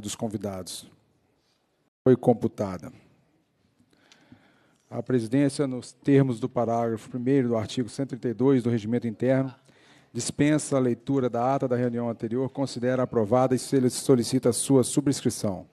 dos convidados. Foi computada. A presidência, nos termos do parágrafo 1 do artigo 132 do Regimento Interno, dispensa a leitura da ata da reunião anterior, considera aprovada e solicita a sua subscrição.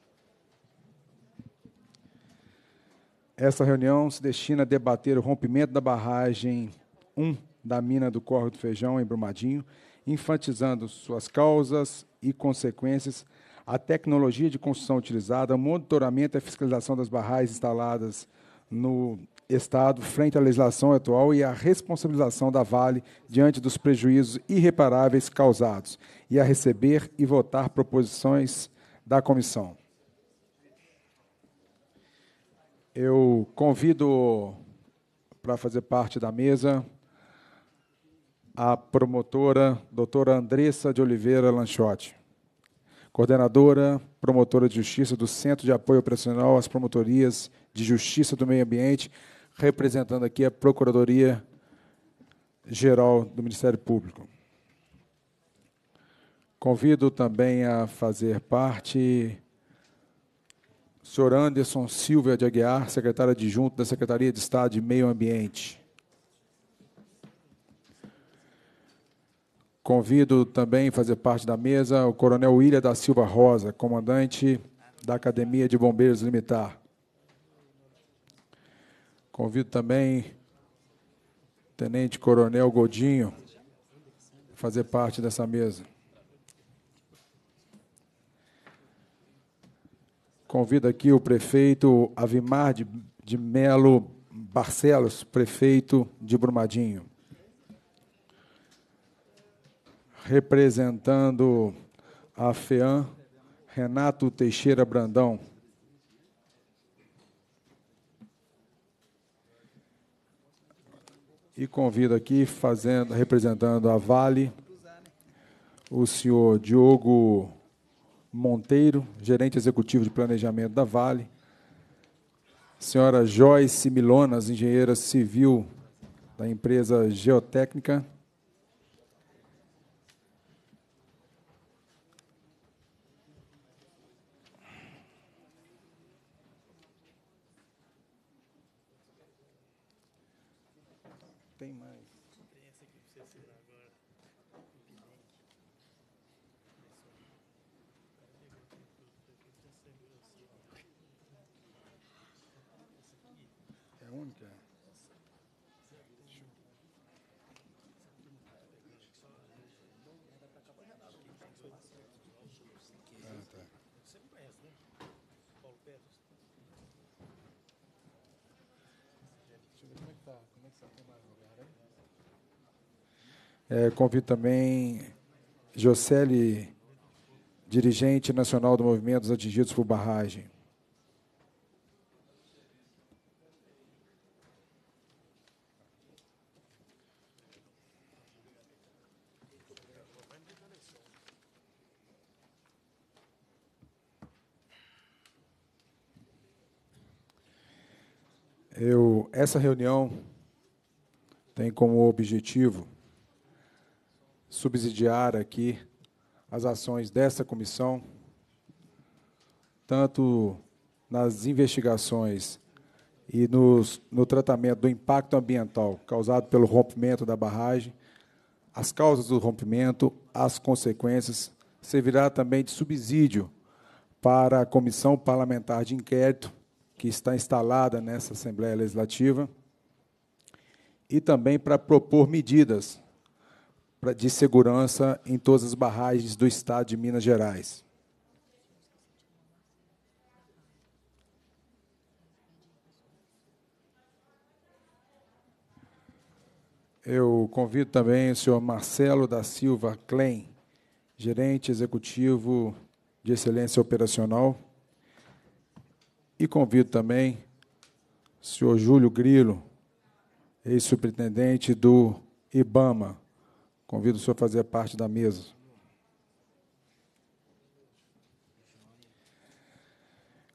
Essa reunião se destina a debater o rompimento da barragem 1 da mina do Corro do Feijão, em Brumadinho, enfatizando suas causas e consequências, a tecnologia de construção utilizada, o monitoramento e fiscalização das barragens instaladas no Estado frente à legislação atual e a responsabilização da Vale diante dos prejuízos irreparáveis causados, e a receber e votar proposições da comissão. Eu convido para fazer parte da mesa a promotora doutora Andressa de Oliveira Lanchotti coordenadora, promotora de justiça do Centro de Apoio Operacional às Promotorias de Justiça do Meio Ambiente, representando aqui a Procuradoria Geral do Ministério Público. Convido também a fazer parte o senhor Anderson Silvia de Aguiar, secretário adjunto da Secretaria de Estado de Meio Ambiente. Convido também a fazer parte da mesa o Coronel William da Silva Rosa, comandante da Academia de Bombeiros Limitar. Convido também o Tenente Coronel Godinho a fazer parte dessa mesa. Convido aqui o prefeito Avimar de, de Melo Barcelos, prefeito de Brumadinho. representando a FEAM, Renato Teixeira Brandão. E convido aqui, fazendo, representando a Vale, o senhor Diogo Monteiro, gerente executivo de planejamento da Vale, senhora Joyce Milonas, engenheira civil da empresa Geotécnica, É, convido também Jocely, dirigente nacional do Movimento dos Atingidos por Barragem. Eu, essa reunião tem como objetivo subsidiar aqui as ações dessa comissão, tanto nas investigações e nos, no tratamento do impacto ambiental causado pelo rompimento da barragem, as causas do rompimento, as consequências, servirá também de subsídio para a Comissão Parlamentar de Inquérito, que está instalada nessa Assembleia Legislativa, e também para propor medidas de segurança em todas as barragens do estado de Minas Gerais. Eu convido também o senhor Marcelo da Silva Klein, gerente executivo de excelência operacional, e convido também o senhor Júlio Grilo, ex-superintendente do IBAMA. Convido o senhor a fazer parte da mesa.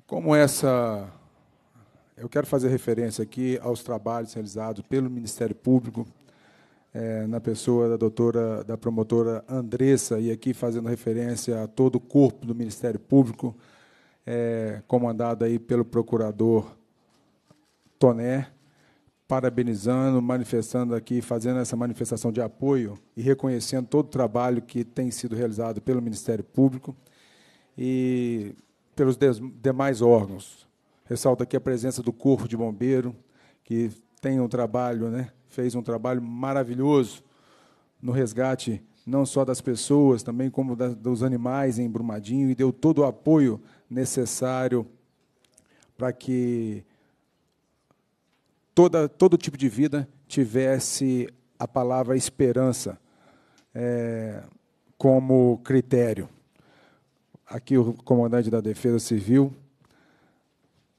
Como essa. Eu quero fazer referência aqui aos trabalhos realizados pelo Ministério Público, é, na pessoa da doutora, da promotora Andressa, e aqui fazendo referência a todo o corpo do Ministério Público, é, comandado aí pelo procurador Toné, parabenizando, manifestando aqui, fazendo essa manifestação de apoio e reconhecendo todo o trabalho que tem sido realizado pelo Ministério Público e pelos demais órgãos. Ressalto aqui a presença do Corpo de Bombeiro, que tem um trabalho, né, fez um trabalho maravilhoso no resgate não só das pessoas, também como da, dos animais em Brumadinho e deu todo o apoio necessário para que toda, todo tipo de vida tivesse a palavra esperança é, como critério. Aqui o comandante da Defesa Civil,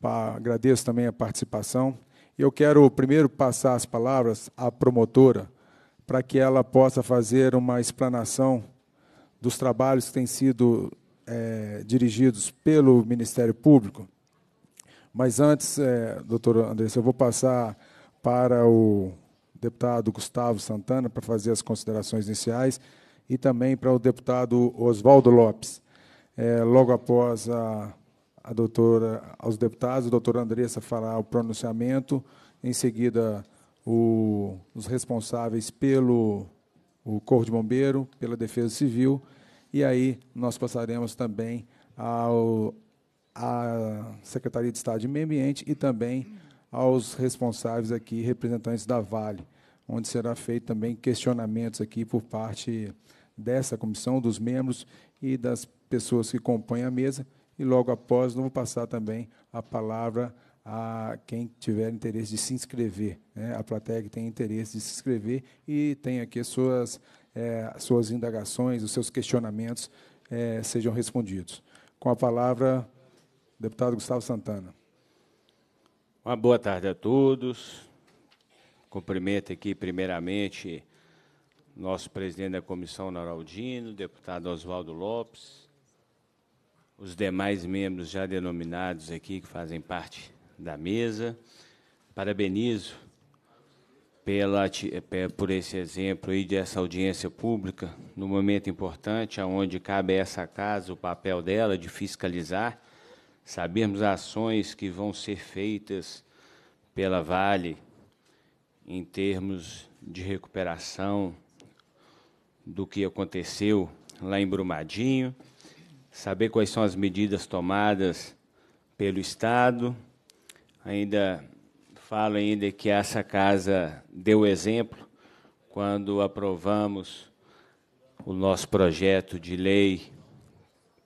agradeço também a participação. Eu quero primeiro passar as palavras à promotora, para que ela possa fazer uma explanação dos trabalhos que têm sido é, dirigidos pelo Ministério Público mas antes, é, doutor Andressa, eu vou passar para o deputado Gustavo Santana para fazer as considerações iniciais e também para o deputado Oswaldo Lopes. É, logo após a, a doutora, aos deputados, o doutor Andressa fará o pronunciamento, em seguida o, os responsáveis pelo o Corpo de Bombeiro, pela Defesa Civil, e aí nós passaremos também ao, à Secretaria de Estado de Meio Ambiente e também aos responsáveis aqui, representantes da Vale, onde será feito também questionamentos aqui por parte dessa comissão, dos membros e das pessoas que compõem a mesa. E logo após, vamos passar também a palavra a quem tiver interesse de se inscrever, né? a plateia que tem interesse de se inscrever e tem aqui suas, é, suas indagações, os seus questionamentos é, sejam respondidos. Com a palavra, Deputado Gustavo Santana. Uma boa tarde a todos. Cumprimento aqui, primeiramente, nosso presidente da comissão, Noraldino, deputado Oswaldo Lopes, os demais membros já denominados aqui que fazem parte da mesa. Parabenizo pela, por esse exemplo aí dessa audiência pública, no momento importante, onde cabe a essa casa o papel dela de fiscalizar sabermos ações que vão ser feitas pela Vale em termos de recuperação do que aconteceu lá em Brumadinho, saber quais são as medidas tomadas pelo Estado. Ainda falo ainda que essa casa deu exemplo quando aprovamos o nosso projeto de lei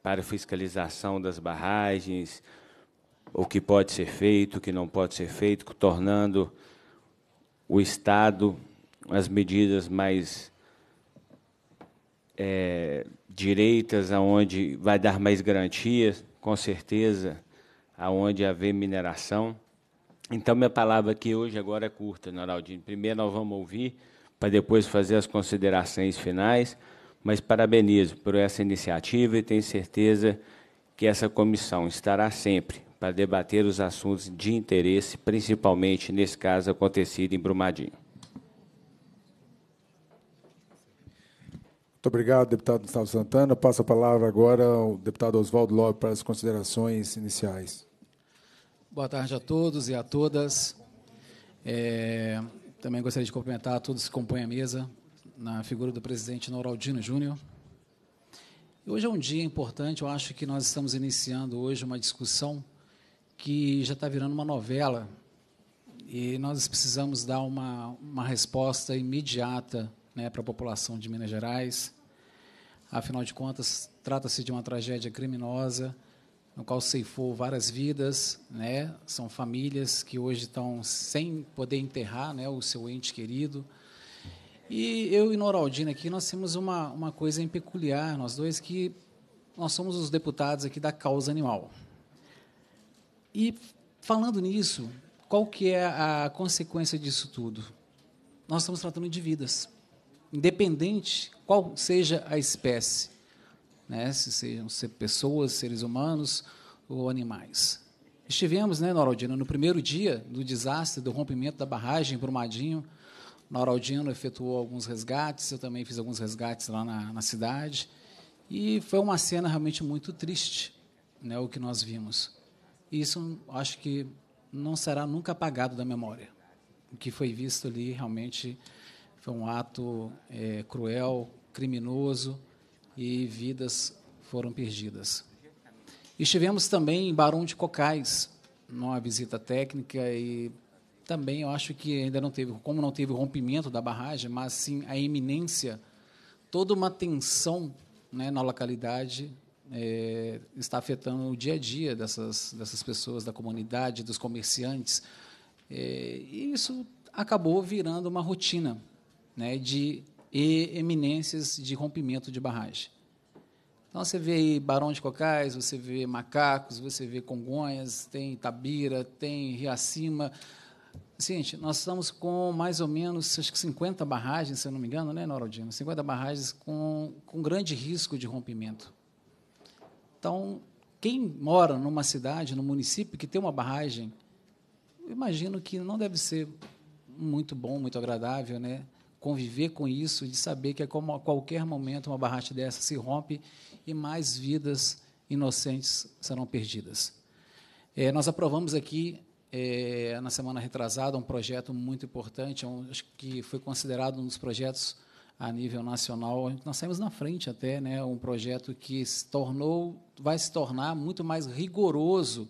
para fiscalização das barragens, o que pode ser feito, o que não pode ser feito, tornando o Estado as medidas mais é, direitas, aonde vai dar mais garantias, com certeza, aonde haver mineração. Então, minha palavra aqui hoje agora é curta, Noraldinho. Primeiro nós vamos ouvir, para depois fazer as considerações finais mas parabenizo por essa iniciativa e tenho certeza que essa comissão estará sempre para debater os assuntos de interesse, principalmente nesse caso acontecido em Brumadinho. Muito obrigado, deputado Gustavo Santana. Passo a palavra agora ao deputado Oswaldo Lopes para as considerações iniciais. Boa tarde a todos e a todas. É, também gostaria de cumprimentar a todos que compõem a mesa, na figura do presidente Noraldino Júnior. Hoje é um dia importante, eu acho que nós estamos iniciando hoje uma discussão que já está virando uma novela e nós precisamos dar uma, uma resposta imediata né, para a população de Minas Gerais. Afinal de contas, trata-se de uma tragédia criminosa no qual ceifou várias vidas, né? São famílias que hoje estão sem poder enterrar, né, o seu ente querido. E eu e Noraldina aqui, nós temos uma, uma coisa em peculiar, nós dois, que nós somos os deputados aqui da causa animal. E, falando nisso, qual que é a consequência disso tudo? Nós estamos tratando de vidas, independente qual seja a espécie, né? se sejam pessoas, seres humanos ou animais. Estivemos, né, Noraldina, no primeiro dia do desastre, do rompimento da barragem Brumadinho, Noraldino efetuou alguns resgates, eu também fiz alguns resgates lá na, na cidade. E foi uma cena realmente muito triste, né, o que nós vimos. E isso acho que não será nunca apagado da memória. O que foi visto ali realmente foi um ato é, cruel, criminoso e vidas foram perdidas. Estivemos também em Barão de Cocais, numa visita técnica e também eu acho que ainda não teve, como não teve o rompimento da barragem, mas sim a eminência, toda uma tensão né, na localidade é, está afetando o dia a dia dessas, dessas pessoas, da comunidade, dos comerciantes. É, e isso acabou virando uma rotina né, de eminências de rompimento de barragem. Então você vê aí Barão de Cocais, você vê Macacos, você vê Congonhas, tem Tabira, tem Riacima. Seguinte, nós estamos com mais ou menos, acho que 50 barragens, se eu não me engano, né, Noraldino? 50 barragens com, com grande risco de rompimento. Então, quem mora numa cidade, num município que tem uma barragem, imagino que não deve ser muito bom, muito agradável, né? Conviver com isso, de saber que é a qualquer momento uma barragem dessa se rompe e mais vidas inocentes serão perdidas. É, nós aprovamos aqui é, na semana retrasada um projeto muito importante, é um, acho que foi considerado um dos projetos a nível nacional. Nós saímos na frente até, né, um projeto que se tornou, vai se tornar muito mais rigoroso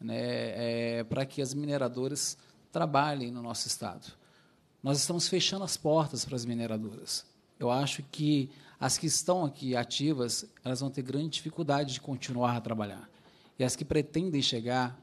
né, é, para que as mineradoras trabalhem no nosso Estado. Nós estamos fechando as portas para as mineradoras. Eu acho que as que estão aqui ativas, elas vão ter grande dificuldade de continuar a trabalhar. E as que pretendem chegar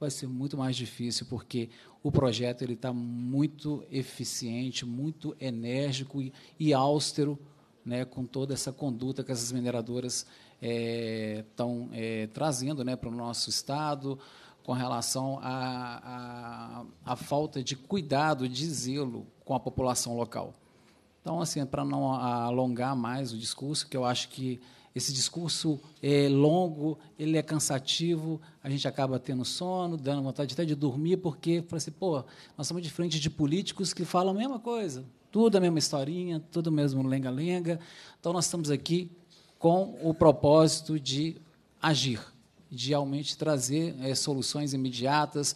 vai ser muito mais difícil, porque o projeto ele está muito eficiente, muito enérgico e, e austero né, com toda essa conduta que essas mineradoras estão eh, é, eh, é, trazendo né, para o nosso Estado, com relação à falta de cuidado, de zelo com a população local. Então, assim, para não alongar mais o discurso, que eu acho que esse discurso é longo, ele é cansativo, a gente acaba tendo sono, dando vontade até de dormir, porque fala assim, pô, nós estamos de frente de políticos que falam a mesma coisa, tudo a mesma historinha, tudo o mesmo lenga-lenga. Então, nós estamos aqui com o propósito de agir, de realmente trazer é, soluções imediatas,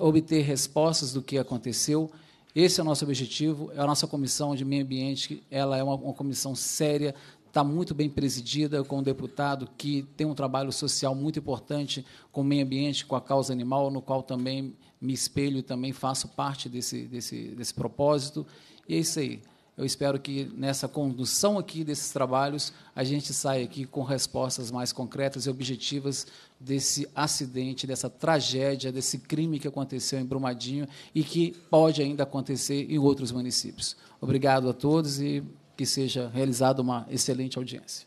obter respostas do que aconteceu. Esse é o nosso objetivo. É a nossa comissão de meio ambiente, ela é uma, uma comissão séria, está muito bem presidida, com um deputado que tem um trabalho social muito importante com o meio ambiente, com a causa animal, no qual também me espelho, também faço parte desse, desse, desse propósito. E é isso aí. Eu espero que nessa condução aqui desses trabalhos a gente saia aqui com respostas mais concretas e objetivas desse acidente, dessa tragédia, desse crime que aconteceu em Brumadinho e que pode ainda acontecer em outros municípios. Obrigado a todos e que seja realizada uma excelente audiência.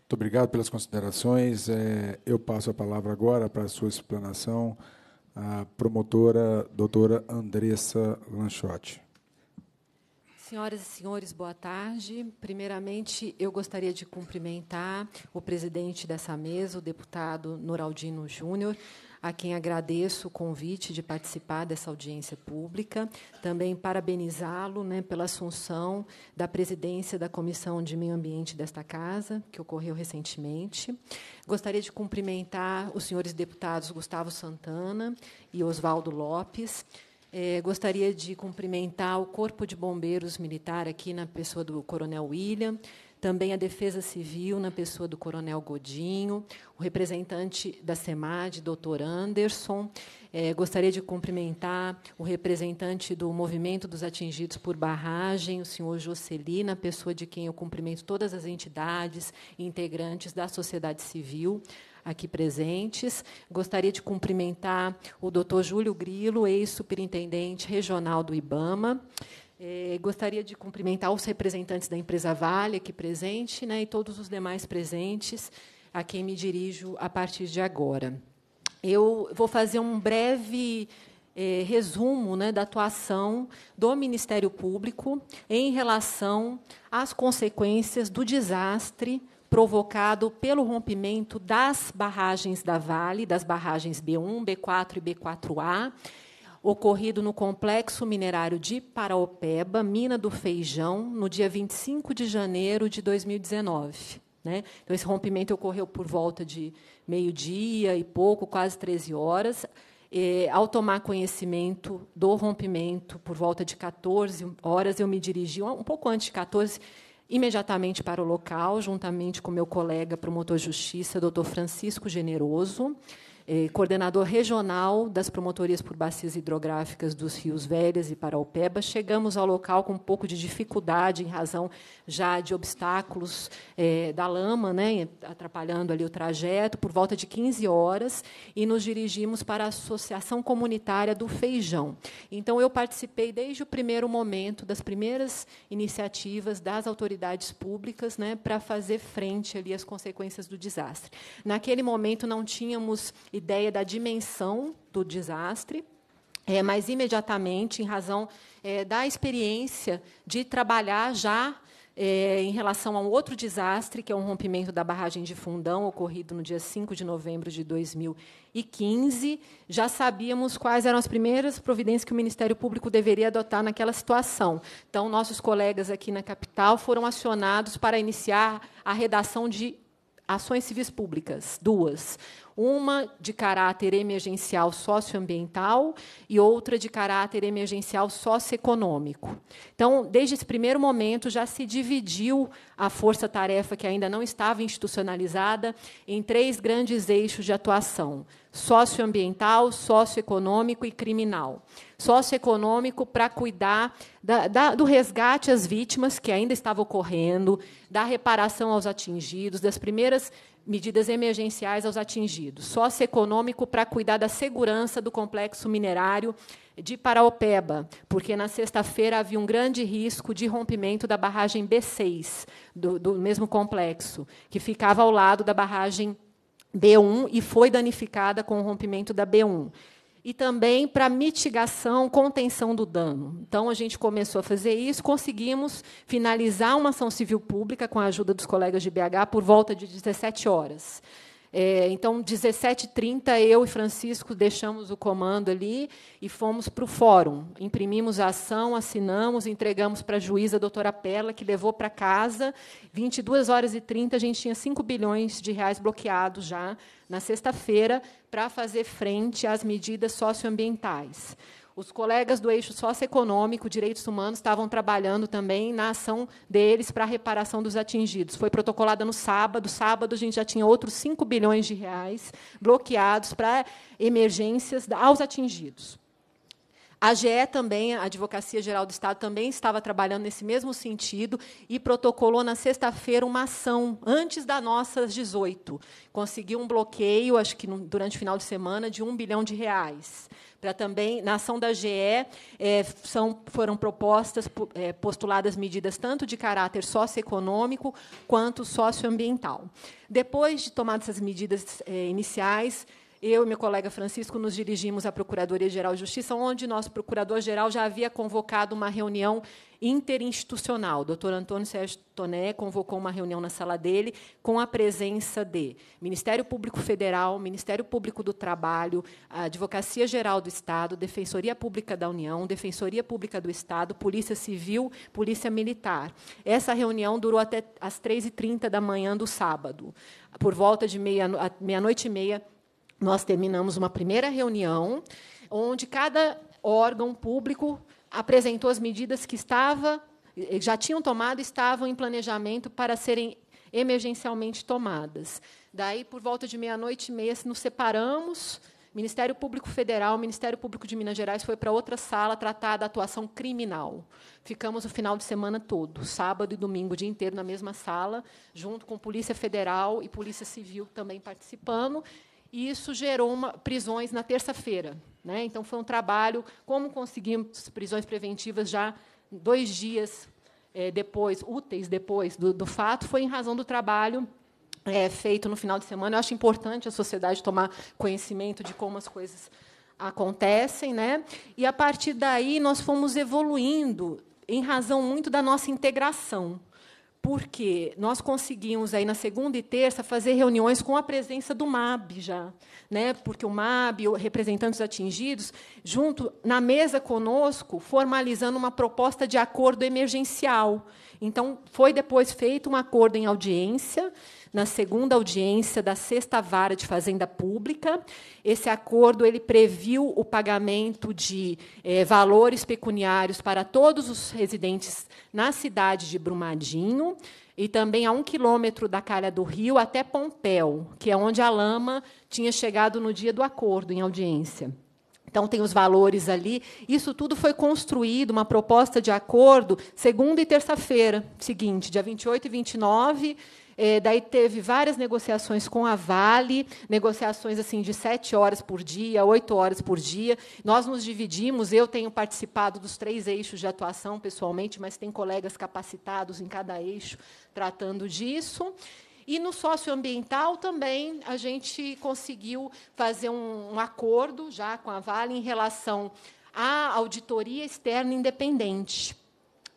Muito obrigado pelas considerações. É, eu passo a palavra agora para a sua explanação à promotora doutora Andressa Lanchotti. Senhoras e senhores, boa tarde. Primeiramente, eu gostaria de cumprimentar o presidente dessa mesa, o deputado Noraldino Júnior, a quem agradeço o convite de participar dessa audiência pública, também parabenizá-lo né, pela assunção da presidência da Comissão de Meio Ambiente desta Casa, que ocorreu recentemente. Gostaria de cumprimentar os senhores deputados Gustavo Santana e Oswaldo Lopes. É, gostaria de cumprimentar o Corpo de Bombeiros Militar aqui na pessoa do Coronel William, também a Defesa Civil, na pessoa do Coronel Godinho, o representante da SEMAD, doutor Anderson. É, gostaria de cumprimentar o representante do Movimento dos Atingidos por Barragem, o senhor Jocely, na pessoa de quem eu cumprimento todas as entidades e integrantes da sociedade civil aqui presentes. Gostaria de cumprimentar o doutor Júlio Grilo, ex-superintendente regional do IBAMA, é, gostaria de cumprimentar os representantes da empresa Vale aqui presente né, e todos os demais presentes a quem me dirijo a partir de agora. Eu vou fazer um breve é, resumo né, da atuação do Ministério Público em relação às consequências do desastre provocado pelo rompimento das barragens da Vale, das barragens B1, B4 e B4A, ocorrido no Complexo Minerário de Paraopeba, Mina do Feijão, no dia 25 de janeiro de 2019. Né? Então, esse rompimento ocorreu por volta de meio-dia e pouco, quase 13 horas. E, é, ao tomar conhecimento do rompimento, por volta de 14 horas, eu me dirigi, um pouco antes de 14, imediatamente para o local, juntamente com meu colega promotor de justiça, doutor Francisco Generoso eh, coordenador regional das promotorias por bacias hidrográficas dos rios Velhas e Paraupeba. Chegamos ao local com um pouco de dificuldade, em razão já de obstáculos eh, da lama, né, atrapalhando ali o trajeto, por volta de 15 horas, e nos dirigimos para a Associação Comunitária do Feijão. Então, eu participei desde o primeiro momento das primeiras iniciativas das autoridades públicas né, para fazer frente ali às consequências do desastre. Naquele momento, não tínhamos ideia da dimensão do desastre, é, mas imediatamente, em razão é, da experiência de trabalhar já é, em relação a um outro desastre, que é um rompimento da barragem de Fundão, ocorrido no dia 5 de novembro de 2015, já sabíamos quais eram as primeiras providências que o Ministério Público deveria adotar naquela situação. Então, nossos colegas aqui na capital foram acionados para iniciar a redação de ações civis públicas, duas. Uma de caráter emergencial socioambiental e outra de caráter emergencial socioeconômico. Então, desde esse primeiro momento, já se dividiu a força-tarefa que ainda não estava institucionalizada em três grandes eixos de atuação: socioambiental, socioeconômico e criminal. Socioeconômico para cuidar da, da, do resgate às vítimas que ainda estava ocorrendo, da reparação aos atingidos, das primeiras medidas emergenciais aos atingidos. Socioeconômico para cuidar da segurança do complexo minerário de Paraopeba, porque na sexta-feira havia um grande risco de rompimento da barragem B6, do, do mesmo complexo, que ficava ao lado da barragem B1 e foi danificada com o rompimento da B1. E também para mitigação, contenção do dano. Então, a gente começou a fazer isso, conseguimos finalizar uma ação civil pública com a ajuda dos colegas de BH por volta de 17 horas. É, então, 17h30, eu e Francisco deixamos o comando ali e fomos para o fórum. Imprimimos a ação, assinamos, entregamos para a juíza, a doutora Perla, que levou para casa. 22 horas e 30 a gente tinha 5 bilhões de reais bloqueados já na sexta-feira para fazer frente às medidas socioambientais. Os colegas do eixo socioeconômico, direitos humanos, estavam trabalhando também na ação deles para a reparação dos atingidos. Foi protocolada no sábado. Sábado, a gente já tinha outros 5 bilhões de reais bloqueados para emergências aos atingidos. A GE também, a Advocacia Geral do Estado, também estava trabalhando nesse mesmo sentido e protocolou na sexta-feira uma ação, antes da nossa às 18. Conseguiu um bloqueio, acho que durante o final de semana, de um bilhão de reais. Para também, na ação da GE, é, eh, são, foram propostas, é, postuladas medidas tanto de caráter socioeconômico quanto socioambiental. Depois de tomadas essas medidas é, iniciais, eu e meu colega Francisco nos dirigimos à Procuradoria-Geral de Justiça, onde nosso procurador-geral já havia convocado uma reunião interinstitucional. O doutor Antônio Sérgio Toné convocou uma reunião na sala dele com a presença de Ministério Público Federal, Ministério Público do Trabalho, Advocacia Geral do Estado, Defensoria Pública da União, Defensoria Pública do Estado, Polícia Civil, Polícia Militar. Essa reunião durou até às 3h30 da manhã do sábado. Por volta de meia-noite meia e meia, nós terminamos uma primeira reunião, onde cada órgão público apresentou as medidas que estava, eh, já tinham tomado estavam em planejamento para serem emergencialmente tomadas. Daí, por volta de meia-noite e meia, nos separamos. Ministério Público Federal, Ministério Público de Minas Gerais foi para outra sala tratar da atuação criminal. Ficamos o final de semana todo, sábado e domingo, o dia inteiro na mesma sala, junto com Polícia Federal e Polícia Civil também participando, e isso gerou uma, prisões na terça-feira. Né? Então, foi um trabalho, como conseguimos prisões preventivas já dois dias é, depois, úteis depois do, do, fato, foi em razão do trabalho é, feito no final de semana. Eu acho importante a sociedade tomar conhecimento de como as coisas acontecem. Né? E, a partir daí, nós fomos evoluindo em razão muito da nossa integração porque nós conseguimos aí na segunda e terça fazer reuniões com a presença do MAB já, né? Porque o MAB, representantes atingidos, junto na mesa conosco, formalizando uma proposta de acordo emergencial. Então, foi depois feito um acordo em audiência na segunda audiência da Sexta Vara de Fazenda Pública. Esse acordo ele previu o pagamento de eh, valores pecuniários para todos os residentes na cidade de Brumadinho e também a um quilômetro da calha do rio até Pompéu, que é onde a lama tinha chegado no dia do acordo em audiência. Então, tem os valores ali. Isso tudo foi construído, uma proposta de acordo, segunda e terça-feira seguinte, dia 28 e 29, é, daí teve várias negociações com a Vale, negociações assim de sete horas por dia, oito horas por dia. Nós nos dividimos, eu tenho participado dos três eixos de atuação pessoalmente, mas tem colegas capacitados em cada eixo tratando disso. E no socioambiental também a gente conseguiu fazer um, um, acordo já com a Vale em relação à auditoria externa independente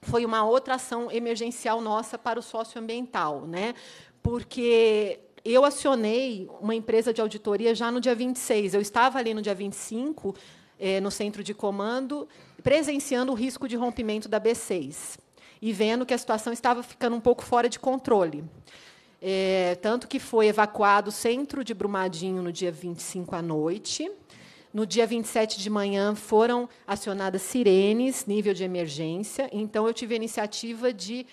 foi uma outra ação emergencial nossa para o socioambiental, né? Porque eu acionei uma empresa de auditoria já no dia 26. Eu estava ali no dia 25, eh, no centro de comando, presenciando o risco de rompimento da B6 e vendo que a situação estava ficando um pouco fora de controle. É, tanto que foi evacuado o centro de Brumadinho no dia 25 à noite, no dia 27 de manhã foram acionadas sirenes, nível de emergência. Então eu tive a iniciativa de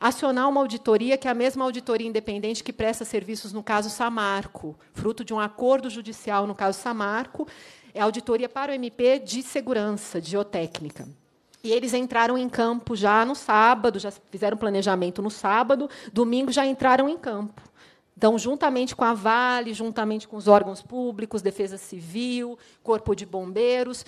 acionar uma auditoria que é a mesma auditoria independente que presta serviços no caso Samarco, fruto de um acordo judicial no caso Samarco, é auditoria para o MP de segurança, de geotécnica. E eles entraram em campo já no sábado, já fizeram planejamento no sábado, domingo já entraram em campo. Então, juntamente com a Vale, juntamente com os órgãos públicos, Defesa Civil, Corpo de Bombeiros,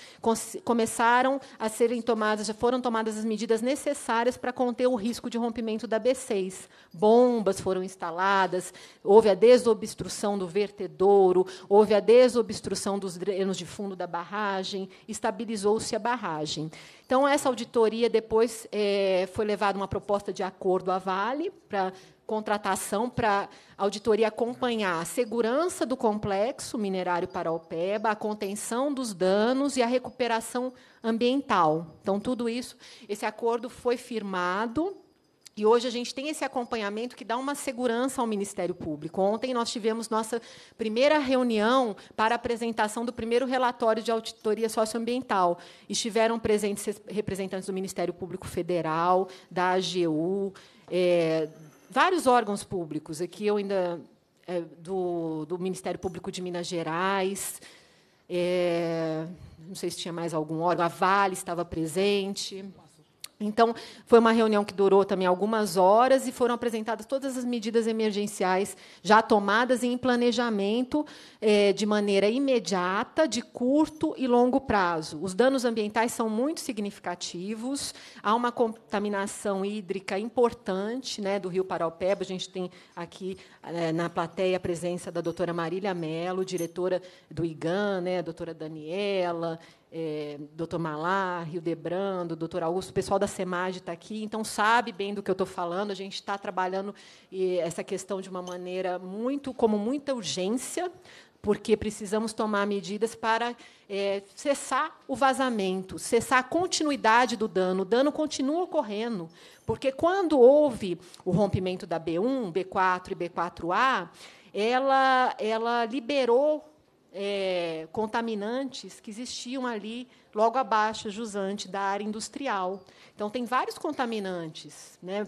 começaram a serem tomadas, já foram tomadas as medidas necessárias para conter o risco de rompimento da B6. Bombas foram instaladas, houve a desobstrução do vertedouro, houve a desobstrução dos drenos de fundo da barragem, estabilizou-se a barragem. Então, essa auditoria depois é, foi levada uma proposta de acordo à Vale para contratação para auditoria acompanhar a segurança do complexo minerário Paraopeba, a contenção dos danos e a recuperação ambiental. Então, tudo isso, esse acordo foi firmado e hoje a gente tem esse acompanhamento que dá uma segurança ao Ministério Público. Ontem nós tivemos nossa primeira reunião para a apresentação do primeiro relatório de auditoria socioambiental. Estiveram presentes representantes do Ministério Público Federal, da AGU, é, eh, vários órgãos públicos. Aqui eu ainda é, do, do, Ministério Público de Minas Gerais, é, não sei se tinha mais algum órgão, a Vale estava presente. Então, foi uma reunião que durou também algumas horas e foram apresentadas todas as medidas emergenciais já tomadas em planejamento eh, de maneira imediata, de curto e longo prazo. Os danos ambientais são muito significativos, há uma contaminação hídrica importante né, do rio Paraupeba. A gente tem aqui eh, na plateia a presença da doutora Marília Mello, diretora do IGAN, né, a doutora Daniela, é, Dr. Malar, Rio Debrando, Dr. Augusto, o pessoal da SEMAG está aqui, então sabe bem do que eu estou falando. A gente está trabalhando essa questão de uma maneira muito, como muita urgência, porque precisamos tomar medidas para é, cessar o vazamento, cessar a continuidade do dano. O dano continua ocorrendo, porque quando houve o rompimento da B1, B4 e B4A, ela, ela liberou é, contaminantes que existiam ali logo abaixo, jusante, da área industrial. Então, tem vários contaminantes. Né?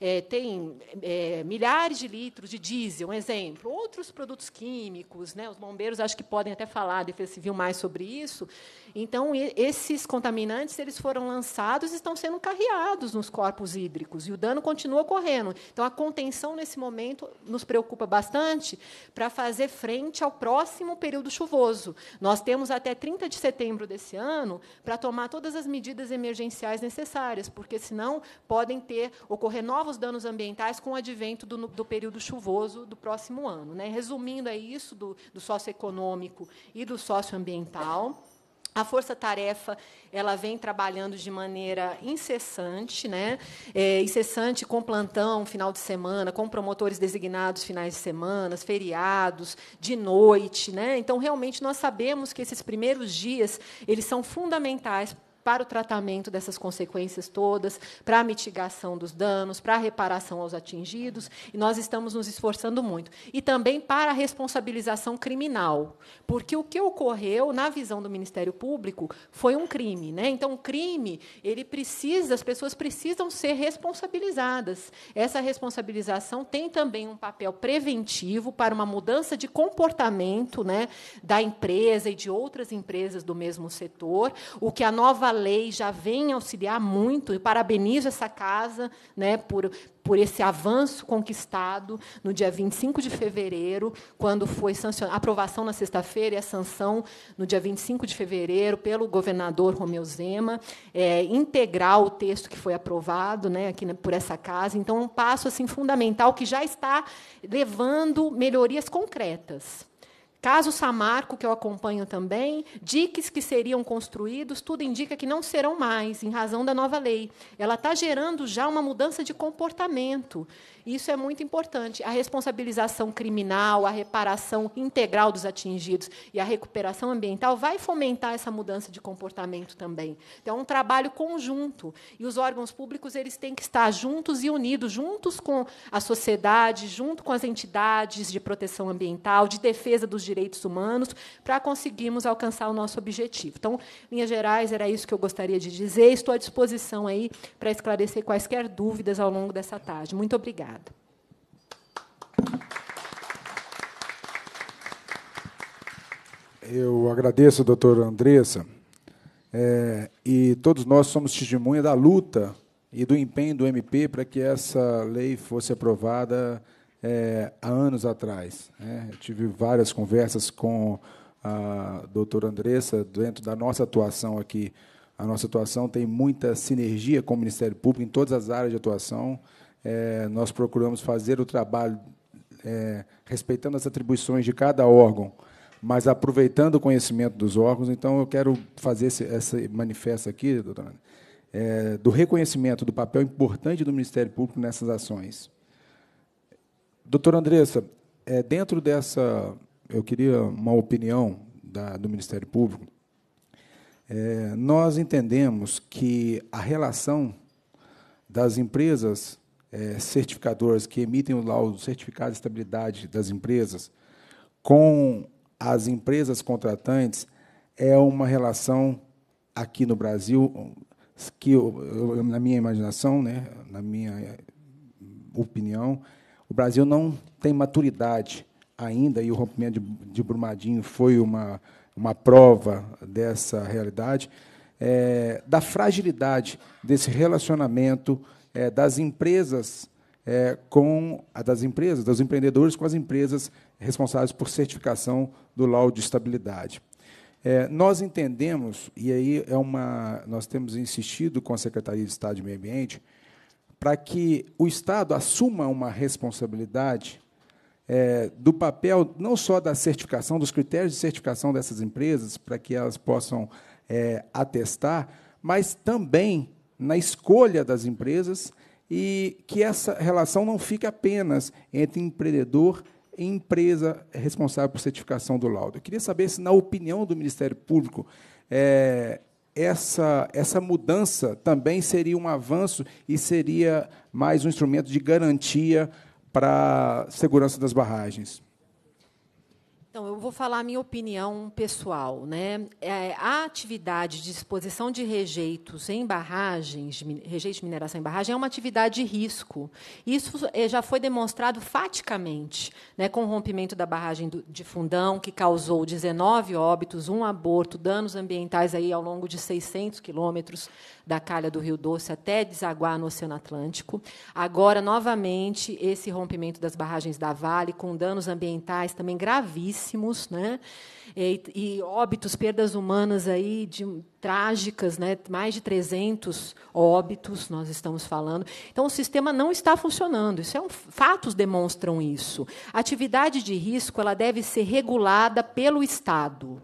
É, tem é, milhares de litros de diesel, um exemplo. Outros produtos químicos, né? os bombeiros acho que podem até falar, a Defesa Civil, mais sobre isso. Então, esses contaminantes eles foram lançados e estão sendo carreados nos corpos hídricos, e o dano continua ocorrendo. Então, a contenção, nesse momento, nos preocupa bastante para fazer frente ao próximo período chuvoso. Nós temos até 30 de setembro desse ano para tomar todas as medidas emergenciais necessárias, porque senão podem ter ocorrer novos danos ambientais com o advento do, do período chuvoso do próximo ano. Né? Resumindo, é isso do, do socioeconômico e do socioambiental. A força-tarefa ela vem trabalhando de maneira incessante, né? É, incessante com plantão final de semana, com promotores designados finais de semana, feriados, de noite, né? Então realmente nós sabemos que esses primeiros dias eles são fundamentais para o tratamento dessas consequências todas, para a mitigação dos danos, para a reparação aos atingidos, e nós estamos nos esforçando muito. E também para a responsabilização criminal, porque o que ocorreu, na visão do Ministério Público, foi um crime. Né? Então, o crime, ele precisa, as pessoas precisam ser responsabilizadas. Essa responsabilização tem também um papel preventivo para uma mudança de comportamento né, da empresa e de outras empresas do mesmo setor, o que a nova lei já vem auxiliar muito, e parabenizo essa casa né, por, por esse avanço conquistado no dia 25 de fevereiro, quando foi sancionada a aprovação na sexta-feira e a sanção no dia 25 de fevereiro pelo governador Romeu Zema, é, integral o texto que foi aprovado né, aqui por essa casa. Então, um passo assim fundamental que já está levando melhorias concretas. Caso Samarco, que eu acompanho também, diques que seriam construídos, tudo indica que não serão mais, em razão da nova lei. Ela está gerando já uma mudança de comportamento. Isso é muito importante. A responsabilização criminal, a reparação integral dos atingidos e a recuperação ambiental vai fomentar essa mudança de comportamento também. Então, é um trabalho conjunto. E os órgãos públicos eles têm que estar juntos e unidos, juntos com a sociedade, junto com as entidades de proteção ambiental, de defesa dos direitos humanos, para conseguirmos alcançar o nosso objetivo. Então, linhas gerais, era isso que eu gostaria de dizer. Estou à disposição aí para esclarecer quaisquer dúvidas ao longo dessa tarde. Muito obrigada. Eu agradeço, doutor Andressa. É, e todos nós somos testemunha da luta e do empenho do MP para que essa lei fosse aprovada é, há anos atrás. Né? tive várias conversas com a doutora Andressa dentro da nossa atuação aqui. A nossa atuação tem muita sinergia com o Ministério Público em todas as áreas de atuação. É, nós procuramos fazer o trabalho é, respeitando as atribuições de cada órgão mas aproveitando o conhecimento dos órgãos, então eu quero fazer esse, esse manifesto aqui, doutora, é, do reconhecimento do papel importante do Ministério Público nessas ações. Doutora Andressa, é, dentro dessa, eu queria uma opinião da, do Ministério Público. É, nós entendemos que a relação das empresas é, certificadoras que emitem o laudo certificado de estabilidade das empresas com as empresas contratantes é uma relação aqui no Brasil que eu, eu, na minha imaginação, né, na minha opinião, o Brasil não tem maturidade ainda e o rompimento de, de Brumadinho foi uma uma prova dessa realidade é, da fragilidade desse relacionamento é, das empresas é, com das empresas, dos empreendedores com as empresas responsáveis por certificação do laudo de estabilidade. É, nós entendemos, e aí é uma, nós temos insistido com a Secretaria de Estado de Meio Ambiente, para que o Estado assuma uma responsabilidade é, do papel não só da certificação, dos critérios de certificação dessas empresas, para que elas possam é, atestar, mas também na escolha das empresas e que essa relação não fique apenas entre empreendedor empresa responsável por certificação do laudo. Eu queria saber se, na opinião do Ministério Público, é, essa, essa mudança também seria um avanço e seria mais um instrumento de garantia para a segurança das barragens. Então, eu vou falar a minha opinião pessoal. Né? É, a atividade de exposição de rejeitos em barragens, rejeitos de mineração em barragem, é uma atividade de risco. Isso eh, já foi demonstrado faticamente né, com o rompimento da barragem de Fundão, que causou 19 óbitos, um aborto, danos ambientais aí ao longo de 600 quilômetros da calha do Rio Doce até desaguar no Oceano Atlântico. Agora, novamente, esse rompimento das barragens da Vale, com danos ambientais também gravíssimos gravíssimos, né? E, e, óbitos, perdas humanas aí de, trágicas, né? mais de 300 óbitos nós estamos falando. Então, o sistema não está funcionando, isso é um, fatos demonstram isso. A atividade de risco ela deve ser regulada pelo Estado.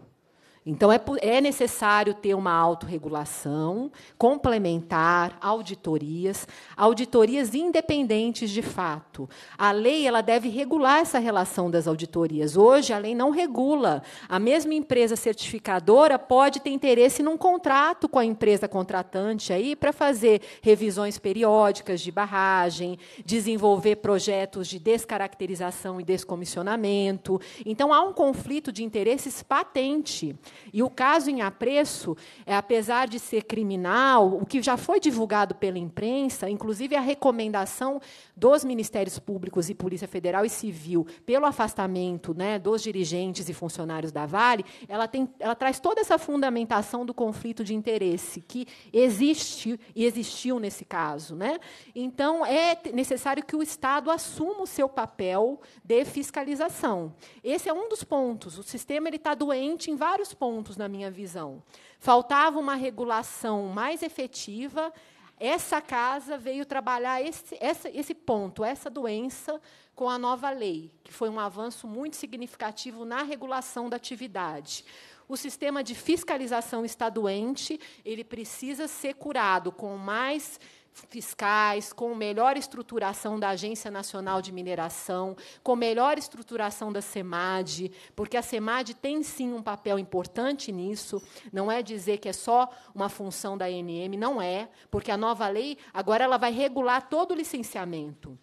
Então, é, é necessário ter uma autorregulação, complementar, auditorias, auditorias independentes de fato. A lei ela deve regular essa relação das auditorias. Hoje, a lei não regula. A mesma empresa certificadora pode ter interesse num contrato com a empresa contratante aí para fazer revisões periódicas de barragem, desenvolver projetos de descaracterização e descomissionamento. Então, há um conflito de interesses patente. E o caso em apreço, é, apesar de ser criminal, o que já foi divulgado pela imprensa, inclusive a recomendação dos Ministérios Públicos e Polícia Federal e Civil pelo afastamento né, dos dirigentes e funcionários da Vale, ela, tem, ela traz toda essa fundamentação do conflito de interesse que existe e existiu nesse caso. Né? Então, é necessário que o Estado assuma o seu papel de fiscalização. Esse é um dos pontos. O sistema ele está doente em vários pontos na minha visão. Faltava uma regulação mais efetiva. Essa casa veio trabalhar esse, essa, esse ponto, essa doença, com a nova lei, que foi um avanço muito significativo na regulação da atividade. O sistema de fiscalização está doente, ele precisa ser curado com mais fiscais, com melhor estruturação da Agência Nacional de Mineração, com melhor estruturação da SEMAD, porque a SEMAD tem sim um papel importante nisso, não é dizer que é só uma função da ANM, não é, porque a nova lei agora ela vai regular todo o licenciamento.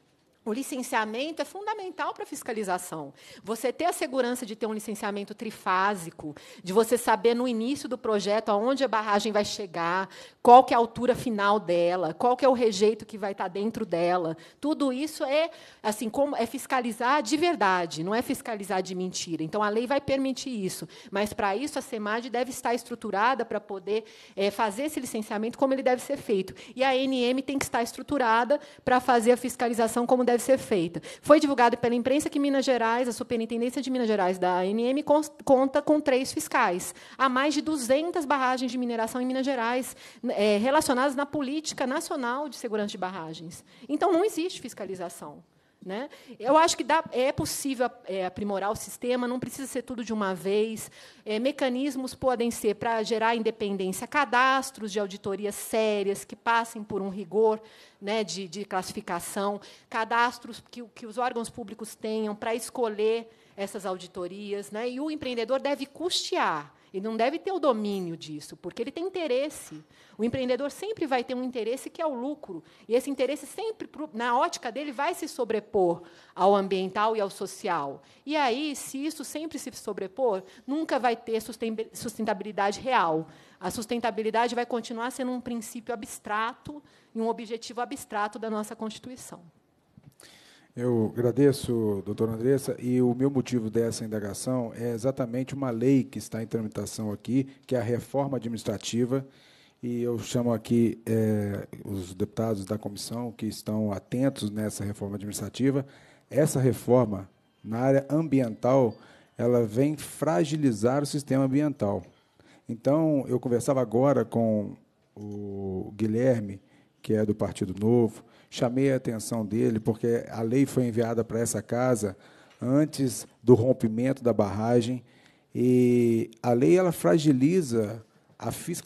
O licenciamento é fundamental para a fiscalização. Você ter a segurança de ter um licenciamento trifásico, de você saber no início do projeto aonde a barragem vai chegar, qual que é a altura final dela, qual que é o rejeito que vai estar tá dentro dela. Tudo isso é assim como é fiscalizar de verdade, não é fiscalizar de mentira. Então a lei vai permitir isso, mas para isso a SEMAD deve estar estruturada para poder é, fazer esse licenciamento como ele deve ser feito. E a ANM tem que estar estruturada para fazer a fiscalização como deve deve ser feita. Foi divulgado pela imprensa que Minas Gerais, a Superintendência de Minas Gerais da ANM, conta com três fiscais. Há mais de 200 barragens de mineração em Minas Gerais é, relacionadas na política nacional de segurança de barragens. Então, não existe fiscalização. Né? Eu acho que dá, é possível é, aprimorar o sistema, não precisa ser tudo de uma vez. É, mecanismos podem ser para gerar independência, cadastros de auditorias sérias que passem por um rigor né, de, de, classificação, cadastros que, que os órgãos públicos tenham para escolher essas auditorias. Né? E o empreendedor deve custear ele não deve ter o domínio disso, porque ele tem interesse. O empreendedor sempre vai ter um interesse que é o lucro. E esse interesse sempre, na ótica dele, vai se sobrepor ao ambiental e ao social. E aí, se isso sempre se sobrepor, nunca vai ter sustentabilidade real. A sustentabilidade vai continuar sendo um princípio abstrato e um objetivo abstrato da nossa Constituição. Eu agradeço, doutora Andressa, e o meu motivo dessa indagação é exatamente uma lei que está em tramitação aqui, que é a reforma administrativa, e eu chamo aqui é, os deputados da comissão que estão atentos nessa reforma administrativa. Essa reforma, na área ambiental, ela vem fragilizar o sistema ambiental. Então, eu conversava agora com o Guilherme, que é do Partido Novo, chamei a atenção dele, porque a lei foi enviada para essa casa antes do rompimento da barragem, e a lei ela fragiliza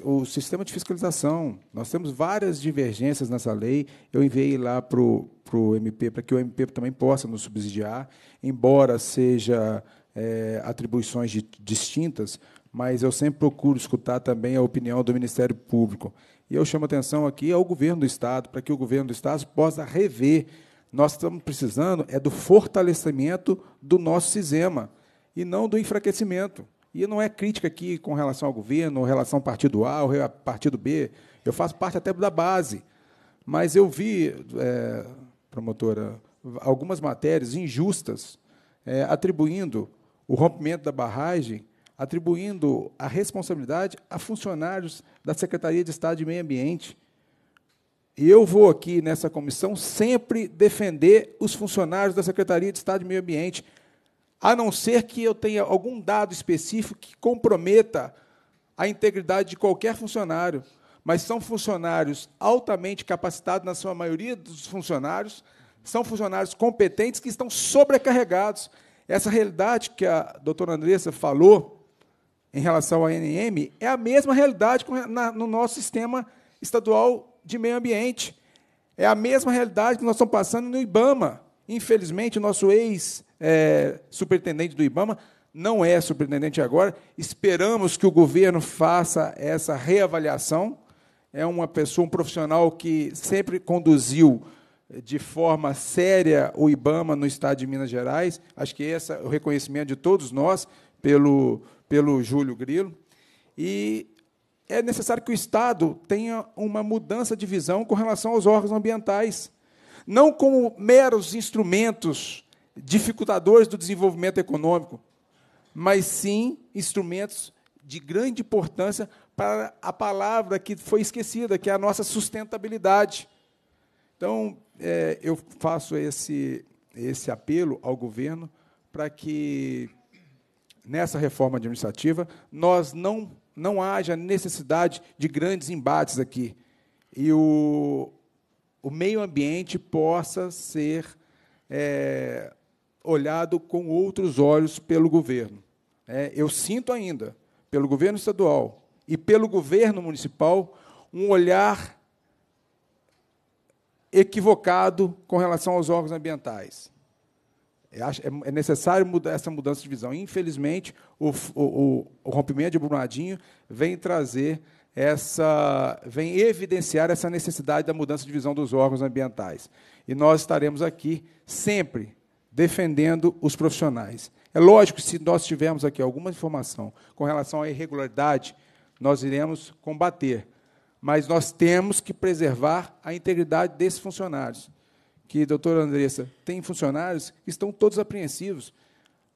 o sistema de fiscalização. Nós temos várias divergências nessa lei. Eu enviei lá para o, para o MP, para que o MP também possa nos subsidiar, embora seja é, atribuições de, distintas, mas eu sempre procuro escutar também a opinião do Ministério Público. E eu chamo atenção aqui ao governo do Estado, para que o governo do Estado possa rever. Nós estamos precisando é do fortalecimento do nosso sistema e não do enfraquecimento. E não é crítica aqui com relação ao governo, ou relação ao partido A ou partido B. Eu faço parte até da base. Mas eu vi, é, promotora, algumas matérias injustas é, atribuindo o rompimento da barragem atribuindo a responsabilidade a funcionários da Secretaria de Estado de Meio Ambiente. E eu vou aqui nessa comissão sempre defender os funcionários da Secretaria de Estado de Meio Ambiente, a não ser que eu tenha algum dado específico que comprometa a integridade de qualquer funcionário. Mas são funcionários altamente capacitados, na sua maioria dos funcionários, são funcionários competentes que estão sobrecarregados. Essa realidade que a doutora Andressa falou, em relação ao NM é a mesma realidade no nosso sistema estadual de meio ambiente. É a mesma realidade que nós estamos passando no IBAMA. Infelizmente, o nosso ex-superintendente eh, do IBAMA não é superintendente agora. Esperamos que o governo faça essa reavaliação. É uma pessoa, um profissional que sempre conduziu eh, de forma séria o IBAMA no estado de Minas Gerais. Acho que esse é o reconhecimento de todos nós pelo pelo Júlio Grilo, e é necessário que o Estado tenha uma mudança de visão com relação aos órgãos ambientais, não como meros instrumentos dificultadores do desenvolvimento econômico, mas sim instrumentos de grande importância para a palavra que foi esquecida, que é a nossa sustentabilidade. Então, é, eu faço esse, esse apelo ao governo para que nessa reforma administrativa, nós não, não haja necessidade de grandes embates aqui. E o, o meio ambiente possa ser é, olhado com outros olhos pelo governo. É, eu sinto ainda, pelo governo estadual e pelo governo municipal, um olhar equivocado com relação aos órgãos ambientais. É, é necessário mudar essa mudança de visão. Infelizmente, o, o, o, rompimento de Brumadinho vem trazer essa, vem evidenciar essa necessidade da mudança de visão dos órgãos ambientais. E nós estaremos aqui sempre defendendo os profissionais. É lógico, se nós tivermos aqui alguma informação com relação à irregularidade, nós iremos combater. Mas nós temos que preservar a integridade desses funcionários que, doutora Andressa, tem funcionários que estão todos apreensivos.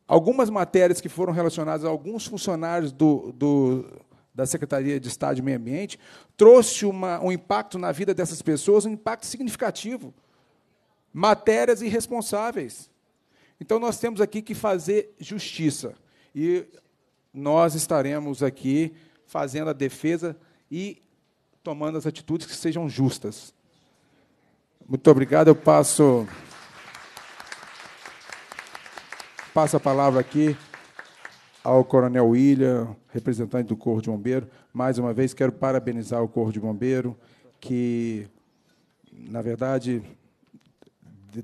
Algumas matérias que foram relacionadas a alguns funcionários do, do da Secretaria de Estado e Meio Ambiente trouxe uma, um impacto na vida dessas pessoas, um impacto significativo. Matérias irresponsáveis. Então, nós temos aqui que fazer justiça. E nós estaremos aqui fazendo a defesa e tomando as atitudes que sejam justas. Muito obrigado. Eu passo, passo a palavra aqui ao Coronel William, representante do Corpo de Bombeiro. Mais uma vez, quero parabenizar o Corpo de Bombeiro, que, na verdade,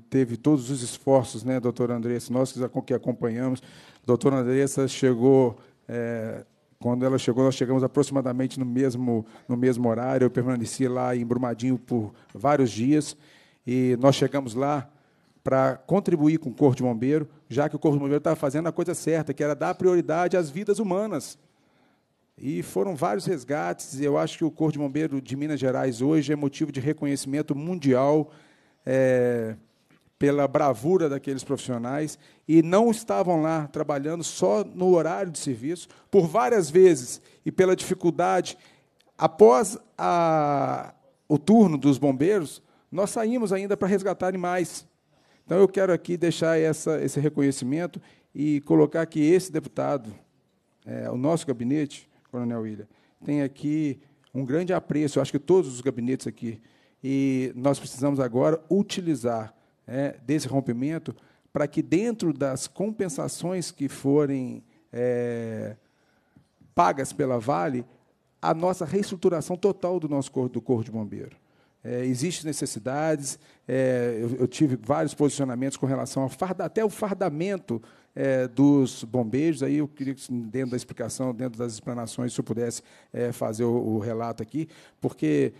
teve todos os esforços, né, doutora Andressa? Nós que acompanhamos, a doutora Andressa chegou é, quando ela chegou, nós chegamos aproximadamente no mesmo, no mesmo horário. Eu permaneci lá em Brumadinho por vários dias. E nós chegamos lá para contribuir com o Corpo de Bombeiro, já que o Corpo de Bombeiro estava fazendo a coisa certa, que era dar prioridade às vidas humanas. E foram vários resgates. Eu acho que o Corpo de Bombeiro de Minas Gerais hoje é motivo de reconhecimento mundial. É pela bravura daqueles profissionais e não estavam lá trabalhando só no horário de serviço, por várias vezes e pela dificuldade. Após a, o turno dos bombeiros, nós saímos ainda para resgatar animais. Então eu quero aqui deixar essa, esse reconhecimento e colocar que esse deputado, é, o nosso gabinete, Coronel William, tem aqui um grande apreço, eu acho que todos os gabinetes aqui. E nós precisamos agora utilizar é, desse rompimento, para que dentro das compensações que forem é, pagas pela Vale, a nossa reestruturação total do nosso corpo, do corpo de bombeiro. É, existem necessidades, é, eu, eu, tive vários posicionamentos com relação farda, até o fardamento é, dos bombeiros. Aí eu queria que, dentro da explicação, dentro das explanações, se eu pudesse é, fazer o, o, relato aqui, porque,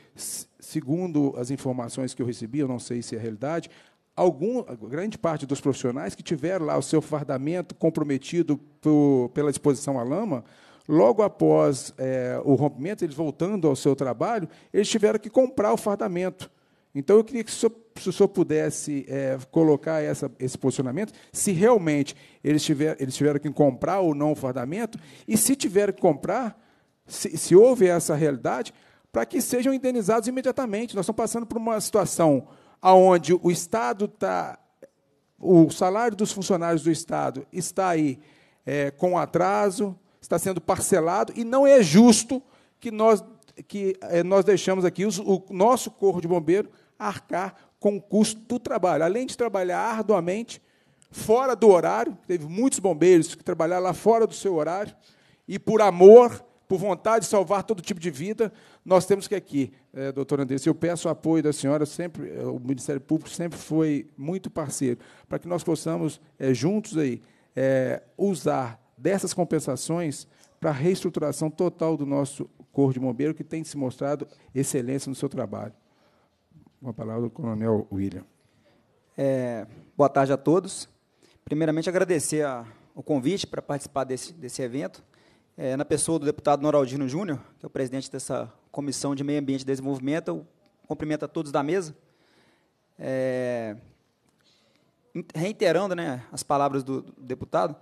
segundo as informações que eu recebi, eu não sei se é realidade, algum, grande parte dos profissionais que tiveram lá o seu fardamento comprometido pela exposição à lama, logo após é, o rompimento, eles voltando ao seu trabalho, eles tiveram que comprar o fardamento. Então, eu queria que o senhor, se o senhor pudesse é, colocar essa, esse posicionamento, se realmente eles, tiver, eles tiveram que comprar ou não o fardamento, e se tiveram que comprar, se, se houve essa realidade, para que sejam indenizados imediatamente. Nós estamos passando por uma situação aonde o Estado está, o salário dos funcionários do Estado está aí é, com atraso, está sendo parcelado e não é justo que nós que é, nós deixamos aqui os, o nosso corpo de bombeiro arcar com o custo do trabalho, além de trabalhar arduamente fora do horário, teve muitos bombeiros que trabalharam lá fora do seu horário e por amor por vontade de salvar todo tipo de vida, nós temos que aqui, é, eh, doutora Andressa, eu peço o apoio da senhora, sempre, eh, o Ministério Público sempre foi muito parceiro, para que nós possamos, é, juntos aí, é, usar dessas compensações para a reestruturação total do nosso Corpo de Bombeiro, que tem se mostrado excelência no seu trabalho. Uma palavra do Coronel William. É, boa tarde a todos. Primeiramente, agradecer a, o convite para participar desse, desse evento, é, na pessoa do deputado Noraldino Júnior, que é o presidente dessa Comissão de Meio Ambiente e Desenvolvimento. Eu cumprimento a todos da mesa. É, reiterando né, as palavras do, do, deputado,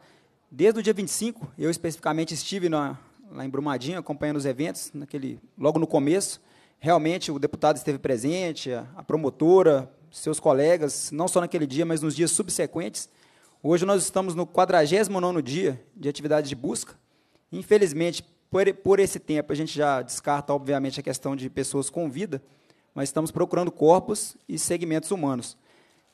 desde o dia 25, eu especificamente estive na, lá em Brumadinho, acompanhando os eventos, naquele, logo no começo. Realmente, o deputado esteve presente, a, a promotora, seus colegas, não só naquele dia, mas nos dias subsequentes. Hoje nós estamos no 49º dia de atividade de busca. Infelizmente, por, por esse tempo, a gente já descarta, obviamente, a questão de pessoas com vida, mas estamos procurando corpos e segmentos humanos.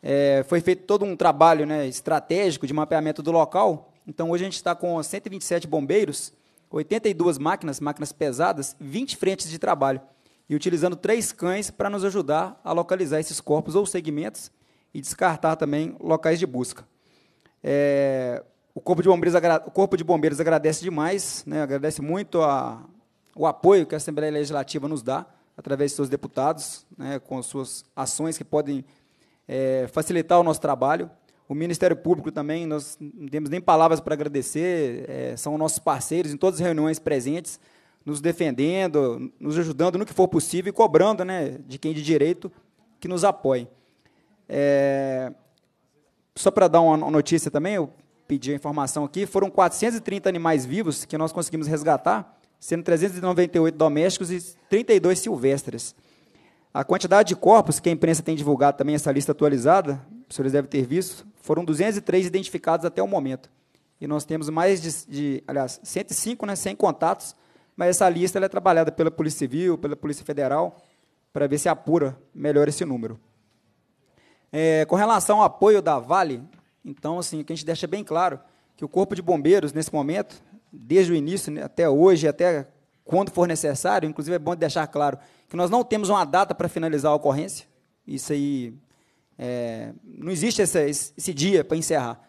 É, foi feito todo um trabalho né, estratégico de mapeamento do local, então hoje a gente está com 127 bombeiros, 82 máquinas, máquinas pesadas, 20 frentes de trabalho, e utilizando três cães para nos ajudar a localizar esses corpos ou segmentos e descartar também locais de busca. É, o Corpo de Bombeiros, o corpo de bombeiros agradece demais, né, agradece muito a, o apoio que a Assembleia Legislativa nos dá, através de seus deputados, né, com suas ações que podem é, facilitar o nosso trabalho. O Ministério Público também, nós não temos nem palavras para agradecer, é, são nossos parceiros em todas as reuniões presentes, nos defendendo, nos ajudando no que for possível e cobrando né, de quem de direito que nos apoie. É, só para dar uma notícia também, pedir a informação aqui, foram 430 animais vivos que nós conseguimos resgatar, sendo 398 domésticos e 32 silvestres. A quantidade de corpos que a imprensa tem divulgado também, essa lista atualizada, os senhores devem ter visto, foram 203 identificados até o momento. E nós temos mais de, de aliás, 105 né, sem contatos, mas essa lista é trabalhada pela Polícia Civil, pela Polícia Federal, para ver se apura melhor esse número. É, com relação ao apoio da Vale, então, assim, que a gente deixa bem claro que o Corpo de Bombeiros, nesse momento, desde o início né, até hoje, até quando for necessário, inclusive é bom deixar claro que nós não temos uma data para finalizar a ocorrência. Isso aí. É, não existe esse dia para encerrar.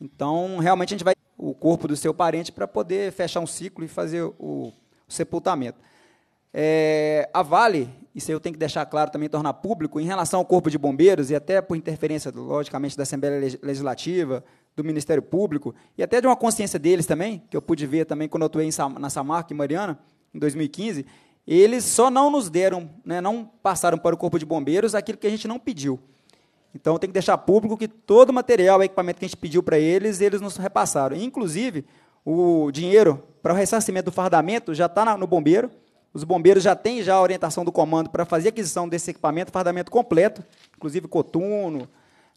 Então, realmente, a gente vai o corpo do seu parente para poder fechar um ciclo e fazer o, o sepultamento. É, a Vale isso eu tenho que deixar claro também, tornar público, em relação ao Corpo de Bombeiros, e até por interferência, logicamente, da Assembleia Legislativa, do Ministério Público, e até de uma consciência deles também, que eu pude ver também quando eu atuei na Samarca em Mariana, em 2015, eles só não nos deram, né, não passaram para o Corpo de Bombeiros aquilo que a gente não pediu. Então, tenho que deixar público que todo o material, o equipamento que a gente pediu para eles, eles nos repassaram. Inclusive, o dinheiro para o ressarcimento do fardamento já está no bombeiro, os bombeiros já têm já a orientação do comando para fazer aquisição desse equipamento, fardamento completo, inclusive cotuno,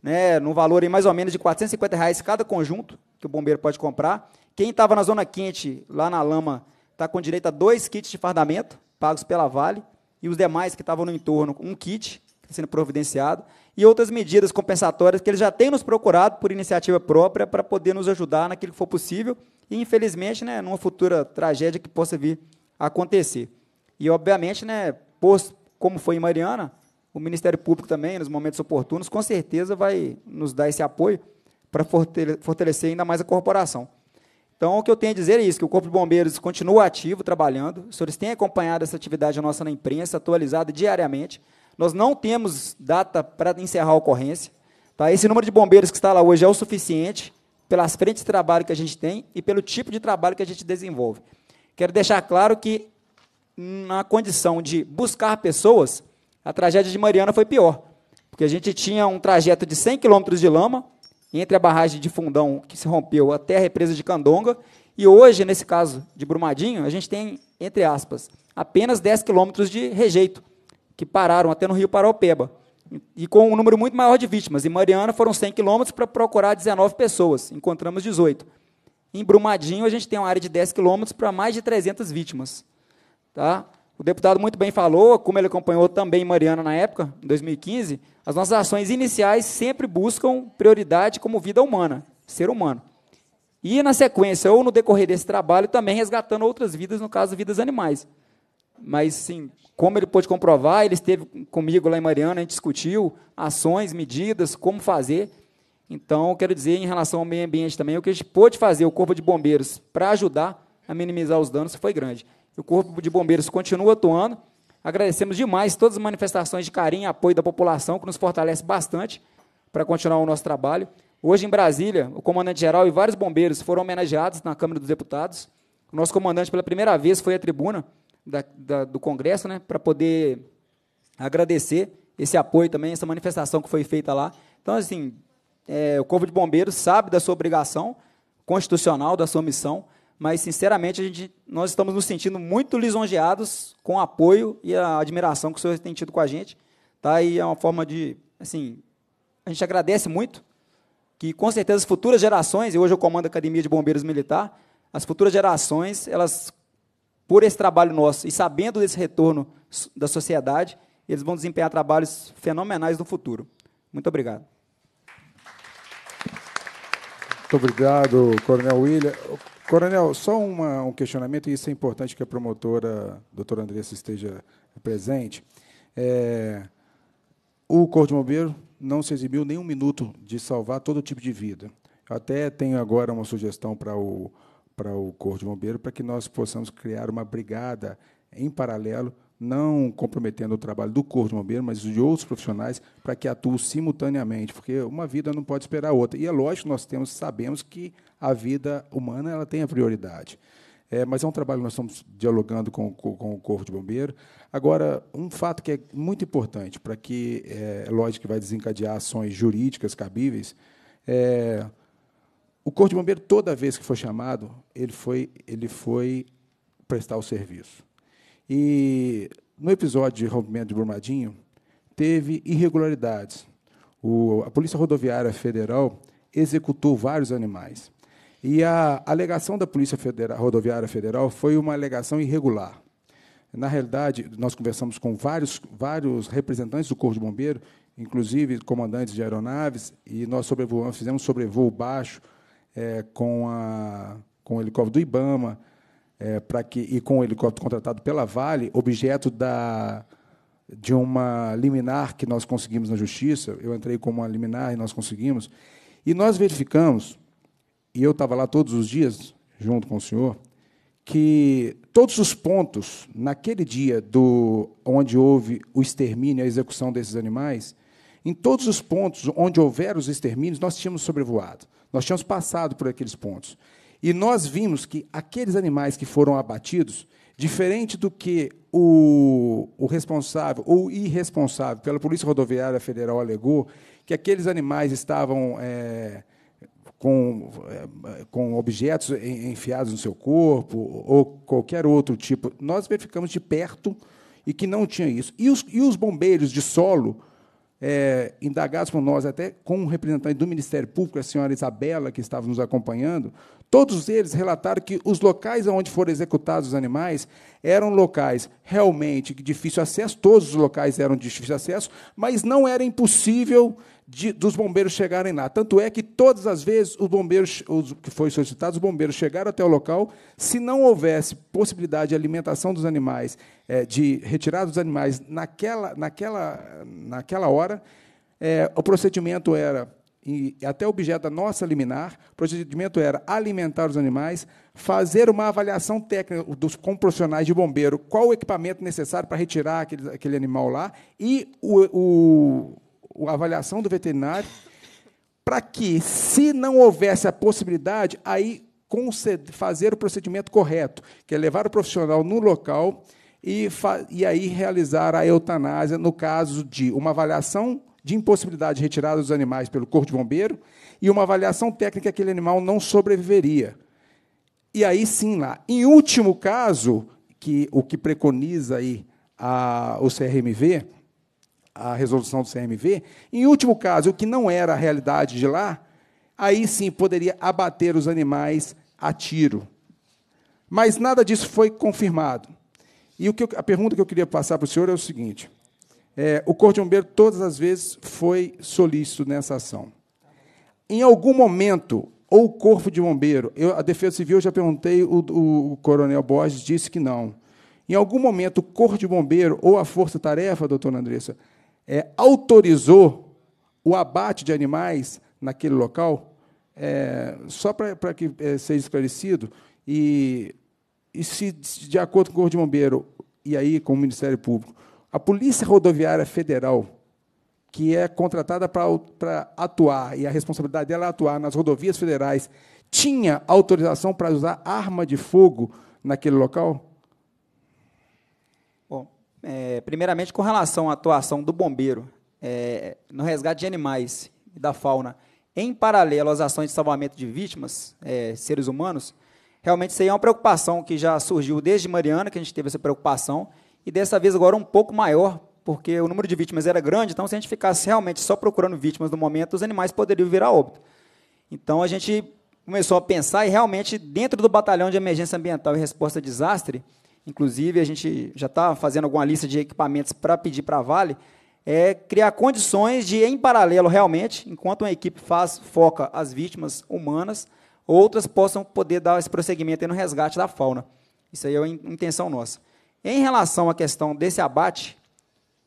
né, no valor em mais ou menos de 450 reais cada conjunto que o bombeiro pode comprar. Quem estava na zona quente, lá na lama, está com direito a dois kits de fardamento, pagos pela Vale, e os demais que estavam no entorno, um kit, sendo providenciado, e outras medidas compensatórias que eles já têm nos procurado por iniciativa própria para poder nos ajudar naquilo que for possível e, infelizmente, né, numa futura tragédia que possa vir a acontecer. E, obviamente, né, posto como foi em Mariana, o Ministério Público também, nos momentos oportunos, com certeza vai nos dar esse apoio para fortalecer ainda mais a corporação. Então, o que eu tenho a dizer é isso, que o Corpo de Bombeiros continua ativo, trabalhando. Os senhores têm acompanhado essa atividade nossa na imprensa, atualizada diariamente. Nós não temos data para encerrar a ocorrência. Tá? Esse número de bombeiros que está lá hoje é o suficiente pelas frentes de trabalho que a gente tem e pelo tipo de trabalho que a gente desenvolve. Quero deixar claro que na condição de buscar pessoas, a tragédia de Mariana foi pior. Porque a gente tinha um trajeto de 100 quilômetros de lama, entre a barragem de Fundão, que se rompeu, até a represa de Candonga. E hoje, nesse caso de Brumadinho, a gente tem, entre aspas, apenas 10 quilômetros de rejeito, que pararam até no Rio Paraupeba. E com um número muito maior de vítimas. Em Mariana foram 100 quilômetros para procurar 19 pessoas, encontramos 18. Em Brumadinho, a gente tem uma área de 10 quilômetros para mais de 300 vítimas. Tá? O deputado muito bem falou, como ele acompanhou também Mariana na época, em 2015, as nossas ações iniciais sempre buscam prioridade como vida humana, ser humano. E na sequência, ou no decorrer desse trabalho, também resgatando outras vidas, no caso, vidas animais. Mas, sim, como ele pôde comprovar, ele esteve comigo lá em Mariana, a gente discutiu ações, medidas, como fazer. Então, quero dizer, em relação ao meio ambiente também, o que a gente pôde fazer, o Corpo de Bombeiros, para ajudar a minimizar os danos foi grande o Corpo de Bombeiros continua atuando. Agradecemos demais todas as manifestações de carinho e apoio da população, que nos fortalece bastante para continuar o nosso trabalho. Hoje, em Brasília, o comandante-geral e vários bombeiros foram homenageados na Câmara dos Deputados. O nosso comandante, pela primeira vez, foi à tribuna da, da, do Congresso né, para poder agradecer esse apoio também, essa manifestação que foi feita lá. Então, assim, é, o Corpo de Bombeiros sabe da sua obrigação constitucional, da sua missão, mas sinceramente a gente, nós estamos nos sentindo muito lisonjeados com o apoio e a admiração que o senhor tem tido com a gente, tá? E é uma forma de, assim, a gente agradece muito que com certeza as futuras gerações, e hoje eu comando a Academia de Bombeiros Militar, as futuras gerações, elas por esse trabalho nosso e sabendo desse retorno da sociedade, eles vão desempenhar trabalhos fenomenais no futuro. Muito obrigado. Muito obrigado, Coronel William. Coronel, só uma, um questionamento, e isso é importante que a promotora, doutora Andressa, esteja presente. É, o Corpo de Bombeiro não se exibiu nem um minuto de salvar todo tipo de vida. Eu Até tenho agora uma sugestão para o, para o Corpo de Bombeiro, para que nós possamos criar uma brigada em paralelo, não comprometendo o trabalho do Corpo de Bombeiro, mas de outros profissionais, para que atuem simultaneamente, porque uma vida não pode esperar a outra. E é lógico, nós temos, sabemos que a vida humana ela tem a prioridade. É, mas é um trabalho que nós estamos dialogando com, com, com, o Corpo de Bombeiro. Agora, um fato que é muito importante para que, é, é, lógico que vai desencadear ações jurídicas cabíveis, é, o Corpo de Bombeiro, toda vez que foi chamado, ele foi, ele foi prestar o serviço. E no episódio de rompimento de Brumadinho, teve irregularidades. O, a Polícia Rodoviária Federal executou vários animais. E a alegação da Polícia Federal, Rodoviária Federal foi uma alegação irregular. Na realidade, nós conversamos com vários, vários representantes do Corpo de Bombeiro, inclusive comandantes de aeronaves, e nós sobrevoamos, fizemos sobrevoo baixo é, com, a, com o helicóptero do IBAMA é, para que, e com o helicóptero contratado pela Vale, objeto da, de uma liminar que nós conseguimos na Justiça. Eu entrei com uma liminar e nós conseguimos. E nós verificamos e eu estava lá todos os dias, junto com o senhor, que todos os pontos, naquele dia do onde houve o extermínio, a execução desses animais, em todos os pontos onde houver os extermínios, nós tínhamos sobrevoado, nós tínhamos passado por aqueles pontos. E nós vimos que aqueles animais que foram abatidos, diferente do que o, o responsável ou irresponsável pela Polícia Rodoviária Federal alegou, que aqueles animais estavam. É, com, eh, com objetos enfiados no seu corpo ou qualquer outro tipo. Nós verificamos de perto e que não tinha isso. E os, e os bombeiros de solo, é, indagados por nós, até com um representante do Ministério Público, a senhora Isabela, que estava nos acompanhando, todos eles relataram que os locais onde foram executados os animais eram locais realmente de difícil acesso, todos os locais eram de difícil acesso, mas não era impossível de, dos bombeiros chegarem lá. Tanto é que todas as vezes os bombeiros, os que foi solicitado, os bombeiros chegaram até o local. Se não houvesse possibilidade de alimentação dos animais, é, de retirada dos animais naquela, naquela, naquela hora, é, o procedimento era e até objeto da nossa liminar, o procedimento era alimentar os animais, fazer uma avaliação técnica dos com profissionais de bombeiro, qual o equipamento necessário para retirar aquele, aquele animal lá, e o, o a avaliação do veterinário, para que, se não houvesse a possibilidade, aí fazer o procedimento correto, que é levar o profissional no local e, e aí realizar a eutanásia no caso de uma avaliação de impossibilidade de retirada dos animais pelo corpo de bombeiro e uma avaliação técnica que aquele animal não sobreviveria. E aí sim lá. Em último caso, que o que preconiza aí a, o CRMV, a resolução do CMV, em último caso, o que não era a realidade de lá, aí sim poderia abater os animais a tiro. Mas nada disso foi confirmado. E o que eu, a pergunta que eu queria passar para o senhor é o seguinte: é, o Corpo de Bombeiro, todas as vezes, foi solícito nessa ação. Em algum momento, ou o Corpo de Bombeiro, eu, a Defesa Civil, eu já perguntei, o, o, o Coronel Borges disse que não. Em algum momento, o Corpo de Bombeiro ou a Força Tarefa, doutora Andressa, é, autorizou o abate de animais naquele local, é, só para que é, seja esclarecido, e, e se, de acordo com o Corpo de Bombeiro e aí com o Ministério Público, a Polícia Rodoviária Federal, que é contratada para atuar, e a responsabilidade dela é atuar nas rodovias federais, tinha autorização para usar arma de fogo naquele local? É, primeiramente, com relação à atuação do bombeiro é, no resgate de animais e da fauna, em paralelo às ações de salvamento de vítimas, é, seres humanos, realmente isso aí é uma preocupação que já surgiu desde Mariana, que a gente teve essa preocupação, e dessa vez agora um pouco maior, porque o número de vítimas era grande, então se a gente ficasse realmente só procurando vítimas no momento, os animais poderiam virar óbito. Então a gente começou a pensar e realmente dentro do batalhão de emergência ambiental e resposta a desastre, inclusive a gente já está fazendo alguma lista de equipamentos para pedir para a Vale, é criar condições de, em paralelo realmente, enquanto uma equipe faz, foca as vítimas humanas, outras possam poder dar esse prosseguimento no resgate da fauna. Isso aí é a intenção nossa. Em relação à questão desse abate,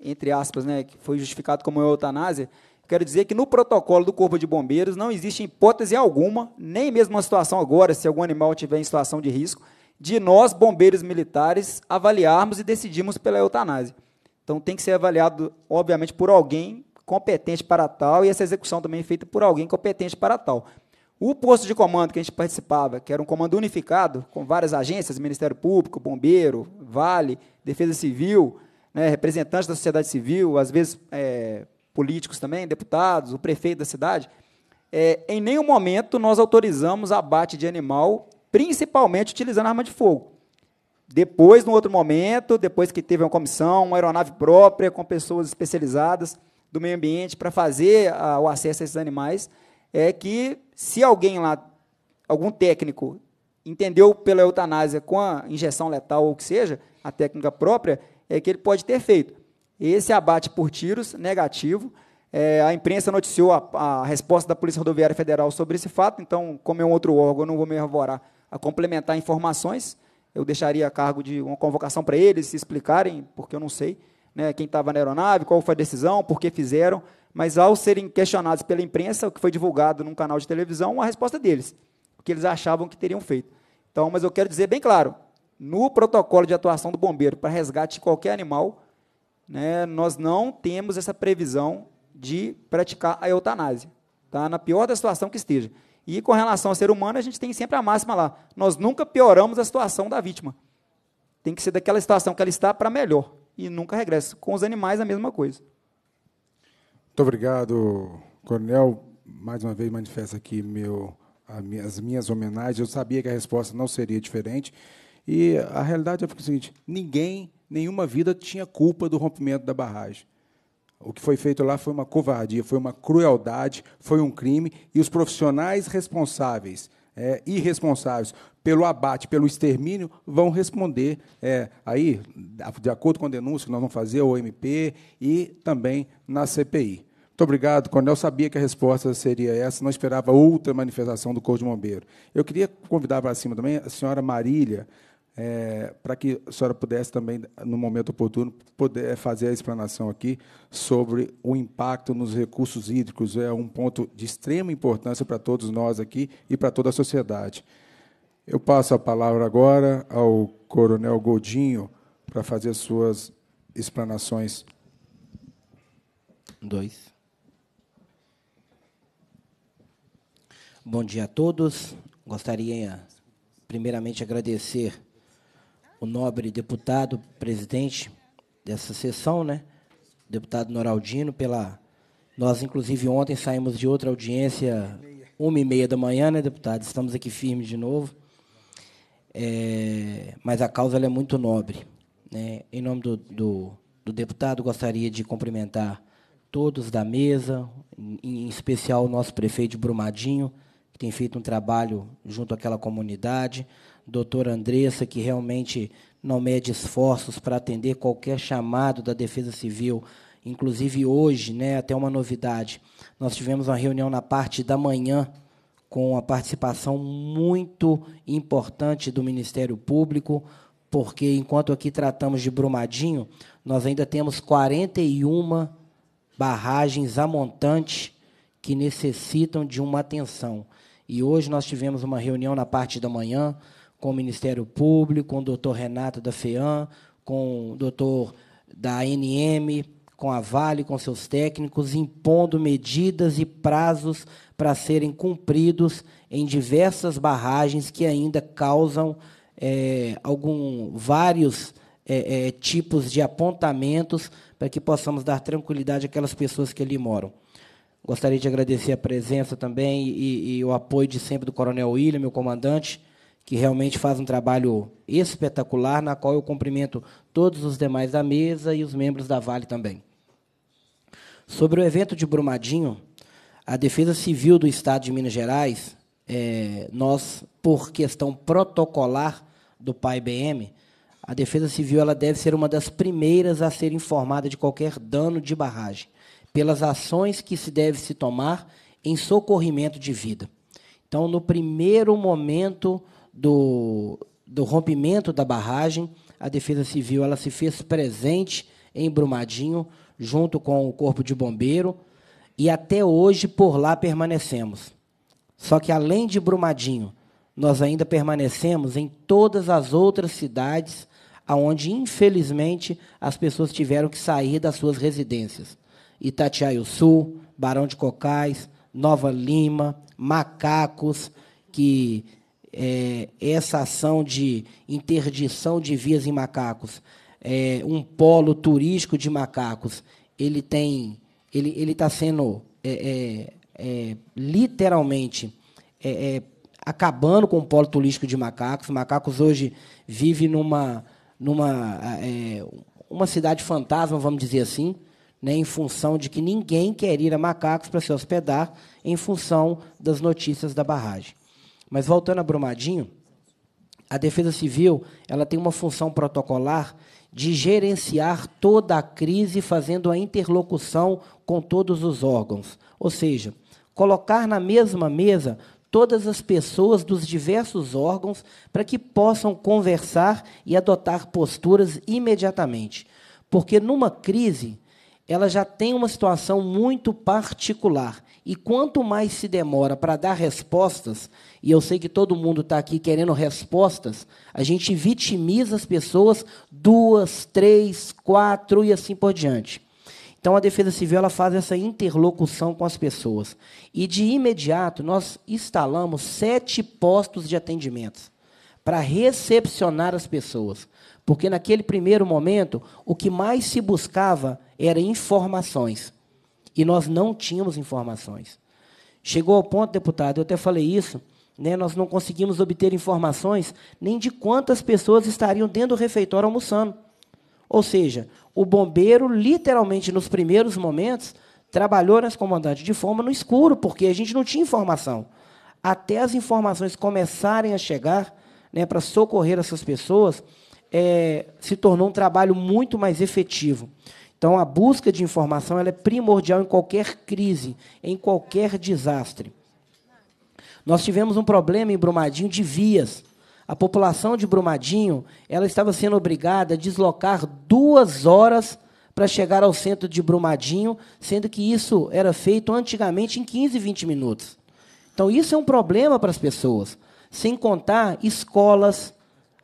entre aspas, né, que foi justificado como eutanásia, quero dizer que no protocolo do Corpo de Bombeiros não existe hipótese alguma, nem mesmo uma situação agora, se algum animal tiver em situação de risco, de nós, bombeiros militares, avaliarmos e decidirmos pela eutanásia. Então tem que ser avaliado, obviamente, por alguém competente para tal, e essa execução também é feita por alguém competente para tal. O posto de comando que a gente participava, que era um comando unificado, com várias agências, Ministério Público, Bombeiro, Vale, Defesa Civil, né, representantes da sociedade civil, às vezes é, políticos também, deputados, o prefeito da cidade, é, em nenhum momento nós autorizamos abate de animal principalmente utilizando arma de fogo. Depois, num outro momento, depois que teve uma comissão, uma aeronave própria, com pessoas especializadas do meio ambiente para fazer a, ah, o acesso a esses animais, é que se alguém lá, algum técnico, entendeu pela eutanásia com a injeção letal ou o que seja, a técnica própria, é que ele pode ter feito. Esse abate por tiros, negativo. É, a imprensa noticiou a, a, resposta da Polícia Rodoviária Federal sobre esse fato, então, como é um outro órgão, eu não vou me arvorar a complementar informações. Eu deixaria a cargo de uma convocação para eles se explicarem, porque eu não sei né, quem estava na aeronave, qual foi a decisão, por que fizeram. Mas ao serem questionados pela imprensa, o que foi divulgado num canal de televisão, a resposta deles, o que eles achavam que teriam feito. Então, mas eu quero dizer bem claro, no protocolo de atuação do bombeiro para resgate de qualquer animal, né, nós não temos essa previsão de praticar a eutanásia, tá? na pior da situação que esteja. E com relação ao ser humano, a gente tem sempre a máxima lá: nós nunca pioramos a situação da vítima. Tem que ser daquela situação que ela está para melhor. E nunca regressa. Com os animais, a mesma coisa. Muito obrigado, Coronel. Mais uma vez, manifesta aqui meu, as minhas homenagens. Eu sabia que a resposta não seria diferente. E a realidade é o seguinte: ninguém, nenhuma vida tinha culpa do rompimento da barragem. O que foi feito lá foi uma covardia, foi uma crueldade, foi um crime, e os profissionais responsáveis, é, irresponsáveis pelo abate, pelo extermínio, vão responder é, aí, de acordo com a denúncia que nós vamos fazer, ao MP e também na CPI. Muito obrigado, Coronel. Sabia que a resposta seria essa, não esperava outra manifestação do Corpo de Bombeiro. Eu queria convidar para cima também a senhora Marília, é, para que a senhora pudesse também, no momento oportuno, poder fazer a explanação aqui sobre o impacto nos recursos hídricos. É um ponto de extrema importância para todos nós aqui e para toda a sociedade. Eu passo a palavra agora ao Coronel Godinho para fazer suas explanações. Dois. Bom dia a todos. Gostaria, primeiramente, agradecer o nobre deputado, presidente dessa sessão, né? deputado Noraldino, pela. Nós, inclusive, ontem saímos de outra audiência, uma e meia da manhã, né, deputado? Estamos aqui firmes de novo. É... Mas a causa é muito nobre. Né? Em nome do, do, do deputado, gostaria de cumprimentar todos da mesa, em, especial o nosso prefeito Brumadinho, que tem feito um trabalho junto àquela comunidade, doutora Andressa, que realmente não mede esforços para atender qualquer chamado da Defesa Civil. Inclusive hoje, né, até uma novidade, nós tivemos uma reunião na parte da manhã com a participação muito importante do Ministério Público, porque enquanto aqui tratamos de Brumadinho, nós ainda temos 41 barragens a montante que necessitam de uma atenção. E hoje nós tivemos uma reunião na parte da manhã, com o Ministério Público, com o doutor Renato da FEAM, com o doutor da ANM, com a Vale, com seus técnicos, impondo medidas e prazos para serem cumpridos em diversas barragens que ainda causam é, algum, vários é, é, tipos de apontamentos para que possamos dar tranquilidade àquelas pessoas que ali moram. Gostaria de agradecer a presença também e, e o apoio de sempre do Coronel William, meu comandante, que realmente faz um trabalho espetacular, na qual eu cumprimento todos os demais da mesa e os membros da Vale também. Sobre o evento de Brumadinho, a Defesa Civil do Estado de Minas Gerais, é, nós, por questão protocolar do Pai BM, a Defesa Civil ela deve ser uma das primeiras a ser informada de qualquer dano de barragem, pelas ações que se deve se tomar em socorrimento de vida. Então, no primeiro momento do, do rompimento da barragem, a Defesa Civil ela se fez presente em Brumadinho, junto com o Corpo de Bombeiro, e até hoje por lá permanecemos. Só que além de Brumadinho, nós ainda permanecemos em todas as outras cidades aonde infelizmente as pessoas tiveram que sair das suas residências. Itatiaio Sul, Barão de Cocais, Nova Lima, Macacos, que é, essa ação de interdição de vias em macacos, é, um polo turístico de macacos, ele tem, ele ele está sendo é, é, é literalmente é, acabando com o polo turístico de macacos. Macacos hoje vive numa numa uma cidade fantasma, vamos dizer assim, né, em função de que ninguém quer ir a Macacos para se hospedar, em função das notícias da barragem. Mas voltando a Brumadinho, a Defesa Civil ela tem uma função protocolar de gerenciar toda a crise, fazendo a interlocução com todos os órgãos. Ou seja, colocar na mesma mesa todas as pessoas dos diversos órgãos para que possam conversar e adotar posturas imediatamente. Porque numa crise, ela já tem uma situação muito particular. E quanto mais se demora para dar respostas, e eu sei que todo mundo está aqui querendo respostas, a gente vitimiza as pessoas duas, três, quatro e assim por diante. Então a Defesa Civil ela faz essa interlocução com as pessoas. E de imediato nós instalamos sete postos de atendimento para recepcionar as pessoas. Porque naquele primeiro momento, o que mais se buscava era informações. E nós não tínhamos informações. Chegou ao ponto, deputado, eu até falei isso, né, nós não conseguimos obter informações nem de quantas pessoas estariam dentro do refeitório almoçando. Ou seja, o bombeiro, literalmente, nos primeiros momentos, trabalhou nas comandantes de forma no escuro, porque a gente não tinha informação. Até as informações começarem a chegar né, para socorrer essas pessoas, é, se tornou um trabalho muito mais efetivo. Então, a busca de informação é primordial em qualquer crise, em qualquer desastre. Nós tivemos um problema em Brumadinho de vias. A população de Brumadinho ela estava sendo obrigada a deslocar duas horas para chegar ao centro de Brumadinho, sendo que isso era feito antigamente em 15, 20 minutos. Então, isso é um problema para as pessoas. Sem contar escolas,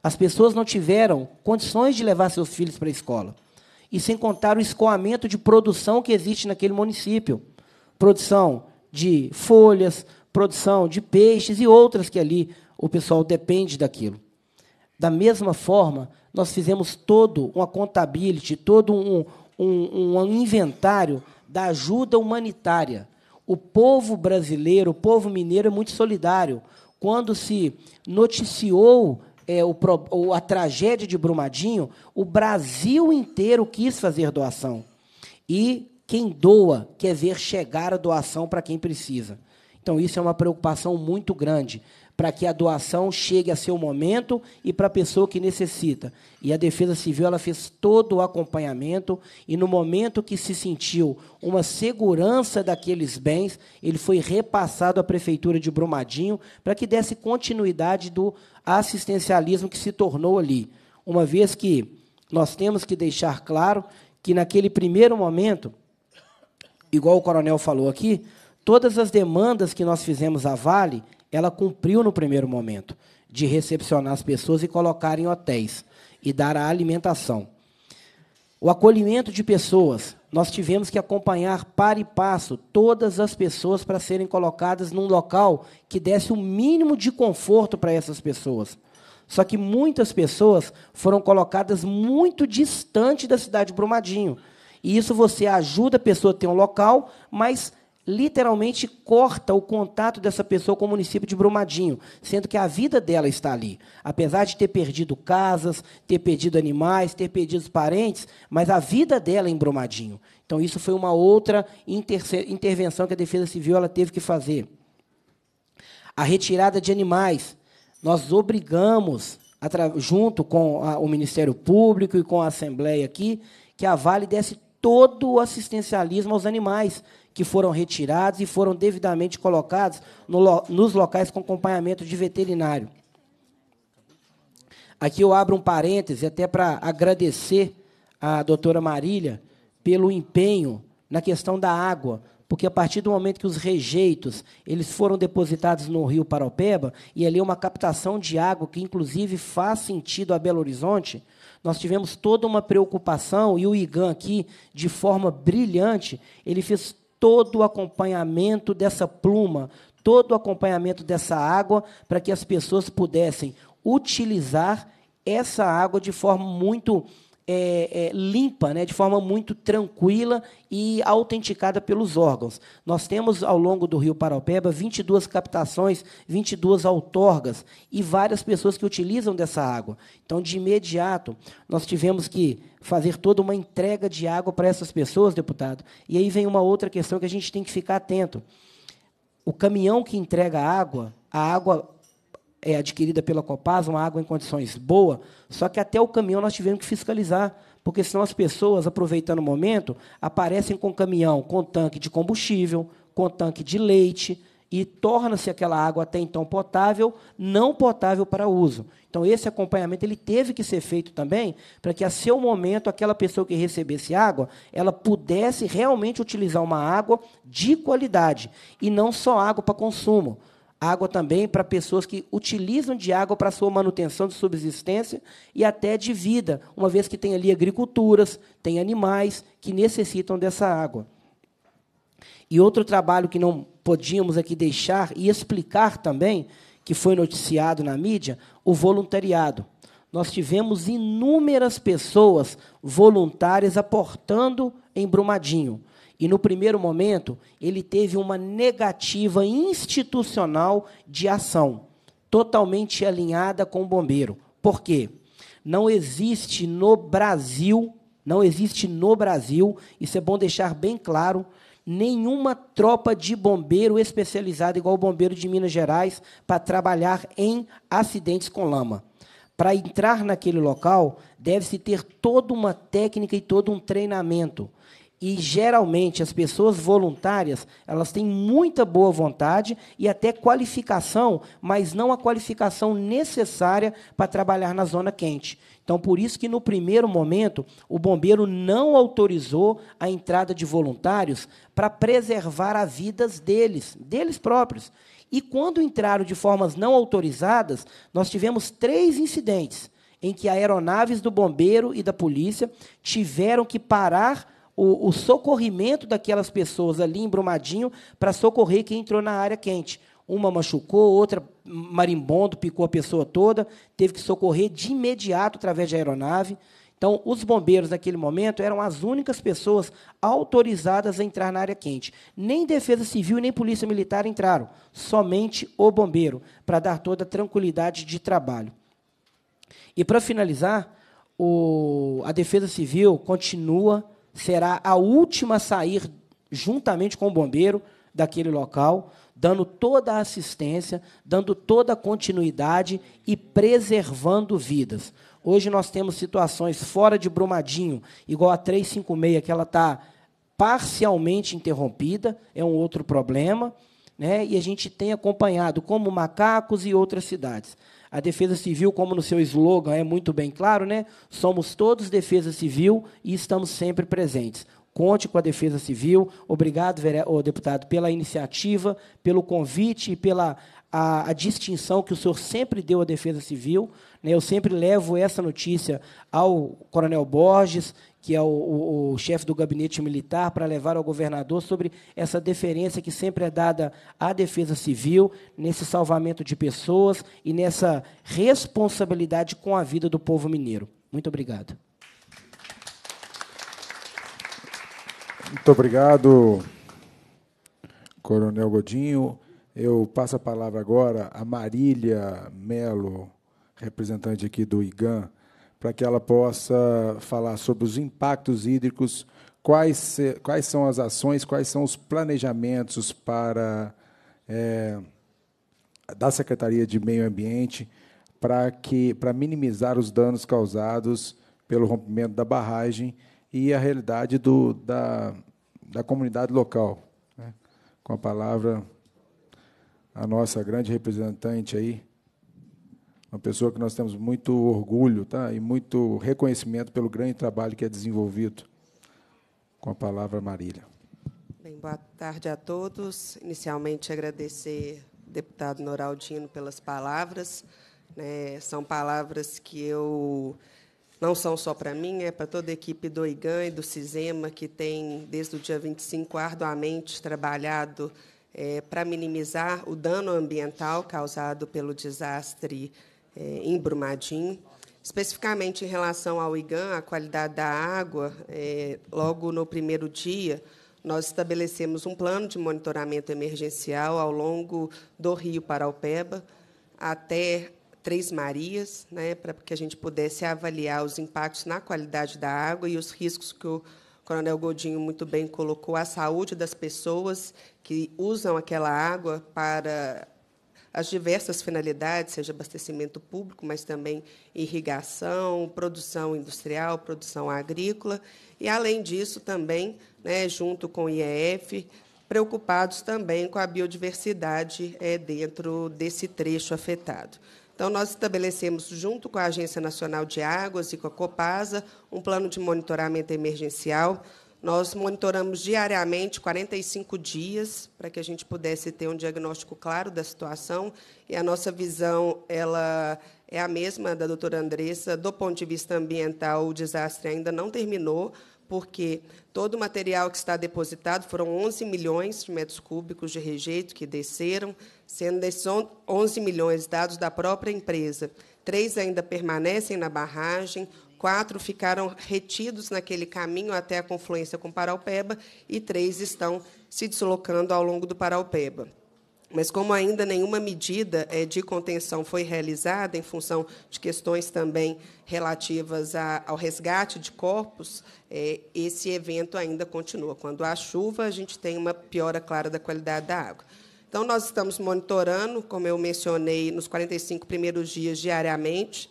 as pessoas não tiveram condições de levar seus filhos para a escola. E sem contar o escoamento de produção que existe naquele município produção de folhas, produção de peixes e outras que ali o pessoal depende daquilo. Da mesma forma, nós fizemos todo uma contabilidade, todo um, um, um inventário da ajuda humanitária. O povo brasileiro, o povo mineiro é muito solidário. Quando se noticiou é, o, a tragédia de Brumadinho, o Brasil inteiro quis fazer doação. E quem doa quer ver chegar a doação para quem precisa. Então, isso é uma preocupação muito grande para que a doação chegue a seu momento e para a pessoa que necessita. E a Defesa Civil ela fez todo o acompanhamento e no momento que se sentiu uma segurança daqueles bens, ele foi repassado à prefeitura de Brumadinho para que desse continuidade do assistencialismo que se tornou ali. Uma vez que nós temos que deixar claro que naquele primeiro momento, igual o coronel falou aqui, todas as demandas que nós fizemos à Vale, ela cumpriu no primeiro momento, de recepcionar as pessoas e colocar em hotéis e dar a alimentação. O acolhimento de pessoas, nós tivemos que acompanhar para e passo todas as pessoas para serem colocadas num local que desse o mínimo de conforto para essas pessoas. Só que muitas pessoas foram colocadas muito distante da cidade de Brumadinho. E isso você ajuda a pessoa a ter um local, mas literalmente corta o contato dessa pessoa com o município de Brumadinho, sendo que a vida dela está ali. Apesar de ter perdido casas, ter perdido animais, ter perdido parentes, mas a vida dela é em Brumadinho. Então, isso foi uma outra intervenção que a Defesa Civil ela teve que fazer. A retirada de animais. Nós obrigamos, junto com a, o Ministério Público e com a Assembleia aqui, que a Vale desse todo o assistencialismo aos animais, que foram retirados e foram devidamente colocados no, nos locais com acompanhamento de veterinário. Aqui eu abro um parêntese até para agradecer à doutora Marília pelo empenho na questão da água, porque a partir do momento que os rejeitos eles foram depositados no Rio Paropeba e ali é uma captação de água que inclusive faz sentido a Belo Horizonte, nós tivemos toda uma preocupação e o IGAN aqui de forma brilhante, ele fez todo o acompanhamento dessa pluma, todo o acompanhamento dessa água, para que as pessoas pudessem utilizar essa água de forma muito é, é, limpa, né, de forma muito tranquila e autenticada pelos órgãos. Nós temos, ao longo do Rio Paraupeba, 22 captações, 22 outorgas e várias pessoas que utilizam dessa água. Então, de imediato, nós tivemos que fazer toda uma entrega de água para essas pessoas, deputado. E aí vem uma outra questão que a gente tem que ficar atento. O caminhão que entrega água, a água é, adquirida pela Copasa, uma água em condições boas, só que até o caminhão nós tivemos que fiscalizar, porque senão as pessoas, aproveitando o momento, aparecem com caminhão, com tanque de combustível, com tanque de leite, e torna-se aquela água até então potável, não potável para uso. Então esse acompanhamento ele teve que ser feito também para que a seu momento aquela pessoa que recebesse água, ela pudesse realmente utilizar uma água de qualidade e não só água para consumo água também para pessoas que utilizam de água para sua manutenção de subsistência e até de vida, uma vez que tem ali agriculturas, tem animais que necessitam dessa água. E outro trabalho que não podíamos aqui deixar e explicar também, que foi noticiado na mídia, o voluntariado. Nós tivemos inúmeras pessoas voluntárias aportando em Brumadinho. E no primeiro momento, ele teve uma negativa institucional de ação, totalmente alinhada com o bombeiro. Por quê? Não existe no Brasil, não existe no Brasil, isso é bom deixar bem claro, nenhuma tropa de bombeiro especializada igual o bombeiro de Minas Gerais para trabalhar em acidentes com lama. Para entrar naquele local, deve-se ter toda uma técnica e todo um treinamento. E geralmente as pessoas voluntárias, elas têm muita boa vontade e até qualificação, mas não a qualificação necessária para trabalhar na zona quente. Então, por isso que no primeiro momento o bombeiro não autorizou a entrada de voluntários para preservar as vidas deles, deles próprios. E quando entraram de formas não autorizadas, nós tivemos três incidentes em que aeronaves do bombeiro e da polícia tiveram que parar o, o socorrimento daquelas pessoas ali em Brumadinho para socorrer quem entrou na área quente. Uma machucou, outra marimbondo picou a pessoa toda, teve que socorrer de imediato através de aeronave. Então, os bombeiros naquele momento eram as únicas pessoas autorizadas a entrar na área quente. Nem Defesa Civil nem Polícia Militar entraram, somente o bombeiro, para dar toda a tranquilidade de trabalho. E para finalizar, o, a Defesa Civil continua será a última a sair juntamente com o bombeiro daquele local, dando toda a assistência, dando toda a continuidade e preservando vidas. Hoje nós temos situações fora de Brumadinho, igual a 356, que ela está parcialmente interrompida, é um outro problema, né? e a gente tem acompanhado, como Macacos e outras cidades. A Defesa Civil, como no seu slogan é muito bem claro, né? Somos todos Defesa Civil e estamos sempre presentes. Conte com a Defesa Civil. Obrigado, deputado, pela iniciativa, pelo convite e pela a, a, distinção que o senhor sempre deu à Defesa Civil. Né? Eu sempre levo essa notícia ao Coronel Borges, que é o, o, o chefe do gabinete militar, para levar ao governador sobre essa deferência que sempre é dada à defesa civil, nesse salvamento de pessoas e nessa responsabilidade com a vida do povo mineiro. Muito obrigado. Muito obrigado, Coronel Godinho. Eu passo a palavra agora a Marília Melo, representante aqui do IGAN para que ela possa falar sobre os impactos hídricos, quais, quais são as ações, quais são os planejamentos para é, da Secretaria de Meio Ambiente para que para minimizar os danos causados pelo rompimento da barragem e a realidade do, da, da comunidade local. Né? Com a palavra a nossa grande representante aí, uma pessoa que nós temos muito orgulho tá? e muito reconhecimento pelo grande trabalho que é desenvolvido. Com a palavra, Marília. Bem, boa tarde a todos. Inicialmente, agradecer ao deputado Noraldino pelas palavras. Né? São palavras que eu não são só para mim, é para toda a equipe do IGAN e do CISEMA, que tem, desde o dia 25, arduamente trabalhado é, eh, para minimizar o dano ambiental causado pelo desastre é, em Brumadinho, especificamente em relação ao IGAN, a qualidade da água. É, logo no primeiro dia, nós estabelecemos um plano de monitoramento emergencial ao longo do Rio Paraupeba até Três Marias, né, para que a gente pudesse avaliar os impactos na qualidade da água e os riscos que o Coronel Godinho muito bem colocou à saúde das pessoas que usam aquela água para as diversas finalidades, seja abastecimento público, mas também irrigação, produção industrial, produção agrícola. E, além disso, também, né, junto com o IEF, preocupados também com a biodiversidade é, dentro desse trecho afetado. Então, nós estabelecemos, junto com a Agência Nacional de Águas e com a Copasa, um plano de monitoramento emergencial nós monitoramos diariamente 45 dias para que a gente pudesse ter um diagnóstico claro da situação e a nossa visão ela é a mesma da doutora Andressa. Do ponto de vista ambiental, o desastre ainda não terminou, porque todo o material que está depositado foram 11 milhões de metros cúbicos de rejeito que desceram, sendo desses 11 milhões dados da própria empresa. Três ainda permanecem na barragem, quatro ficaram retidos naquele caminho até a confluência com Paraupeba e três estão se deslocando ao longo do Paraupeba. Mas, como ainda nenhuma medida eh, de contenção foi realizada, em função de questões também relativas ao resgate de corpos, eh, esse evento ainda continua. Quando há chuva, a gente tem uma piora clara da qualidade da água. Então, nós estamos monitorando, como eu mencionei, nos 45 primeiros dias diariamente.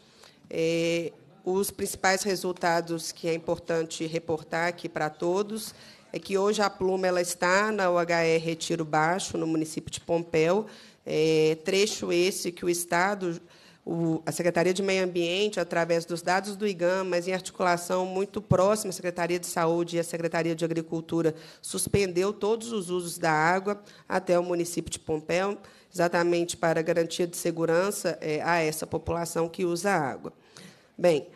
Eh, os principais resultados que é importante reportar aqui para todos é que hoje a pluma ela está na UHR Retiro Baixo, no município de Pompéu, é, trecho esse que o Estado, o, a Secretaria de Meio Ambiente, através dos dados do IGAM, mas em articulação muito próxima, a Secretaria de Saúde e a Secretaria de Agricultura, suspendeu todos os usos da água até o município de Pompéu, exatamente para garantia de segurança é, a essa população que usa a água. Bem,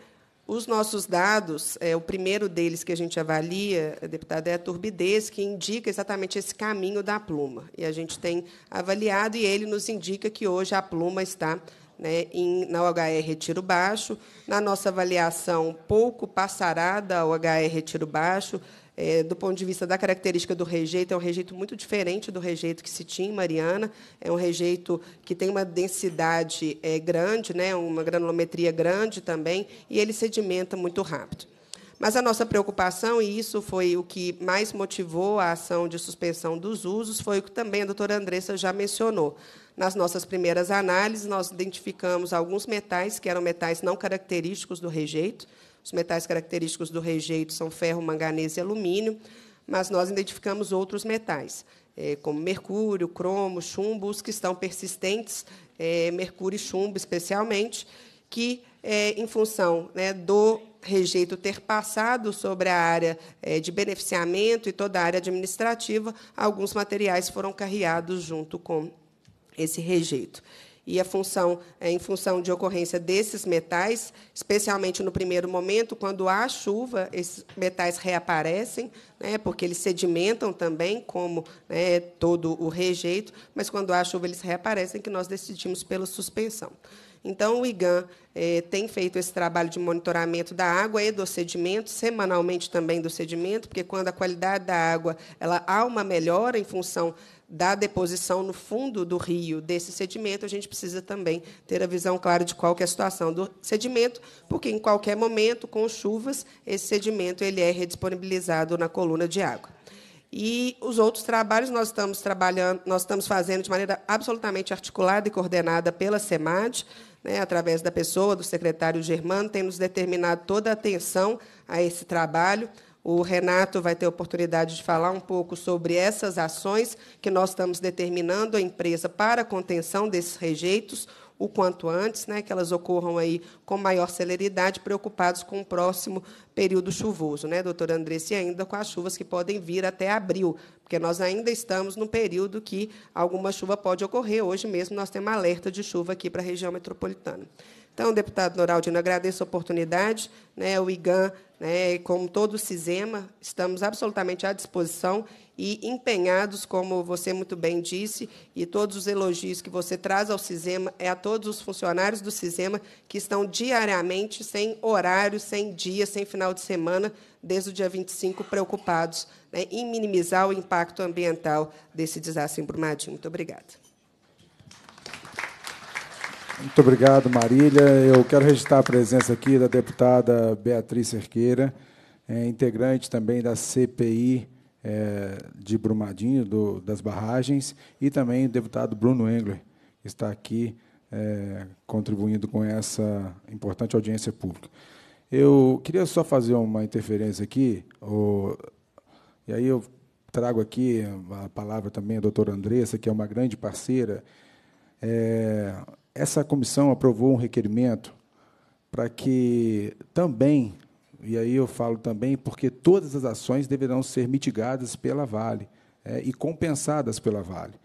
os nossos dados, é, o primeiro deles que a gente avalia, deputada, é a turbidez, que indica exatamente esse caminho da pluma. E a gente tem avaliado e ele nos indica que hoje a pluma está né, em, na OHR Retiro Baixo. Na nossa avaliação, pouco passará da OHR Retiro Baixo, é, do ponto de vista da característica do rejeito, é um rejeito muito diferente do rejeito que se tinha em Mariana. É um rejeito que tem uma densidade é, grande, né, uma granulometria grande também, e ele sedimenta muito rápido. Mas a nossa preocupação, e isso foi o que mais motivou a ação de suspensão dos usos, foi o que também a doutora Andressa já mencionou. Nas nossas primeiras análises, nós identificamos alguns metais que eram metais não característicos do rejeito, os metais característicos do rejeito são ferro, manganês e alumínio, mas nós identificamos outros metais, é, como mercúrio, cromo, chumbo, os que estão persistentes, é, mercúrio e chumbo especialmente, que, é, em função né, do rejeito ter passado sobre a área de beneficiamento e toda a área administrativa, alguns materiais foram carreados junto com esse rejeito e a função, é, em função de ocorrência desses metais, especialmente no primeiro momento, quando há chuva, esses metais reaparecem, né, porque eles sedimentam também, como né, todo o rejeito, mas quando há chuva, eles reaparecem, que nós decidimos pela suspensão. Então, o IGAN é, tem feito esse trabalho de monitoramento da água e do sedimento, semanalmente também do sedimento, porque quando a qualidade da água ela há uma melhora em função da deposição no fundo do rio desse sedimento, a gente precisa também ter a visão clara de qual é a situação do sedimento, porque em qualquer momento, com chuvas, esse sedimento ele é redisponibilizado na coluna de água. E os outros trabalhos nós estamos trabalhando, nós estamos fazendo de maneira absolutamente articulada e coordenada pela SEMAD, né, através da pessoa do secretário Germano, tem nos determinado toda a atenção a esse trabalho. O Renato vai ter oportunidade de falar um pouco sobre essas ações que nós estamos determinando à empresa para a contenção desses rejeitos o quanto antes, né, que elas ocorram aí com maior celeridade, preocupados com o próximo período chuvoso, né, doutora Andressa, e ainda com as chuvas que podem vir até abril, porque nós ainda estamos num período que alguma chuva pode ocorrer. Hoje mesmo nós temos alerta de chuva aqui para a região metropolitana. Então, deputado Noraldino, agradeço a oportunidade. Né, o IGAN né? E como todo o CISEMA, estamos absolutamente à disposição e empenhados, como você muito bem disse, e todos os elogios que você traz ao CISEMA é a todos os funcionários do CISEMA que estão diariamente, sem horário, sem dia, sem final de semana, desde o dia 25, preocupados né, em minimizar o impacto ambiental desse desastre em Brumadinho. Muito obrigada. Muito obrigado, Marília. Eu quero registrar a presença aqui da deputada Beatriz Cerqueira, é, integrante também da CPI é, de Brumadinho, do, das barragens, e também o deputado Bruno Engler, que está aqui é, contribuindo com essa importante audiência pública. Eu queria só fazer uma interferência aqui, o, e aí eu trago aqui a palavra também à doutora Andressa, que é uma grande parceira. É, essa comissão aprovou um requerimento para que também, e aí eu falo também, porque todas as ações deverão ser mitigadas pela Vale é, e compensadas pela Vale.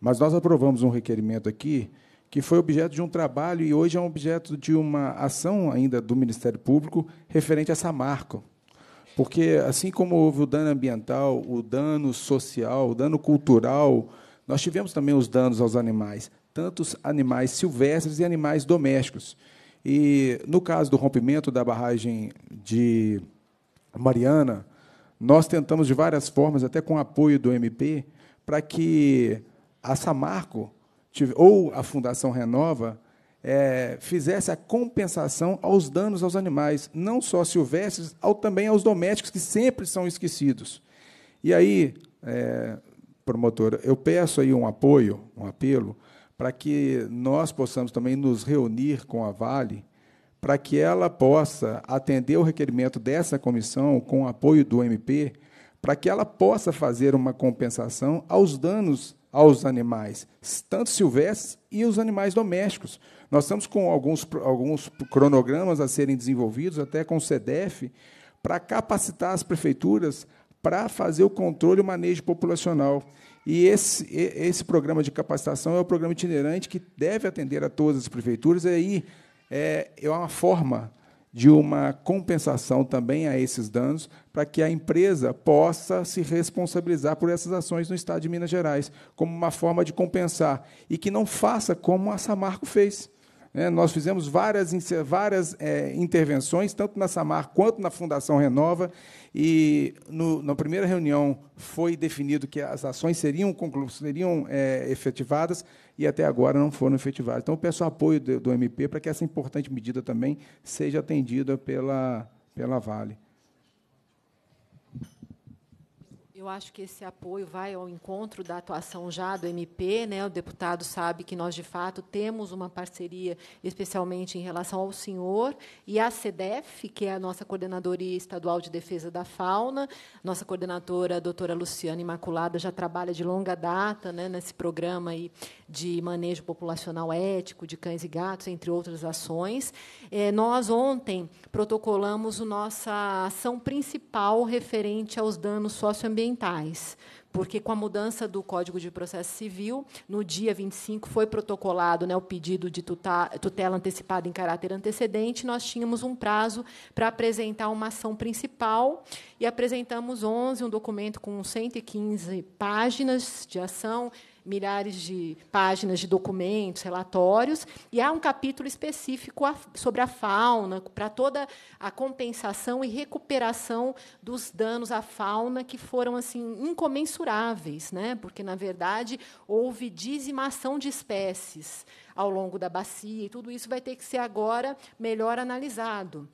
Mas nós aprovamos um requerimento aqui que foi objeto de um trabalho e hoje é um objeto de uma ação ainda do Ministério Público referente a essa marca. Porque, assim como houve o dano ambiental, o dano social, o dano cultural, nós tivemos também os danos aos animais tantos animais silvestres e animais domésticos. E no caso do rompimento da barragem de Mariana, nós tentamos de várias formas, até com o apoio do MP, para que a Samarco ou a Fundação Renova é, fizesse a compensação aos danos aos animais, não só silvestres, ao, também aos domésticos, que sempre são esquecidos. E aí, é, eu peço aí um apoio, um apelo, para que nós possamos também nos reunir com a Vale, para que ela possa atender o requerimento dessa comissão com o apoio do MP, para que ela possa fazer uma compensação aos danos aos animais, tanto silvestres e os animais domésticos. Nós estamos com alguns, alguns cronogramas a serem desenvolvidos, até com o CDF para capacitar as prefeituras para fazer o controle e o manejo populacional. E esse, esse programa de capacitação é um programa itinerante que deve atender a todas as prefeituras, e aí é, é uma forma de uma compensação também a esses danos, para que a empresa possa se responsabilizar por essas ações no Estado de Minas Gerais, como uma forma de compensar, e que não faça como a Samarco fez né? Nós fizemos várias, várias é, intervenções, tanto na Samar quanto na Fundação Renova, e no, na primeira reunião foi definido que as ações seriam, seriam é, efetivadas e até agora não foram efetivadas. Então, peço apoio do, do MP para que essa importante medida também seja atendida pela, pela Vale. eu acho que esse apoio vai ao encontro da atuação já do MP. Né? O deputado sabe que nós, de fato, temos uma parceria, especialmente em relação ao senhor e à CDEF, que é a nossa coordenadoria estadual de defesa da fauna. Nossa coordenadora, a doutora Luciana Imaculada, já trabalha de longa data né, nesse programa aí de manejo populacional ético de cães e gatos, entre outras ações. É, nós, ontem, protocolamos a nossa ação principal referente aos danos socioambientais porque com a mudança do Código de Processo Civil, no dia 25 foi protocolado né, o pedido de tutela antecipada em caráter antecedente, nós tínhamos um prazo para apresentar uma ação principal e apresentamos 11, um documento com 115 páginas de ação, milhares de páginas de documentos, relatórios, e há um capítulo específico sobre a fauna, para toda a compensação e recuperação dos danos à fauna que foram assim incomensuráveis, né? Porque na verdade houve dizimação de espécies ao longo da bacia e tudo isso vai ter que ser agora melhor analisado.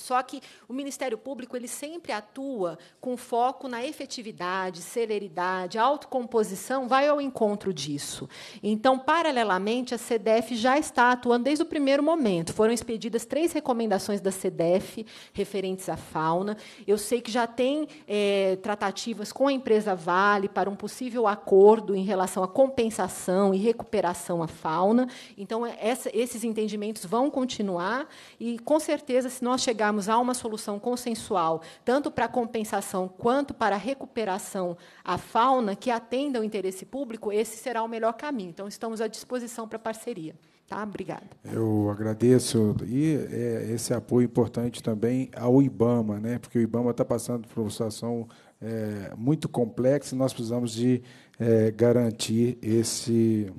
Só que o Ministério Público ele sempre atua com foco na efetividade, celeridade, autocomposição, vai ao encontro disso. Então, paralelamente, a CDF já está atuando desde o primeiro momento. Foram expedidas três recomendações da CDF referentes à fauna. Eu sei que já tem é, tratativas com a empresa Vale para um possível acordo em relação à compensação e recuperação à fauna. Então, essa, esses entendimentos vão continuar e, com certeza, se nós chegarmos chegarmos a uma solução consensual, tanto para compensação quanto para recuperação à fauna, que atenda o interesse público, esse será o melhor caminho. Então, estamos à disposição para parceria. Tá? Obrigada. Eu agradeço. E é, esse apoio importante também ao IBAMA, né? porque o IBAMA está passando por uma situação é, muito complexa e nós precisamos de é, garantir esse,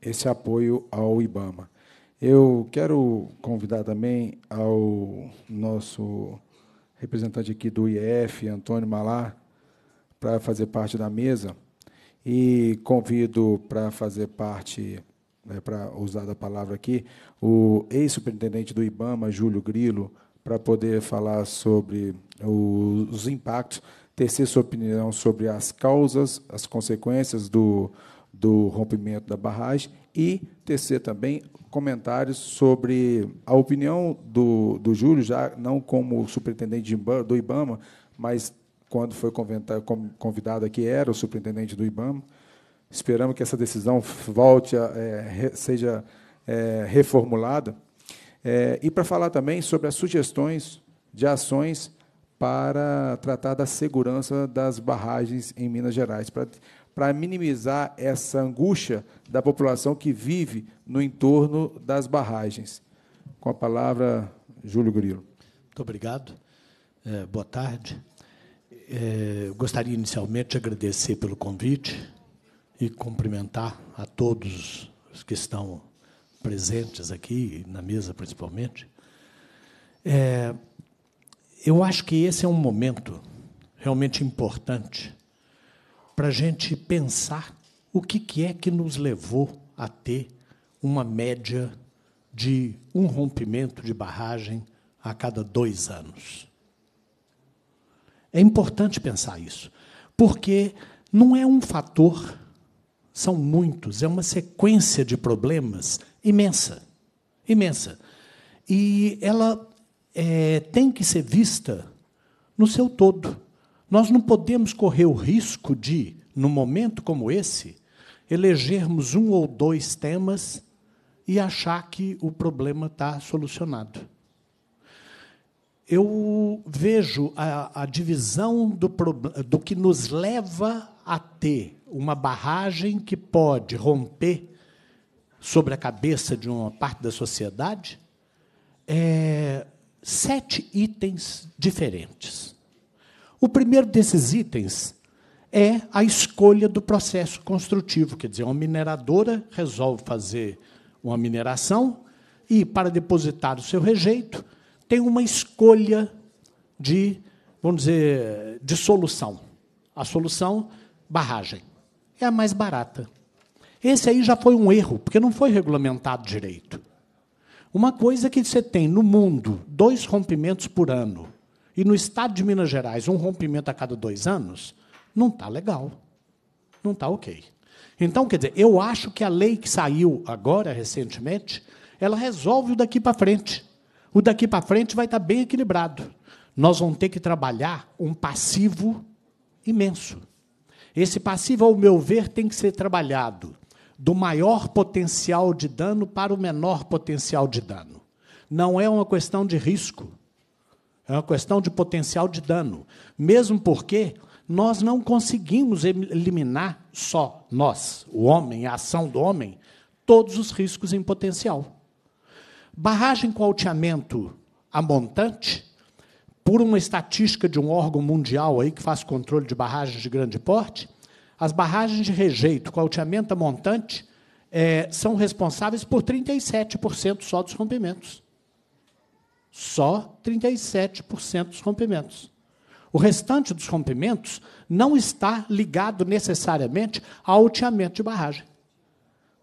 esse apoio ao IBAMA. Eu quero convidar também ao nosso representante aqui do IEF, Antônio Malar, para fazer parte da mesa. E convido para fazer parte, né, para usar da palavra aqui, o ex-superintendente do IBAMA, Júlio Grilo, para poder falar sobre os impactos, ter sua opinião sobre as causas, as consequências do, do rompimento da barragem e tecer também comentários sobre a opinião do, do Júlio, já não como superintendente do IBAMA, mas quando foi convidado aqui era o superintendente do IBAMA. Esperamos que essa decisão volte a, é, seja é, reformulada. É, e para falar também sobre as sugestões de ações para tratar da segurança das barragens em Minas Gerais, para para minimizar essa angústia da população que vive no entorno das barragens. Com a palavra, Júlio Grilo. Muito obrigado. É, boa tarde. É, gostaria inicialmente de agradecer pelo convite e cumprimentar a todos os que estão presentes aqui, na mesa principalmente. É, eu acho que esse é um momento realmente importante para a gente pensar o que, que é que nos levou a ter uma média de um rompimento de barragem a cada dois anos. É importante pensar isso, porque não é um fator, são muitos, é uma sequência de problemas imensa, imensa. E ela é, tem que ser vista no seu todo. Nós não podemos correr o risco de, num momento como esse, elegermos um ou dois temas e achar que o problema está solucionado. Eu vejo a, a divisão do, do que nos leva a ter uma barragem que pode romper sobre a cabeça de uma parte da sociedade é, sete itens diferentes. O primeiro desses itens é a escolha do processo construtivo, quer dizer, uma mineradora resolve fazer uma mineração e, para depositar o seu rejeito, tem uma escolha de, vamos dizer, de solução. A solução, barragem. É a mais barata. Esse aí já foi um erro, porque não foi regulamentado direito. Uma coisa que você tem no mundo, dois rompimentos por ano, e no estado de Minas Gerais um rompimento a cada dois anos, não está legal. Não está ok. Então, quer dizer, eu acho que a lei que saiu agora, recentemente, ela resolve o daqui para frente. O daqui para frente vai estar tá bem equilibrado. Nós vamos ter que trabalhar um passivo imenso. Esse passivo, ao meu ver, tem que ser trabalhado do maior potencial de dano para o menor potencial de dano. Não é uma questão de risco. É uma questão de potencial de dano. Mesmo porque nós não conseguimos eliminar só nós, o homem, a ação do homem, todos os riscos em potencial. Barragem com alteamento a montante, por uma estatística de um órgão mundial aí que faz controle de barragens de grande porte, as barragens de rejeito com alteamento a montante é, eh, são responsáveis por 37% só dos rompimentos. Só 37% dos rompimentos. O restante dos rompimentos não está ligado necessariamente ao alteamento de barragem.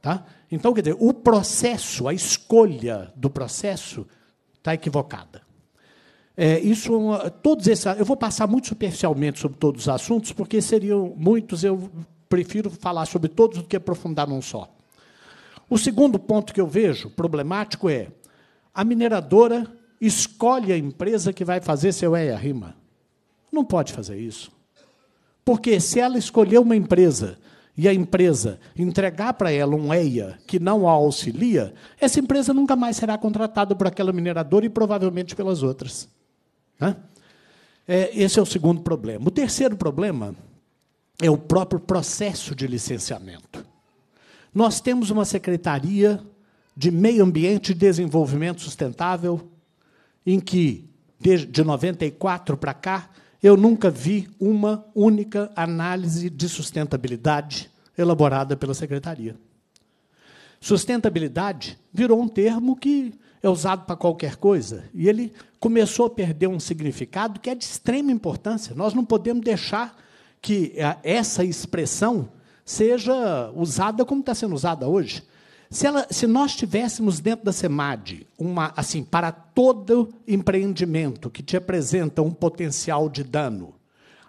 Tá? Então, quer dizer, o processo, a escolha do processo está equivocada. É, isso, é todos esses, eu vou passar muito superficialmente sobre todos os assuntos, porque seriam muitos, eu prefiro falar sobre todos do que aprofundar num só. O segundo ponto que eu vejo problemático é a mineradora escolhe a empresa que vai fazer seu EIA RIMA. Não pode fazer isso. Porque se ela escolher uma empresa e a empresa entregar para ela um EIA que não a auxilia, essa empresa nunca mais será contratada por aquela mineradora e provavelmente pelas outras. É, esse é o segundo problema. O terceiro problema é o próprio processo de licenciamento. Nós temos uma secretaria de Meio Ambiente e Desenvolvimento Sustentável em que, de 94 para cá, eu nunca vi uma única análise de sustentabilidade elaborada pela secretaria. Sustentabilidade virou um termo que é usado para qualquer coisa e ele começou a perder um significado que é de extrema importância. Nós não podemos deixar que eh, essa expressão seja usada como está sendo usada hoje. Se, ela, se nós tivéssemos dentro da SEMAD, uma, assim, para todo empreendimento que te apresenta um potencial de dano,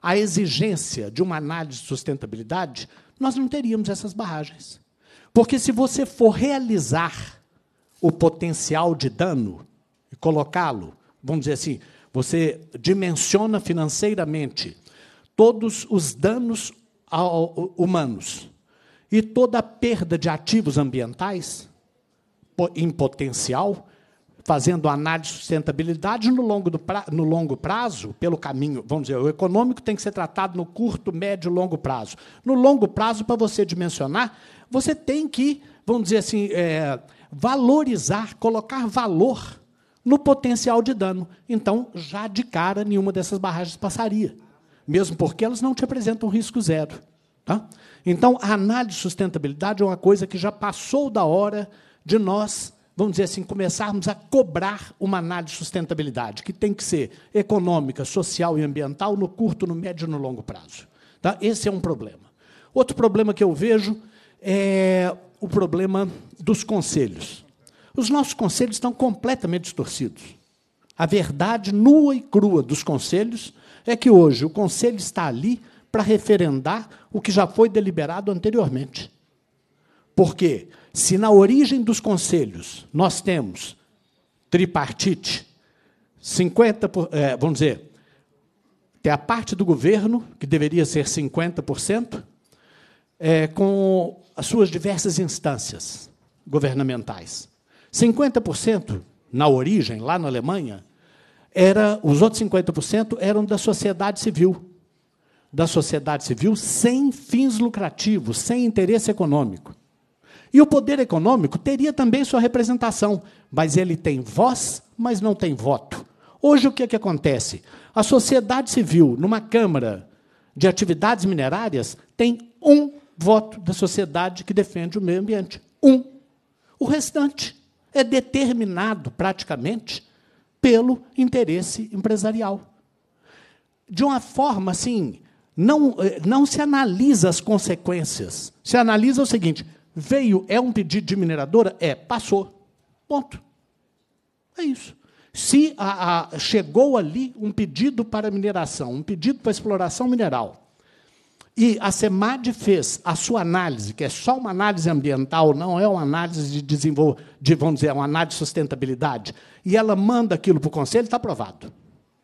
a exigência de uma análise de sustentabilidade, nós não teríamos essas barragens. Porque se você for realizar o potencial de dano e colocá-lo, vamos dizer assim, você dimensiona financeiramente todos os danos ao, humanos e toda perda de ativos ambientais em potencial, fazendo análise de sustentabilidade no longo, do pra, no longo prazo, pelo caminho, vamos dizer, o econômico tem que ser tratado no curto, médio e longo prazo. No longo prazo, para você dimensionar, você tem que, vamos dizer assim, é, valorizar, colocar valor no potencial de dano. Então, já de cara, nenhuma dessas barragens passaria, mesmo porque elas não te apresentam risco zero. Tá? Então, a análise de sustentabilidade é uma coisa que já passou da hora de nós, vamos dizer assim, começarmos a cobrar uma análise de sustentabilidade, que tem que ser econômica, social e ambiental, no curto, no médio e no longo prazo. Tá? Esse é um problema. Outro problema que eu vejo é o problema dos conselhos. Os nossos conselhos estão completamente distorcidos. A verdade nua e crua dos conselhos é que hoje o conselho está ali para referendar o que já foi deliberado anteriormente. Porque, se na origem dos conselhos nós temos tripartite, 50, é, vamos dizer, tem a parte do governo, que deveria ser 50%, é, com as suas diversas instâncias governamentais. 50%, na origem, lá na Alemanha, era, os outros 50% eram da sociedade civil, da sociedade civil sem fins lucrativos, sem interesse econômico. E o poder econômico teria também sua representação, mas ele tem voz, mas não tem voto. Hoje o que, é que acontece? A sociedade civil, numa Câmara de Atividades Minerárias, tem um voto da sociedade que defende o meio ambiente. Um. O restante é determinado praticamente pelo interesse empresarial. De uma forma assim não, eh, não se analisa as consequências. Se analisa o seguinte: veio, é um pedido de mineradora? É, passou. Ponto. É isso. Se a, a, chegou ali um pedido para mineração, um pedido para exploração mineral, e a SEMAD fez a sua análise, que é só uma análise ambiental, não é uma análise de desenvolvimento, de, vamos dizer, uma análise de sustentabilidade, e ela manda aquilo para o Conselho, está aprovado.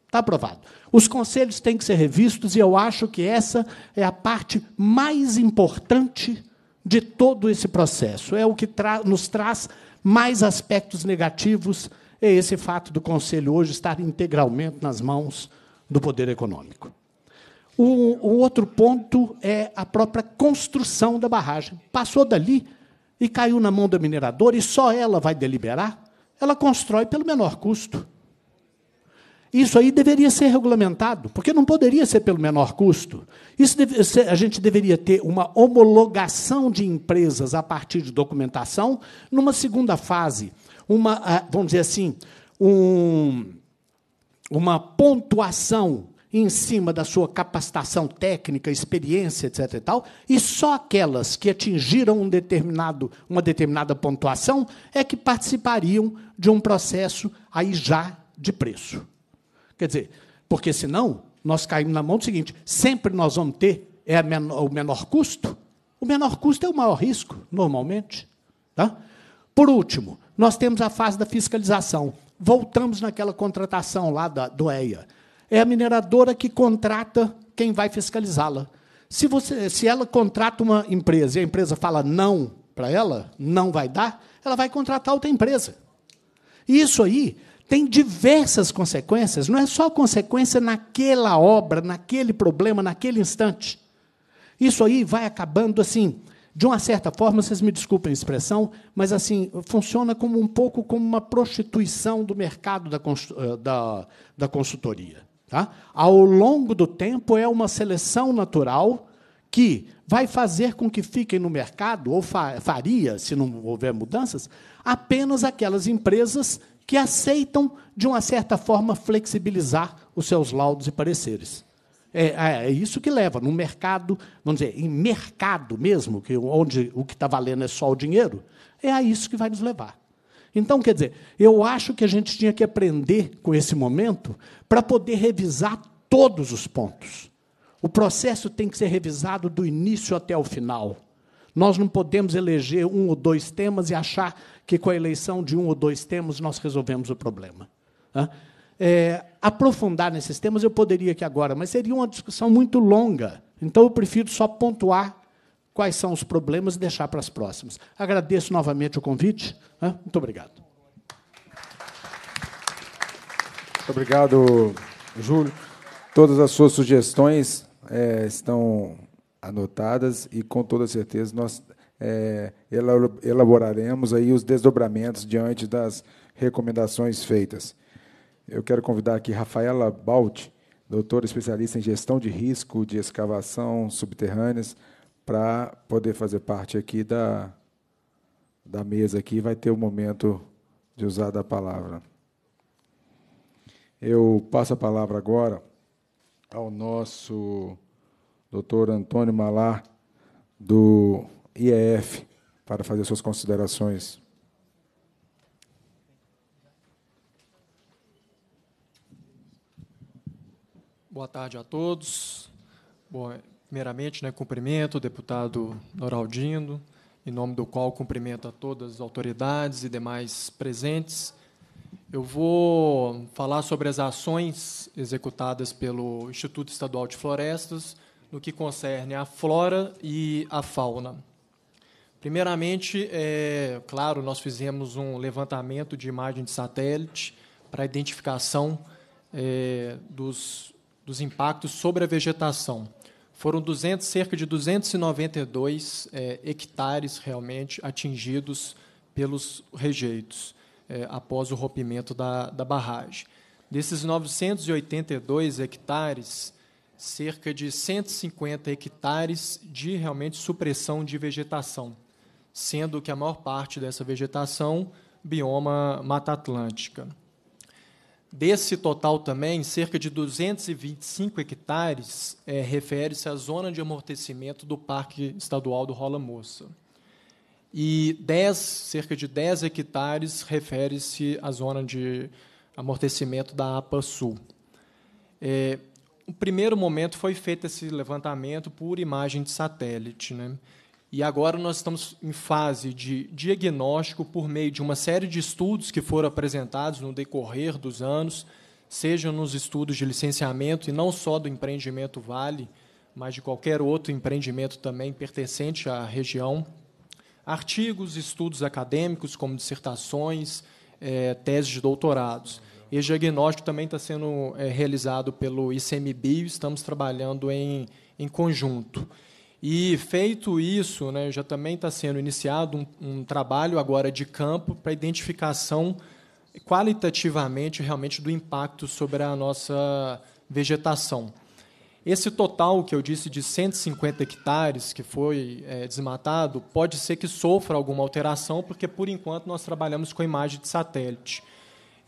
Está aprovado. Os conselhos têm que ser revistos e eu acho que essa é a parte mais importante de todo esse processo. É o que tra nos traz mais aspectos negativos, é esse fato do Conselho hoje estar integralmente nas mãos do poder econômico. O, o outro ponto é a própria construção da barragem. Passou dali e caiu na mão da mineradora, e só ela vai deliberar. Ela constrói pelo menor custo. Isso aí deveria ser regulamentado, porque não poderia ser pelo menor custo. Isso deve, a gente deveria ter uma homologação de empresas a partir de documentação, numa segunda fase, uma, ah, vamos dizer assim, um, uma pontuação em cima da sua capacitação técnica, experiência, etc. E, tal, e só aquelas que atingiram um determinado, uma determinada pontuação é que participariam de um processo aí já de preço. Quer dizer, porque senão nós caímos na mão do seguinte: sempre nós vamos ter é menor, o menor custo. O menor custo é o maior risco, normalmente. Tá? Por último, nós temos a fase da fiscalização. Voltamos naquela contratação lá da, do EIA. É a mineradora que contrata quem vai fiscalizá-la. Se, você, se ela contrata uma empresa e a empresa fala não para ela, não vai dar, ela vai contratar outra empresa. E isso aí tem diversas consequências, não é só consequência naquela obra, naquele problema, naquele instante. Isso aí vai acabando assim, de uma certa forma, vocês me desculpem a expressão, mas assim, funciona como um pouco como uma prostituição do mercado da, eh, da, da consultoria. Tá? Ao longo do tempo, é uma seleção natural que vai fazer com que fiquem no mercado, ou fa faria, se não houver mudanças, apenas aquelas empresas que aceitam, de uma certa forma, flexibilizar os seus laudos e pareceres. É, é, é, isso que leva, no mercado, vamos dizer, em mercado mesmo, que onde o que está valendo é só o dinheiro, é a isso que vai nos levar. Então, quer dizer, eu acho que a gente tinha que aprender com esse momento para poder revisar todos os pontos. O processo tem que ser revisado do início até o final. Nós não podemos eleger um ou dois temas e achar que com a eleição de um ou dois temas nós resolvemos o problema. É, aprofundar nesses temas eu poderia aqui agora, mas seria uma discussão muito longa. Então eu prefiro só pontuar quais são os problemas e deixar para as próximas. Agradeço novamente o convite. Muito obrigado. Muito obrigado, Júlio. Todas as suas sugestões é, estão anotadas e com toda certeza nós é, elaboraremos aí os desdobramentos diante das recomendações feitas. Eu quero convidar aqui Rafaela Balt, doutora especialista em gestão de risco de escavação subterrâneas, para poder fazer parte aqui da, da mesa aqui, vai ter o momento de usar da palavra. Eu passo a palavra agora ao nosso doutor Antônio Malar, do IEF, para fazer suas considerações. Boa tarde a todos. Bom, primeiramente, né, cumprimento o deputado Noraldino, em nome do qual cumprimento a todas as autoridades e demais presentes. Eu vou falar sobre as ações executadas pelo Instituto Estadual de Florestas no que concerne à flora e à fauna. Primeiramente, é, claro, nós fizemos um levantamento de imagem de satélite para identificação é, dos, dos impactos sobre a vegetação. Foram 200, cerca de 292 é, hectares realmente atingidos pelos rejeitos é, após o rompimento da, da barragem. Desses 982 hectares, cerca de 150 hectares de realmente supressão de vegetação, sendo que a maior parte dessa vegetação bioma Mata Atlântica. Desse total também, cerca de 225 hectares é, refere-se à zona de amortecimento do Parque Estadual do Rola Moça. E 10, cerca de 10 hectares refere-se à zona de amortecimento da APA Sul. É, um primeiro momento foi feito esse levantamento por imagem de satélite, né? E agora nós estamos em fase de diagnóstico por meio de uma série de estudos que foram apresentados no decorrer dos anos, sejam nos estudos de licenciamento e não só do empreendimento Vale, mas de qualquer outro empreendimento também pertencente à região. Artigos, estudos acadêmicos, como dissertações, é, teses de doutorados. Esse diagnóstico também está sendo é, realizado pelo ICMBio, estamos trabalhando em, em conjunto. E feito isso, né, já também está sendo iniciado um, um, trabalho agora de campo para identificação qualitativamente realmente do impacto sobre a nossa vegetação. Esse total que eu disse de 150 hectares que foi é, desmatado pode ser que sofra alguma alteração, porque por enquanto nós trabalhamos com imagem de satélite.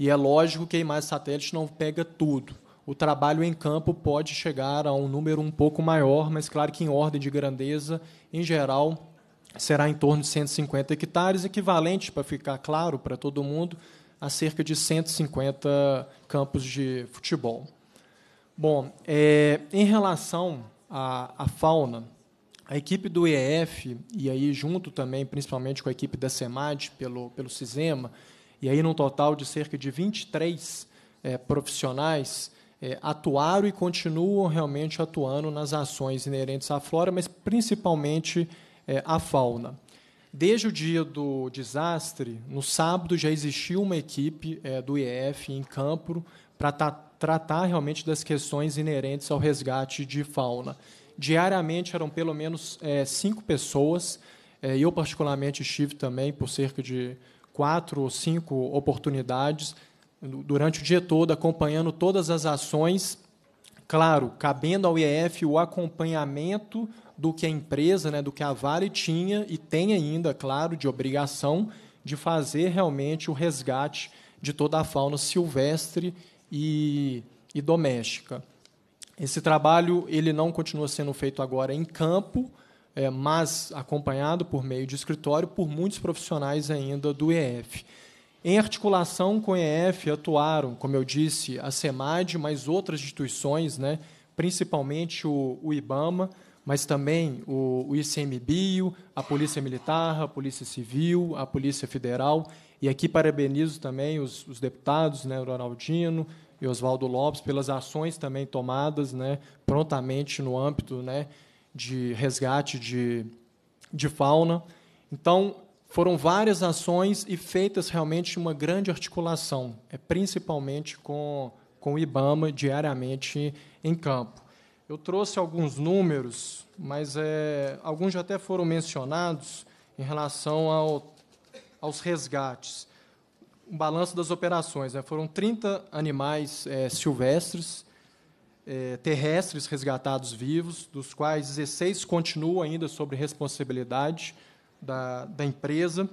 E é lógico que a imagem satélite não pega tudo. O trabalho em campo pode chegar a um número um pouco maior, mas claro que em ordem de grandeza, em geral, será em torno de 150 hectares, equivalente, para ficar claro para todo mundo, a cerca de 150 campos de futebol. Bom, é, em relação à, à, fauna, a equipe do IEF, e aí junto também, principalmente com a equipe da SEMAD, pelo, pelo CISEMA, e aí, num total de cerca de 23 é, eh, profissionais, é, atuaram e continuam realmente atuando nas ações inerentes à flora, mas principalmente é, à fauna. Desde o dia do desastre, no sábado já existiu uma equipe é, do IEF em campo para tra tratar realmente das questões inerentes ao resgate de fauna. Diariamente eram pelo menos cinco pessoas, eu particularmente estive também por cerca de quatro ou cinco oportunidades durante o dia todo, acompanhando todas as ações. Claro, cabendo ao IEF o acompanhamento do que a empresa, né, do que a Vale tinha e tem ainda, claro, de obrigação de fazer realmente o resgate de toda a fauna silvestre e, e doméstica. Esse trabalho ele não continua sendo feito agora em campo, é, mas acompanhado por meio de escritório por muitos profissionais ainda do EF. Em articulação com o EF, atuaram, como eu disse, a SEMAD, mas outras instituições, né, principalmente o, o IBAMA, mas também o, o ICMBio, a Polícia Militar, a Polícia Civil, a Polícia Federal. E aqui parabenizo também os, os deputados, né, Ronaldino e Oswaldo Lopes, pelas ações também tomadas né, prontamente no âmbito né, de resgate de, de fauna. Então, foram várias ações e feitas realmente uma grande articulação, é principalmente com, com o IBAMA, diariamente em campo. Eu trouxe alguns números, mas é, alguns já até foram mencionados em relação ao, aos resgates. O balanço das operações. Né? Foram 30 animais é, silvestres é, terrestres resgatados vivos, dos quais 16 continuam ainda sob responsabilidade da, da empresa,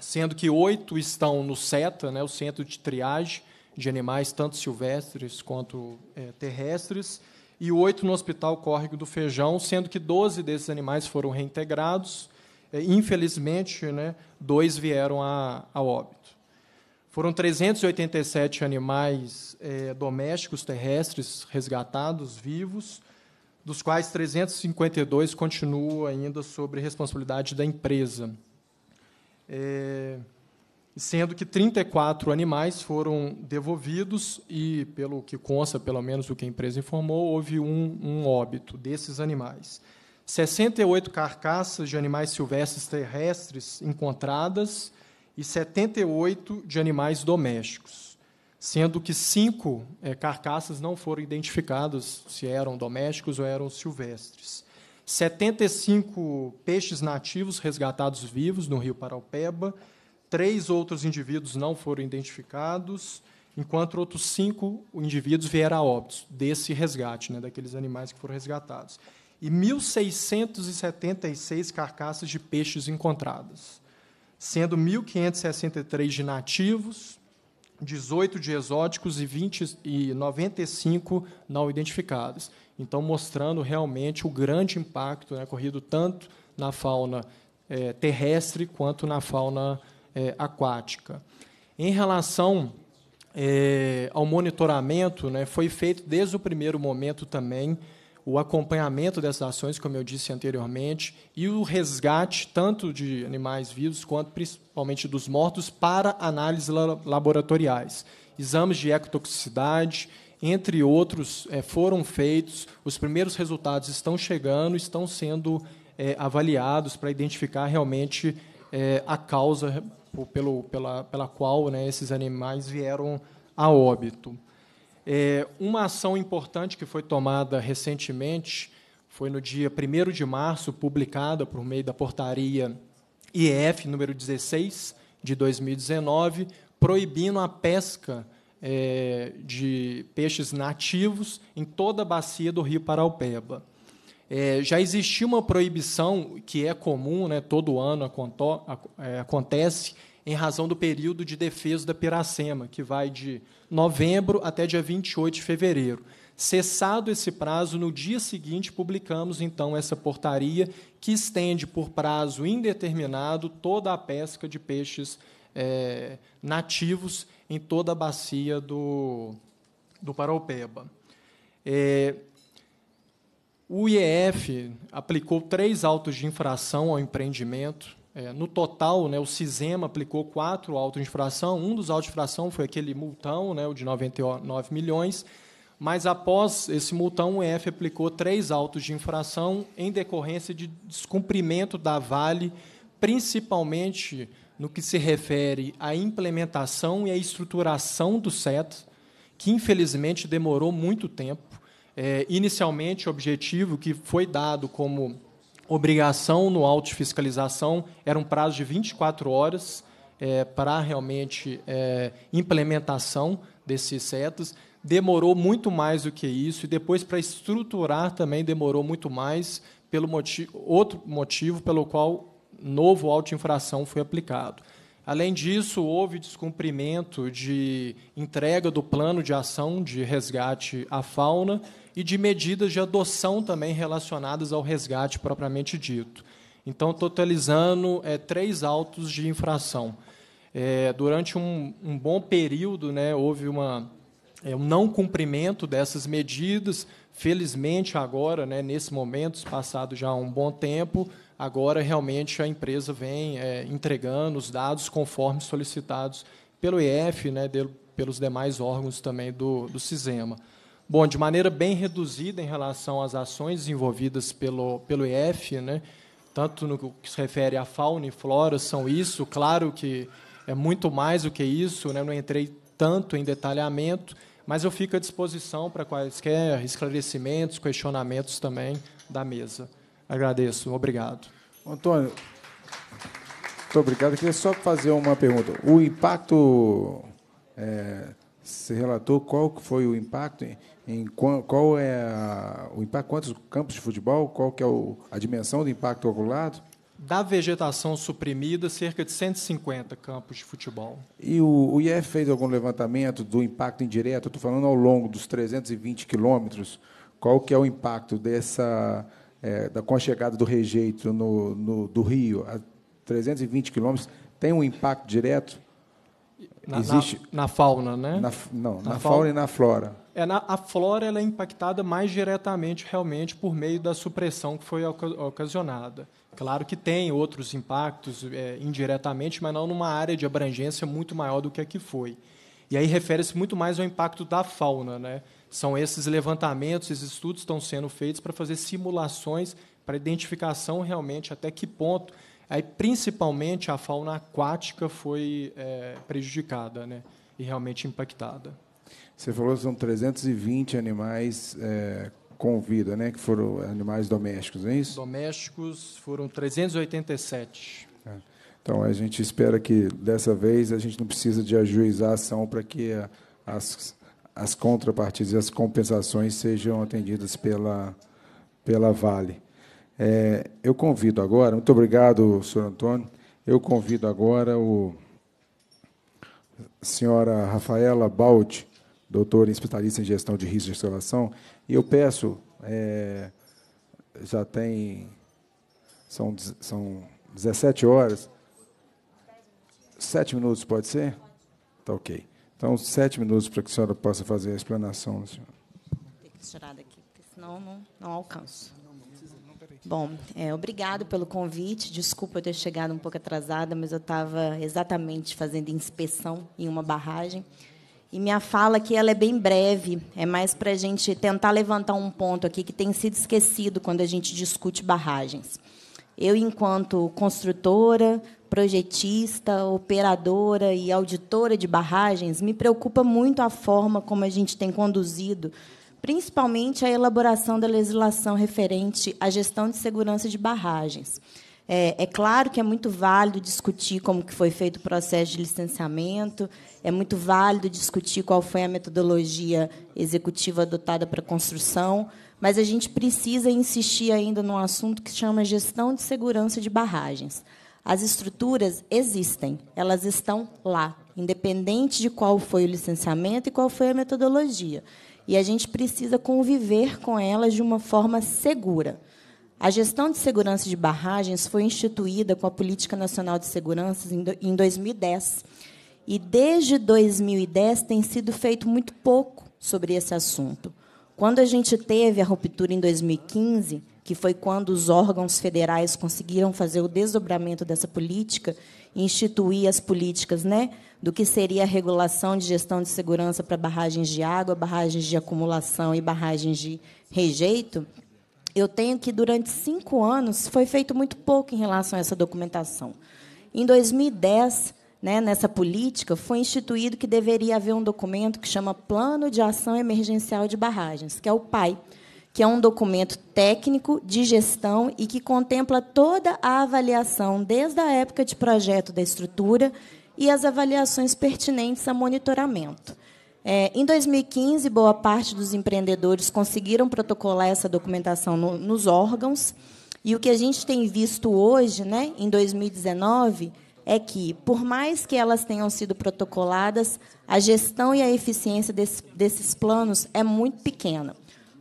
sendo que oito estão no CETA, né, o Centro de Triagem de Animais, tanto silvestres quanto é, terrestres, e oito no Hospital Córrego do Feijão, sendo que 12 desses animais foram reintegrados. É, infelizmente, né, dois vieram a, a óbito. Foram 387 animais é, domésticos terrestres resgatados, vivos, dos quais 352 continuam ainda sobre responsabilidade da empresa. É, sendo que 34 animais foram devolvidos e, pelo que consta, pelo menos o que a empresa informou, houve um, um óbito desses animais. 68 carcaças de animais silvestres terrestres encontradas, e 78 de animais domésticos, sendo que cinco é, carcaças não foram identificadas se eram domésticos ou eram silvestres. 75 peixes nativos resgatados vivos no rio Paraupeba, três outros indivíduos não foram identificados, enquanto outros cinco indivíduos vieram a óbito desse resgate, né, daqueles animais que foram resgatados. E 1.676 carcaças de peixes encontradas sendo 1.563 de nativos, 18 de exóticos e, 20, e 95 não identificados. Então, mostrando realmente o grande impacto né, corrido tanto na fauna é, terrestre quanto na fauna é, aquática. Em relação é, ao monitoramento, né, foi feito desde o primeiro momento também o acompanhamento dessas ações, como eu disse anteriormente, e o resgate tanto de animais vivos quanto principalmente dos mortos para análises laboratoriais. Exames de ecotoxicidade, entre outros, eh, foram feitos. Os primeiros resultados estão chegando, estão sendo eh, avaliados para identificar realmente eh, a causa pelo, pela, pela qual né, esses animais vieram a óbito. É, uma ação importante que foi tomada recentemente foi no dia 1 de março, publicada por meio da portaria IF número 16 de 2019, proibindo a pesca é, de peixes nativos em toda a bacia do Rio Paraupeba. É, já existia uma proibição que é comum, né, todo ano aconto, é, acontece, em razão do período de defesa da Piracema, que vai de novembro até dia 28 de fevereiro. Cessado esse prazo, no dia seguinte publicamos então essa portaria que estende por prazo indeterminado toda a pesca de peixes é, nativos em toda a bacia do, do Paraupeba. É, o IEF aplicou três autos de infração ao empreendimento é, no total, né, o CISEMA aplicou quatro autos de infração. Um dos autos de infração foi aquele multão, né, o de 99 milhões. Mas, após esse multão, o EF aplicou três autos de infração em decorrência de descumprimento da Vale, principalmente no que se refere à implementação e à estruturação do CET, que, infelizmente, demorou muito tempo. É, inicialmente, o objetivo que foi dado como obrigação no autofiscalização de fiscalização era um prazo de 24 horas é, para realmente é, implementação desses setos. Demorou muito mais do que isso, e depois para estruturar também demorou muito mais, pelo motivo, outro motivo pelo qual novo autoinfração infração foi aplicado. Além disso, houve descumprimento de entrega do plano de ação de resgate à fauna e de medidas de adoção também relacionadas ao resgate propriamente dito. Então, totalizando é, três autos de infração. É, durante um, um, bom período, né, houve uma, é, um não cumprimento dessas medidas. Felizmente, agora, né, nesse momento, passado já um bom tempo, agora realmente a empresa vem é, entregando os dados conforme solicitados pelo IF, né, de, pelos demais órgãos também do, do CISEMA. Bom, de maneira bem reduzida em relação às ações envolvidas pelo, pelo IF, né, tanto no que se refere à fauna e flora, são isso, claro que é muito mais do que isso, né, não entrei tanto em detalhamento, mas eu fico à disposição para quaisquer esclarecimentos, questionamentos também da mesa. Agradeço, obrigado. Antônio, muito obrigado. Eu queria só fazer uma pergunta. O impacto, é, relatou qual foi o impacto, em, em qual, é a, o impacto, quantos campos de futebol, qual que é o, a dimensão do impacto calculado? Da vegetação suprimida, cerca de 150 campos de futebol. E o, o IEF fez algum levantamento do impacto indireto? Estou falando ao longo dos 320 quilômetros. Qual que é o impacto dessa é, da, com a chegada do rejeito no, no, do Rio a 320 quilômetros, tem um impacto direto? Na, Existe... na, na fauna, né? Na, não, na, na fauna, fauna, e na flora. É, na, a flora ela é impactada mais diretamente, realmente, por meio da supressão que foi ocasionada. Claro que tem outros impactos é, indiretamente, mas não numa área de abrangência muito maior do que a que foi. E aí refere-se muito mais ao impacto da fauna, né? São esses levantamentos, esses estudos estão sendo feitos para fazer simulações para identificação realmente até que ponto, aí principalmente a fauna aquática foi é, prejudicada, né? E realmente impactada. Você falou que são 320 animais é, com vida, né? Que foram animais domésticos, é isso? Domésticos foram 387. É. Então a gente espera que dessa vez a gente não precisa de ajuizar a ação para que as as contrapartidas, e as compensações sejam atendidas pela, pela Vale. É, eu convido agora, muito obrigado, senhor Antônio, eu convido agora o senhora Rafaela Baut, doutora em especialista em gestão de risco de instalação, e eu peço, é, já tem, são, são 17 horas, 7 minutos pode ser? Está ok. Então, sete minutos para que a senhora possa fazer a explanação. Senhora. Tem que tirar daqui, porque senão não, não alcanço. Bom, é, obrigado pelo convite. Desculpa eu ter chegado um pouco atrasada, mas eu estava exatamente fazendo inspeção em uma barragem. E minha fala aqui ela é bem breve, é mais para a gente tentar levantar um ponto aqui que tem sido esquecido quando a gente discute barragens. Eu, enquanto construtora, projetista, operadora e auditora de barragens, me preocupa muito a forma como a gente tem conduzido, principalmente a elaboração da legislação referente à gestão de segurança de barragens. É, é claro que é muito válido discutir como que foi feito o processo de licenciamento, é muito válido discutir qual foi a metodologia executiva adotada para a construção, mas a gente precisa insistir ainda num assunto que chama gestão de segurança de barragens. As estruturas existem, elas estão lá, independente de qual foi o licenciamento e qual foi a metodologia. E a gente precisa conviver com elas de uma forma segura. A gestão de segurança de barragens foi instituída com a Política Nacional de Segurança em 2010. E desde 2010 tem sido feito muito pouco sobre esse assunto. Quando a gente teve a ruptura em 2015, que foi quando os órgãos federais conseguiram fazer o desdobramento dessa política e instituir as políticas né, do que seria a regulação de gestão de segurança para barragens de água, barragens de acumulação e barragens de rejeito, eu tenho que, durante cinco anos, foi feito muito pouco em relação a essa documentação. Em 2010, né, nessa política, foi instituído que deveria haver um documento que chama Plano de Ação Emergencial de Barragens, que é o PAI, que é um documento técnico de gestão e que contempla toda a avaliação, desde a época de projeto da estrutura e as avaliações pertinentes a monitoramento. É, em 2015, boa parte dos empreendedores conseguiram protocolar essa documentação no, nos órgãos. E o que a gente tem visto hoje, né, em 2019, é que, por mais que elas tenham sido protocoladas, a gestão e a eficiência desse, desses planos é muito pequena.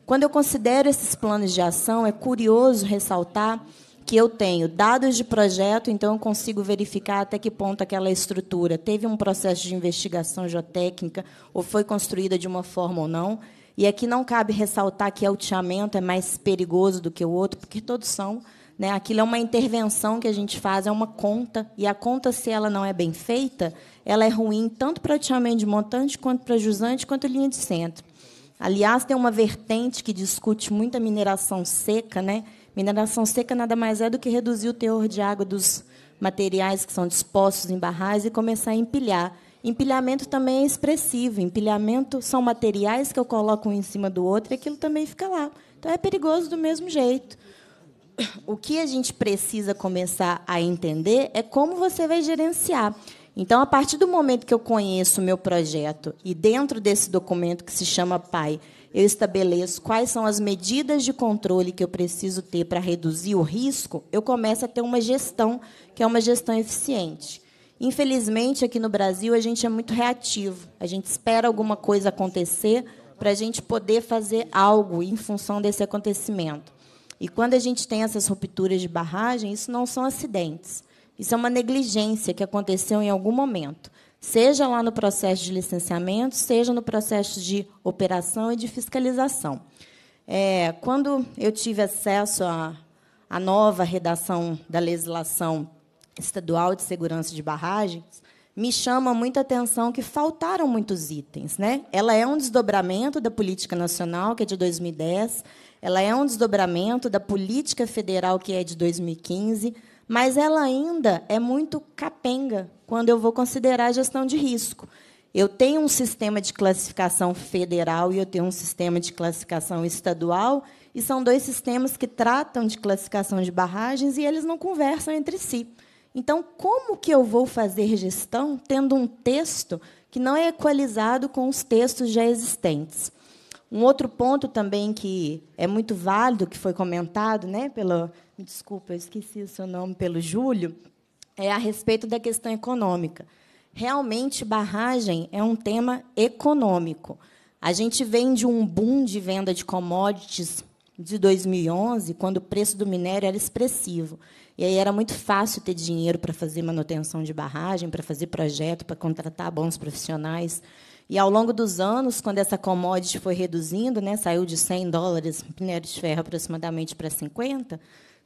Quando eu considero esses planos de ação, é curioso ressaltar que eu tenho dados de projeto, então eu consigo verificar até que ponto aquela estrutura teve um processo de investigação geotécnica ou foi construída de uma forma ou não. E aqui não cabe ressaltar que alteamento é mais perigoso do que o outro, porque todos são. Né? Aquilo é uma intervenção que a gente faz, é uma conta. E a conta, se ela não é bem feita, ela é ruim tanto para o alteamento de montante, quanto para jusante, quanto linha de centro. Aliás, tem uma vertente que discute muito a mineração seca, né? Mineração seca nada mais é do que reduzir o teor de água dos materiais que são dispostos em barrais e começar a empilhar. Empilhamento também é expressivo. Empilhamento são materiais que eu coloco um em cima do outro e aquilo também fica lá. Então é perigoso do mesmo jeito. O que a gente precisa começar a entender é como você vai gerenciar. Então, a partir do momento que eu conheço o meu projeto e dentro desse documento que se chama PAI, eu estabeleço quais são as medidas de controle que eu preciso ter para reduzir o risco, eu começo a ter uma gestão que é uma gestão eficiente. Infelizmente, aqui no Brasil, a gente é muito reativo. A gente espera alguma coisa acontecer para a gente poder fazer algo em função desse acontecimento. E quando a gente tem essas rupturas de barragem, isso não são acidentes. Isso é uma negligência que aconteceu em algum momento, seja lá no processo de licenciamento, seja no processo de operação e de fiscalização. É, quando eu tive acesso à, à nova redação da legislação estadual de segurança de barragens, me chama muita atenção que faltaram muitos itens. Né? Ela é um desdobramento da política nacional, que é de 2010, ela é um desdobramento da política federal, que é de 2015 mas ela ainda é muito capenga quando eu vou considerar a gestão de risco. Eu tenho um sistema de classificação federal e eu tenho um sistema de classificação estadual, e são dois sistemas que tratam de classificação de barragens e eles não conversam entre si. Então, como que eu vou fazer gestão tendo um texto que não é equalizado com os textos já existentes? Um outro ponto também que é muito válido, que foi comentado né, pelo me desculpa, eu esqueci o seu nome pelo Júlio, é a respeito da questão econômica. Realmente, barragem é um tema econômico. A gente vem de um boom de venda de commodities de 2011, quando o preço do minério era expressivo. E aí era muito fácil ter dinheiro para fazer manutenção de barragem, para fazer projeto, para contratar bons profissionais. E ao longo dos anos, quando essa commodity foi reduzindo, né, saiu de 100 dólares minério de ferro aproximadamente para 50,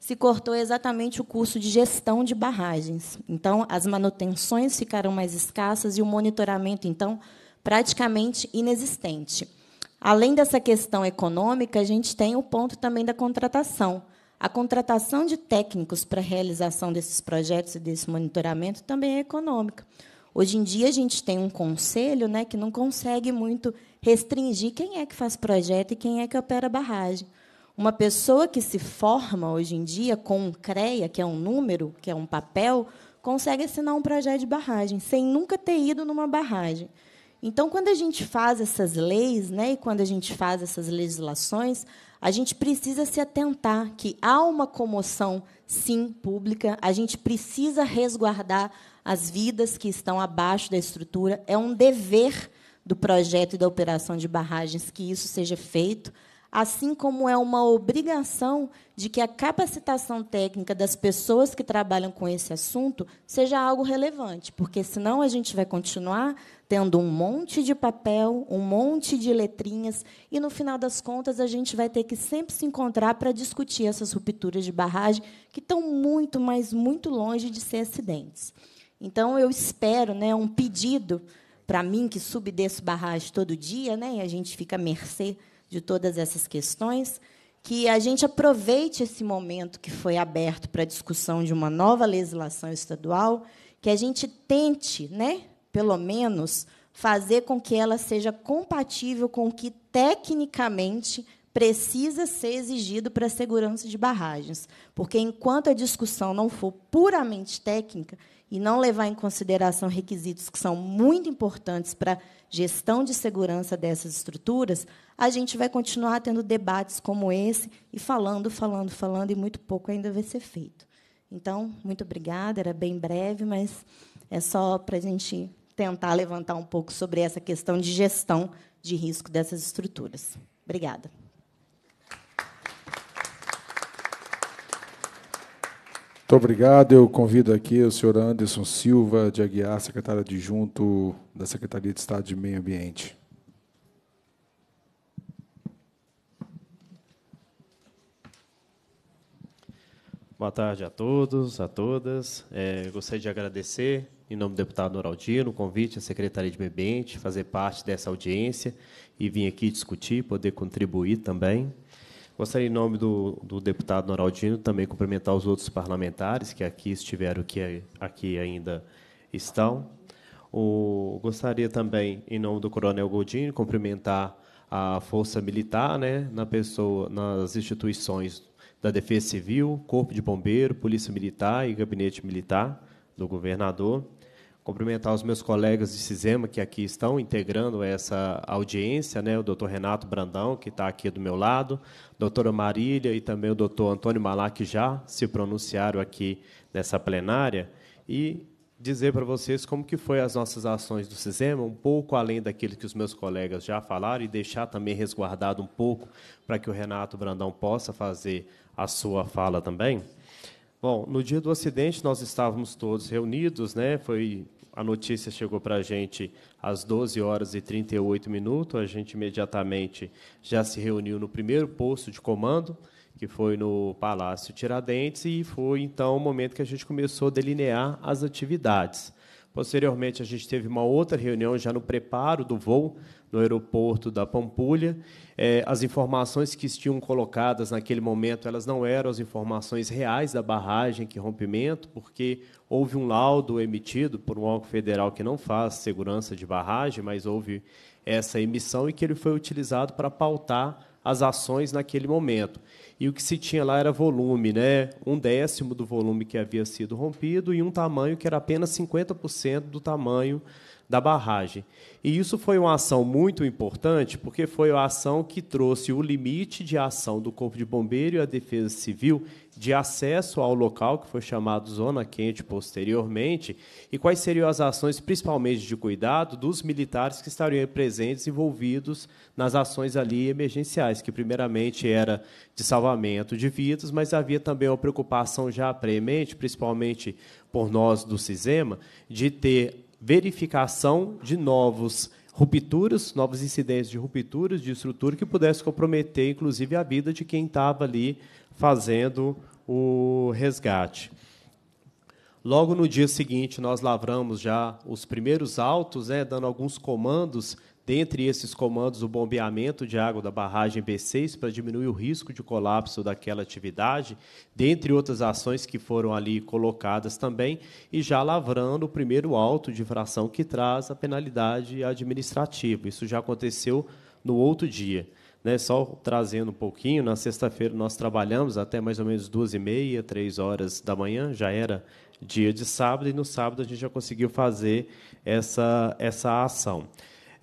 se cortou exatamente o curso de gestão de barragens. Então, as manutenções ficaram mais escassas e o monitoramento, então, praticamente inexistente. Além dessa questão econômica, a gente tem o ponto também da contratação. A contratação de técnicos para a realização desses projetos e desse monitoramento também é econômica. Hoje em dia, a gente tem um conselho né, que não consegue muito restringir quem é que faz projeto e quem é que opera barragem. Uma pessoa que se forma hoje em dia com um CREA, que é um número, que é um papel, consegue assinar um projeto de barragem, sem nunca ter ido numa barragem. Então, quando a gente faz essas leis, né, e quando a gente faz essas legislações, a gente precisa se atentar que há uma comoção, sim, pública, a gente precisa resguardar as vidas que estão abaixo da estrutura, é um dever do projeto e da operação de barragens que isso seja feito assim como é uma obrigação de que a capacitação técnica das pessoas que trabalham com esse assunto seja algo relevante, porque senão a gente vai continuar tendo um monte de papel, um monte de letrinhas, e no final das contas a gente vai ter que sempre se encontrar para discutir essas rupturas de barragem que estão muito, mas muito longe de ser acidentes. Então eu espero, né, um pedido para mim que subo e desço barragem todo dia, né, e a gente fica à mercê de todas essas questões, que a gente aproveite esse momento que foi aberto para a discussão de uma nova legislação estadual, que a gente tente, né, pelo menos, fazer com que ela seja compatível com o que tecnicamente precisa ser exigido para a segurança de barragens. Porque enquanto a discussão não for puramente técnica, e não levar em consideração requisitos que são muito importantes para a gestão de segurança dessas estruturas, a gente vai continuar tendo debates como esse e falando, falando, falando, e muito pouco ainda vai ser feito. Então, muito obrigada, era bem breve, mas é só para a gente tentar levantar um pouco sobre essa questão de gestão de risco dessas estruturas. Obrigada. Muito obrigado. Eu convido aqui o senhor Anderson Silva de Aguiar, secretário adjunto da Secretaria de Estado de Meio Ambiente. Boa tarde a todos, a todas. É, gostaria de agradecer, em nome do deputado Noraldino, o convite à Secretaria de Meio Ambiente, fazer parte dessa audiência e vir aqui discutir, poder contribuir também. Gostaria, em nome do, do deputado Noraldino, também cumprimentar os outros parlamentares que aqui estiveram, que é, aqui ainda estão. O, gostaria também, em nome do Coronel Godinho, cumprimentar a Força Militar, né, na pessoa, nas instituições da Defesa Civil, Corpo de Bombeiro, Polícia Militar e Gabinete Militar do governador cumprimentar os meus colegas de Cisema que aqui estão integrando essa audiência, né, o doutor Renato Brandão, que está aqui do meu lado, a doutora Marília e também o doutor Antônio Malá, que já se pronunciaram aqui nessa plenária, e dizer para vocês como que foi as nossas ações do Cisema, um pouco além daquilo que os meus colegas já falaram, e deixar também resguardado um pouco para que o Renato Brandão possa fazer a sua fala também. Bom, no dia do acidente nós estávamos todos reunidos, né? Foi a notícia chegou para a gente às 12 horas e 38 minutos. A gente imediatamente já se reuniu no primeiro posto de comando, que foi no Palácio Tiradentes, e foi então o momento que a gente começou a delinear as atividades. Posteriormente, a gente teve uma outra reunião já no preparo do voo no aeroporto da Pampulha. É, as informações que tinham colocadas naquele momento, elas não eram as informações reais da barragem que rompimento, porque houve um laudo emitido por um órgão federal que não faz segurança de barragem, mas houve essa emissão e que ele foi utilizado para pautar as ações naquele momento. E o que se tinha lá era volume, né? um décimo do volume que havia sido rompido e um tamanho que era apenas 50% do tamanho da barragem. E isso foi uma ação muito importante, porque foi a ação que trouxe o limite de ação do Corpo de Bombeiro e a Defesa Civil de acesso ao local, que foi chamado Zona Quente posteriormente, e quais seriam as ações, principalmente de cuidado, dos militares que estariam presentes envolvidos nas ações ali emergenciais, que primeiramente era de salvamento de vidas, mas havia também uma preocupação já premente, principalmente por nós do CISEMA, de ter verificação de novos rupturas, novos incidentes de rupturas de estrutura que pudesse comprometer, inclusive, a vida de quem estava ali fazendo o resgate. Logo no dia seguinte, nós lavramos já os primeiros autos, né, dando alguns comandos Dentre esses comandos, o bombeamento de água da barragem B6 para diminuir o risco de colapso daquela atividade, dentre outras ações que foram ali colocadas também, e já lavrando o primeiro auto de infração que traz a penalidade administrativa. Isso já aconteceu no outro dia. Né, só trazendo um pouquinho, na sexta-feira nós trabalhamos até mais ou menos duas e meia, três horas da manhã, já era dia de sábado, e no sábado a gente já conseguiu fazer essa, essa ação.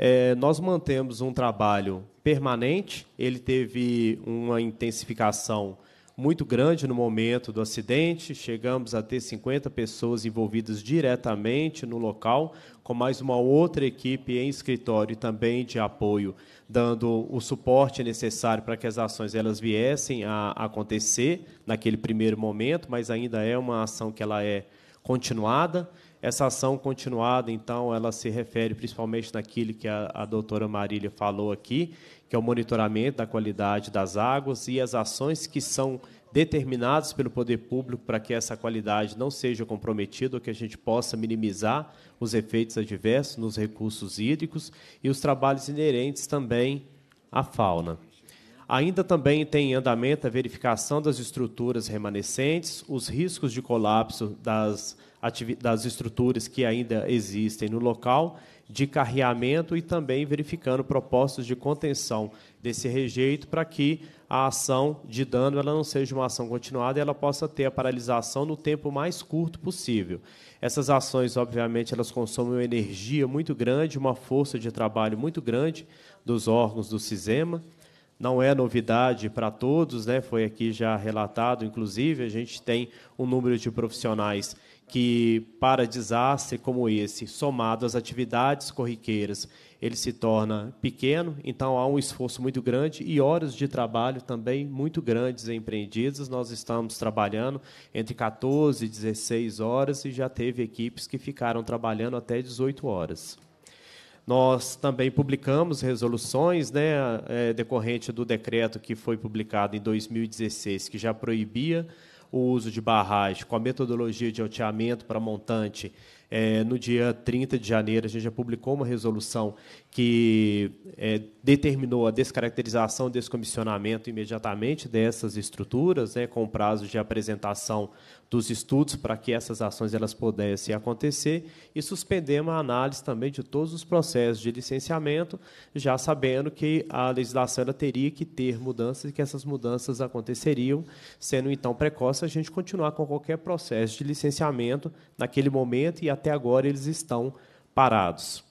É, nós mantemos um trabalho permanente, ele teve uma intensificação muito grande no momento do acidente. Chegamos a ter 50 pessoas envolvidas diretamente no local, com mais uma outra equipe em escritório também de apoio, dando o suporte necessário para que as ações elas viessem a acontecer naquele primeiro momento, mas ainda é uma ação que ela é continuada. Essa ação continuada, então, ela se refere principalmente naquilo que a, a doutora Marília falou aqui, que é o monitoramento da qualidade das águas e as ações que são determinadas pelo poder público para que essa qualidade não seja comprometida, ou que a gente possa minimizar os efeitos adversos nos recursos hídricos e os trabalhos inerentes também à fauna. Ainda também tem em andamento a verificação das estruturas remanescentes, os riscos de colapso das das estruturas que ainda existem no local de carreamento e também verificando propostas de contenção desse rejeito para que a ação de dano ela não seja uma ação continuada e ela possa ter a paralisação no tempo mais curto possível. Essas ações, obviamente, elas consomem uma energia muito grande, uma força de trabalho muito grande dos órgãos do Cisema. Não é novidade para todos, né? foi aqui já relatado, inclusive, a gente tem um número de profissionais que, para desastre como esse, somado às atividades corriqueiras, ele se torna pequeno, então há um esforço muito grande e horas de trabalho também muito grandes empreendidas. Nós estamos trabalhando entre 14 e 16 horas e já teve equipes que ficaram trabalhando até 18 horas. Nós também publicamos resoluções né, eh, decorrente do decreto que foi publicado em 2016, que já proibia o uso de barragens com a metodologia de alteamento para montante. É, no dia 30 de janeiro, a gente já publicou uma resolução que é, determinou a descaracterização, descomissionamento imediatamente dessas estruturas, né, com prazo de apresentação dos estudos para que essas ações elas pudessem acontecer, e suspendemos a análise também de todos os processos de licenciamento, já sabendo que a legislação ela teria que ter mudanças e que essas mudanças aconteceriam, sendo então precoce a gente continuar com qualquer processo de licenciamento naquele momento e até agora eles estão parados.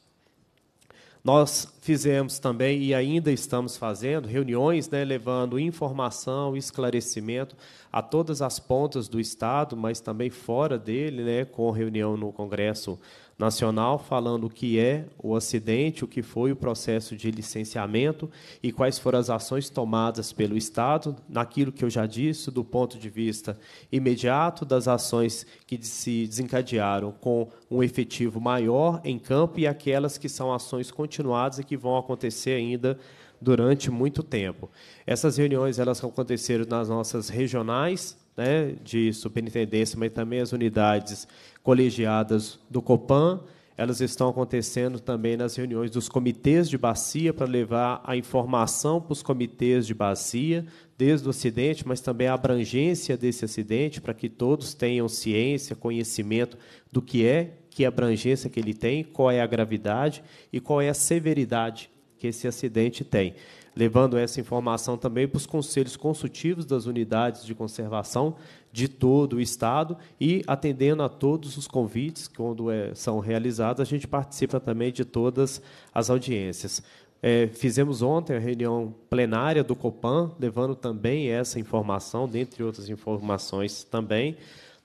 Nós fizemos também e ainda estamos fazendo reuniões, né, levando informação, esclarecimento a todas as pontas do Estado, mas também fora dele, né, com reunião no Congresso nacional falando o que é o acidente, o que foi o processo de licenciamento e quais foram as ações tomadas pelo Estado, naquilo que eu já disse, do ponto de vista imediato, das ações que se desencadearam com um efetivo maior em campo e aquelas que são ações continuadas e que vão acontecer ainda durante muito tempo. Essas reuniões elas aconteceram nas nossas regionais, né, de superintendência, mas também as unidades colegiadas do Copan, elas estão acontecendo também nas reuniões dos comitês de bacia para levar a informação para os comitês de bacia, desde o acidente, mas também a abrangência desse acidente, para que todos tenham ciência, conhecimento do que é, que abrangência que ele tem, qual é a gravidade e qual é a severidade que esse acidente tem levando essa informação também para os conselhos consultivos das unidades de conservação de todo o Estado e atendendo a todos os convites, quando é, são realizados, a gente participa também de todas as audiências. É, fizemos ontem a reunião plenária do Copan, levando também essa informação, dentre outras informações também.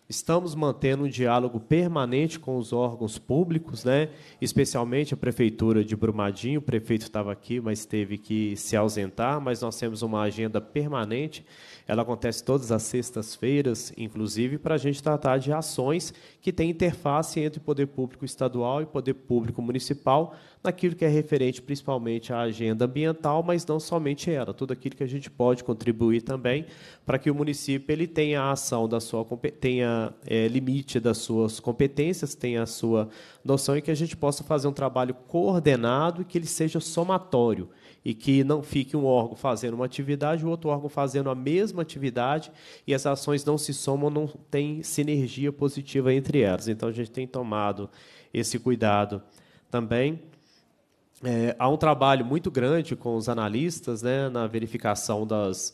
Estamos mantendo um diálogo permanente com os órgãos públicos, né? especialmente a Prefeitura de Brumadinho. O prefeito estava aqui, mas teve que se ausentar. Mas nós temos uma agenda permanente, ela acontece todas as sextas-feiras, inclusive, para a gente tratar de ações que têm interface entre o poder público estadual e o poder público municipal naquilo que é referente principalmente à agenda ambiental, mas não somente ela, tudo aquilo que a gente pode contribuir também para que o município ele tenha a ação da sua tenha é, limite das suas competências, tenha a sua noção e que a gente possa fazer um trabalho coordenado e que ele seja somatório e que não fique um órgão fazendo uma atividade, o outro órgão fazendo a mesma atividade e as ações não se somam, não tem sinergia positiva entre elas. Então a gente tem tomado esse cuidado também. É, há um trabalho muito grande com os analistas né, na verificação das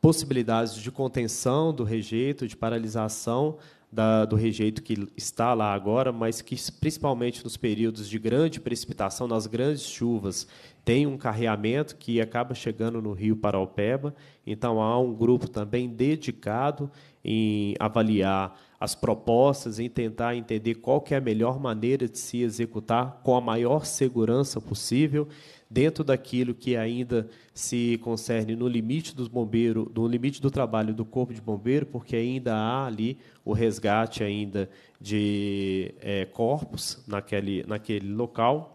possibilidades de contenção do rejeito, de paralisação da, do rejeito que está lá agora, mas que, principalmente nos períodos de grande precipitação, nas grandes chuvas, tem um carreamento que acaba chegando no rio Paraupeba. Então, há um grupo também dedicado em avaliar as propostas, em tentar entender qual que é a melhor maneira de se executar com a maior segurança possível, dentro daquilo que ainda se concerne no limite dos bombeiros, no limite do trabalho do corpo de bombeiro, porque ainda há ali o resgate ainda de é, corpos naquele, naquele local,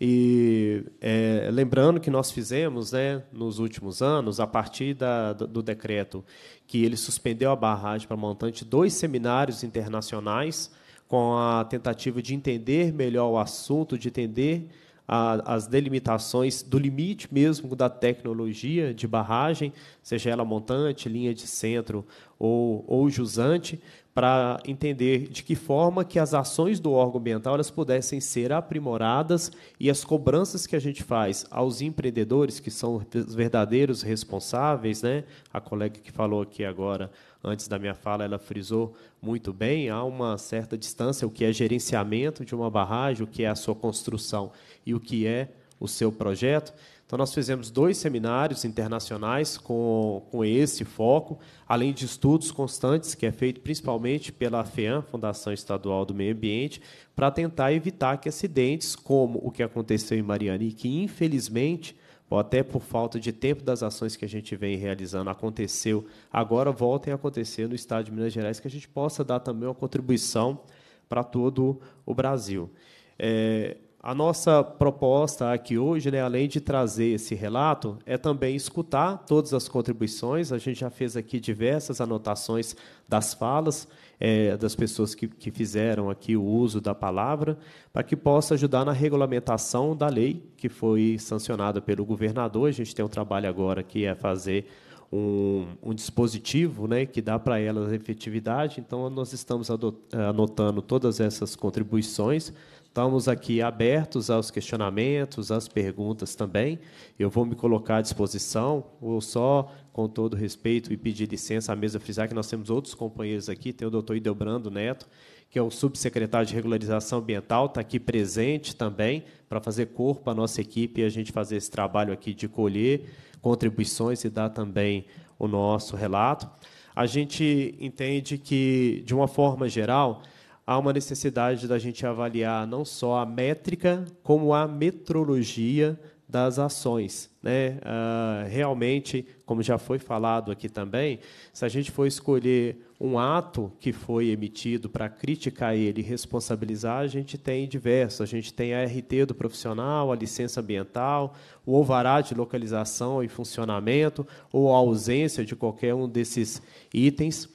e é, lembrando que nós fizemos, né, nos últimos anos, a partir da, do decreto que ele suspendeu a barragem para montante, dois seminários internacionais com a tentativa de entender melhor o assunto, de entender a, as delimitações do limite mesmo da tecnologia de barragem, seja ela montante, linha de centro ou, ou jusante, para entender de que forma que as ações do órgão ambiental elas pudessem ser aprimoradas e as cobranças que a gente faz aos empreendedores que são os verdadeiros responsáveis, né? A colega que falou aqui agora antes da minha fala, ela frisou muito bem, há uma certa distância o que é gerenciamento de uma barragem, o que é a sua construção e o que é o seu projeto. Então, nós fizemos dois seminários internacionais com, com esse foco, além de estudos constantes, que é feito principalmente pela FEAM, Fundação Estadual do Meio Ambiente, para tentar evitar que acidentes como o que aconteceu em Mariani, que infelizmente ou até por falta de tempo das ações que a gente vem realizando aconteceu, agora voltem a acontecer no Estado de Minas Gerais, que a gente possa dar também uma contribuição para todo o Brasil. É, a nossa proposta aqui hoje, né, além de trazer esse relato, é também escutar todas as contribuições. A gente já fez aqui diversas anotações das falas é, das pessoas que, que fizeram aqui o uso da palavra, para que possa ajudar na regulamentação da lei que foi sancionada pelo governador. A gente tem um trabalho agora que é fazer um, um, dispositivo né, que dá para elas efetividade. Então, nós estamos anotando todas essas contribuições Estamos aqui abertos aos questionamentos, às perguntas também. Eu vou me colocar à disposição, ou só com todo respeito e pedir licença à mesa frisar que nós temos outros companheiros aqui, tem o doutor Ideobrando Neto, que é o subsecretário de Regularização Ambiental, está aqui presente também para fazer corpo à nossa equipe e a gente fazer esse trabalho aqui de colher contribuições e dar também o nosso relato. A gente entende que, de uma forma geral, há uma necessidade da gente avaliar não só a métrica, como a metrologia das ações. Né? Uh, realmente, como já foi falado aqui também, se a gente for escolher um ato que foi emitido para criticar ele e responsabilizar, a gente tem diversos. A gente tem a RT do profissional, a licença ambiental, o alvará de localização e funcionamento, ou a ausência de qualquer um desses itens.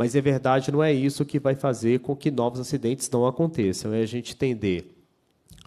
Mas, é verdade, não é isso que vai fazer com que novos acidentes não aconteçam. É a gente entender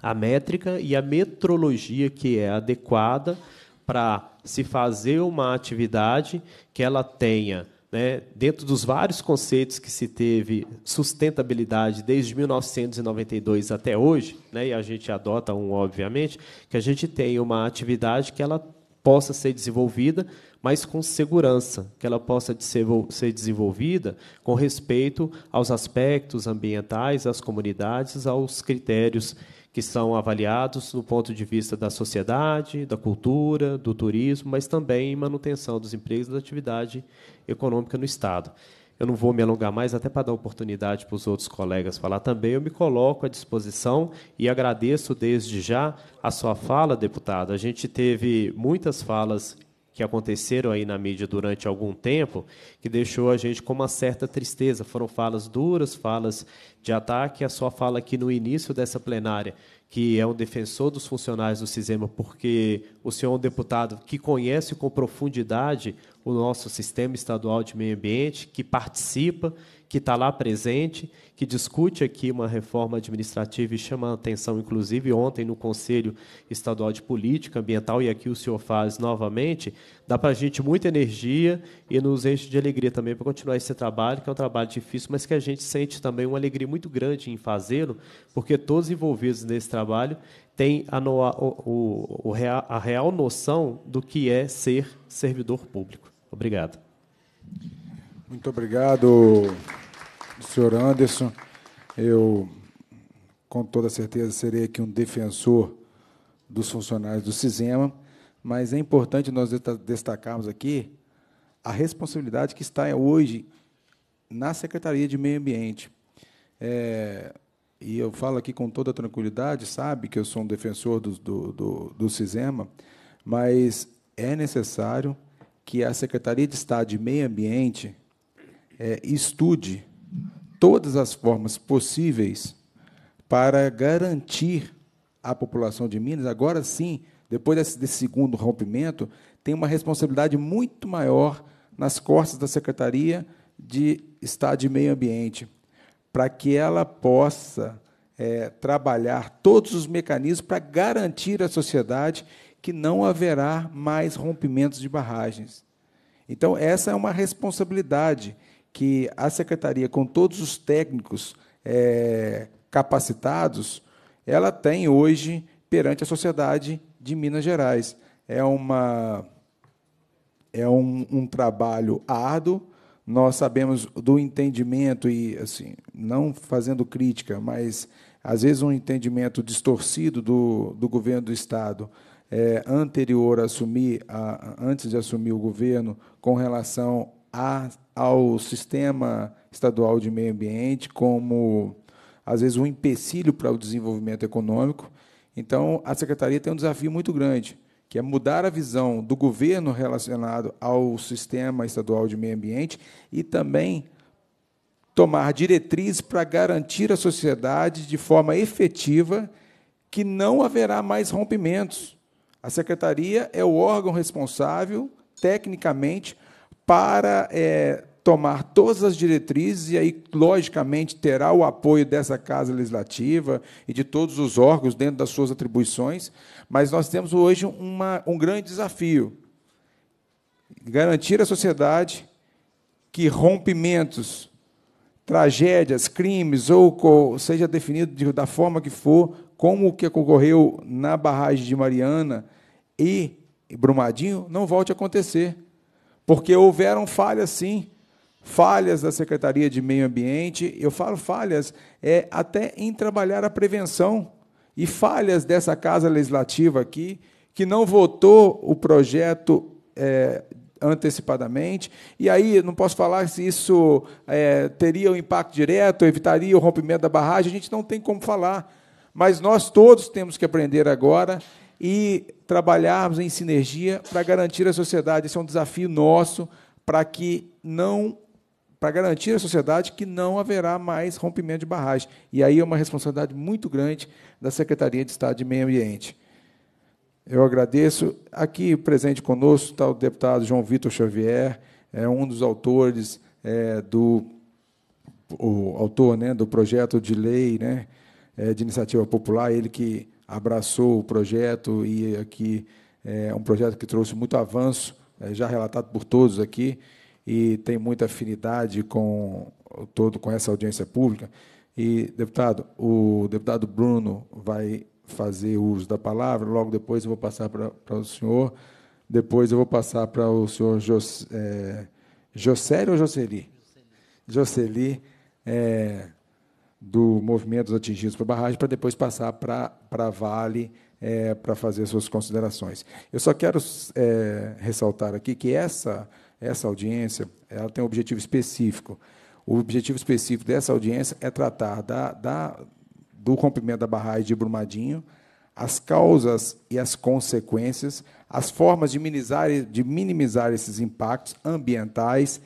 a métrica e a metrologia que é adequada para se fazer uma atividade que ela tenha, né, dentro dos vários conceitos que se teve sustentabilidade desde 1992 até hoje, né, e a gente adota um, obviamente, que a gente tenha uma atividade que ela possa ser desenvolvida, mas com segurança, que ela possa ser desenvolvida com respeito aos aspectos ambientais, às comunidades, aos critérios que são avaliados do ponto de vista da sociedade, da cultura, do turismo, mas também manutenção dos empregos e da atividade econômica no Estado. Eu não vou me alongar mais, até para dar oportunidade para os outros colegas falar também. Eu me coloco à disposição e agradeço desde já a sua fala, deputado. A gente teve muitas falas que aconteceram aí na mídia durante algum tempo, que deixou a gente com uma certa tristeza. Foram falas duras, falas de ataque. A sua fala aqui no início dessa plenária, que é um defensor dos funcionários do Cisema, porque o senhor é um deputado que conhece com profundidade o nosso sistema estadual de meio ambiente, que participa que está lá presente, que discute aqui uma reforma administrativa e chama a atenção, inclusive, ontem no Conselho Estadual de Política Ambiental, e aqui o senhor faz novamente, dá para a gente muita energia e nos enche de alegria também para continuar esse trabalho, que é um trabalho difícil, mas que a gente sente também uma alegria muito grande em fazê-lo, porque todos envolvidos nesse trabalho têm a, no, o, o, a real noção do que é ser servidor público. Obrigado. Muito obrigado senhor Anderson. Eu, com toda certeza, serei aqui um defensor dos funcionários do Cisema, mas é importante nós destacarmos aqui a responsabilidade que está hoje na Secretaria de Meio Ambiente. É, e eu falo aqui com toda tranquilidade, sabe que eu sou um defensor do, do, do, do CISEMA, mas é necessário que a Secretaria de Estado de Meio Ambiente é, estude todas as formas possíveis para garantir à população de Minas, agora sim, depois desse, desse segundo rompimento, tem uma responsabilidade muito maior nas costas da Secretaria de Estado e Meio Ambiente, para que ela possa é, trabalhar todos os mecanismos para garantir à sociedade que não haverá mais rompimentos de barragens. Então, essa é uma responsabilidade que a secretaria, com todos os técnicos é, capacitados, ela tem hoje perante a sociedade de Minas Gerais. É, uma, é um, um trabalho árduo, nós sabemos do entendimento e assim não fazendo crítica mas às vezes um entendimento distorcido do, do governo do estado é, anterior a assumir a, antes de assumir o governo com relação à ao sistema estadual de meio ambiente como, às vezes, um empecilho para o desenvolvimento econômico. Então, a secretaria tem um desafio muito grande, que é mudar a visão do governo relacionado ao sistema estadual de meio ambiente e também tomar diretrizes para garantir à sociedade de forma efetiva que não haverá mais rompimentos. A secretaria é o órgão responsável tecnicamente para é, tomar todas as diretrizes e aí, logicamente, terá o apoio dessa Casa Legislativa e de todos os órgãos dentro das suas atribuições, mas nós temos hoje uma, um grande desafio. Garantir à sociedade que rompimentos, tragédias, crimes, ou, seja definido da forma que for, como o que ocorreu na barragem de Mariana e Brumadinho, não volte a acontecer porque houveram falhas, sim. Falhas da Secretaria de Meio Ambiente, eu falo falhas é, até em trabalhar a prevenção, e falhas dessa Casa Legislativa aqui, que não votou o projeto é, antecipadamente. E aí, não posso falar se isso é, teria um impacto direto, evitaria o rompimento da barragem, a gente não tem como falar. Mas nós todos temos que aprender agora e trabalharmos em sinergia para garantir a sociedade. Esse é um desafio nosso para que não para garantir à sociedade que não haverá mais rompimento de barragem. E aí é uma responsabilidade muito grande da Secretaria de Estado de Meio Ambiente. Eu agradeço. Aqui presente conosco está o deputado João Vitor Xavier, é um dos autores é, do o autor né, do projeto de lei né, é, de iniciativa popular, ele que abraçou o projeto e aqui é, é um projeto que trouxe muito avanço, é, já relatado por todos aqui, e tem muita afinidade com todo com essa audiência pública. E, deputado, o deputado Bruno vai fazer uso da palavra, logo depois eu vou passar para, para o senhor, depois eu vou passar para o senhor José é, Jossério ou Jocely? Jocely, é, do dos Atingidos por Barragem, para depois passar para para a Vale é, para fazer suas considerações. Eu só quero é, ressaltar aqui que essa, essa audiência ela tem um objetivo específico. O objetivo específico dessa audiência é tratar da, da, do rompimento da barragem de Brumadinho, as causas e as consequências, as formas de minimizar, de minimizar esses impactos ambientais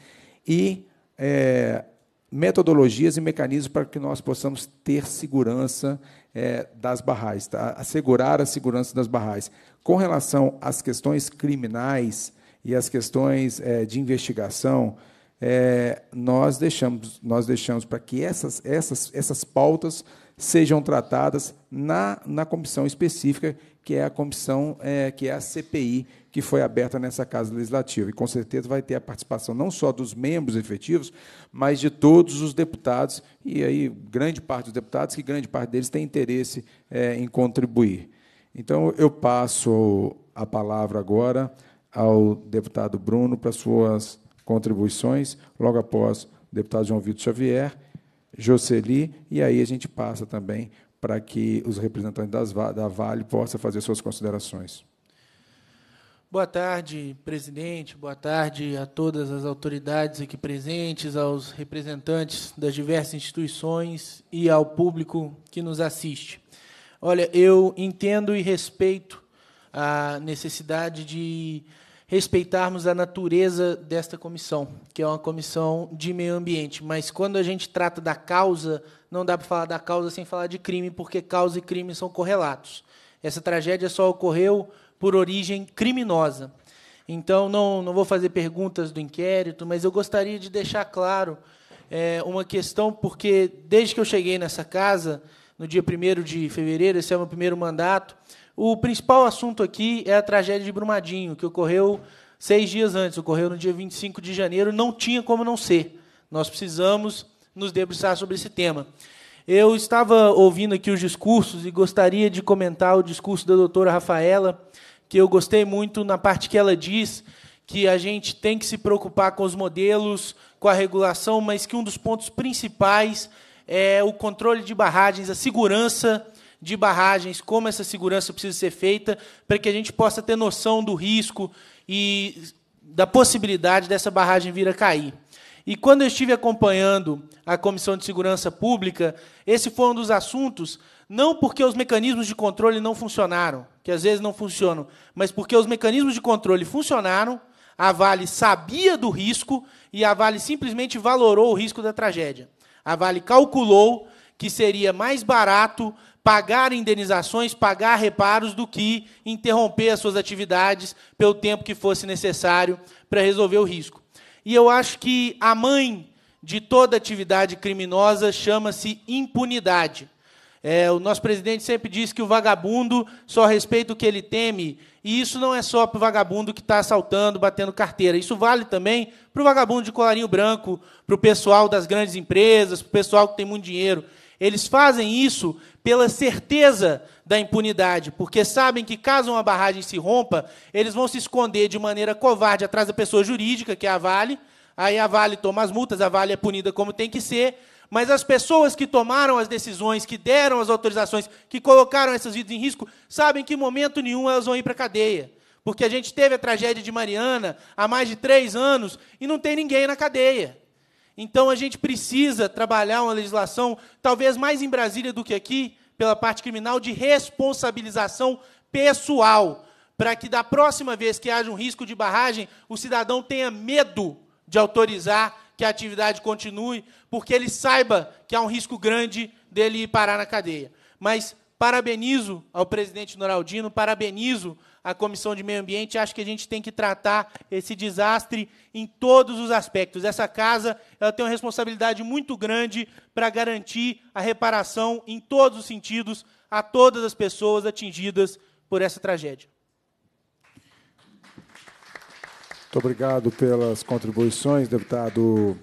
e é, metodologias e mecanismos para que nós possamos ter segurança é, das barrais, tá? assegurar a segurança das barrais. Com relação às questões criminais e às questões é, de investigação, é, nós deixamos, nós deixamos para que essas, essas, essas pautas sejam tratadas na, na comissão específica, que é a comissão, é, que é a CPI, que foi aberta nessa Casa Legislativa. E com certeza vai ter a participação não só dos membros efetivos, mas de todos os deputados, e aí grande parte dos deputados, que grande parte deles tem interesse é, em contribuir. Então, eu passo a palavra agora ao deputado Bruno para suas contribuições, logo após o deputado João Vitor Xavier Jocely, e aí a gente passa também para que os representantes das, da Vale possam fazer suas considerações. Boa tarde, presidente. Boa tarde a todas as autoridades aqui presentes, aos representantes das diversas instituições e ao público que nos assiste. Olha, eu entendo e respeito a necessidade de respeitarmos a natureza desta comissão, que é uma comissão de meio ambiente. Mas quando a gente trata da causa, não dá para falar da causa sem falar de crime, porque causa e crime são correlatos. Essa tragédia só ocorreu por origem criminosa. Então, não, não vou fazer perguntas do inquérito, mas eu gostaria de deixar claro é, uma questão, porque desde que eu cheguei nessa casa, no dia 1 de fevereiro, esse é o meu primeiro mandato, o principal assunto aqui é a tragédia de Brumadinho, que ocorreu seis dias antes, ocorreu no dia 25 de janeiro, não tinha como não ser. Nós precisamos nos debruçar sobre esse tema. Eu estava ouvindo aqui os discursos e gostaria de comentar o discurso da doutora Rafaela, que eu gostei muito na parte que ela diz que a gente tem que se preocupar com os modelos, com a regulação, mas que um dos pontos principais é o controle de barragens, a segurança de barragens, como essa segurança precisa ser feita, para que a gente possa ter noção do risco e da possibilidade dessa barragem vir a cair. E quando eu estive acompanhando a Comissão de Segurança Pública, esse foi um dos assuntos, não porque os mecanismos de controle não funcionaram, que às vezes não funcionam, mas porque os mecanismos de controle funcionaram, a Vale sabia do risco e a Vale simplesmente valorou o risco da tragédia. A Vale calculou que seria mais barato pagar indenizações, pagar reparos, do que interromper as suas atividades pelo tempo que fosse necessário para resolver o risco. E eu acho que a mãe de toda atividade criminosa chama-se impunidade. É, o nosso presidente sempre diz que o vagabundo só respeita o que ele teme, e isso não é só para o vagabundo que está assaltando, batendo carteira. Isso vale também para o vagabundo de colarinho branco, para o pessoal das grandes empresas, para o pessoal que tem muito dinheiro. Eles fazem isso pela certeza da impunidade, porque sabem que caso uma barragem se rompa, eles vão se esconder de maneira covarde atrás da pessoa jurídica, que é a Vale. Aí a Vale toma as multas, a Vale é punida como tem que ser. Mas as pessoas que tomaram as decisões, que deram as autorizações, que colocaram essas vidas em risco, sabem que em momento nenhum elas vão ir para a cadeia. Porque a gente teve a tragédia de Mariana há mais de três anos e não tem ninguém na cadeia. Então a gente precisa trabalhar uma legislação, talvez mais em Brasília do que aqui, pela parte criminal, de responsabilização pessoal, para que da próxima vez que haja um risco de barragem, o cidadão tenha medo de autorizar que a atividade continue, porque ele saiba que há um risco grande dele ir parar na cadeia. Mas parabenizo ao presidente Noraldino, parabenizo a Comissão de Meio Ambiente acha que a gente tem que tratar esse desastre em todos os aspectos. Essa casa ela tem uma responsabilidade muito grande para garantir a reparação em todos os sentidos a todas as pessoas atingidas por essa tragédia. Muito obrigado pelas contribuições, deputado.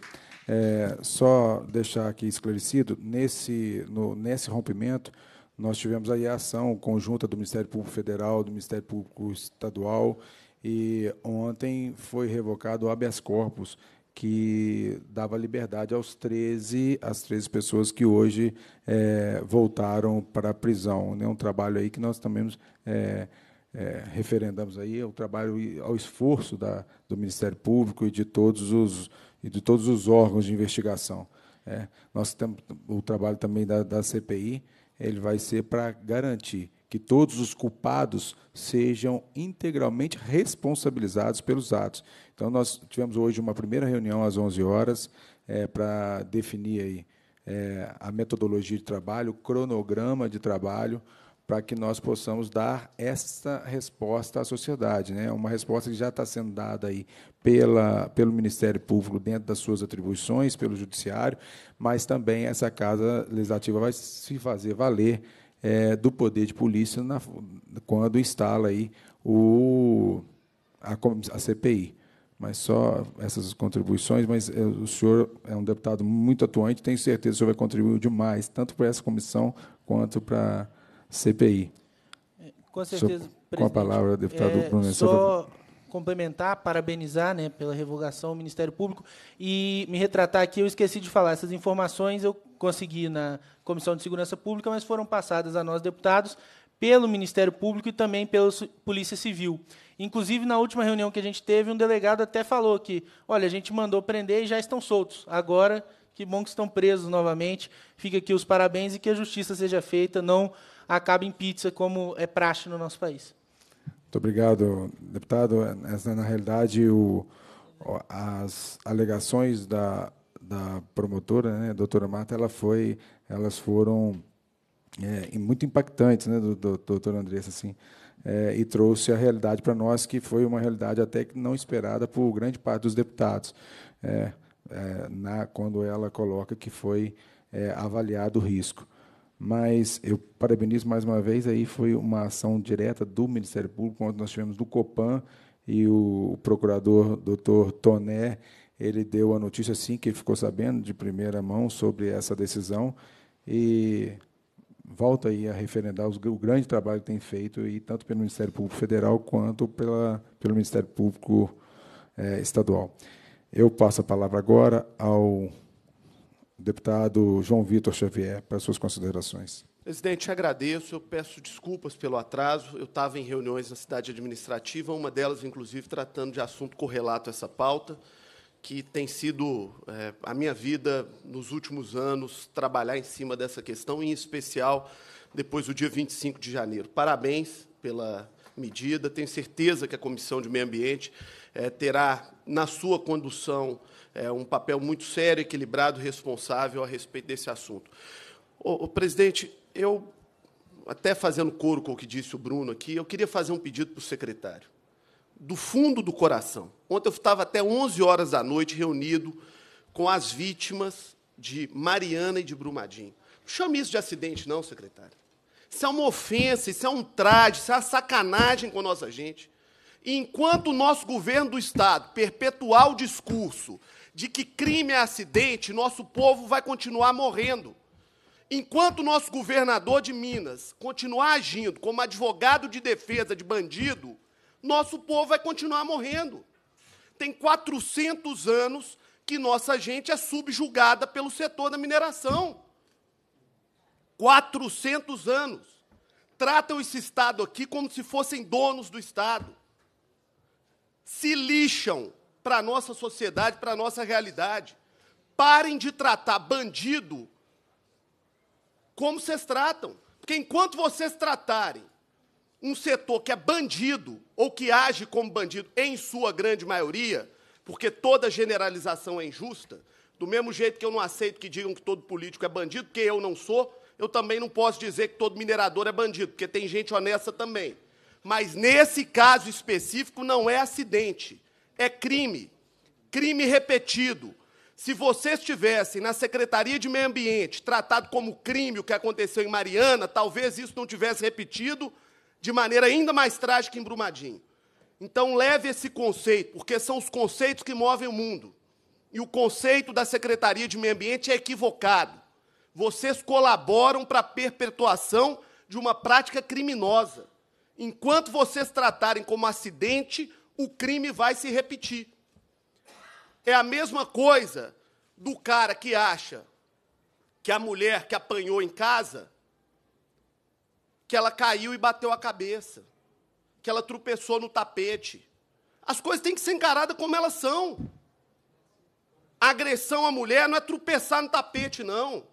É, só deixar aqui esclarecido, nesse, no, nesse rompimento, nós tivemos aí a ação conjunta do Ministério Público Federal, do Ministério Público Estadual, e ontem foi revocado o habeas corpus, que dava liberdade aos 13, às 13 pessoas que hoje é, voltaram para a prisão. é Um trabalho aí que nós também é, é, referendamos aí, o trabalho ao esforço da, do Ministério Público e de todos os, e de todos os órgãos de investigação. Né? nós temos o trabalho também da, da CPI, ele vai ser para garantir que todos os culpados sejam integralmente responsabilizados pelos atos. Então, nós tivemos hoje uma primeira reunião às 11 horas é, para definir aí, é, a metodologia de trabalho, o cronograma de trabalho, para que nós possamos dar essa resposta à sociedade. Né? Uma resposta que já está sendo dada aí pela, pelo Ministério Público dentro das suas atribuições, pelo Judiciário, mas também essa Casa Legislativa vai se fazer valer é, do poder de polícia na, quando instala aí o, a, a CPI mas só essas contribuições, mas é, o senhor é um deputado muito atuante, tenho certeza que o senhor vai contribuir demais, tanto para essa comissão quanto para CPI. Com certeza, so, Com a palavra, deputado é, Bruno. Só complementar, parabenizar né, pela revogação do Ministério Público e me retratar aqui, eu esqueci de falar, essas informações eu consegui na Comissão de Segurança Pública, mas foram passadas a nós, deputados, pelo Ministério Público e também pela Polícia Civil. Inclusive, na última reunião que a gente teve, um delegado até falou que, olha, a gente mandou prender e já estão soltos. Agora, que bom que estão presos novamente. Fica aqui os parabéns e que a justiça seja feita, não acaba em pizza, como é praxe no nosso país. Muito obrigado, deputado. Na realidade, o, as alegações da, da promotora, né, a doutora Marta, ela foi, elas foram é, muito impactantes, né, do, do, doutora Andressa, assim, é, e trouxe a realidade para nós, que foi uma realidade até que não esperada por grande parte dos deputados, é, é na, quando ela coloca que foi é, avaliado o risco mas eu parabenizo mais uma vez, aí foi uma ação direta do Ministério Público, onde nós tivemos do Copan e o procurador doutor Toné, ele deu a notícia assim que ficou sabendo de primeira mão sobre essa decisão e volta aí a referendar o grande trabalho que tem feito e tanto pelo Ministério Público Federal quanto pela, pelo Ministério Público eh, Estadual. Eu passo a palavra agora ao deputado João Vitor Xavier, para suas considerações. Presidente, agradeço. Eu peço desculpas pelo atraso. Eu estava em reuniões na cidade administrativa, uma delas, inclusive, tratando de assunto correlato a essa pauta, que tem sido é, a minha vida nos últimos anos trabalhar em cima dessa questão, em especial depois do dia 25 de janeiro. Parabéns pela medida. Tenho certeza que a Comissão de Meio Ambiente é, terá, na sua condução, é, um papel muito sério, equilibrado, responsável a respeito desse assunto. O presidente, eu, até fazendo coro com o que disse o Bruno aqui, eu queria fazer um pedido para o secretário, do fundo do coração. Ontem eu estava até 11 horas da noite reunido com as vítimas de Mariana e de Brumadinho. Não chame isso de acidente, não, secretário. Isso é uma ofensa, isso é um traje, isso é uma sacanagem com a nossa gente. Enquanto o nosso governo do Estado perpetuar o discurso de que crime é acidente, nosso povo vai continuar morrendo. Enquanto nosso governador de Minas continuar agindo como advogado de defesa de bandido, nosso povo vai continuar morrendo. Tem 400 anos que nossa gente é subjugada pelo setor da mineração. 400 anos. Tratam esse Estado aqui como se fossem donos do Estado. Se lixam para a nossa sociedade, para a nossa realidade. Parem de tratar bandido como vocês tratam. Porque enquanto vocês tratarem um setor que é bandido ou que age como bandido, em sua grande maioria, porque toda generalização é injusta, do mesmo jeito que eu não aceito que digam que todo político é bandido, porque eu não sou, eu também não posso dizer que todo minerador é bandido, porque tem gente honesta também. Mas nesse caso específico não é acidente é crime, crime repetido. Se vocês tivessem na Secretaria de Meio Ambiente tratado como crime o que aconteceu em Mariana, talvez isso não tivesse repetido de maneira ainda mais trágica em Brumadinho. Então, leve esse conceito, porque são os conceitos que movem o mundo. E o conceito da Secretaria de Meio Ambiente é equivocado. Vocês colaboram para a perpetuação de uma prática criminosa. Enquanto vocês tratarem como acidente o crime vai se repetir. É a mesma coisa do cara que acha que a mulher que apanhou em casa, que ela caiu e bateu a cabeça, que ela tropeçou no tapete. As coisas têm que ser encaradas como elas são. A agressão à mulher não é tropeçar no tapete, não.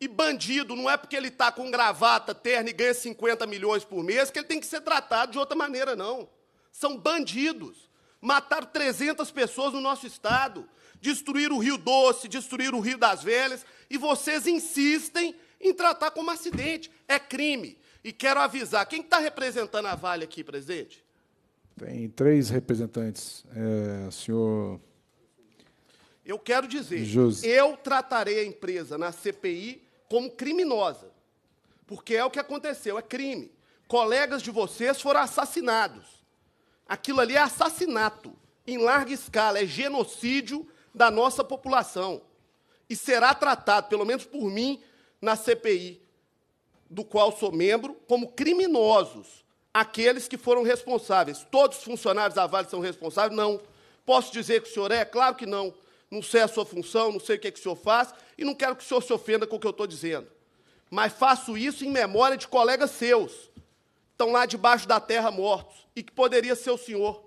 E bandido, não é porque ele está com gravata, terno e ganha 50 milhões por mês que ele tem que ser tratado de outra maneira, não. São bandidos. Mataram 300 pessoas no nosso estado, destruíram o Rio Doce, destruíram o Rio das Velhas, e vocês insistem em tratar como acidente. É crime. E quero avisar, quem está representando a Vale aqui, presidente? Tem três representantes. É, senhor. Eu quero dizer, José. eu tratarei a empresa na CPI como criminosa, porque é o que aconteceu, é crime. Colegas de vocês foram assassinados. Aquilo ali é assassinato em larga escala, é genocídio da nossa população. E será tratado, pelo menos por mim, na CPI, do qual sou membro, como criminosos aqueles que foram responsáveis. Todos os funcionários da Vale são responsáveis? Não. Posso dizer que o senhor é? Claro que não. Não sei a sua função, não sei o que, é que o senhor faz e não quero que o senhor se ofenda com o que eu estou dizendo. Mas faço isso em memória de colegas seus, estão lá debaixo da terra mortos e que poderia ser o senhor.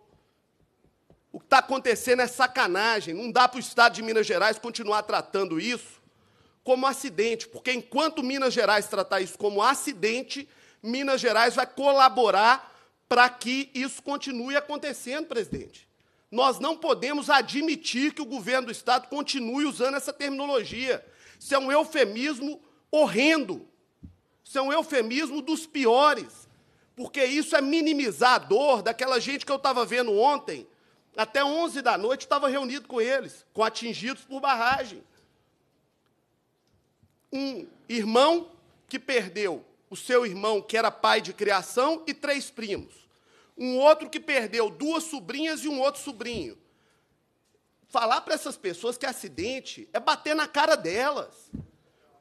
O que está acontecendo é sacanagem. Não dá para o Estado de Minas Gerais continuar tratando isso como acidente, porque enquanto Minas Gerais tratar isso como acidente, Minas Gerais vai colaborar para que isso continue acontecendo, presidente. Nós não podemos admitir que o governo do Estado continue usando essa terminologia. Isso é um eufemismo horrendo. Isso é um eufemismo dos piores porque isso é minimizar a dor daquela gente que eu estava vendo ontem. Até 11 da noite estava reunido com eles, com atingidos por barragem. Um irmão que perdeu o seu irmão, que era pai de criação, e três primos. Um outro que perdeu duas sobrinhas e um outro sobrinho. Falar para essas pessoas que acidente é bater na cara delas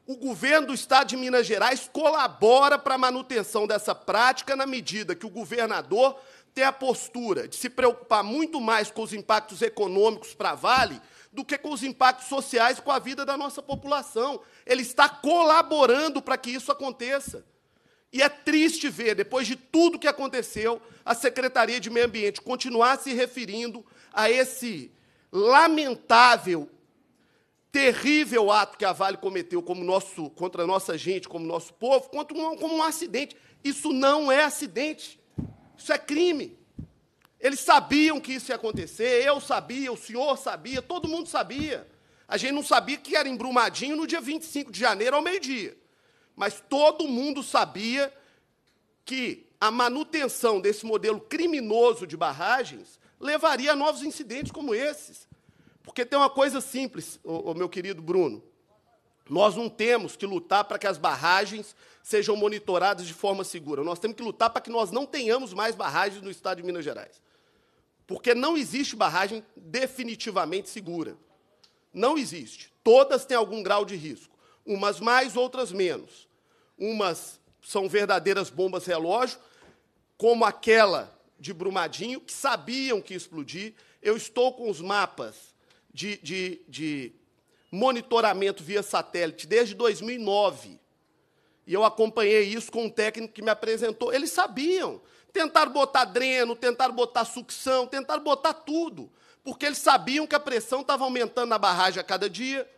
o governo do estado de Minas Gerais colabora para a manutenção dessa prática na medida que o governador tem a postura de se preocupar muito mais com os impactos econômicos para a Vale do que com os impactos sociais com a vida da nossa população. Ele está colaborando para que isso aconteça. E é triste ver, depois de tudo que aconteceu, a Secretaria de Meio Ambiente continuar se referindo a esse lamentável terrível ato que a Vale cometeu como nosso, contra a nossa gente, como nosso povo, quanto um, como um acidente. Isso não é acidente. Isso é crime. Eles sabiam que isso ia acontecer, eu sabia, o senhor sabia, todo mundo sabia. A gente não sabia que era embrumadinho no dia 25 de janeiro ao meio-dia. Mas todo mundo sabia que a manutenção desse modelo criminoso de barragens levaria a novos incidentes como esses. Porque tem uma coisa simples, o meu querido Bruno. Nós não temos que lutar para que as barragens sejam monitoradas de forma segura. Nós temos que lutar para que nós não tenhamos mais barragens no estado de Minas Gerais. Porque não existe barragem definitivamente segura. Não existe. Todas têm algum grau de risco. Umas mais, outras menos. Umas são verdadeiras bombas relógio, como aquela de Brumadinho, que sabiam que ia explodir. Eu estou com os mapas de, de, de monitoramento via satélite desde 2009. E eu acompanhei isso com um técnico que me apresentou. Eles sabiam. Tentaram botar dreno, tentaram botar sucção, tentaram botar tudo. Porque eles sabiam que a pressão estava aumentando na barragem a cada dia,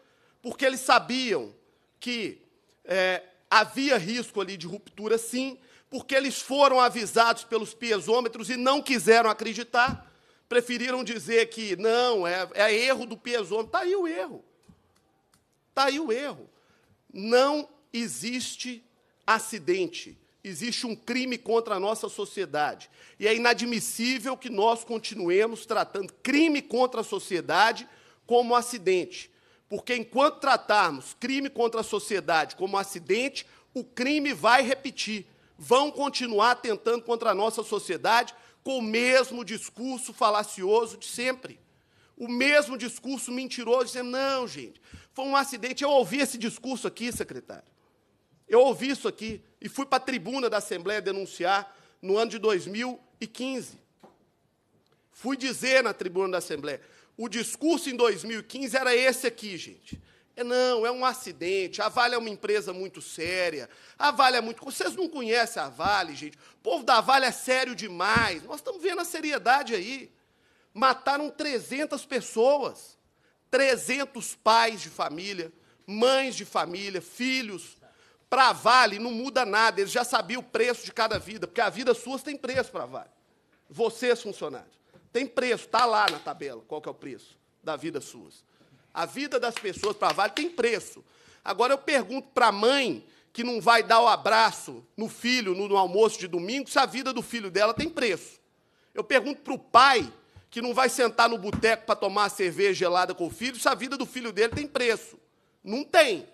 porque eles sabiam que é, havia risco ali de ruptura, sim, porque eles foram avisados pelos piezômetros e não quiseram acreditar preferiram dizer que não, é, é erro do Piezone. Está aí o erro. Está aí o erro. Não existe acidente. Existe um crime contra a nossa sociedade. E é inadmissível que nós continuemos tratando crime contra a sociedade como acidente. Porque enquanto tratarmos crime contra a sociedade como acidente, o crime vai repetir. Vão continuar tentando contra a nossa sociedade com o mesmo discurso falacioso de sempre. O mesmo discurso mentiroso, dizendo, não, gente, foi um acidente. Eu ouvi esse discurso aqui, secretário. Eu ouvi isso aqui e fui para a tribuna da Assembleia denunciar no ano de 2015. Fui dizer na tribuna da Assembleia, o discurso em 2015 era esse aqui, gente. É não, é um acidente. A Vale é uma empresa muito séria. A Vale é muito. Vocês não conhecem a Vale, gente. O povo da Vale é sério demais. Nós estamos vendo a seriedade aí. Mataram 300 pessoas, 300 pais de família, mães de família, filhos. Para a Vale não muda nada. Eles já sabiam o preço de cada vida, porque a vida sua tem preço para a Vale. Vocês funcionários tem preço, está lá na tabela qual que é o preço da vida sua? A vida das pessoas para Vale tem preço. Agora eu pergunto para a mãe que não vai dar o abraço no filho no, no almoço de domingo se a vida do filho dela tem preço. Eu pergunto para o pai que não vai sentar no boteco para tomar a cerveja gelada com o filho se a vida do filho dele tem preço. Não tem.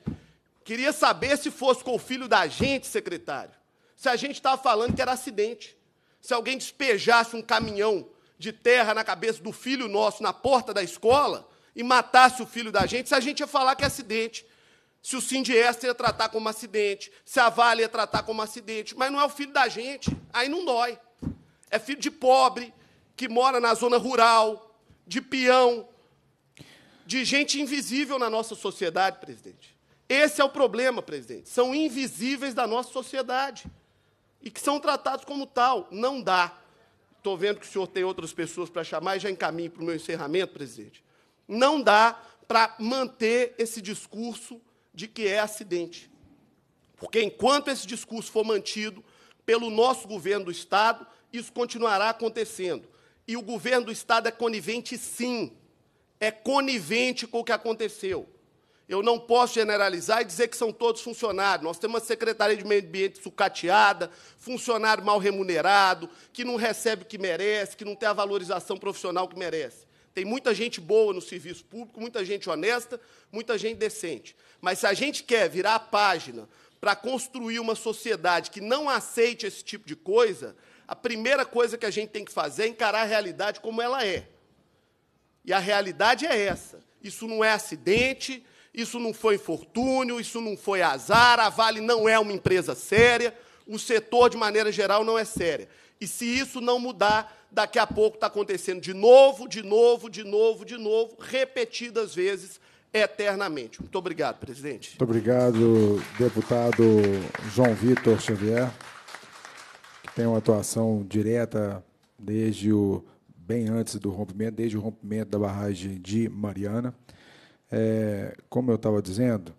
Queria saber se fosse com o filho da gente, secretário. Se a gente estava falando que era acidente. Se alguém despejasse um caminhão de terra na cabeça do filho nosso na porta da escola, e matasse o filho da gente, se a gente ia falar que é acidente. Se o Sindiesta ia tratar como acidente, se a Vale ia tratar como acidente, mas não é o filho da gente, aí não dói. É filho de pobre, que mora na zona rural, de peão, de gente invisível na nossa sociedade, presidente. Esse é o problema, presidente. São invisíveis da nossa sociedade e que são tratados como tal. Não dá. Estou vendo que o senhor tem outras pessoas para chamar e já encaminho para o meu encerramento, presidente. Não dá para manter esse discurso de que é acidente. Porque enquanto esse discurso for mantido pelo nosso governo do Estado, isso continuará acontecendo. E o governo do Estado é conivente, sim, é conivente com o que aconteceu. Eu não posso generalizar e dizer que são todos funcionários. Nós temos uma Secretaria de Meio Ambiente sucateada, funcionário mal remunerado, que não recebe o que merece, que não tem a valorização profissional que merece. Tem muita gente boa no serviço público, muita gente honesta, muita gente decente. Mas se a gente quer virar a página para construir uma sociedade que não aceite esse tipo de coisa, a primeira coisa que a gente tem que fazer é encarar a realidade como ela é. E a realidade é essa. Isso não é acidente, isso não foi infortúnio, isso não foi azar, a Vale não é uma empresa séria, o setor, de maneira geral, não é séria. E se isso não mudar, daqui a pouco está acontecendo de novo, de novo, de novo, de novo, repetidas vezes, eternamente. Muito obrigado, presidente. Muito obrigado, deputado João Vitor Xavier, que tem uma atuação direta desde o bem antes do rompimento, desde o rompimento da barragem de Mariana. É, como eu estava dizendo,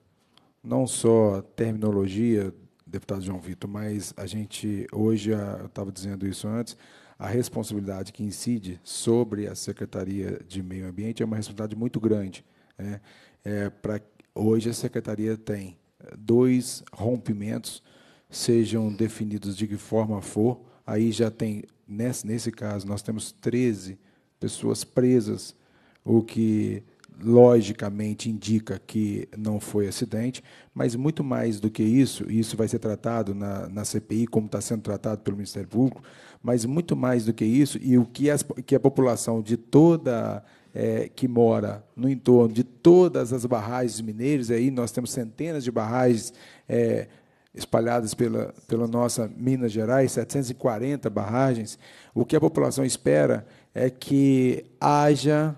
não só terminologia deputado João Vitor, mas a gente, hoje, eu estava dizendo isso antes, a responsabilidade que incide sobre a Secretaria de Meio Ambiente é uma responsabilidade muito grande. Né? É, pra, hoje, a Secretaria tem dois rompimentos, sejam definidos de que forma for, aí já tem, nesse, nesse caso, nós temos 13 pessoas presas, o que logicamente indica que não foi acidente, mas muito mais do que isso, e isso vai ser tratado na, na CPI, como está sendo tratado pelo Ministério Público, mas muito mais do que isso, e o que, as, que a população de toda é, que mora no entorno de todas as barragens mineiras, aí nós temos centenas de barragens é, espalhadas pela, pela nossa Minas Gerais, 740 barragens, o que a população espera é que haja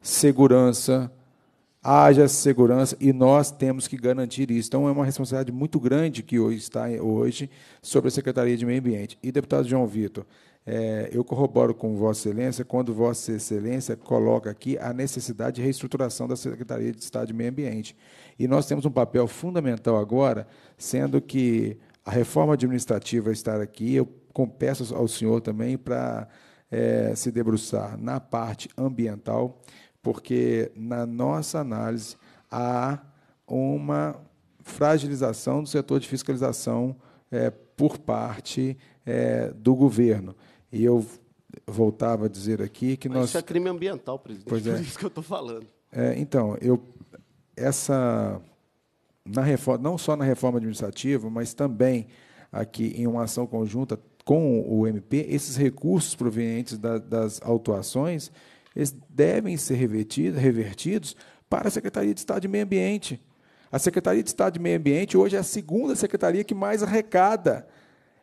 segurança, haja segurança e nós temos que garantir isso. Então é uma responsabilidade muito grande que hoje está hoje sobre a Secretaria de Meio Ambiente. E deputado João Vitor, é, eu corroboro com Vossa Excelência quando Vossa Excelência coloca aqui a necessidade de reestruturação da Secretaria de Estado de Meio Ambiente. E nós temos um papel fundamental agora, sendo que a reforma administrativa está aqui. Eu peço ao senhor também para é, se debruçar na parte ambiental, porque na nossa análise há uma fragilização do setor de fiscalização é, por parte é, do governo. E eu voltava a dizer aqui que Mas nós. Isso é crime ambiental, presidente. Pois é. Por é isso que eu estou falando. É, então, eu, essa. Na reforma, não só na reforma administrativa, mas também aqui em uma ação conjunta com o MP, esses recursos provenientes da, das autuações, eles devem ser revertidos, revertidos para a Secretaria de Estado de Meio Ambiente. A Secretaria de Estado de Meio Ambiente hoje é a segunda secretaria que mais arrecada.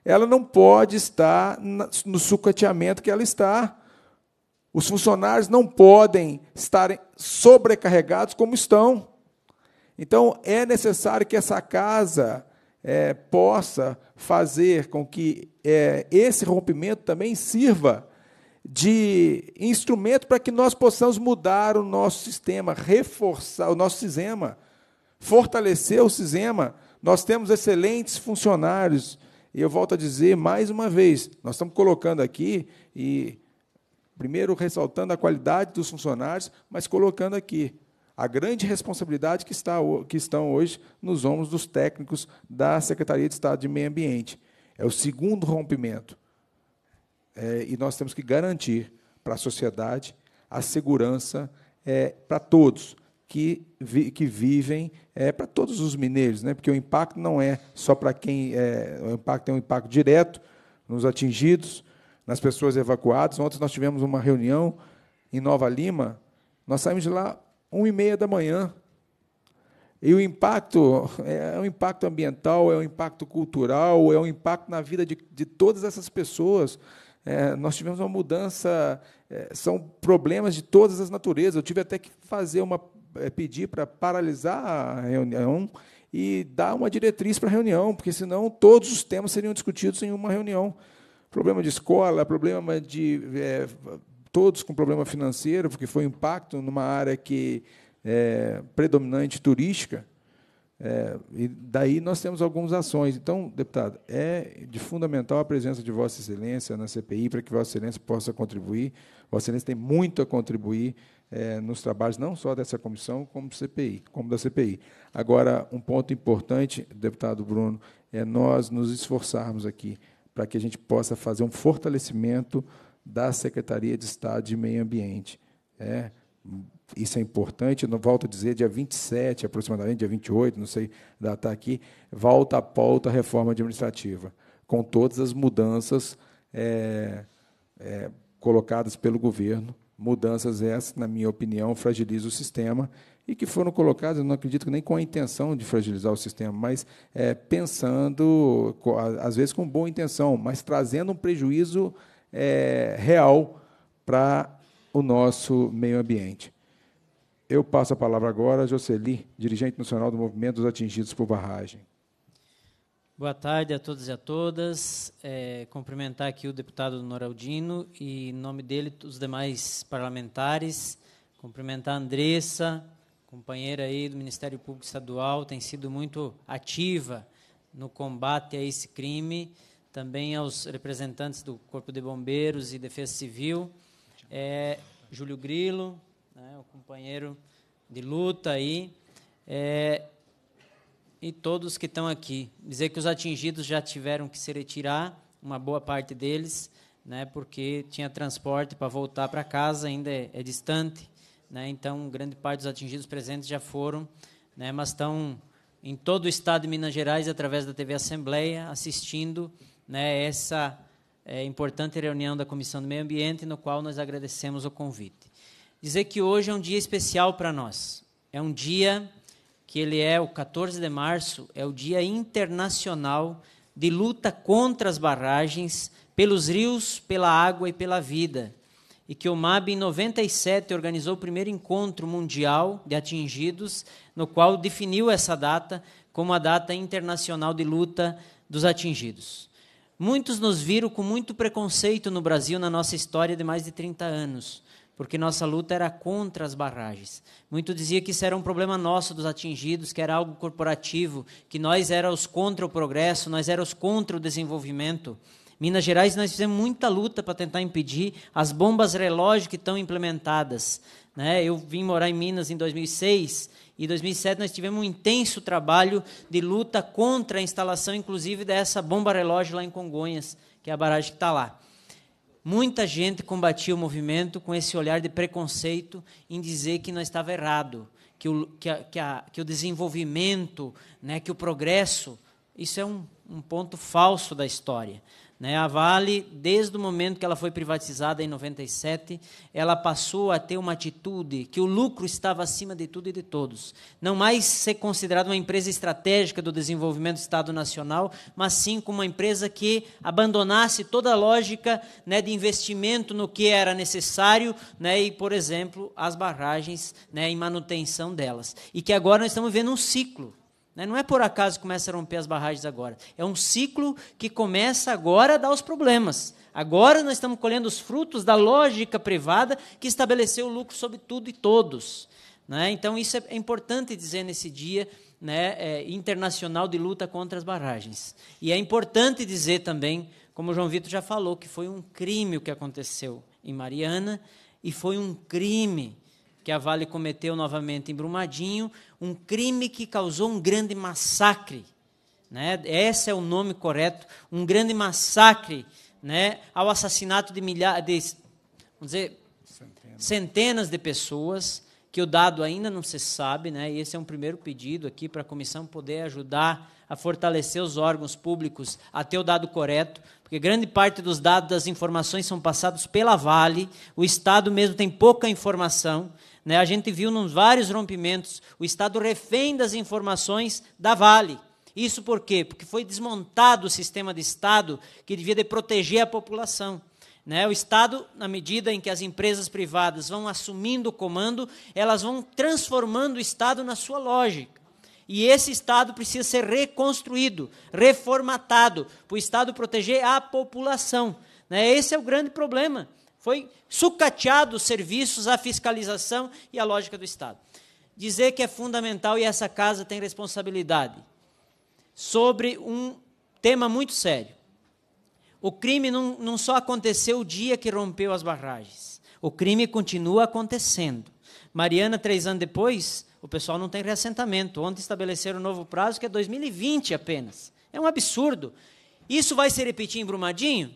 Ela não pode estar no sucateamento que ela está. Os funcionários não podem estar sobrecarregados como estão. Então, é necessário que essa casa é, possa fazer com que é, esse rompimento também sirva de instrumento para que nós possamos mudar o nosso sistema, reforçar o nosso sistema, fortalecer o sistema. Nós temos excelentes funcionários. E eu volto a dizer mais uma vez, nós estamos colocando aqui e primeiro ressaltando a qualidade dos funcionários, mas colocando aqui a grande responsabilidade que, está, que estão hoje nos ombros dos técnicos da Secretaria de Estado de Meio Ambiente. É o segundo rompimento é, e nós temos que garantir para a sociedade a segurança é, para todos que, vi, que vivem, é, para todos os mineiros, né? porque o impacto não é só para quem. É, o impacto tem é um impacto direto nos atingidos, nas pessoas evacuadas. Ontem nós tivemos uma reunião em Nova Lima, nós saímos de lá uma e meia da manhã. E o impacto é, é um impacto ambiental, é um impacto cultural, é um impacto na vida de, de todas essas pessoas. É, nós tivemos uma mudança, é, são problemas de todas as naturezas. Eu tive até que fazer uma é, pedir para paralisar a reunião e dar uma diretriz para a reunião, porque senão todos os temas seriam discutidos em uma reunião. Problema de escola, problema de é, todos com problema financeiro, porque foi um impacto numa área que é predominante turística. É, e daí nós temos algumas ações. Então, deputado, é de fundamental a presença de Vossa Excelência na CPI para que Vossa Excelência possa contribuir. Vossa Excelência tem muito a contribuir é, nos trabalhos não só dessa comissão, como, CPI, como da CPI. Agora, um ponto importante, deputado Bruno, é nós nos esforçarmos aqui para que a gente possa fazer um fortalecimento da Secretaria de Estado de Meio Ambiente. É, isso é importante, não volto a dizer, dia 27, aproximadamente, dia 28, não sei datar aqui, volta a pauta a reforma administrativa, com todas as mudanças é, é, colocadas pelo governo, mudanças essas, na minha opinião, fragilizam o sistema e que foram colocadas, eu não acredito que nem com a intenção de fragilizar o sistema, mas é, pensando, às vezes com boa intenção, mas trazendo um prejuízo real para o nosso meio ambiente. Eu passo a palavra agora a Jocely, dirigente nacional do Movimento dos Atingidos por Barragem. Boa tarde a todos e a todas. É, cumprimentar aqui o deputado Noraldino e, em nome dele, os demais parlamentares. Cumprimentar a Andressa, companheira aí do Ministério Público Estadual, tem sido muito ativa no combate a esse crime. Também aos representantes do Corpo de Bombeiros e Defesa Civil. É, Júlio Grilo, né, o companheiro de luta aí, é, e todos que estão aqui. Dizer que os atingidos já tiveram que se retirar, uma boa parte deles, né, porque tinha transporte para voltar para casa, ainda é, é distante, né, então grande parte dos atingidos presentes já foram, né, mas estão em todo o estado de Minas Gerais, através da TV Assembleia, assistindo né, essa é, importante reunião da Comissão do Meio Ambiente, no qual nós agradecemos o convite dizer que hoje é um dia especial para nós. É um dia que ele é o 14 de março, é o Dia Internacional de Luta contra as Barragens, pelos rios, pela água e pela vida. E que o MAB em 97 organizou o primeiro encontro mundial de atingidos, no qual definiu essa data como a data internacional de luta dos atingidos. Muitos nos viram com muito preconceito no Brasil na nossa história de mais de 30 anos porque nossa luta era contra as barragens. Muito dizia que isso era um problema nosso dos atingidos, que era algo corporativo, que nós éramos contra o progresso, nós éramos contra o desenvolvimento. Minas Gerais, nós fizemos muita luta para tentar impedir as bombas relógio que estão implementadas. Né? Eu vim morar em Minas em 2006 e em 2007 nós tivemos um intenso trabalho de luta contra a instalação, inclusive, dessa bomba relógio lá em Congonhas, que é a barragem que está lá. Muita gente combatia o movimento com esse olhar de preconceito em dizer que não estava errado, que o, que a, que a, que o desenvolvimento, né, que o progresso, isso é um, um ponto falso da história. Né? A Vale, desde o momento que ela foi privatizada em 97, ela passou a ter uma atitude que o lucro estava acima de tudo e de todos. Não mais ser considerada uma empresa estratégica do desenvolvimento do Estado Nacional, mas sim como uma empresa que abandonasse toda a lógica né, de investimento no que era necessário né, e, por exemplo, as barragens né, em manutenção delas. E que agora nós estamos vendo um ciclo né? Não é por acaso que começa a romper as barragens agora. É um ciclo que começa agora a dar os problemas. Agora nós estamos colhendo os frutos da lógica privada que estabeleceu o lucro sobre tudo e todos. Né? Então, isso é, é importante dizer nesse dia né, é, internacional de luta contra as barragens. E é importante dizer também, como o João Vitor já falou, que foi um crime o que aconteceu em Mariana e foi um crime que a Vale cometeu novamente em Brumadinho, um crime que causou um grande massacre. Né? Esse é o nome correto, um grande massacre né? ao assassinato de milhares, vamos dizer, centenas. centenas de pessoas, que o dado ainda não se sabe, né? e esse é um primeiro pedido aqui para a comissão poder ajudar a fortalecer os órgãos públicos a ter o dado correto, porque grande parte dos dados das informações são passados pela Vale, o Estado mesmo tem pouca informação, né? A gente viu nos vários rompimentos o Estado refém das informações da Vale. Isso por quê? Porque foi desmontado o sistema de Estado que devia de proteger a população. Né? O Estado, na medida em que as empresas privadas vão assumindo o comando, elas vão transformando o Estado na sua lógica. E esse Estado precisa ser reconstruído, reformatado, para o Estado proteger a população. Né? Esse é o grande problema foi sucateado os serviços, a fiscalização e a lógica do Estado. Dizer que é fundamental e essa casa tem responsabilidade sobre um tema muito sério. O crime não, não só aconteceu o dia que rompeu as barragens. O crime continua acontecendo. Mariana, três anos depois, o pessoal não tem reassentamento. Ontem estabeleceram um novo prazo que é 2020 apenas. É um absurdo. Isso vai se repetir em Brumadinho?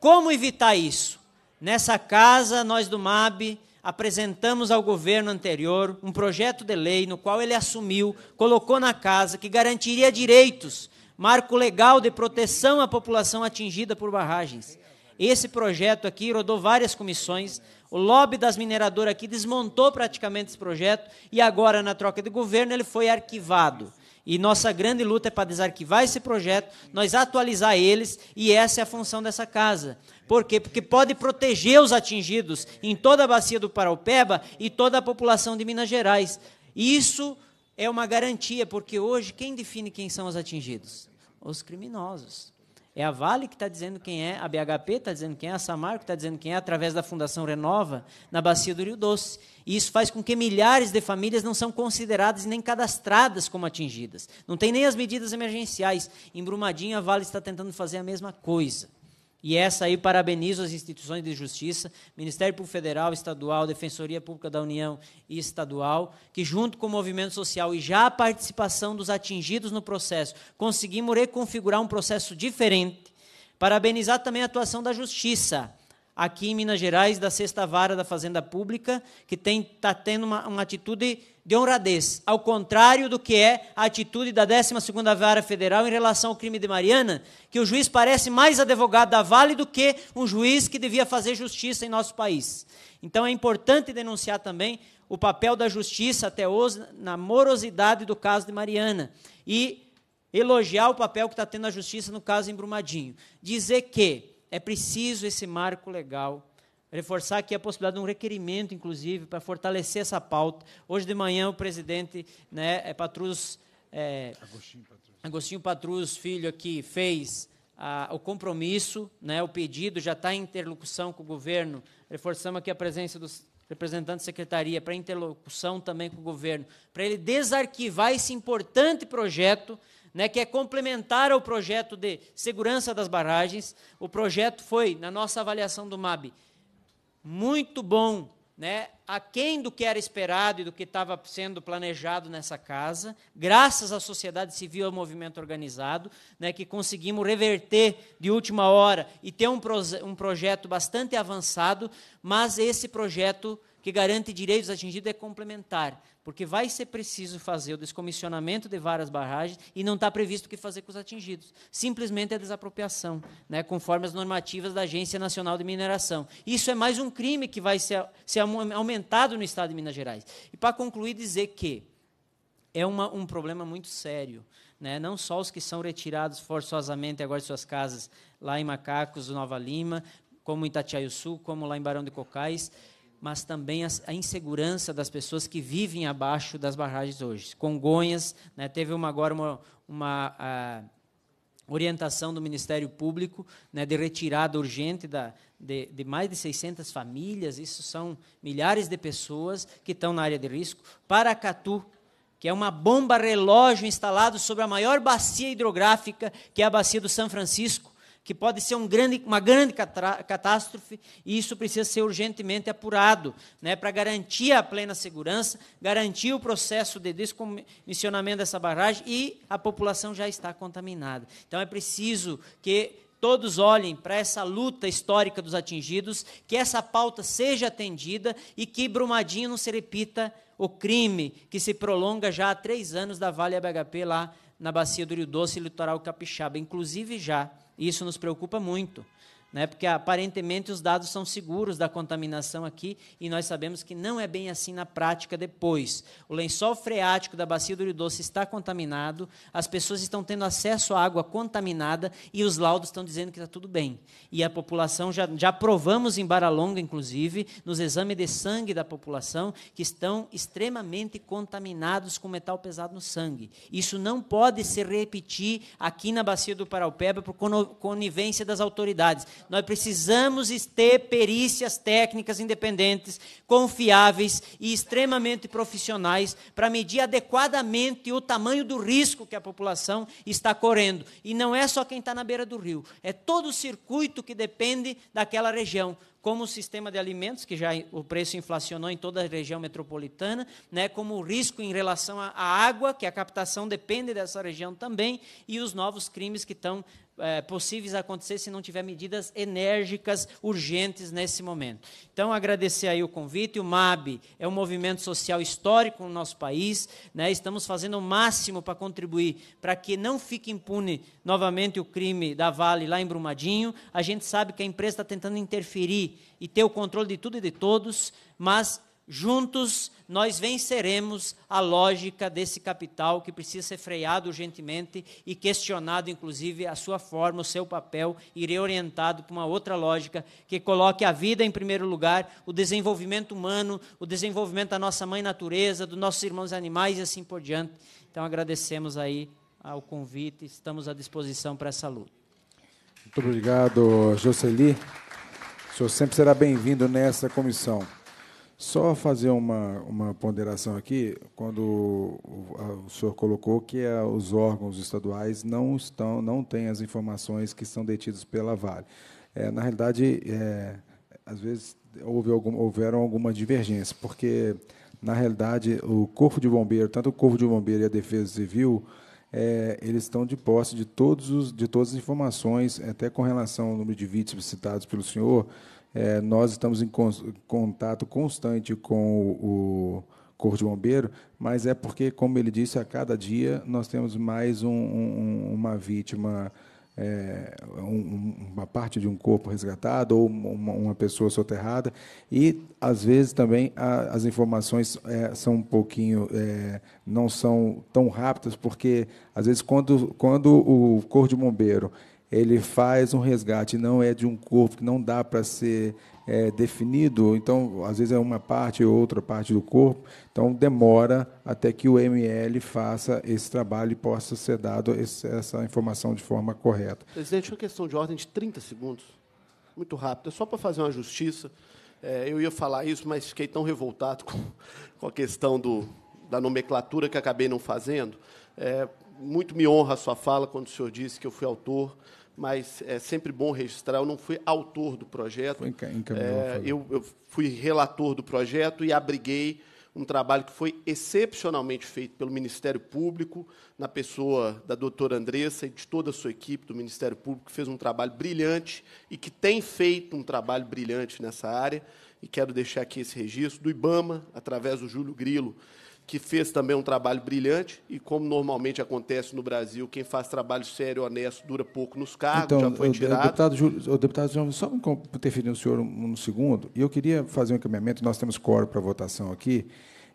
Como evitar isso? Nessa casa, nós do MAB apresentamos ao governo anterior um projeto de lei no qual ele assumiu, colocou na casa, que garantiria direitos, marco legal de proteção à população atingida por barragens. Esse projeto aqui rodou várias comissões. O lobby das mineradoras aqui desmontou praticamente esse projeto e agora, na troca de governo, ele foi arquivado. E nossa grande luta é para desarquivar esse projeto, nós atualizar eles, e essa é a função dessa casa. Por quê? Porque pode proteger os atingidos em toda a bacia do Paraupeba e toda a população de Minas Gerais. Isso é uma garantia, porque hoje quem define quem são os atingidos? Os criminosos. É a Vale que está dizendo quem é, a BHP está dizendo quem é, a Samarco está dizendo quem é, através da Fundação Renova, na bacia do Rio Doce. E isso faz com que milhares de famílias não são consideradas nem cadastradas como atingidas. Não tem nem as medidas emergenciais. Em Brumadinho, a Vale está tentando fazer a mesma coisa. E essa aí parabenizo as instituições de justiça, Ministério Público Federal, Estadual, Defensoria Pública da União e Estadual, que junto com o movimento social e já a participação dos atingidos no processo, conseguimos reconfigurar um processo diferente. Parabenizar também a atuação da justiça aqui em Minas Gerais, da Sexta Vara da Fazenda Pública, que está tendo uma, uma atitude de honradez, ao contrário do que é a atitude da 12ª Vara Federal em relação ao crime de Mariana, que o juiz parece mais advogado da Vale do que um juiz que devia fazer justiça em nosso país. Então é importante denunciar também o papel da justiça até hoje na morosidade do caso de Mariana e elogiar o papel que está tendo a justiça no caso em Brumadinho. Dizer que é preciso esse marco legal reforçar aqui a possibilidade de um requerimento, inclusive, para fortalecer essa pauta. Hoje de manhã, o presidente né, é, Patrus, é, Agostinho Patrus, Agostinho Patrus filho, aqui, fez o compromisso, né, o pedido, já está em interlocução com o governo. Reforçamos aqui a presença dos representantes da secretaria para interlocução também com o governo, para ele desarquivar esse importante projeto né, que é complementar ao projeto de segurança das barragens. O projeto foi, na nossa avaliação do MAB, muito bom, né? Aquém do que era esperado e do que estava sendo planejado nessa casa, graças à sociedade civil e ao movimento organizado, né, que conseguimos reverter de última hora e ter um, proje um projeto bastante avançado, mas esse projeto que garante direitos atingidos é complementar, porque vai ser preciso fazer o descomissionamento de várias barragens e não está previsto o que fazer com os atingidos. Simplesmente é desapropriação, né, conforme as normativas da Agência Nacional de Mineração. Isso é mais um crime que vai ser, ser aumentado no Estado de Minas Gerais. E para concluir, dizer que é uma, um problema muito sério. Né? Não só os que são retirados forçosamente agora de suas casas, lá em Macacos, Nova Lima, como em Sul, como lá em Barão de Cocais mas também a, insegurança das pessoas que vivem abaixo das barragens hoje. Congonhas, né, teve uma, agora uma, uma ah, orientação do Ministério Público né, de retirada urgente da, de, de, mais de 600 famílias, isso são milhares de pessoas que estão na área de risco. Paracatu, que é uma bomba relógio instalado sobre a maior bacia hidrográfica, que é a bacia do São Francisco, que pode ser um grande, uma grande catástrofe, e isso precisa ser urgentemente apurado, né, para garantir a plena segurança, garantir o processo de descomissionamento dessa barragem e a população já está contaminada. Então é preciso que todos olhem para essa luta histórica dos atingidos, que essa pauta seja atendida e que Brumadinho não se repita o crime que se prolonga já há três anos da Vale BHP lá na bacia do Rio Doce, e litoral capixaba, inclusive já isso nos preocupa muito né? porque aparentemente os dados são seguros da contaminação aqui e nós sabemos que não é bem assim na prática depois. O lençol freático da bacia do Rio Doce está contaminado, as pessoas estão tendo acesso à água contaminada e os laudos estão dizendo que está tudo bem. E a população, já, já provamos em Baralonga, inclusive, nos exames de sangue da população, que estão extremamente contaminados com metal pesado no sangue. Isso não pode se repetir aqui na bacia do Paraupeba por conivência das autoridades nós precisamos ter perícias técnicas independentes, confiáveis e extremamente profissionais para medir adequadamente o tamanho do risco que a população está correndo. E não é só quem está na beira do rio, é todo o circuito que depende daquela região como o sistema de alimentos, que já o preço inflacionou em toda a região metropolitana, né, como o risco em relação à água, que a captação depende dessa região também, e os novos crimes que estão é, possíveis acontecer se não tiver medidas enérgicas, urgentes nesse momento. Então, agradecer aí o convite. O MAB é um movimento social histórico no nosso país. Né? Estamos fazendo o máximo para contribuir para que não fique impune novamente o crime da Vale lá em Brumadinho. A gente sabe que a empresa está tentando interferir e ter o controle de tudo e de todos, mas juntos nós venceremos a lógica desse capital que precisa ser freado urgentemente e questionado, inclusive, a sua forma, o seu papel, e reorientado para uma outra lógica que coloque a vida em primeiro lugar, o desenvolvimento humano, o desenvolvimento da nossa mãe natureza, dos nossos irmãos animais e assim por diante. Então, agradecemos aí ao convite, estamos à disposição para essa luta. Muito obrigado, Jocely. O senhor sempre será bem-vindo nessa comissão. Só fazer uma, uma ponderação aqui, quando o, senhor colocou que eh, os órgãos estaduais não estão, não têm as informações que são detidas pela Vale. É, na realidade, é, às vezes houve algum, houveram alguma divergência, porque na realidade o corpo de bombeiro, tanto o corpo de bombeiro e a defesa civil, é, eles estão de posse de todos os, de todas as informações, até com relação ao número de vítimas citados pelo senhor é, nós estamos em contato constante com o, o Corpo de Bombeiro, mas é porque, como ele disse, a cada dia nós temos mais um, um, uma vítima, é, um, uma parte de um corpo resgatado ou uma, uma pessoa soterrada. E, às vezes, também a, as informações é, são um pouquinho, é, não são tão rápidas, porque, às vezes, quando, quando o Corpo de Bombeiro ele faz um resgate, não é de um corpo que não dá para ser é, definido, então às vezes é uma parte ou outra parte do corpo, então demora até que o ML faça esse trabalho e possa ser dado esse, essa informação de forma correta. Presidente, uma questão de ordem de 30 segundos, muito rápido, é só para fazer uma justiça. É, eu ia falar isso, mas fiquei tão revoltado com, com a questão do, da nomenclatura que acabei não fazendo. É, muito me honra a sua fala quando o senhor disse que eu fui autor mas é sempre bom registrar, eu não fui autor do projeto. Foi é, eu, eu fui relator do projeto e abriguei um trabalho que foi excepcionalmente feito pelo Ministério Público, na pessoa da doutora Andressa e de toda a sua equipe do Ministério Público, que fez um trabalho brilhante e que tem feito um trabalho brilhante nessa área. E quero deixar aqui esse registro do IBAMA, através do Júlio Grilo, que fez também um trabalho brilhante e, como normalmente acontece no Brasil, quem faz trabalho sério, honesto, dura pouco nos cargos, então, já foi tirado. Deputado Júlio, o deputado João só me interferir no senhor um, um segundo, e eu queria fazer um encaminhamento, nós temos coro para votação aqui,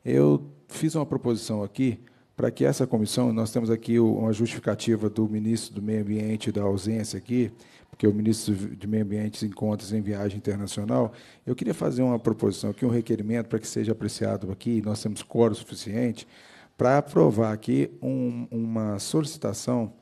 eu fiz uma proposição aqui para que essa comissão, nós temos aqui uma justificativa do ministro do Meio Ambiente da ausência aqui, porque o ministro de Meio Ambiente encontra se em viagem internacional, eu queria fazer uma proposição aqui, um requerimento para que seja apreciado aqui, nós temos coro suficiente, para aprovar aqui um, uma solicitação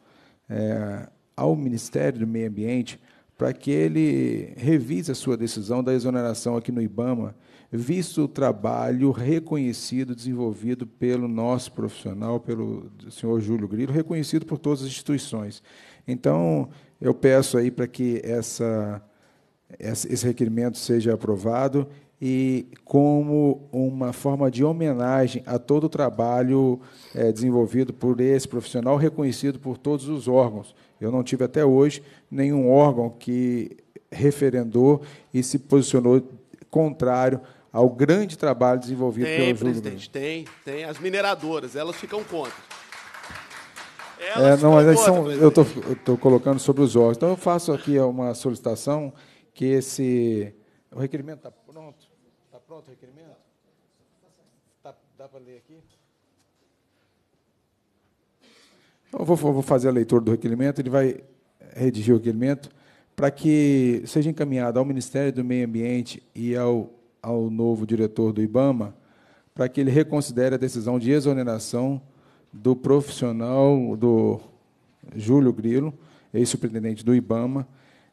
é, ao Ministério do Meio Ambiente para que ele revise a sua decisão da exoneração aqui no IBAMA, visto o trabalho reconhecido, desenvolvido pelo nosso profissional, pelo senhor Júlio Grilo, reconhecido por todas as instituições. Então, eu peço aí para que essa, esse requerimento seja aprovado e como uma forma de homenagem a todo o trabalho é, desenvolvido por esse profissional reconhecido por todos os órgãos. Eu não tive até hoje nenhum órgão que referendou e se posicionou contrário ao grande trabalho desenvolvido tem, pelo Júlio. Tem, presidente, tem, tem. As mineradoras, elas ficam contra. É, não, mas são, eu estou tô, colocando sobre os órgãos. Então, eu faço aqui uma solicitação que esse... O requerimento está pronto? Está pronto o requerimento? Tá, dá para ler aqui? Então, eu vou, vou fazer a leitura do requerimento, ele vai redigir o requerimento para que seja encaminhado ao Ministério do Meio Ambiente e ao, ao novo diretor do IBAMA para que ele reconsidere a decisão de exoneração do profissional do Júlio Grilo, ex-superintendente do IBAMA,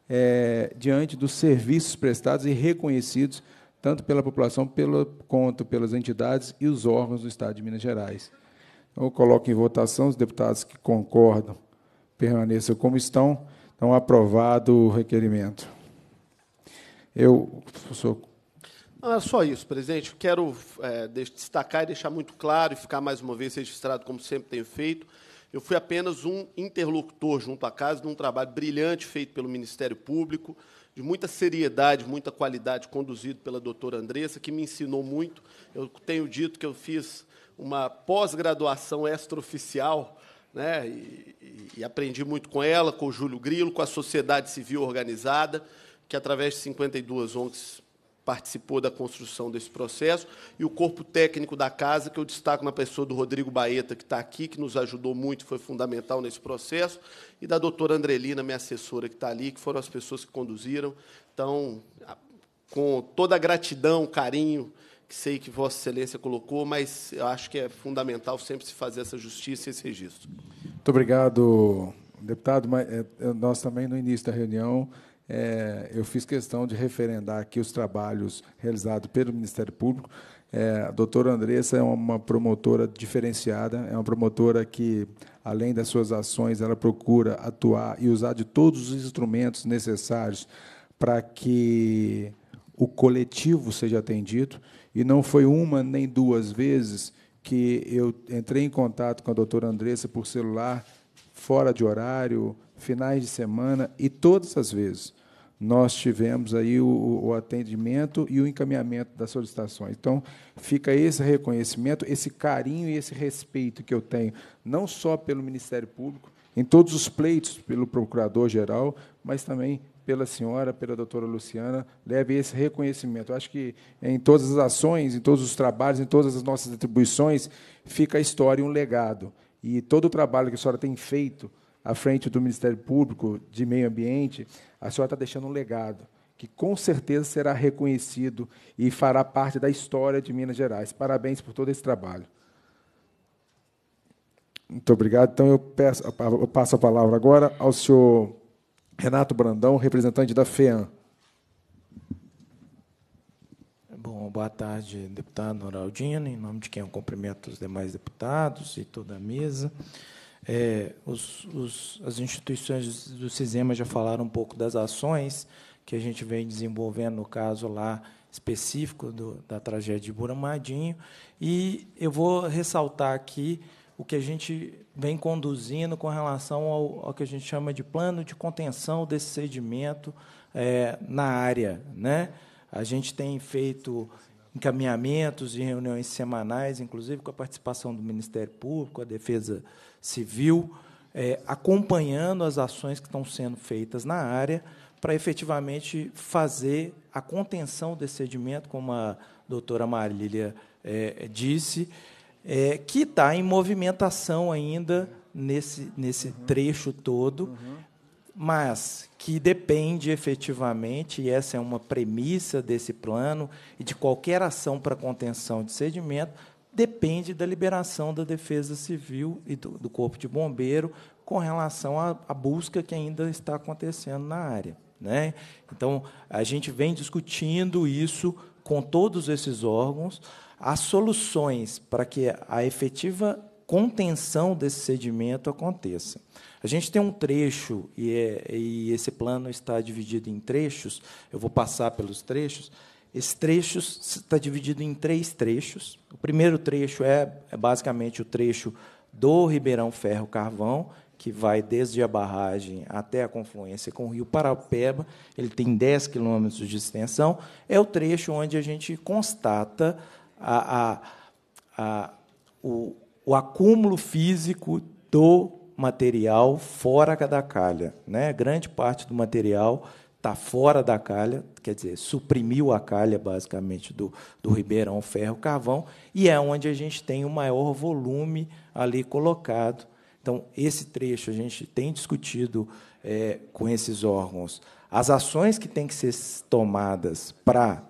é, diante dos serviços prestados e reconhecidos tanto pela população pelo, quanto pelas entidades e os órgãos do Estado de Minas Gerais. Então, eu coloco em votação os deputados que concordam permaneçam como estão. Então, aprovado o requerimento. Eu, professor é só isso, presidente. Quero é, destacar e deixar muito claro e ficar mais uma vez registrado, como sempre tenho feito. Eu fui apenas um interlocutor junto à casa num trabalho brilhante feito pelo Ministério Público, de muita seriedade, muita qualidade, conduzido pela doutora Andressa, que me ensinou muito. Eu tenho dito que eu fiz uma pós-graduação extraoficial né, e, e, aprendi muito com ela, com o Júlio Grilo, com a sociedade civil organizada, que, através de 52 ONGs participou da construção desse processo, e o corpo técnico da casa, que eu destaco na pessoa do Rodrigo Baeta, que está aqui, que nos ajudou muito, foi fundamental nesse processo, e da doutora Andrelina, minha assessora, que está ali, que foram as pessoas que conduziram. Então, com toda a gratidão, carinho, que sei que Vossa Excelência colocou, mas eu acho que é fundamental sempre se fazer essa justiça e esse registro. Muito obrigado, deputado. É, é, nós também, no início da reunião, é, eu fiz questão de referendar aqui os trabalhos realizados pelo Ministério Público. É, a doutora Andressa é uma promotora diferenciada, é uma promotora que, além das suas ações, ela procura atuar e usar de todos os instrumentos necessários para que o coletivo seja atendido. E não foi uma nem duas vezes que eu entrei em contato com a doutora Andressa por celular, fora de horário, finais de semana, e todas as vezes nós tivemos aí o, o, atendimento e o encaminhamento das solicitações. Então, fica esse reconhecimento, esse carinho e esse respeito que eu tenho, não só pelo Ministério Público, em todos os pleitos pelo Procurador-Geral, mas também pela senhora, pela doutora Luciana, leve esse reconhecimento. Eu acho que em todas as ações, em todos os trabalhos, em todas as nossas atribuições, fica a história e um legado. E todo o trabalho que a senhora tem feito à frente do Ministério Público de Meio Ambiente, a senhora está deixando um legado que com certeza será reconhecido e fará parte da história de Minas Gerais. Parabéns por todo esse trabalho. Muito obrigado. Então, eu, peço, eu passo a palavra agora ao senhor Renato Brandão, representante da FEAM. Bom, boa tarde, deputado Noraldino. Em nome de quem eu cumprimento os demais deputados e toda a mesa. É, os, os, as instituições do CISEMA já falaram um pouco das ações que a gente vem desenvolvendo, no caso lá específico do, da tragédia de Buramadinho, e eu vou ressaltar aqui o que a gente vem conduzindo com relação ao, ao que a gente chama de plano de contenção desse sedimento é, na área. Né? A gente tem feito encaminhamentos e reuniões semanais, inclusive com a participação do Ministério Público, a Defesa Civil, é, acompanhando as ações que estão sendo feitas na área para efetivamente fazer a contenção desse sedimento, como a doutora Marília é, disse, é, que está em movimentação ainda nesse, nesse uhum. trecho todo, uhum. mas que depende efetivamente, e essa é uma premissa desse plano, e de qualquer ação para contenção de sedimento, depende da liberação da Defesa Civil e do, do Corpo de Bombeiro com relação à, à, busca que ainda está acontecendo na área. Né? Então, a gente vem discutindo isso com todos esses órgãos. As soluções para que a efetiva contenção desse sedimento aconteça. A gente tem um trecho, e, é, e esse plano está dividido em trechos, eu vou passar pelos trechos, esse trecho está dividido em três trechos. O primeiro trecho é, é basicamente o trecho do Ribeirão Ferro Carvão, que vai desde a barragem até a confluência com o rio Paraupeba, ele tem 10 quilômetros de extensão, é o trecho onde a gente constata a, a, a, o, o, acúmulo físico do material fora da calha. Né? Grande parte do material está fora da calha, quer dizer, suprimiu a calha, basicamente, do, do Ribeirão Ferro Carvão, e é onde a gente tem o maior volume ali colocado. Então, esse trecho a gente tem discutido é, com esses órgãos as ações que têm que ser tomadas para,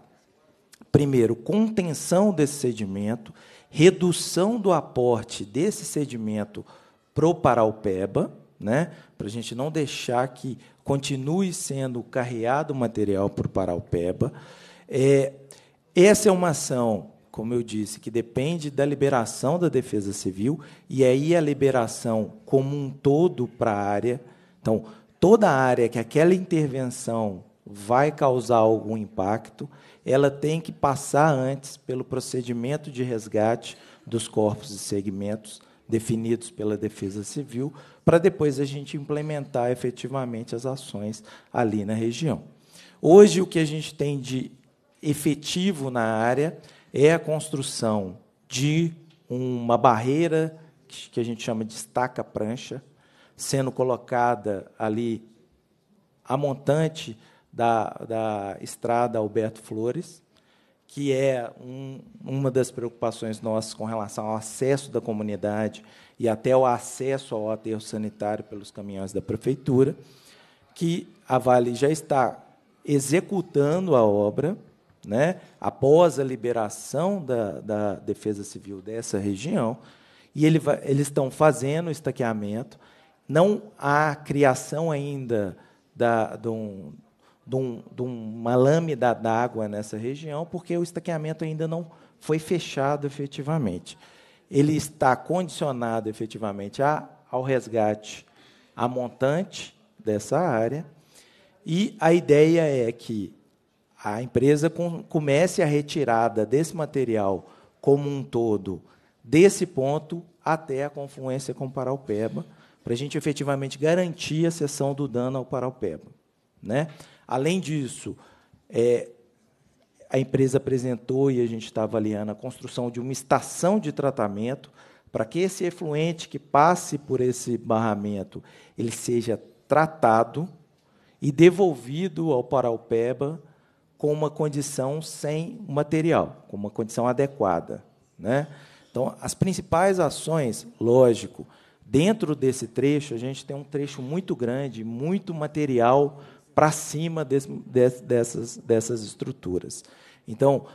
primeiro, contenção desse sedimento, redução do aporte desse sedimento para o Paraupeba, né, para a gente não deixar que continue sendo carreado material por Paraupeba. É, essa é uma ação, como eu disse, que depende da liberação da Defesa Civil e aí a liberação como um todo para a área. Então, toda a área que aquela intervenção vai causar algum impacto, ela tem que passar antes pelo procedimento de resgate dos corpos e segmentos definidos pela Defesa Civil para depois a gente implementar efetivamente as ações ali na região. Hoje, o que a gente tem de efetivo na área é a construção de uma barreira que a gente chama de estaca prancha, sendo colocada ali a montante da, da estrada Alberto Flores, que é um, uma das preocupações nossas com relação ao acesso da comunidade e até o acesso ao aterro sanitário pelos caminhões da prefeitura, que a Vale já está executando a obra, né, após a liberação da, da Defesa Civil dessa região, e ele vai, eles estão fazendo o estaqueamento. Não há criação ainda da, de, um, de, um, de uma lâmina d'água nessa região, porque o estaqueamento ainda não foi fechado efetivamente ele está condicionado efetivamente a, ao resgate a montante dessa área. E a ideia é que a empresa comece a retirada desse material como um todo, desse ponto até a confluência com o Paraupeba, para a gente efetivamente garantir a cessão do dano ao Paraupeba. Né? Além disso, é, a empresa apresentou e a gente está avaliando a construção de uma estação de tratamento para que esse efluente que passe por esse barramento ele seja tratado e devolvido ao Paraupeba com uma condição sem material, com uma condição adequada, né? Então, as principais ações, lógico, dentro desse trecho a gente tem um trecho muito grande, muito material para cima des, des, dessas, dessas estruturas. Então,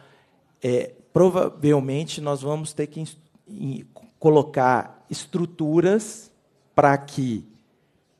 é, provavelmente nós vamos ter que in, colocar estruturas para que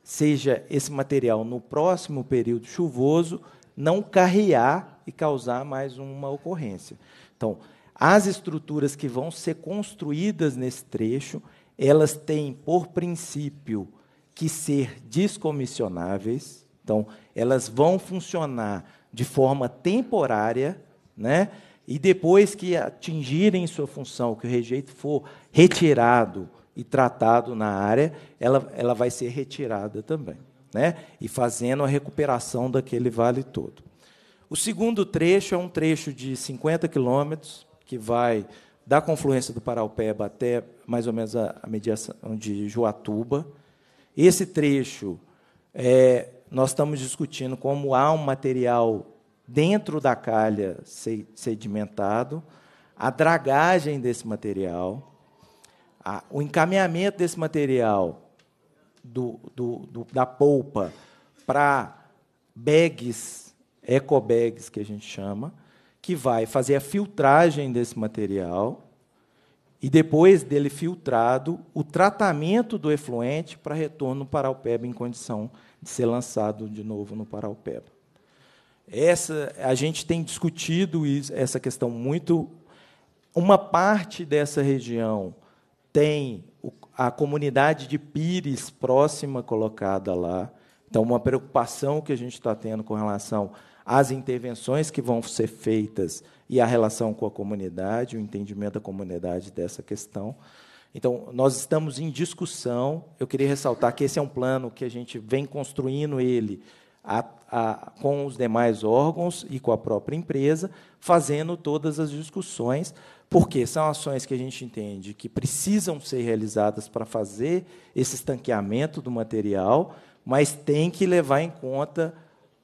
seja esse material no próximo período chuvoso não carrear e causar mais uma ocorrência. Então, as estruturas que vão ser construídas nesse trecho, elas têm por princípio que ser descomissionáveis, então, elas vão funcionar de forma temporária, né? E depois que atingirem sua função, que o rejeito for retirado e tratado na área, ela, ela vai ser retirada também, né? E fazendo a recuperação daquele vale todo. O segundo trecho é um trecho de 50 quilômetros que vai da confluência do Paraupeba até mais ou menos a, mediação de Joatuba. Esse trecho é, nós estamos discutindo como há um material dentro da calha sedimentado, a dragagem desse material, a, o encaminhamento desse material do, do, do, da polpa para bags, ecobags que a gente chama, que vai fazer a filtragem desse material e depois dele filtrado, o tratamento do efluente para retorno para o PEB em condição ser lançado de novo no Paraupeba. Essa, a gente tem discutido isso, essa questão muito. Uma parte dessa região tem a comunidade de Pires próxima colocada lá. Então, uma preocupação que a gente está tendo com relação às intervenções que vão ser feitas e a relação com a comunidade, o entendimento da comunidade dessa questão. Então, nós estamos em discussão. Eu queria ressaltar que esse é um plano que a gente vem construindo ele a, a, com os demais órgãos e com a própria empresa, fazendo todas as discussões, porque são ações que a gente entende que precisam ser realizadas para fazer esse estanqueamento do material, mas tem que levar em conta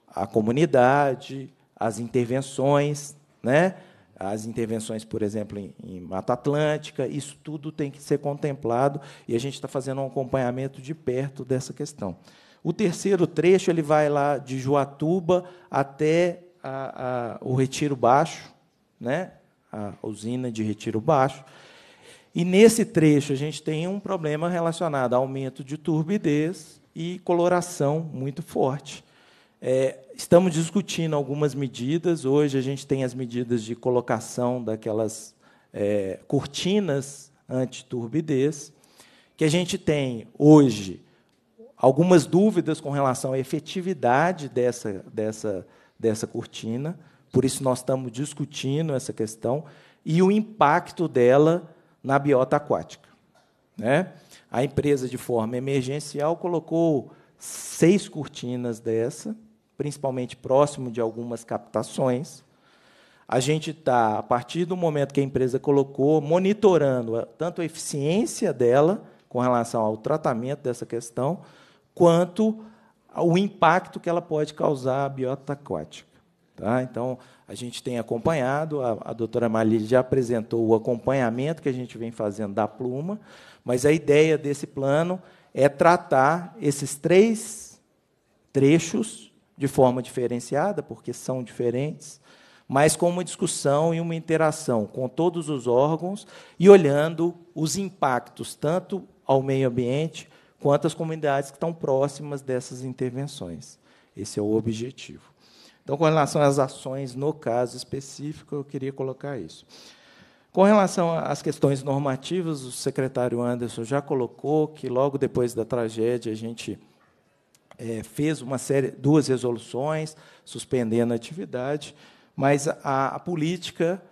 a comunidade, as intervenções, né? as intervenções, por exemplo, em, em, Mata Atlântica, isso tudo tem que ser contemplado e a gente está fazendo um acompanhamento de perto dessa questão. O terceiro trecho ele vai lá de Joatuba até a, a, o Retiro Baixo, né? a usina de Retiro Baixo. E nesse trecho a gente tem um problema relacionado a aumento de turbidez e coloração muito forte. É, estamos discutindo algumas medidas. Hoje a gente tem as medidas de colocação daquelas é, cortinas turbidez que a gente tem hoje algumas dúvidas com relação à efetividade dessa, dessa, dessa cortina, por isso nós estamos discutindo essa questão, e o impacto dela na biota aquática. Né? A empresa, de forma emergencial, colocou seis cortinas dessa, principalmente próximo de algumas captações. A gente está, a partir do momento que a empresa colocou, monitorando tanto a eficiência dela com relação ao tratamento dessa questão, quanto o impacto que ela pode causar à biota aquática. Tá? Então, a gente tem acompanhado, a, a doutora Marília já apresentou o acompanhamento que a gente vem fazendo da pluma, mas a ideia desse plano é tratar esses três trechos de forma diferenciada, porque são diferentes, mas com uma discussão e uma interação com todos os órgãos e olhando os impactos tanto ao meio ambiente quanto às comunidades que estão próximas dessas intervenções. Esse é o objetivo. Então, com relação às ações no caso específico, eu queria colocar isso. Com relação às questões normativas, o secretário Anderson já colocou que logo depois da tragédia a gente é, fez uma série, duas resoluções suspendendo a atividade, mas a, a política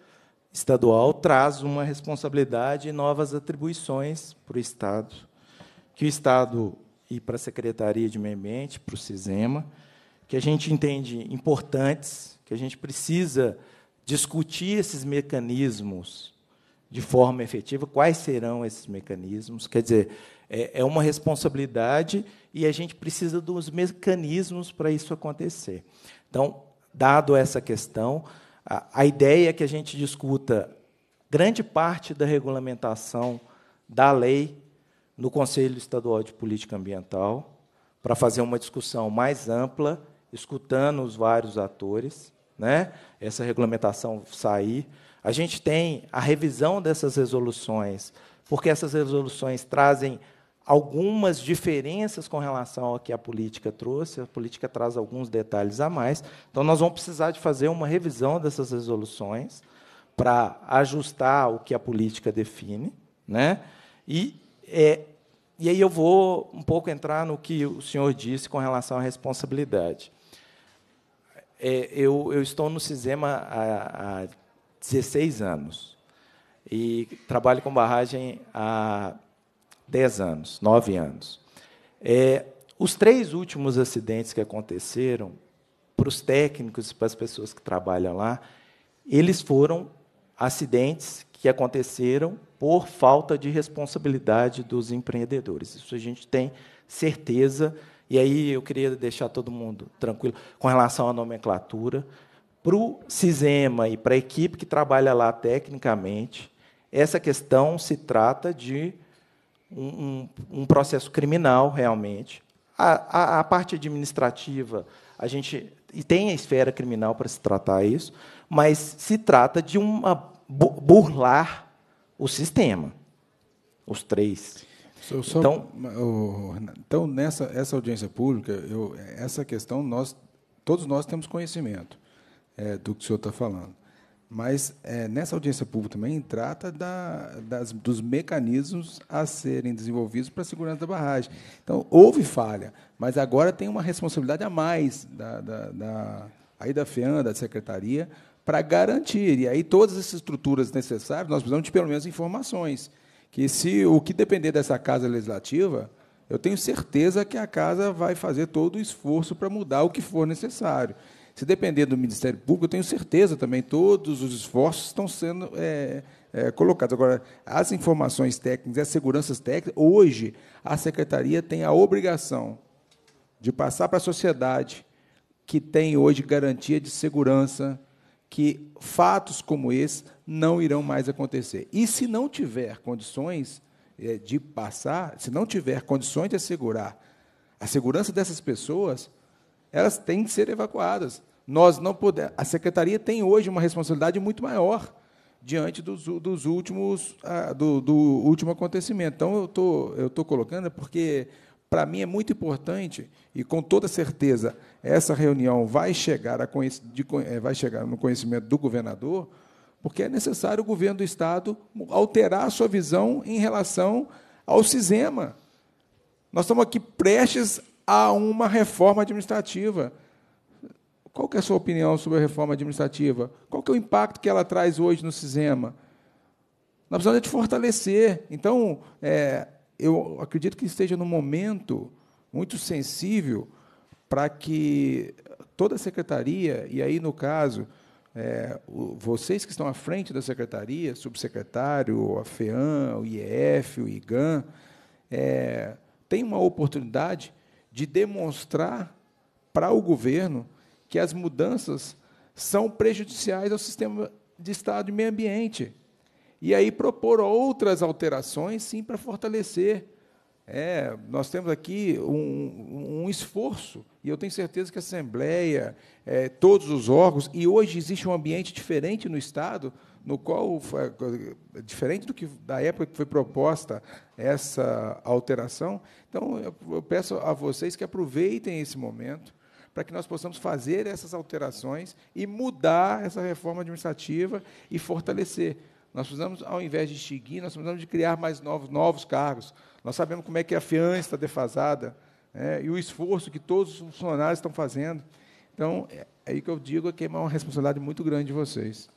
estadual traz uma responsabilidade e novas atribuições para o Estado, que o Estado e para a Secretaria de Meio Ambiente, para o CISEMA, que a gente entende importantes, que a gente precisa discutir esses mecanismos de forma efetiva, quais serão esses mecanismos, quer dizer, é, é uma responsabilidade e a gente precisa dos mecanismos para isso acontecer. Então, dado essa questão, a, a ideia é que a gente discuta grande parte da regulamentação da lei no Conselho Estadual de Política Ambiental, para fazer uma discussão mais ampla, escutando os vários atores, né? essa regulamentação sair. A gente tem a revisão dessas resoluções, porque essas resoluções trazem algumas diferenças com relação ao que a política trouxe, a política traz alguns detalhes a mais. Então, nós vamos precisar de fazer uma revisão dessas resoluções para ajustar o que a política define. Né? E, é, e aí eu vou um pouco entrar no que o senhor disse com relação à responsabilidade. É, eu, eu, estou no CISEMA há, há 16 anos e trabalho com barragem há 10 anos, 9 anos. É, os três últimos acidentes que aconteceram, para os técnicos e para as pessoas que trabalham lá, eles foram acidentes que aconteceram por falta de responsabilidade dos empreendedores. Isso a gente tem certeza. E aí eu queria deixar todo mundo tranquilo com relação à nomenclatura. Para o Cisema e para a equipe que trabalha lá tecnicamente, essa questão se trata de um, um, um processo criminal, realmente. A, a, a parte administrativa, a gente e tem a esfera criminal para se tratar isso, mas se trata de uma burlar o sistema, os três. então, então nessa essa audiência pública, eu, essa questão nós todos nós temos conhecimento é, do que o senhor está falando. Mas é, nessa audiência pública também trata da, das, dos mecanismos a serem desenvolvidos para a segurança da barragem. Então, houve falha, mas agora tem uma responsabilidade a mais da, da, da aí da FEAN, da secretaria, para garantir. E aí todas essas estruturas necessárias, nós precisamos de pelo menos informações. Que se o que depender dessa casa legislativa, eu tenho certeza que a casa vai fazer todo o esforço para mudar o que for necessário. Se depender do Ministério Público, eu tenho certeza também, todos os esforços estão sendo é, é, colocados. Agora, as informações técnicas, as seguranças técnicas, hoje a Secretaria tem a obrigação de passar para a sociedade que tem hoje garantia de segurança, que fatos como esse não irão mais acontecer. E se não tiver condições é, de passar, se não tiver condições de assegurar a segurança dessas pessoas, elas têm que ser evacuadas. Nós não podemos. A secretaria tem hoje uma responsabilidade muito maior diante dos, dos últimos ah, do, do, último acontecimento. Então eu tô eu tô colocando porque para mim é muito importante e com toda certeza essa reunião vai chegar a de, eh, vai chegar no conhecimento do governador porque é necessário o governo do estado alterar a sua visão em relação ao Cisema. Nós estamos aqui prestes a uma reforma administrativa. Qual que é a sua opinião sobre a reforma administrativa? Qual que é o impacto que ela traz hoje no Cisema? Nós precisamos de fortalecer. Então, é, eu acredito que esteja num momento muito sensível para que toda a secretaria, e aí, no caso, é, o, vocês que estão à frente da secretaria, subsecretário, a FEAM, o IEF, o IGAN, é, tem uma oportunidade de demonstrar para o governo que as mudanças são prejudiciais ao sistema de Estado e meio ambiente. E aí propor outras alterações, sim, para fortalecer. É, nós temos aqui um, um, esforço, e eu tenho certeza que a Assembleia, é, todos os órgãos, e hoje existe um ambiente diferente no Estado, no qual, é, diferente do que da época que foi proposta essa alteração, então eu peço a vocês que aproveitem esse momento para que nós possamos fazer essas alterações e mudar essa reforma administrativa e fortalecer. Nós precisamos, ao invés de extinguir, nós precisamos de criar mais novos, novos cargos. Nós sabemos como é que a fiança está defasada né, e o esforço que todos os funcionários estão fazendo. Então, é, é aí que eu digo é que é uma responsabilidade muito grande de vocês.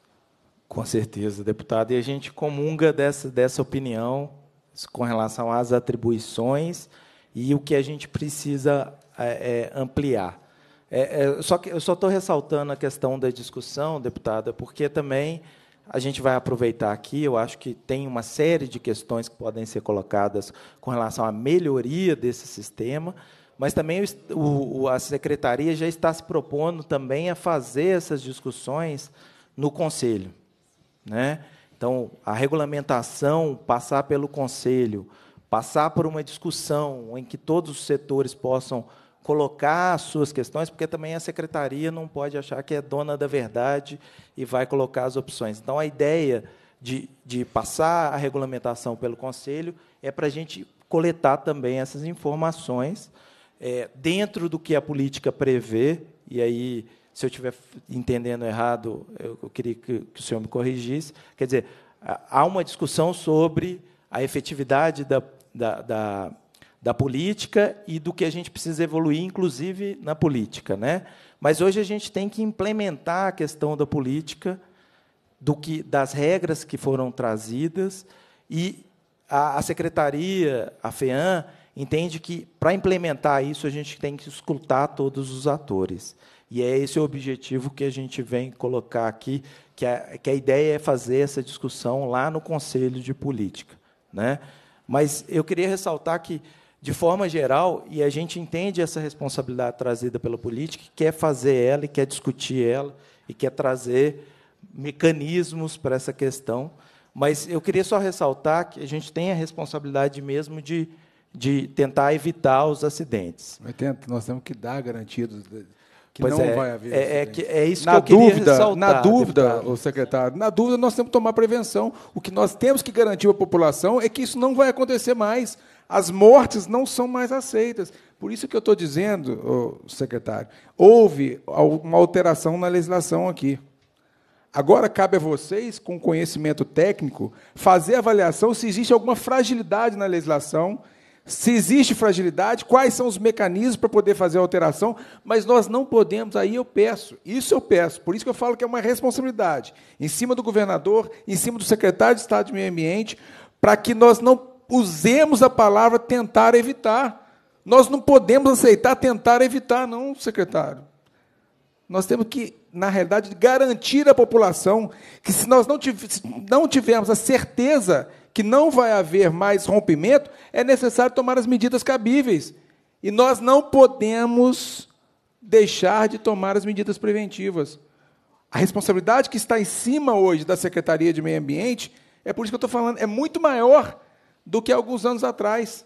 Com certeza, deputado. E a gente comunga dessa, dessa opinião com relação às atribuições e o que a gente precisa é, é ampliar. É, é, só que eu só estou ressaltando a questão da discussão, deputada, porque também a gente vai aproveitar aqui. Eu acho que tem uma série de questões que podem ser colocadas com relação à melhoria desse sistema, mas também o, o, a secretaria já está se propondo também a fazer essas discussões no conselho, né? Então, a regulamentação passar pelo conselho, passar por uma discussão em que todos os setores possam colocar as suas questões, porque também a secretaria não pode achar que é dona da verdade e vai colocar as opções. Então, a ideia de, de passar a regulamentação pelo Conselho é para a gente coletar também essas informações é, dentro do que a política prevê, e aí, se eu estiver entendendo errado, eu, eu queria que, que o senhor me corrigisse. Quer dizer, há uma discussão sobre a efetividade da, da, da da política e do que a gente precisa evoluir, inclusive na política, né? Mas hoje a gente tem que implementar a questão da política, do que das regras que foram trazidas e a, a secretaria, a FEAM, entende que para implementar isso a gente tem que escutar todos os atores. E é esse o objetivo que a gente vem colocar aqui, que a, que a ideia é fazer essa discussão lá no Conselho de Política. Né? Mas eu queria ressaltar que de forma geral, e a gente entende essa responsabilidade trazida pela política, quer fazer ela e quer discutir ela e quer trazer mecanismos para essa questão. Mas eu queria só ressaltar que a gente tem a responsabilidade mesmo de, de tentar evitar os acidentes. nós temos que dar garantia que pois não é, vai haver. É, é, que, é isso na que eu dúvida, queria ressaltar. Na dúvida, o secretário, na dúvida nós temos que tomar prevenção. O que nós temos que garantir à população é que isso não vai acontecer mais as mortes não são mais aceitas. Por isso que eu estou dizendo, secretário, houve uma alteração na legislação aqui. Agora cabe a vocês, com conhecimento técnico, fazer avaliação se existe alguma fragilidade na legislação, se existe fragilidade, quais são os mecanismos para poder fazer a alteração, mas nós não podemos, aí eu peço, isso eu peço, por isso que eu falo que é uma responsabilidade, em cima do governador, em cima do secretário de Estado de Meio Ambiente, para que nós não usemos a palavra tentar evitar. Nós não podemos aceitar tentar evitar, não, secretário. Nós temos que, na realidade, garantir à população que, se nós não, tiv se não tivermos a certeza que não vai haver mais rompimento, é necessário tomar as medidas cabíveis. E nós não podemos deixar de tomar as medidas preventivas. A responsabilidade que está em cima hoje da Secretaria de Meio Ambiente, é por isso que eu estou falando, é muito maior do que alguns anos atrás.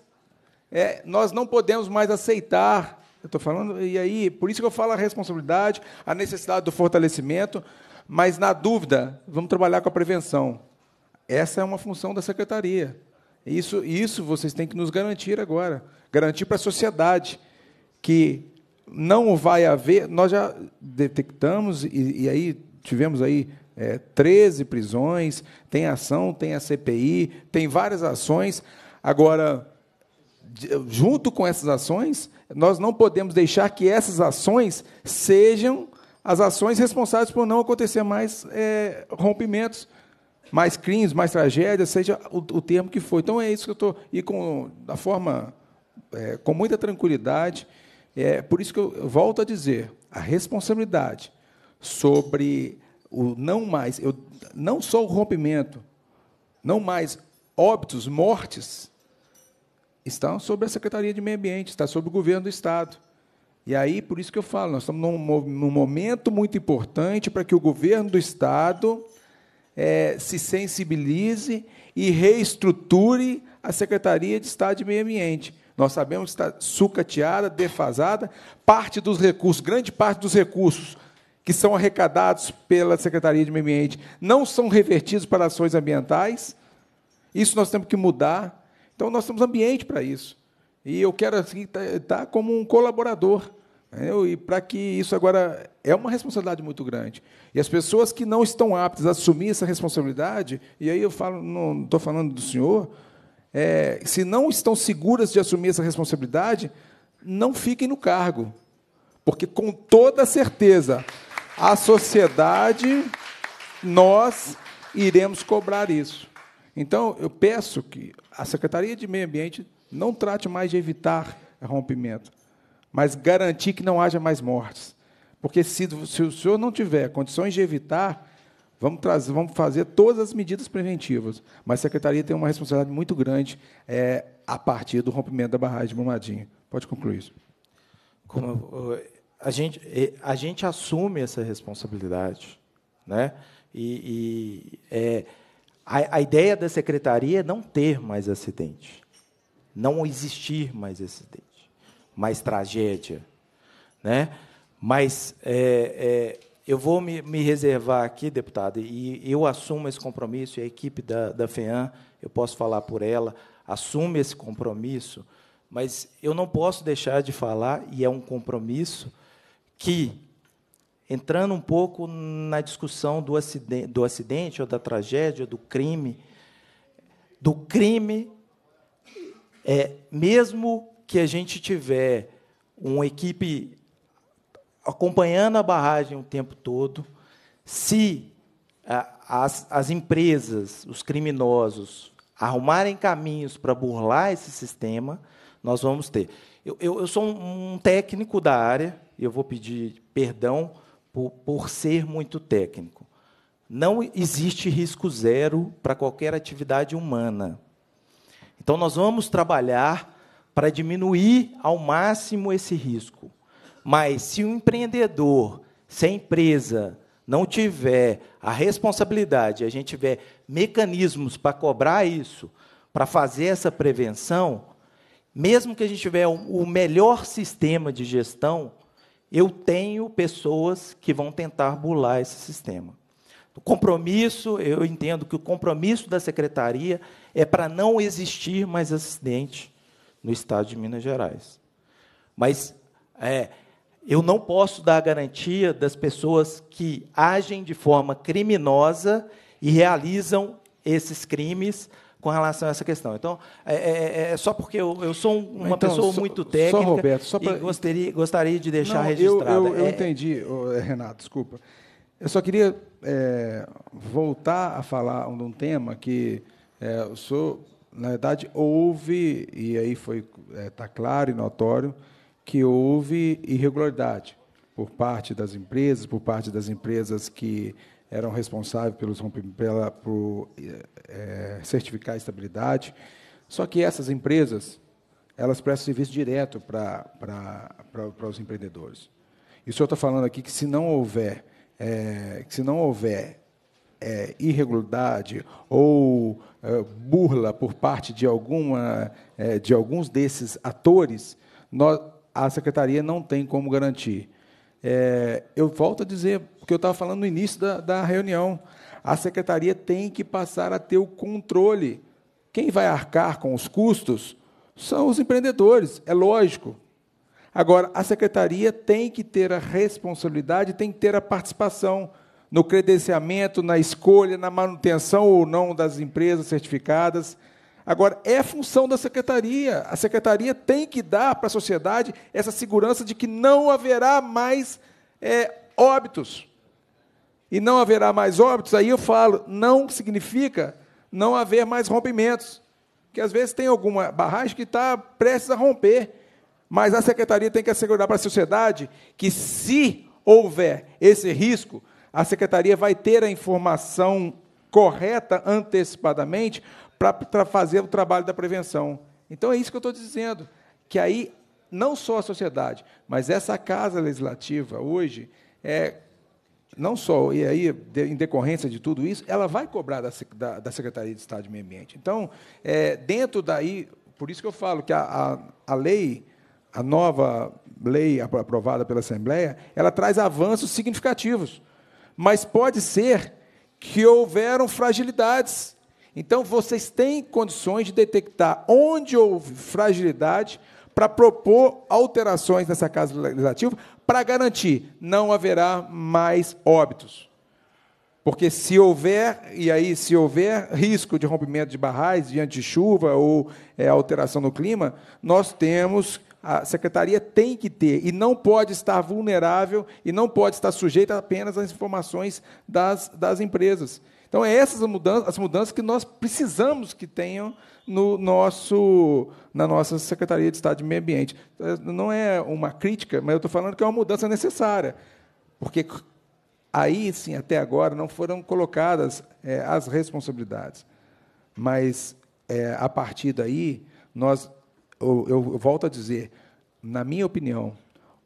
É, nós não podemos mais aceitar. Eu estou falando, e aí, por isso que eu falo a responsabilidade, a necessidade do fortalecimento, mas na dúvida, vamos trabalhar com a prevenção. Essa é uma função da secretaria. Isso, isso vocês têm que nos garantir agora, garantir para a sociedade que não vai haver. Nós já detectamos e, e aí tivemos aí é, 13 prisões, tem ação, tem a CPI, tem várias ações. Agora, junto com essas ações, nós não podemos deixar que essas ações sejam as ações responsáveis por não acontecer mais é, rompimentos, mais crimes, mais tragédias, seja o, o, termo que for. Então é isso que eu estou. E com, da forma, é, com muita tranquilidade. É por isso que eu volto a dizer: a responsabilidade sobre o não mais, eu, não só o rompimento, não mais óbitos, mortes, estão sobre a Secretaria de Meio Ambiente, está sobre o governo do Estado. E aí, por isso que eu falo, nós estamos num, num momento muito importante para que o governo do Estado é, se sensibilize e reestruture a Secretaria de Estado de Meio Ambiente. Nós sabemos que está sucateada, defasada, parte dos recursos, grande parte dos recursos que são arrecadados pela Secretaria de Meio Ambiente não são revertidos para ações ambientais. Isso nós temos que mudar. Então, nós temos ambiente para isso. E eu quero assim, estar tá, tá como um colaborador. Entendeu? E para que isso agora é uma responsabilidade muito grande. E as pessoas que não estão aptas a assumir essa responsabilidade, e aí eu falo, não estou falando do senhor, é, se não estão seguras de assumir essa responsabilidade, não fiquem no cargo. Porque com toda certeza a sociedade, nós iremos cobrar isso. Então, eu peço que a Secretaria de Meio Ambiente não trate mais de evitar rompimento, mas garantir que não haja mais mortes. Porque se, se o senhor não tiver condições de evitar, Vamos, trazer, vamos fazer todas as medidas preventivas, mas a secretaria tem uma responsabilidade muito grande é, a partir do rompimento da barragem de Brumadinho. Pode concluir isso. Como a gente, a gente assume essa responsabilidade. Né? E, e é, a, a ideia da secretaria é não ter mais acidente, não existir mais acidente, mais tragédia. Né? Mas é, é, eu vou me, me, reservar aqui, deputado, e eu assumo esse compromisso, e a equipe da, da FEAM, eu posso falar por ela, assume esse compromisso, mas eu não posso deixar de falar, e é um compromisso, que, entrando um pouco na discussão do acidente, do acidente ou da tragédia, do crime, do crime, é, mesmo que a gente tiver uma equipe acompanhando a barragem o tempo todo, se as, as empresas, os criminosos, arrumarem caminhos para burlar esse sistema, nós vamos ter. Eu, eu, eu sou um, um técnico da área, eu vou pedir perdão por, por ser muito técnico. Não existe risco zero para qualquer atividade humana. Então, nós vamos trabalhar para diminuir ao máximo esse risco. Mas se o empreendedor, se a empresa não tiver a responsabilidade, a gente tiver mecanismos para cobrar isso, para fazer essa prevenção, mesmo que a gente tiver o melhor sistema de gestão, eu tenho pessoas que vão tentar burlar esse sistema. O compromisso, eu entendo que o compromisso da secretaria é para não existir mais acidente no estado de Minas Gerais. Mas é, eu não posso dar a garantia das pessoas que agem de forma criminosa e realizam esses crimes com relação a essa questão. Então, é, é, é, é só porque eu, eu sou uma então, pessoa só, muito técnica só, Roberto, só pra... e gostaria, gostaria de deixar Não, registrado. Eu, eu, eu é, é. entendi, Renato, desculpa. Eu só queria voltar a falar de um tema que eu sou, na verdade, houve, e aí foi está claro e notório, que houve irregularidade por parte das empresas, por parte das empresas que eram responsáveis pelos, pela, por é, certificar a estabilidade. Só que essas empresas, elas prestam serviço direto para os empreendedores. E o senhor está falando aqui que se não houver, é, que se não houver é, irregularidade ou burla por parte de, alguma, de alguns desses atores, nós, a secretaria não tem como garantir é, eu volto a dizer, que eu estava falando no início da, da reunião, a secretaria tem que passar a ter o controle. Quem vai arcar com os custos são os empreendedores, é lógico. Agora, a secretaria tem que ter a responsabilidade, tem que ter a participação no credenciamento, na escolha, na manutenção ou não das empresas certificadas. Agora, é função da secretaria. A secretaria tem que dar para a sociedade essa segurança de que não haverá mais é, óbitos. E não haverá mais óbitos, aí eu falo, não significa não haver mais rompimentos. Porque às vezes tem alguma barragem que está prestes a romper. Mas a secretaria tem que assegurar para a sociedade que, se houver esse risco, a secretaria vai ter a informação correta antecipadamente para fazer o trabalho da prevenção. Então é isso que eu estou dizendo, que aí não só a sociedade, mas essa casa legislativa hoje é não só e aí em decorrência de tudo isso, ela vai cobrar da, da, da Secretaria de Estado de Meio Ambiente. Então é, dentro daí, por isso que eu falo que a, a, a lei a nova lei aprovada pela Assembleia, ela traz avanços significativos, mas pode ser que houveram fragilidades então vocês têm condições de detectar onde houve fragilidade para propor alterações nessa casa legislativa para garantir não haverá mais óbitos. Porque se houver, e aí se houver risco de rompimento de barrais diante de chuva ou é, alteração no clima, nós temos, a secretaria tem que ter, e não pode estar vulnerável, e não pode estar sujeita apenas às informações das, das empresas. Então, é essas as mudanças que nós precisamos que tenham no nosso, na nossa Secretaria de Estado de Meio Ambiente. É, não é uma crítica, mas eu estou falando que é uma mudança necessária, porque aí, sim, até agora, não foram colocadas é, as responsabilidades. Mas, é, a partir daí, nós, eu, eu, volto a dizer, na minha opinião,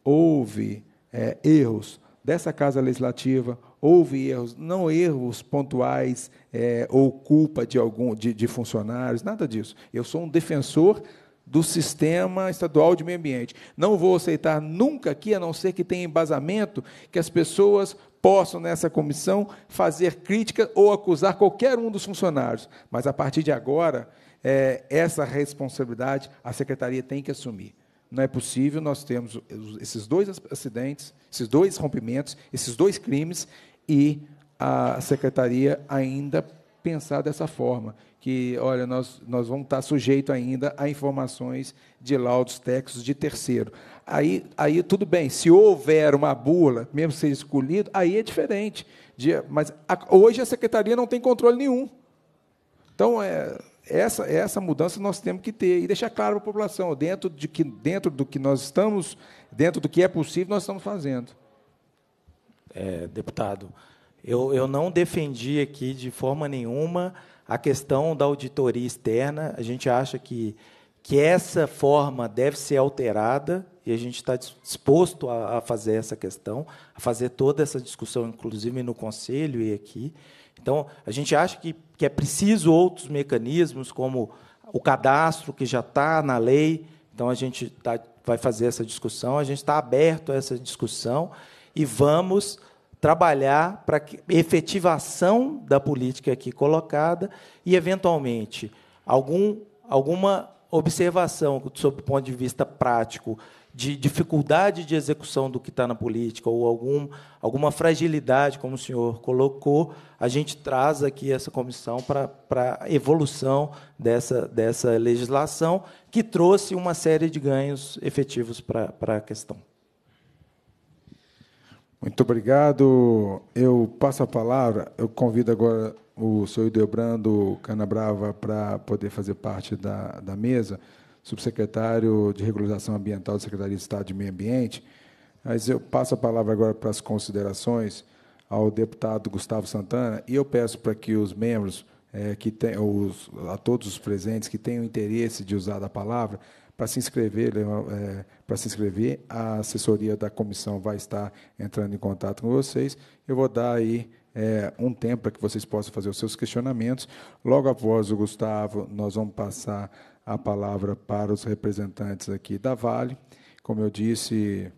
houve é, erros dessa Casa Legislativa, houve erros, não erros pontuais é, ou culpa de algum de, de funcionários, nada disso. Eu sou um defensor do sistema estadual de meio ambiente. Não vou aceitar nunca aqui, a não ser que tenha embasamento, que as pessoas possam, nessa comissão, fazer crítica ou acusar qualquer um dos funcionários. Mas, a partir de agora, é, essa responsabilidade a secretaria tem que assumir. Não é possível nós termos esses dois acidentes, esses dois rompimentos, esses dois crimes, e a secretaria ainda pensar dessa forma, que, olha, nós, nós vamos estar sujeito ainda a informações de laudos textos de terceiro. Aí, aí tudo bem, se houver uma bula, mesmo ser escolhido, aí é diferente. De, mas a, hoje a secretaria não tem controle nenhum. Então, é, essa, essa mudança nós temos que ter e deixar claro para a população, dentro, de que, dentro do que nós estamos, dentro do que é possível, nós estamos fazendo é, deputado, eu, eu não defendi aqui de forma nenhuma a questão da auditoria externa. A gente acha que, que essa forma deve ser alterada e a gente está disposto a, a fazer essa questão, a fazer toda essa discussão, inclusive no Conselho e aqui. Então, a gente acha que, que é preciso outros mecanismos, como o cadastro, que já está na lei. Então, a gente tá, vai fazer essa discussão, a gente está aberto a essa discussão e vamos trabalhar para efetivação da política aqui colocada e, eventualmente, algum, alguma observação sob o ponto de vista prático de dificuldade de execução do que está na política ou algum, alguma fragilidade, como o senhor colocou, a gente traz aqui essa comissão para, a evolução dessa, dessa legislação, que trouxe uma série de ganhos efetivos para a questão. Muito obrigado. Eu passo a palavra. Eu convido agora o senhor Ideobrando Canabrava para poder fazer parte da, da mesa, subsecretário de Regularização Ambiental da Secretaria de Estado de Meio Ambiente. Mas eu passo a palavra agora para as considerações ao deputado Gustavo Santana e eu peço para que os membros é, que tem, os, a todos os presentes que tenham interesse de usar a palavra para se inscrever, é, para se inscrever, a assessoria da comissão vai estar entrando em contato com vocês. Eu vou dar aí é, um tempo para que vocês possam fazer os seus questionamentos. Logo após o Gustavo, nós vamos passar a palavra para os representantes aqui da Vale. Como eu disse,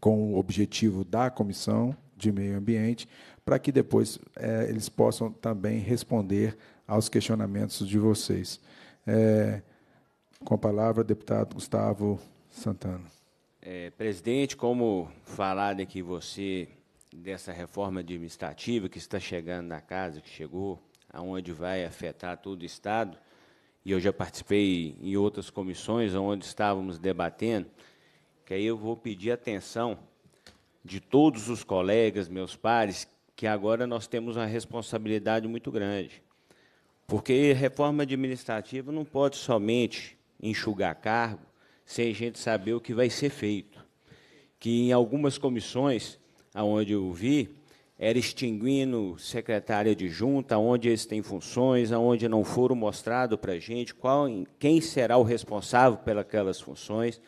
com o objetivo da comissão de meio ambiente, para que depois é, eles possam também responder aos questionamentos de vocês. É, com a palavra, deputado Gustavo Santana. É, presidente, como falado aqui você dessa reforma administrativa que está chegando na casa, que chegou, aonde vai afetar todo o Estado, e eu já participei em outras comissões onde estávamos debatendo, que aí eu vou pedir atenção de todos os colegas, meus pares, que agora nós temos uma responsabilidade muito grande. Porque reforma administrativa não pode somente enxugar cargo sem a gente saber o que vai ser feito. Que em algumas comissões, aonde eu vi, era extinguindo secretária de junta, onde eles têm funções, aonde não foram mostrado para a gente qual, quem será o responsável pelas funções,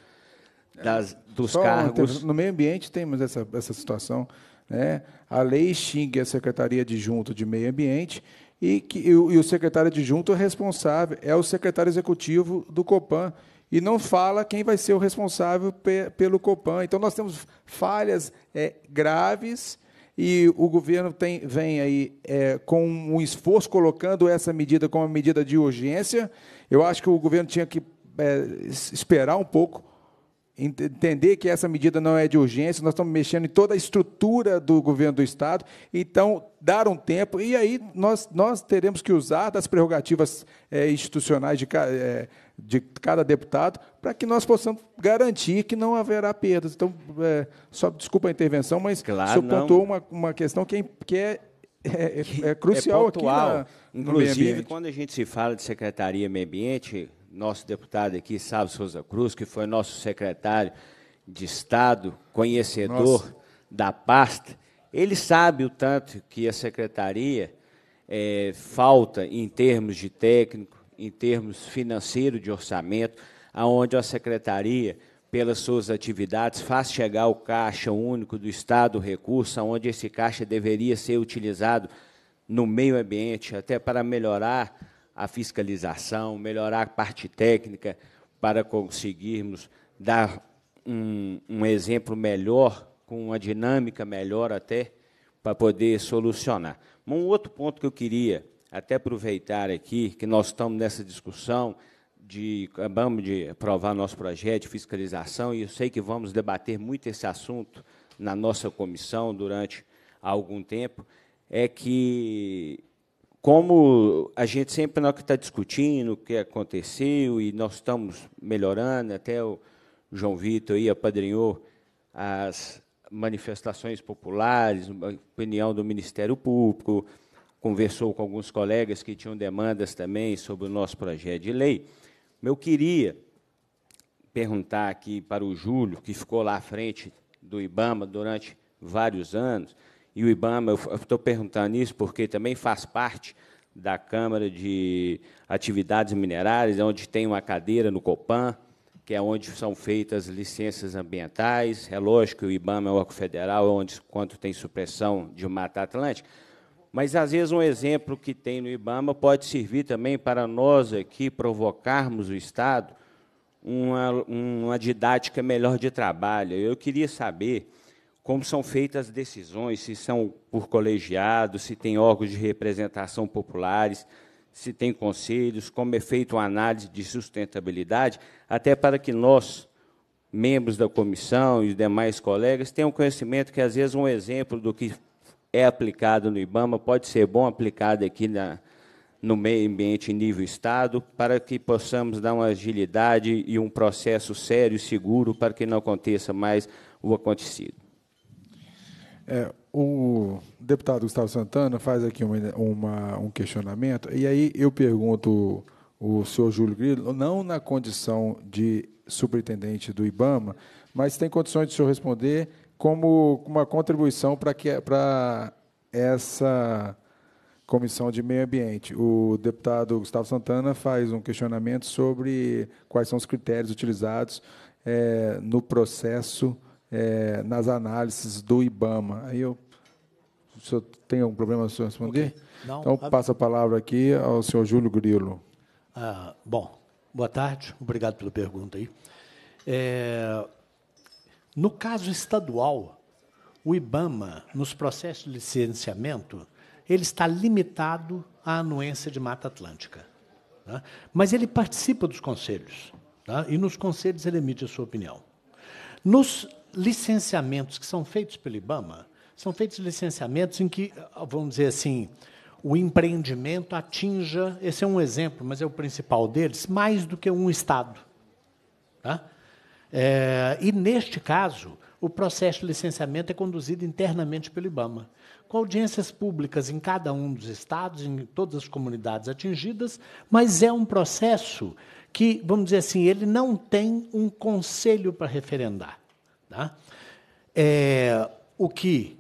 das, dos Só cargos. No meio ambiente temos essa, essa situação. Né? A lei extingue a Secretaria de Junta de Meio Ambiente e, que, e o secretário adjunto é responsável é o secretário executivo do Copan e não fala quem vai ser o responsável pe, pelo Copan. Então nós temos falhas é, graves e o governo tem, vem aí é, com um esforço colocando essa medida como uma medida de urgência. Eu acho que o governo tinha que é, esperar um pouco entender que essa medida não é de urgência, nós estamos mexendo em toda a estrutura do governo do Estado, então dar um tempo, e aí nós, nós teremos que usar das prerrogativas é, institucionais de, é, de cada deputado para que nós possamos garantir que não haverá perdas. Então, é, só desculpa a intervenção, mas claro, o senhor pontuou uma, uma questão que é, que é é, é, é, é crucial é pontual. aqui. Na, Inclusive, quando a gente se fala de Secretaria Meio Ambiente, nosso deputado aqui, Sábio Souza Cruz, que foi nosso secretário de Estado, conhecedor Nossa. da pasta, ele sabe o tanto que a secretaria é, falta em termos de técnico, em termos financeiro de orçamento, aonde a secretaria, pelas suas atividades, faz chegar o caixa único do Estado, o recurso, aonde esse caixa deveria ser utilizado no meio ambiente, até para melhorar a fiscalização, melhorar a parte técnica para conseguirmos dar um, um exemplo melhor, com uma dinâmica melhor até, para poder solucionar. Um outro ponto que eu queria até aproveitar aqui, que nós estamos nessa discussão, de, acabamos de aprovar nosso projeto de fiscalização, e eu sei que vamos debater muito esse assunto na nossa comissão durante algum tempo, é que como a gente sempre nós que está discutindo o que aconteceu e nós estamos melhorando, até o João Vitor aí apadrinhou as manifestações populares, opinião do Ministério Público, conversou com alguns colegas que tinham demandas também sobre o nosso projeto de lei. Eu queria perguntar aqui para o Júlio, que ficou lá à frente do IBAMA durante vários anos, e o IBAMA, eu estou perguntando isso porque também faz parte da Câmara de Atividades Minerárias, é onde tem uma cadeira no Copan, que é onde são feitas licenças ambientais. É lógico que o IBAMA é o órgão federal, é onde quanto tem supressão de mata atlântica. Mas, às vezes, um exemplo que tem no IBAMA pode servir também para nós aqui provocarmos o Estado uma, uma didática melhor de trabalho. Eu queria saber como são feitas as decisões, se são por colegiado, se tem órgãos de representação populares, se tem conselhos, como é feita uma análise de sustentabilidade, até para que nós, membros da comissão e os demais colegas, tenham conhecimento que, às vezes, um exemplo do que é aplicado no IBAMA pode ser bom aplicado aqui na, no meio ambiente nível Estado, para que possamos dar uma agilidade e um processo sério e seguro para que não aconteça mais o acontecido. É, o deputado Gustavo Santana faz aqui uma, uma, um questionamento, e aí eu pergunto o senhor Júlio Grilo, não na condição de superintendente do IBAMA, mas tem condições de o senhor responder como uma contribuição para, que, para essa Comissão de Meio Ambiente. O deputado Gustavo Santana faz um questionamento sobre quais são os critérios utilizados é, no processo é, nas análises do IBAMA. Aí eu, o senhor tem algum problema se responder? Okay. Não, então, a... Ah, passo a palavra aqui ao senhor Júlio Grilo. Ah, bom, boa tarde, obrigado pela pergunta aí. É, no caso estadual, o IBAMA, nos processos de licenciamento, ele está limitado à anuência de Mata Atlântica. Né? Mas ele participa dos conselhos, né? e nos conselhos ele emite a sua opinião. Nos licenciamentos que são feitos pelo IBAMA, são feitos licenciamentos em que, vamos dizer assim, o empreendimento atinja, esse é um exemplo, mas é o principal deles, mais do que um Estado. Tá? É, e, neste caso, o processo de licenciamento é conduzido internamente pelo IBAMA, com audiências públicas em cada um dos estados, em todas as comunidades atingidas, mas é um processo que, vamos dizer assim, ele não tem um conselho para referendar. Tá? É, o que,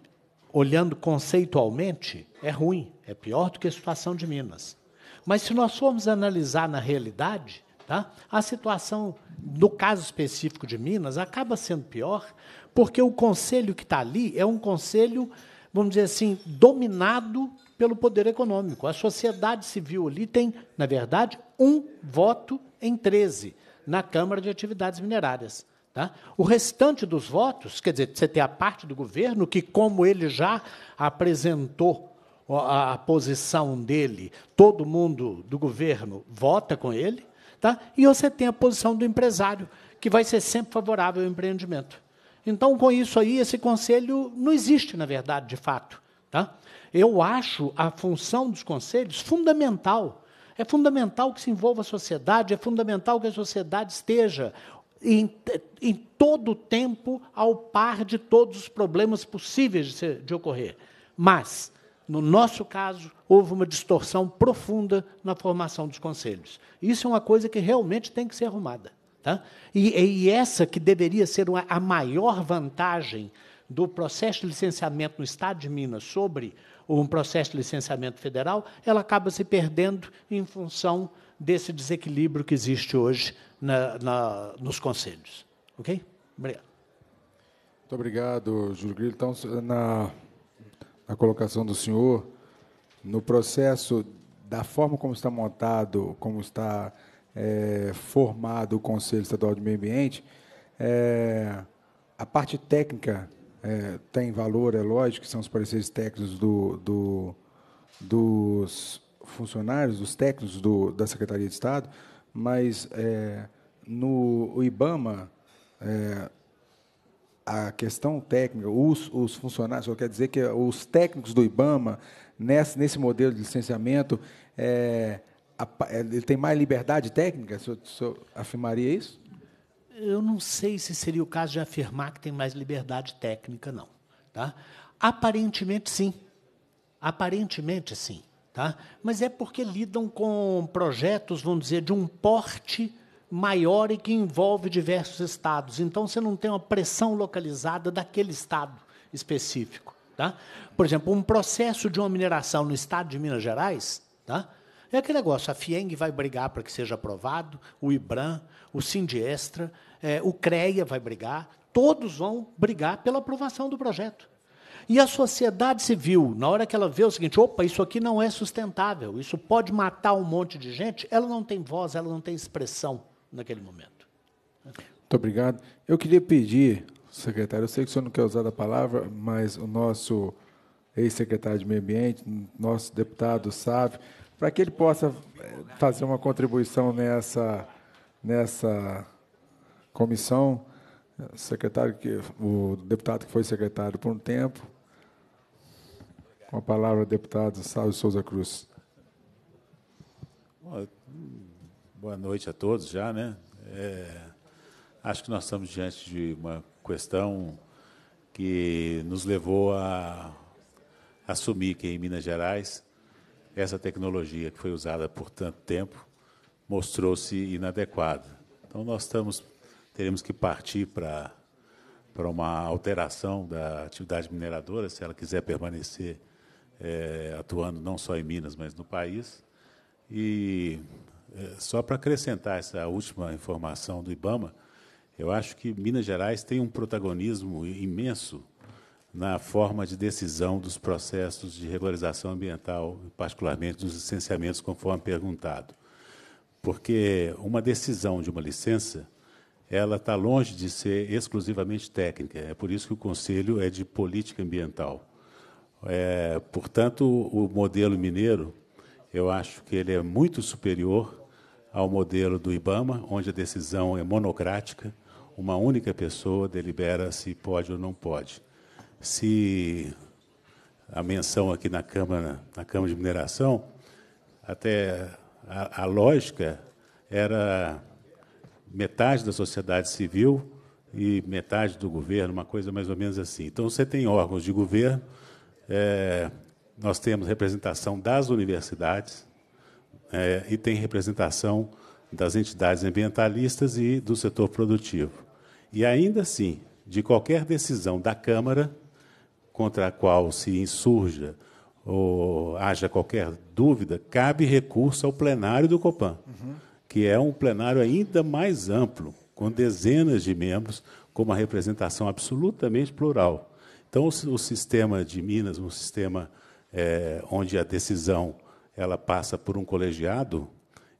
olhando conceitualmente, é ruim, é pior do que a situação de Minas. Mas se nós formos analisar na realidade, tá? a situação, no caso específico de Minas, acaba sendo pior, porque o conselho que está ali é um conselho, vamos dizer assim, dominado pelo poder econômico. A sociedade civil ali tem, na verdade, um voto em 13 na Câmara de Atividades Minerárias. Tá? O restante dos votos, quer dizer, você tem a parte do governo que, como ele já apresentou a, a posição dele, todo mundo do governo vota com ele, tá? e você tem a posição do empresário, que vai ser sempre favorável ao empreendimento. Então, com isso aí, esse conselho não existe, na verdade, de fato. Tá? Eu acho a função dos conselhos fundamental. É fundamental que se envolva a sociedade, é fundamental que a sociedade esteja em, em todo o tempo ao par de todos os problemas possíveis de, ser, de ocorrer. Mas, no nosso caso, houve uma distorção profunda na formação dos conselhos. Isso é uma coisa que realmente tem que ser arrumada. Tá? E, e essa que deveria ser uma, a maior vantagem do processo de licenciamento no Estado de Minas sobre um processo de licenciamento federal, ela acaba se perdendo em função desse desequilíbrio que existe hoje na, na, nos conselhos. Ok? Obrigado. Muito obrigado, Júlio Grilo. Então, na, na colocação do senhor, no processo da forma como está montado, como está é, formado o Conselho Estadual de Meio Ambiente, é, a parte técnica é, tem valor, é lógico, que são os pareceres técnicos do, do, dos funcionários, dos técnicos do, da Secretaria de Estado, mas é, no IBAMA, é, a questão técnica, os, os funcionários, eu quer dizer que os técnicos do IBAMA, nesse, nesse modelo de licenciamento, é, a, ele tem mais liberdade técnica? O senhor, o senhor afirmaria isso? Eu não sei se seria o caso de afirmar que tem mais liberdade técnica, não. Tá? Aparentemente, sim. Aparentemente, sim tá? mas é porque lidam com projetos, vamos dizer, de um porte maior e que envolve diversos estados. Então, você não tem uma pressão localizada daquele estado específico. Tá? Por exemplo, um processo de uma mineração no estado de Minas Gerais tá? é aquele negócio: a FIENG vai brigar para que seja aprovado, o IBRAM, o Sindiestra, é, o CREA vai brigar, todos vão brigar pela aprovação do projeto. E a sociedade civil, na hora que ela vê o seguinte: opa, isso aqui não é sustentável, isso pode matar um monte de gente, ela não tem voz, ela não tem expressão naquele momento. Muito obrigado. Eu queria pedir, secretário, eu sei que o senhor não quer usar a palavra, mas o nosso ex-secretário de Meio Ambiente, nosso deputado Sávio, para que ele possa eh, fazer uma contribuição nessa, nessa comissão secretário que o deputado que foi secretário por um tempo. Com a palavra, deputado Sávio Souza Cruz. Boa noite a todos já, né? É, acho que nós estamos diante de uma questão que nos levou a assumir que em Minas Gerais essa tecnologia que foi usada por tanto tempo mostrou-se inadequada. Então nós estamos teremos que partir para para uma alteração da atividade mineradora, se ela quiser permanecer é, atuando não só em Minas, mas no país. E é, só para acrescentar essa última informação do IBAMA, eu acho que Minas Gerais tem um protagonismo imenso na forma de decisão dos processos de regularização ambiental, particularmente dos licenciamentos, conforme perguntado. Porque uma decisão de uma licença ela está longe de ser exclusivamente técnica. É por isso que o conselho é de política ambiental. É, portanto, o modelo mineiro, eu acho que ele é muito superior ao modelo do IBAMA, onde a decisão é monocrática, uma única pessoa delibera se pode ou não pode. Se a menção aqui na Câmara, na Câmara de Mineração, até a, a lógica era metade da sociedade civil e metade do governo, uma coisa mais ou menos assim. Então, você tem órgãos de governo, é, nós temos representação das universidades é, e tem representação das entidades ambientalistas e do setor produtivo. E ainda assim, de qualquer decisão da Câmara contra a qual se insurja ou haja qualquer dúvida, cabe recurso ao plenário do Copan que é um plenário ainda mais amplo, com dezenas de membros, com uma representação absolutamente plural. Então, o, o sistema de Minas, um sistema é, onde a decisão ela passa por um colegiado,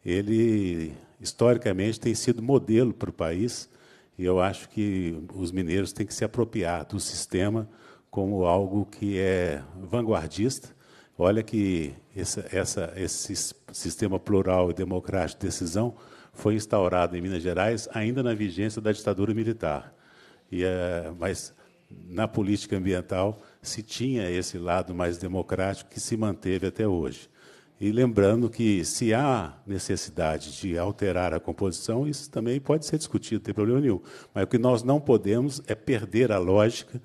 ele historicamente tem sido modelo para o país e eu acho que os mineiros têm que se apropriar do sistema como algo que é vanguardista Olha que essa, essa, esse sistema plural e democrático de decisão foi instaurado em Minas Gerais ainda na vigência da ditadura militar. E, é, mas na política ambiental se tinha esse lado mais democrático que se manteve até hoje. E lembrando que se há necessidade de alterar a composição, isso também pode ser discutido, não tem problema nenhum. Mas o que nós não podemos é perder a lógica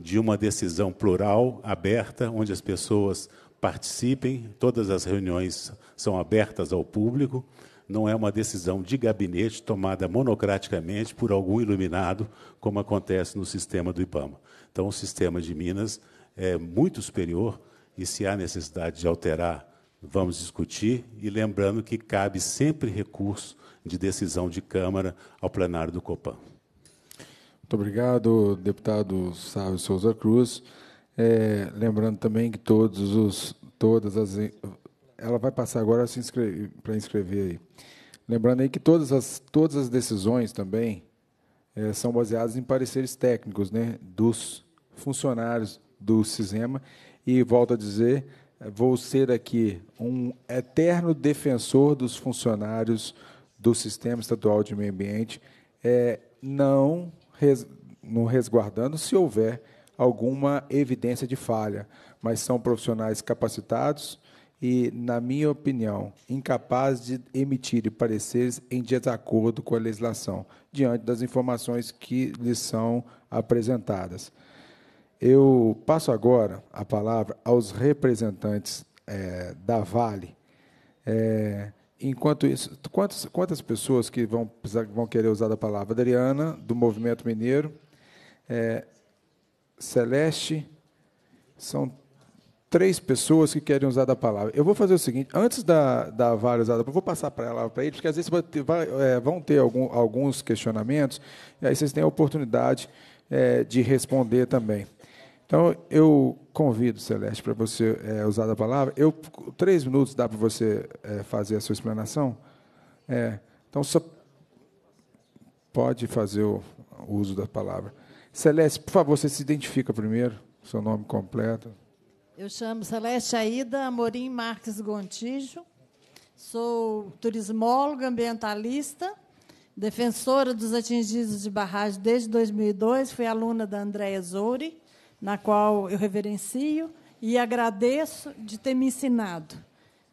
de uma decisão plural, aberta, onde as pessoas participem, todas as reuniões são abertas ao público, não é uma decisão de gabinete tomada monocraticamente por algum iluminado, como acontece no sistema do IBAMA. Então, o sistema de Minas é muito superior e, se há necessidade de alterar, vamos discutir, e lembrando que cabe sempre recurso de decisão de Câmara ao plenário do COPAN. Muito obrigado, deputado Sávio Souza Cruz. É, lembrando também que todos os, todas as, ela vai passar agora para inscrever, inscrever aí. Lembrando aí que todas as, todas as decisões também é, são baseadas em pareceres técnicos, né, dos funcionários do Cisema e volto a dizer, vou ser aqui um eterno defensor dos funcionários do Sistema Estadual de Meio Ambiente, é, não, res, não resguardando se houver alguma evidência de falha, mas são profissionais capacitados e, na minha opinião, incapazes de emitir pareceres em desacordo com a legislação, diante das informações que lhes são apresentadas. Eu passo agora a palavra aos representantes é, da Vale. É, enquanto isso, quantas, quantas pessoas que vão, vão querer usar a palavra? Adriana, do Movimento Mineiro. É, Celeste, são três pessoas que querem usar da palavra. Eu vou fazer o seguinte, antes da, da vara usada, eu vou passar para ela para eles, porque às vezes ter, vai, é, vão ter algum, alguns questionamentos, e aí vocês têm a oportunidade é, de responder também. Então, eu convido, Celeste, para você é, usar a palavra. Eu, três minutos dá para você é, fazer a sua explanação? É. então, só pode fazer o uso da palavra. Celeste, por favor, você se identifica primeiro, seu nome completo. Eu chamo Celeste Aida Amorim Marques Gontijo, sou turismóloga, ambientalista, defensora dos atingidos de barragem desde 2002, fui aluna da Andréa Zouri, na qual eu reverencio e agradeço de ter me ensinado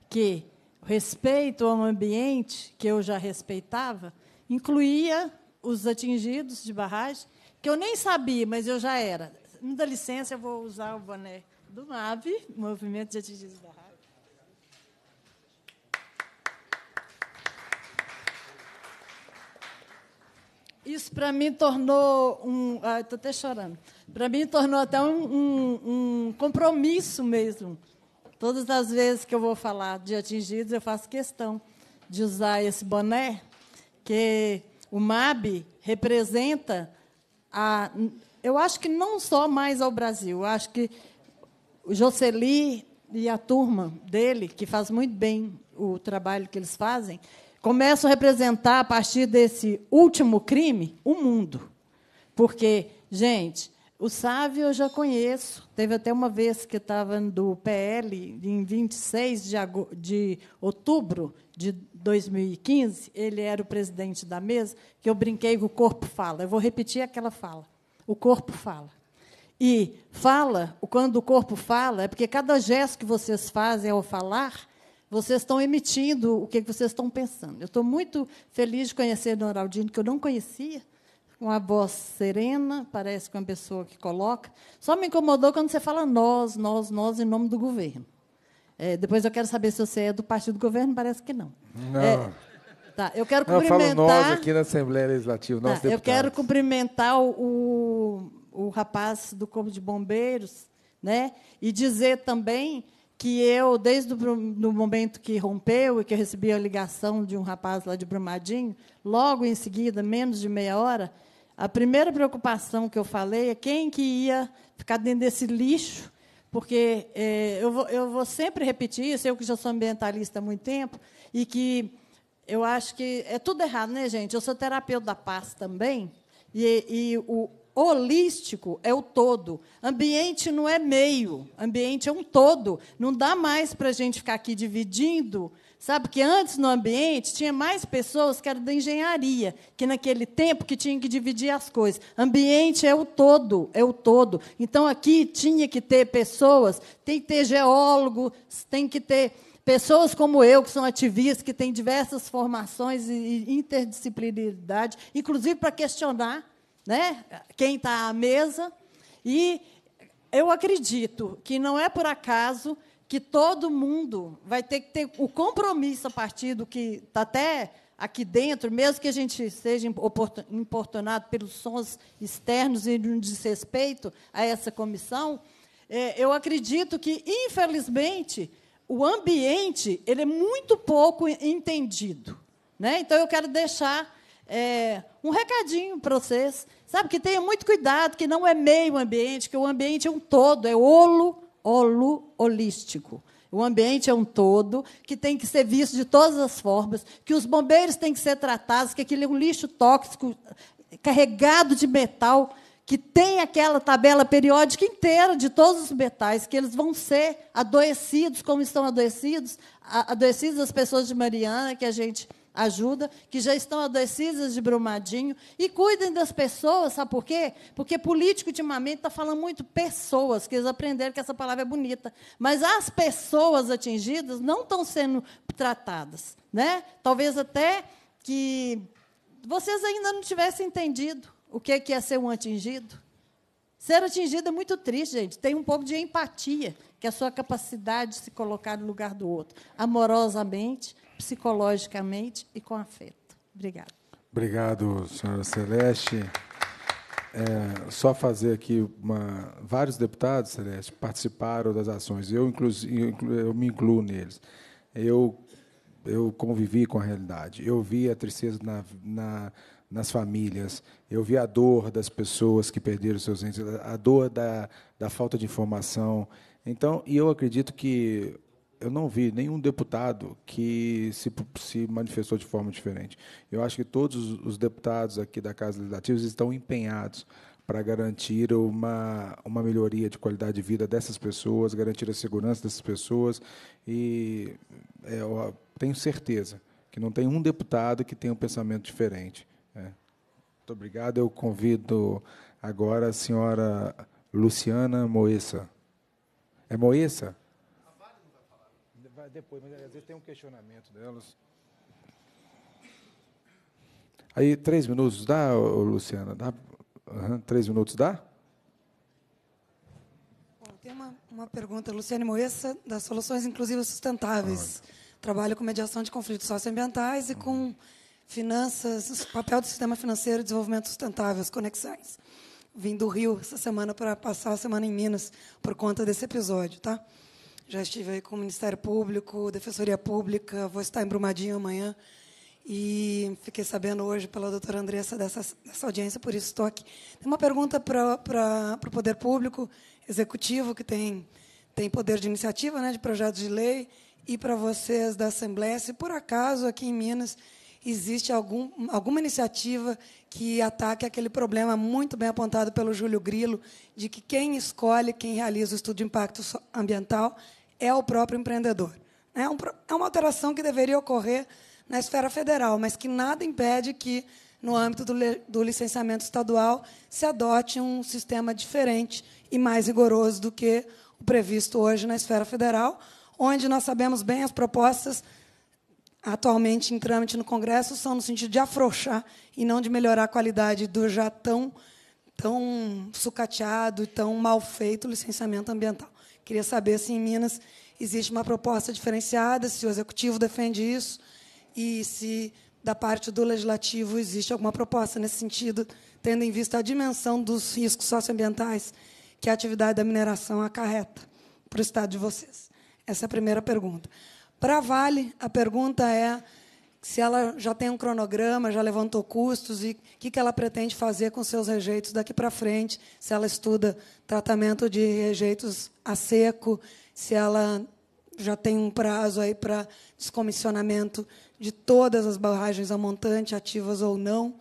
que respeito ao ambiente, que eu já respeitava, incluía os atingidos de barragem que eu nem sabia, mas eu já era. Me dá licença, eu vou usar o boné do MAV, Movimento de Atingidos da Rádio. Isso para mim tornou um. Ah, Estou até chorando. Para mim tornou até um, um, um compromisso mesmo. Todas as vezes que eu vou falar de atingidos, eu faço questão de usar esse boné, que o MAB representa a, eu acho que não só mais ao Brasil, eu acho que o Jocely e a turma dele, que faz muito bem o trabalho que eles fazem, começam a representar, a partir desse último crime, o mundo. Porque, gente, o Sávio eu já conheço. Teve até uma vez que estava do PL, em 26 de, de outubro de 2015, ele era o presidente da mesa, que eu brinquei que o corpo fala. Eu vou repetir aquela fala. O corpo fala. E fala, quando o corpo fala, é porque cada gesto que vocês fazem ao falar, vocês estão emitindo o que vocês estão pensando. Eu estou muito feliz de conhecer o Noraldino, que eu não conhecia, com a voz serena, parece com a pessoa que coloca. Só me incomodou quando você fala nós, nós, nós em nome do governo. É, depois eu quero saber se você é do partido do governo, parece que não. Não. É, tá, eu quero não, cumprimentar. Eu falo nós aqui na Assembleia Legislativa, tá, deputados. Eu quero cumprimentar o, o, o rapaz do Corpo de Bombeiros, né? E dizer também que eu, desde o momento que rompeu e que eu recebi a ligação de um rapaz lá de Brumadinho, logo em seguida, menos de meia hora, a primeira preocupação que eu falei é quem que ia ficar dentro desse lixo, porque é, eu, vou, eu vou sempre repetir isso, eu que já sou ambientalista há muito tempo, e que eu acho que é tudo errado, né, gente? Eu sou terapeuta da paz também, e, e o, holístico é o todo. Ambiente não é meio, ambiente é um todo. Não dá mais para a gente ficar aqui dividindo. Sabe que antes no ambiente tinha mais pessoas que eram da engenharia, que naquele tempo que tinha que dividir as coisas. Ambiente é o todo, é o todo. Então aqui tinha que ter pessoas, tem que ter geólogos, tem que ter Pessoas como eu, que são ativistas, que têm diversas formações e interdisciplinaridade, inclusive para questionar né? quem está à mesa. E eu acredito que não é por acaso que todo mundo vai ter que ter o compromisso a partir do que está até aqui dentro, mesmo que a gente seja importunado pelos sons externos e um desrespeito a essa comissão, é, eu acredito que, infelizmente, o ambiente ele é muito pouco entendido. Né? Então, eu quero deixar é, um recadinho para vocês. Sabe que tenha muito cuidado, que não é meio ambiente, que o ambiente é um todo, é olo, olo, holístico. O ambiente é um todo que tem que ser visto de todas as formas, que os bombeiros têm que ser tratados, que aquele é um lixo tóxico carregado de metal, que tem aquela tabela periódica inteira de todos os metais, que eles vão ser adoecidos, como estão adoecidos, adoecidos as pessoas de Mariana, que a gente ajuda, que já estão adesisas de Brumadinho, e cuidem das pessoas, sabe por quê? Porque político ultimamente está falando muito pessoas, que eles aprenderam que essa palavra é bonita, mas as pessoas atingidas não estão sendo tratadas, né? Talvez até que vocês ainda não tivessem entendido o que é, é ser um atingido. Ser atingido é muito triste, gente. Tem um pouco de empatia, que é a sua capacidade de se colocar no lugar do outro, amorosamente, psicologicamente e com afeto. Obrigada. Obrigado, senhora Celeste. É, só fazer aqui uma, vários deputados, Celeste, participaram das ações. Eu, inclu, eu me incluo neles. Eu, eu convivi com a realidade. Eu vi a tristeza na, na, nas famílias. Eu vi a dor das pessoas que perderam seus entes, a dor da, da falta de informação. Então, e eu acredito que eu não vi nenhum deputado que se, se, manifestou de forma diferente. Eu acho que todos os deputados aqui da Casa Legislativa estão empenhados para garantir uma, uma melhoria de qualidade de vida dessas pessoas, garantir a segurança dessas pessoas. E é, eu tenho certeza que não tem um deputado que tenha um pensamento diferente. É. Muito obrigado. Eu convido agora a senhora Luciana Moessa. É Moessa? depois, mas às vezes tem um questionamento delas. Aí, três minutos dá, Luciana? Dá? Uhum, três minutos dá? Bom, tem uma, uma pergunta, Luciane Moessa, das Soluções Inclusivas Sustentáveis. Ah, Trabalho com mediação de conflitos socioambientais e com finanças, papel do sistema financeiro e desenvolvimento sustentável, as conexões. Vim do Rio essa semana para passar a semana em Minas por conta desse episódio, tá? Já estive aí com o Ministério Público, Defensoria Pública, vou estar em Brumadinho amanhã. E fiquei sabendo hoje pela doutora Andressa dessa, dessa audiência, por isso estou aqui. Tem uma pergunta para o Poder Público Executivo, que tem, tem poder de iniciativa, né, de projetos de lei, e para vocês da Assembleia, se por acaso aqui em Minas existe algum, alguma iniciativa que ataque aquele problema muito bem apontado pelo Júlio Grilo, de que quem escolhe, quem realiza o estudo de impacto ambiental é o próprio empreendedor. É, um, é uma alteração que deveria ocorrer na esfera federal, mas que nada impede que, no âmbito do, do licenciamento estadual, se adote um sistema diferente e mais rigoroso do que o previsto hoje na esfera federal, onde nós sabemos bem as propostas atualmente em trâmite no Congresso são no sentido de afrouxar e não de melhorar a qualidade do já tão, tão sucateado e tão mal feito licenciamento ambiental. Queria saber se em Minas existe uma proposta diferenciada, se o Executivo defende isso e se, da parte do Legislativo, existe alguma proposta nesse sentido, tendo em vista a dimensão dos riscos socioambientais que a atividade da mineração acarreta para o Estado de vocês. Essa é a primeira pergunta. Para a Vale, a pergunta é se ela já tem um cronograma, já levantou custos e o que, que ela pretende fazer com seus rejeitos daqui para frente, se ela estuda tratamento de rejeitos a seco, se ela já tem um prazo aí para descomissionamento de todas as barragens a montante, ativas ou não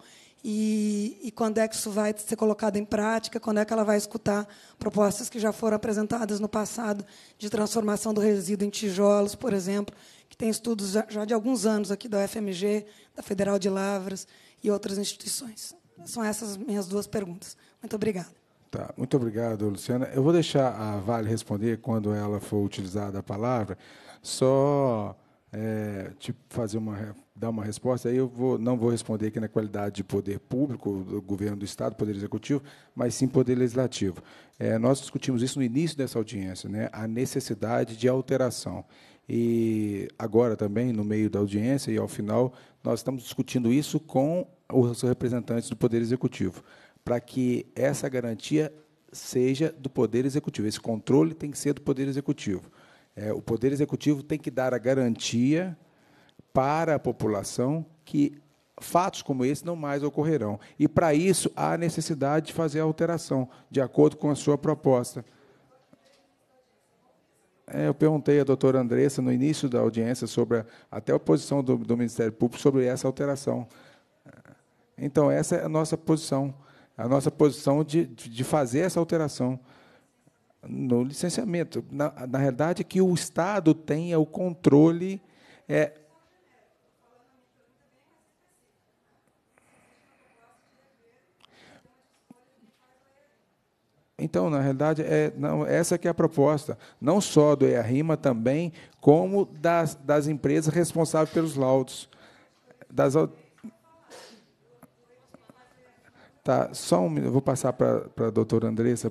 e, e, quando é que isso vai ser colocado em prática, quando é que ela vai escutar propostas que já foram apresentadas no passado de transformação do resíduo em tijolos, por exemplo, que tem estudos já de alguns anos aqui da UFMG, da Federal de Lavras e outras instituições. São essas minhas duas perguntas. Muito obrigada. Tá, muito obrigado, Luciana. Eu vou deixar a Vale responder quando ela for utilizada a palavra, só é, fazer uma, dar uma resposta. Aí eu vou, não vou responder aqui na qualidade de poder público, do governo do Estado, poder executivo, mas sim poder legislativo. É, nós discutimos isso no início dessa audiência, né, a necessidade de alteração. E agora também, no meio da audiência e ao final, nós estamos discutindo isso com os representantes do Poder Executivo, para que essa garantia seja do Poder Executivo. Esse controle tem que ser do Poder Executivo. É, o Poder Executivo tem que dar a garantia para a população que fatos como esse não mais ocorrerão. E, para isso, há necessidade de fazer a alteração, de acordo com a sua proposta. É, eu perguntei à doutora Andressa, no início da audiência, sobre a, até a posição do, do Ministério Público sobre essa alteração. Então, essa é a nossa posição, a nossa posição de, de fazer essa alteração no licenciamento. Na, na realidade, que o Estado tenha é o controle. É... Então, na realidade, é, não, essa que é a proposta, não só do EARIMA também, como das, das empresas responsáveis pelos laudos. Das, tá, só um minuto, vou passar para a doutora Andressa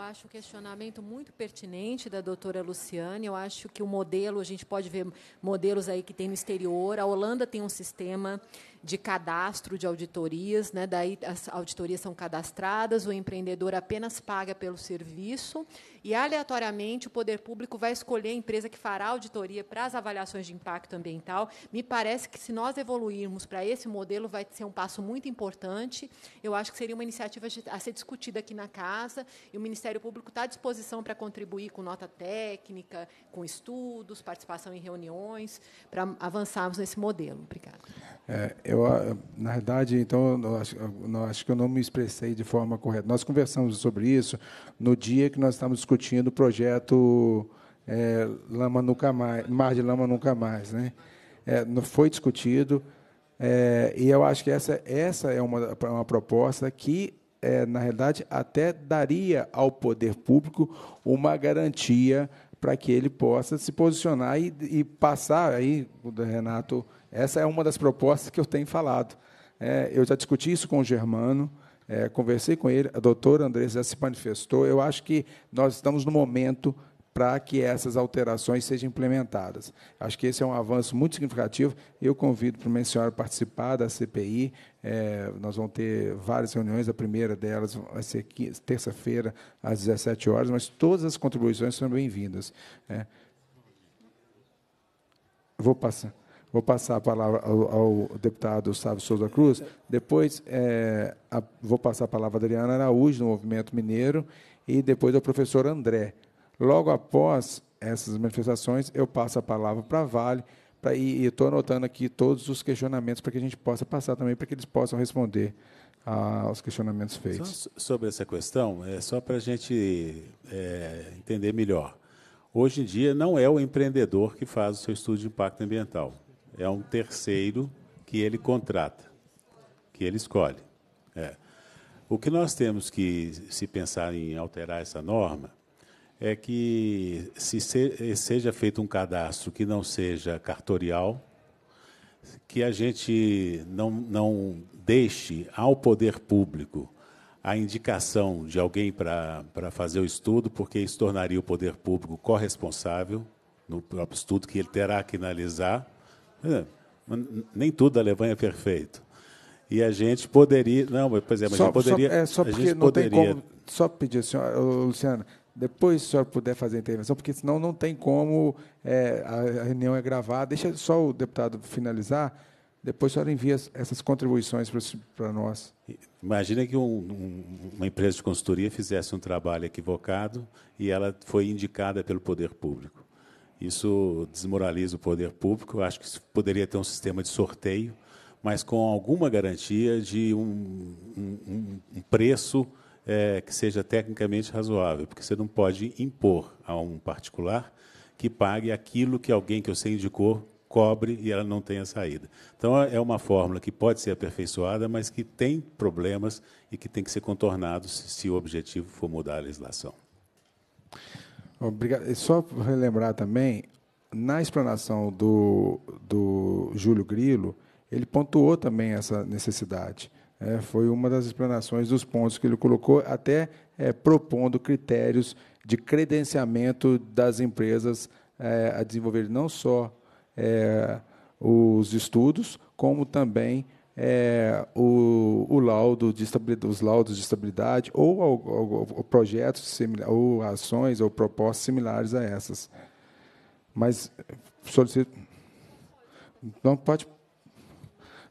acho o questionamento muito pertinente da doutora Luciane. Eu acho que o modelo, a gente pode ver modelos aí que tem no exterior. A Holanda tem um sistema de cadastro de auditorias, né? daí as auditorias são cadastradas, o empreendedor apenas paga pelo serviço e, aleatoriamente, o poder público vai escolher a empresa que fará auditoria para as avaliações de impacto ambiental. Me parece que, se nós evoluirmos para esse modelo, vai ser um passo muito importante. Eu acho que seria uma iniciativa a ser discutida aqui na Casa e o Ministério Público está à disposição para contribuir com nota técnica, com estudos, participação em reuniões, para avançarmos nesse modelo. Obrigada. É, eu, ah, na verdade, então, acho que eu não me expressei de forma correta. Nós conversamos sobre isso no dia que nós estávamos discutindo o projeto é, Lama Nunca Mais, Mar de Lama Nunca Mais. Né? É, foi discutido, é, e eu acho que essa, essa é uma, uma proposta que, é, na realidade, até daria ao poder público uma garantia para que ele possa se posicionar e, e passar aí, Renato, essa é uma das propostas que eu tenho falado. É, eu já discuti isso com o Germano, é, conversei com ele, a doutora Andressa já se manifestou. Eu acho que nós estamos no momento para que essas alterações sejam implementadas. Acho que esse é um avanço muito significativo. Eu convido para o senhora participar da CPI, é, nós vamos ter várias reuniões, a primeira delas vai ser terça-feira, às 17 horas, mas todas as contribuições são bem-vindas. É. Vou passar. Vou passar a palavra ao, ao deputado Sávio Souza Cruz. Depois, é, a, vou passar a palavra a Adriana Araújo, do Movimento Mineiro, e depois ao professor André. Logo após essas manifestações, eu passo a palavra para a Vale, Pra, tá, e estou anotando aqui todos os questionamentos para que a gente possa passar também, para que eles possam responder a, aos questionamentos feitos. sobre essa questão, é só para a gente é, entender melhor. Hoje em dia, não é o empreendedor que faz o seu estudo de impacto ambiental. É um terceiro que ele contrata, que ele escolhe. É. O que nós temos que se pensar em alterar essa norma é que se eh, seja feito um cadastro que não seja cartorial, que a gente não, não deixe ao poder público a indicação de alguém para fazer o estudo, porque isso tornaria o poder público corresponsável no próprio estudo que ele terá que analisar. É, nem tudo da Alemanha é perfeito. E a gente poderia. Não, pois é, mas só, poderia. Só, é, só porque não poderia, tem como. Só pedir, senhora, Luciana, depois, se a senhora puder fazer a intervenção, porque senão não tem como, é, a reunião é gravada. Deixa só o deputado finalizar, depois a senhora envia essas contribuições para nós. Imagina que um, um, uma empresa de consultoria fizesse um trabalho equivocado e ela foi indicada pelo poder público. Isso desmoraliza o poder público. Eu acho que poderia ter um sistema de sorteio, mas com alguma garantia de um, um preço é, que seja tecnicamente razoável, porque você não pode impor a um particular que pague aquilo que alguém que você indicou cobre e ela não tenha saída. Então, é uma fórmula que pode ser aperfeiçoada, mas que tem problemas e que tem que ser contornado se, se o objetivo for mudar a legislação. Obrigado. só relembrar também, na explanação do, do Júlio Grilo, ele pontuou também essa necessidade. É, foi uma das explanações dos pontos que ele colocou, até é, propondo critérios de credenciamento das empresas é, a desenvolver não só é, os estudos, como também é, o, o, laudo de estabilidade, os laudos de estabilidade ou, ou, ou projetos similares, ou ações ou propostas similares a essas. Mas solicito. Não pode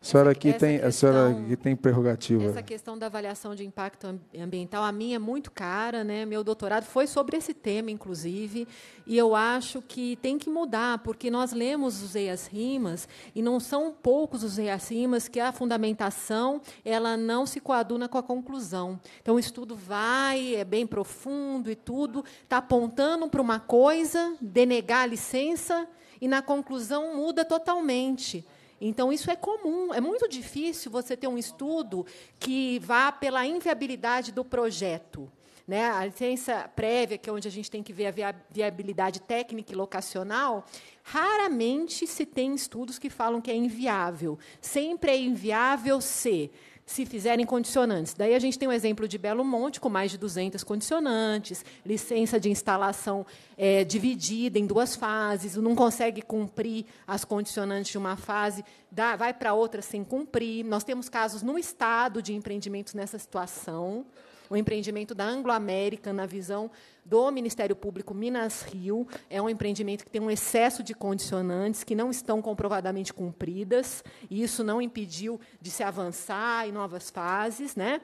senhora aqui tem, questão, a senhora aqui tem prerrogativa. Essa questão da avaliação de impacto ambiental, a minha é muito cara, né? Meu doutorado foi sobre esse tema, inclusive, e eu acho que tem que mudar, porque nós lemos os EAS rimas e não são poucos os EAS rimas que a fundamentação ela não se coaduna com a conclusão. Então o estudo vai, é bem profundo e tudo, está apontando para uma coisa, denegar a licença e na conclusão muda totalmente. Então, isso é comum. É muito difícil você ter um estudo que vá pela inviabilidade do projeto. Né? A licença prévia, que é onde a gente tem que ver a viabilidade técnica e locacional, raramente se tem estudos que falam que é inviável. Sempre é inviável se se fizerem condicionantes. Daí a gente tem um exemplo de Belo Monte, com mais de 200 condicionantes, licença de instalação é, dividida em duas fases, não consegue cumprir as condicionantes de uma fase, dá, vai para outra sem cumprir. Nós temos casos no Estado de empreendimentos nessa situação. O empreendimento da Anglo-América na visão do Ministério Público Minas Rio. É um empreendimento que tem um excesso de condicionantes que não estão comprovadamente cumpridas, e isso não impediu de se avançar em novas fases, né?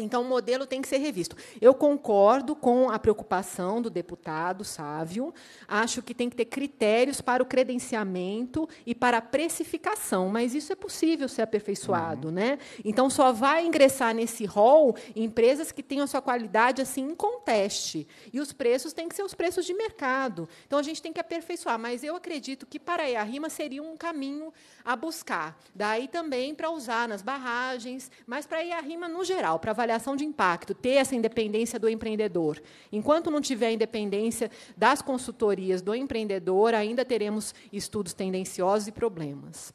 Então, o modelo tem que ser revisto. Eu concordo com a preocupação do deputado Sávio. Acho que tem que ter critérios para o credenciamento e para a precificação, mas isso é possível ser aperfeiçoado. Uhum. Né? Então, só vai ingressar nesse rol empresas que tenham a sua qualidade assim em conteste. E os preços têm que ser os preços de mercado. Então, a gente tem que aperfeiçoar. Mas eu acredito que para a rima seria um caminho a buscar. Daí também para usar nas barragens, mas para a rima no geral, para avaliar avaliação de impacto, ter essa independência do empreendedor. Enquanto não tiver a independência das consultorias do empreendedor, ainda teremos estudos tendenciosos e problemas.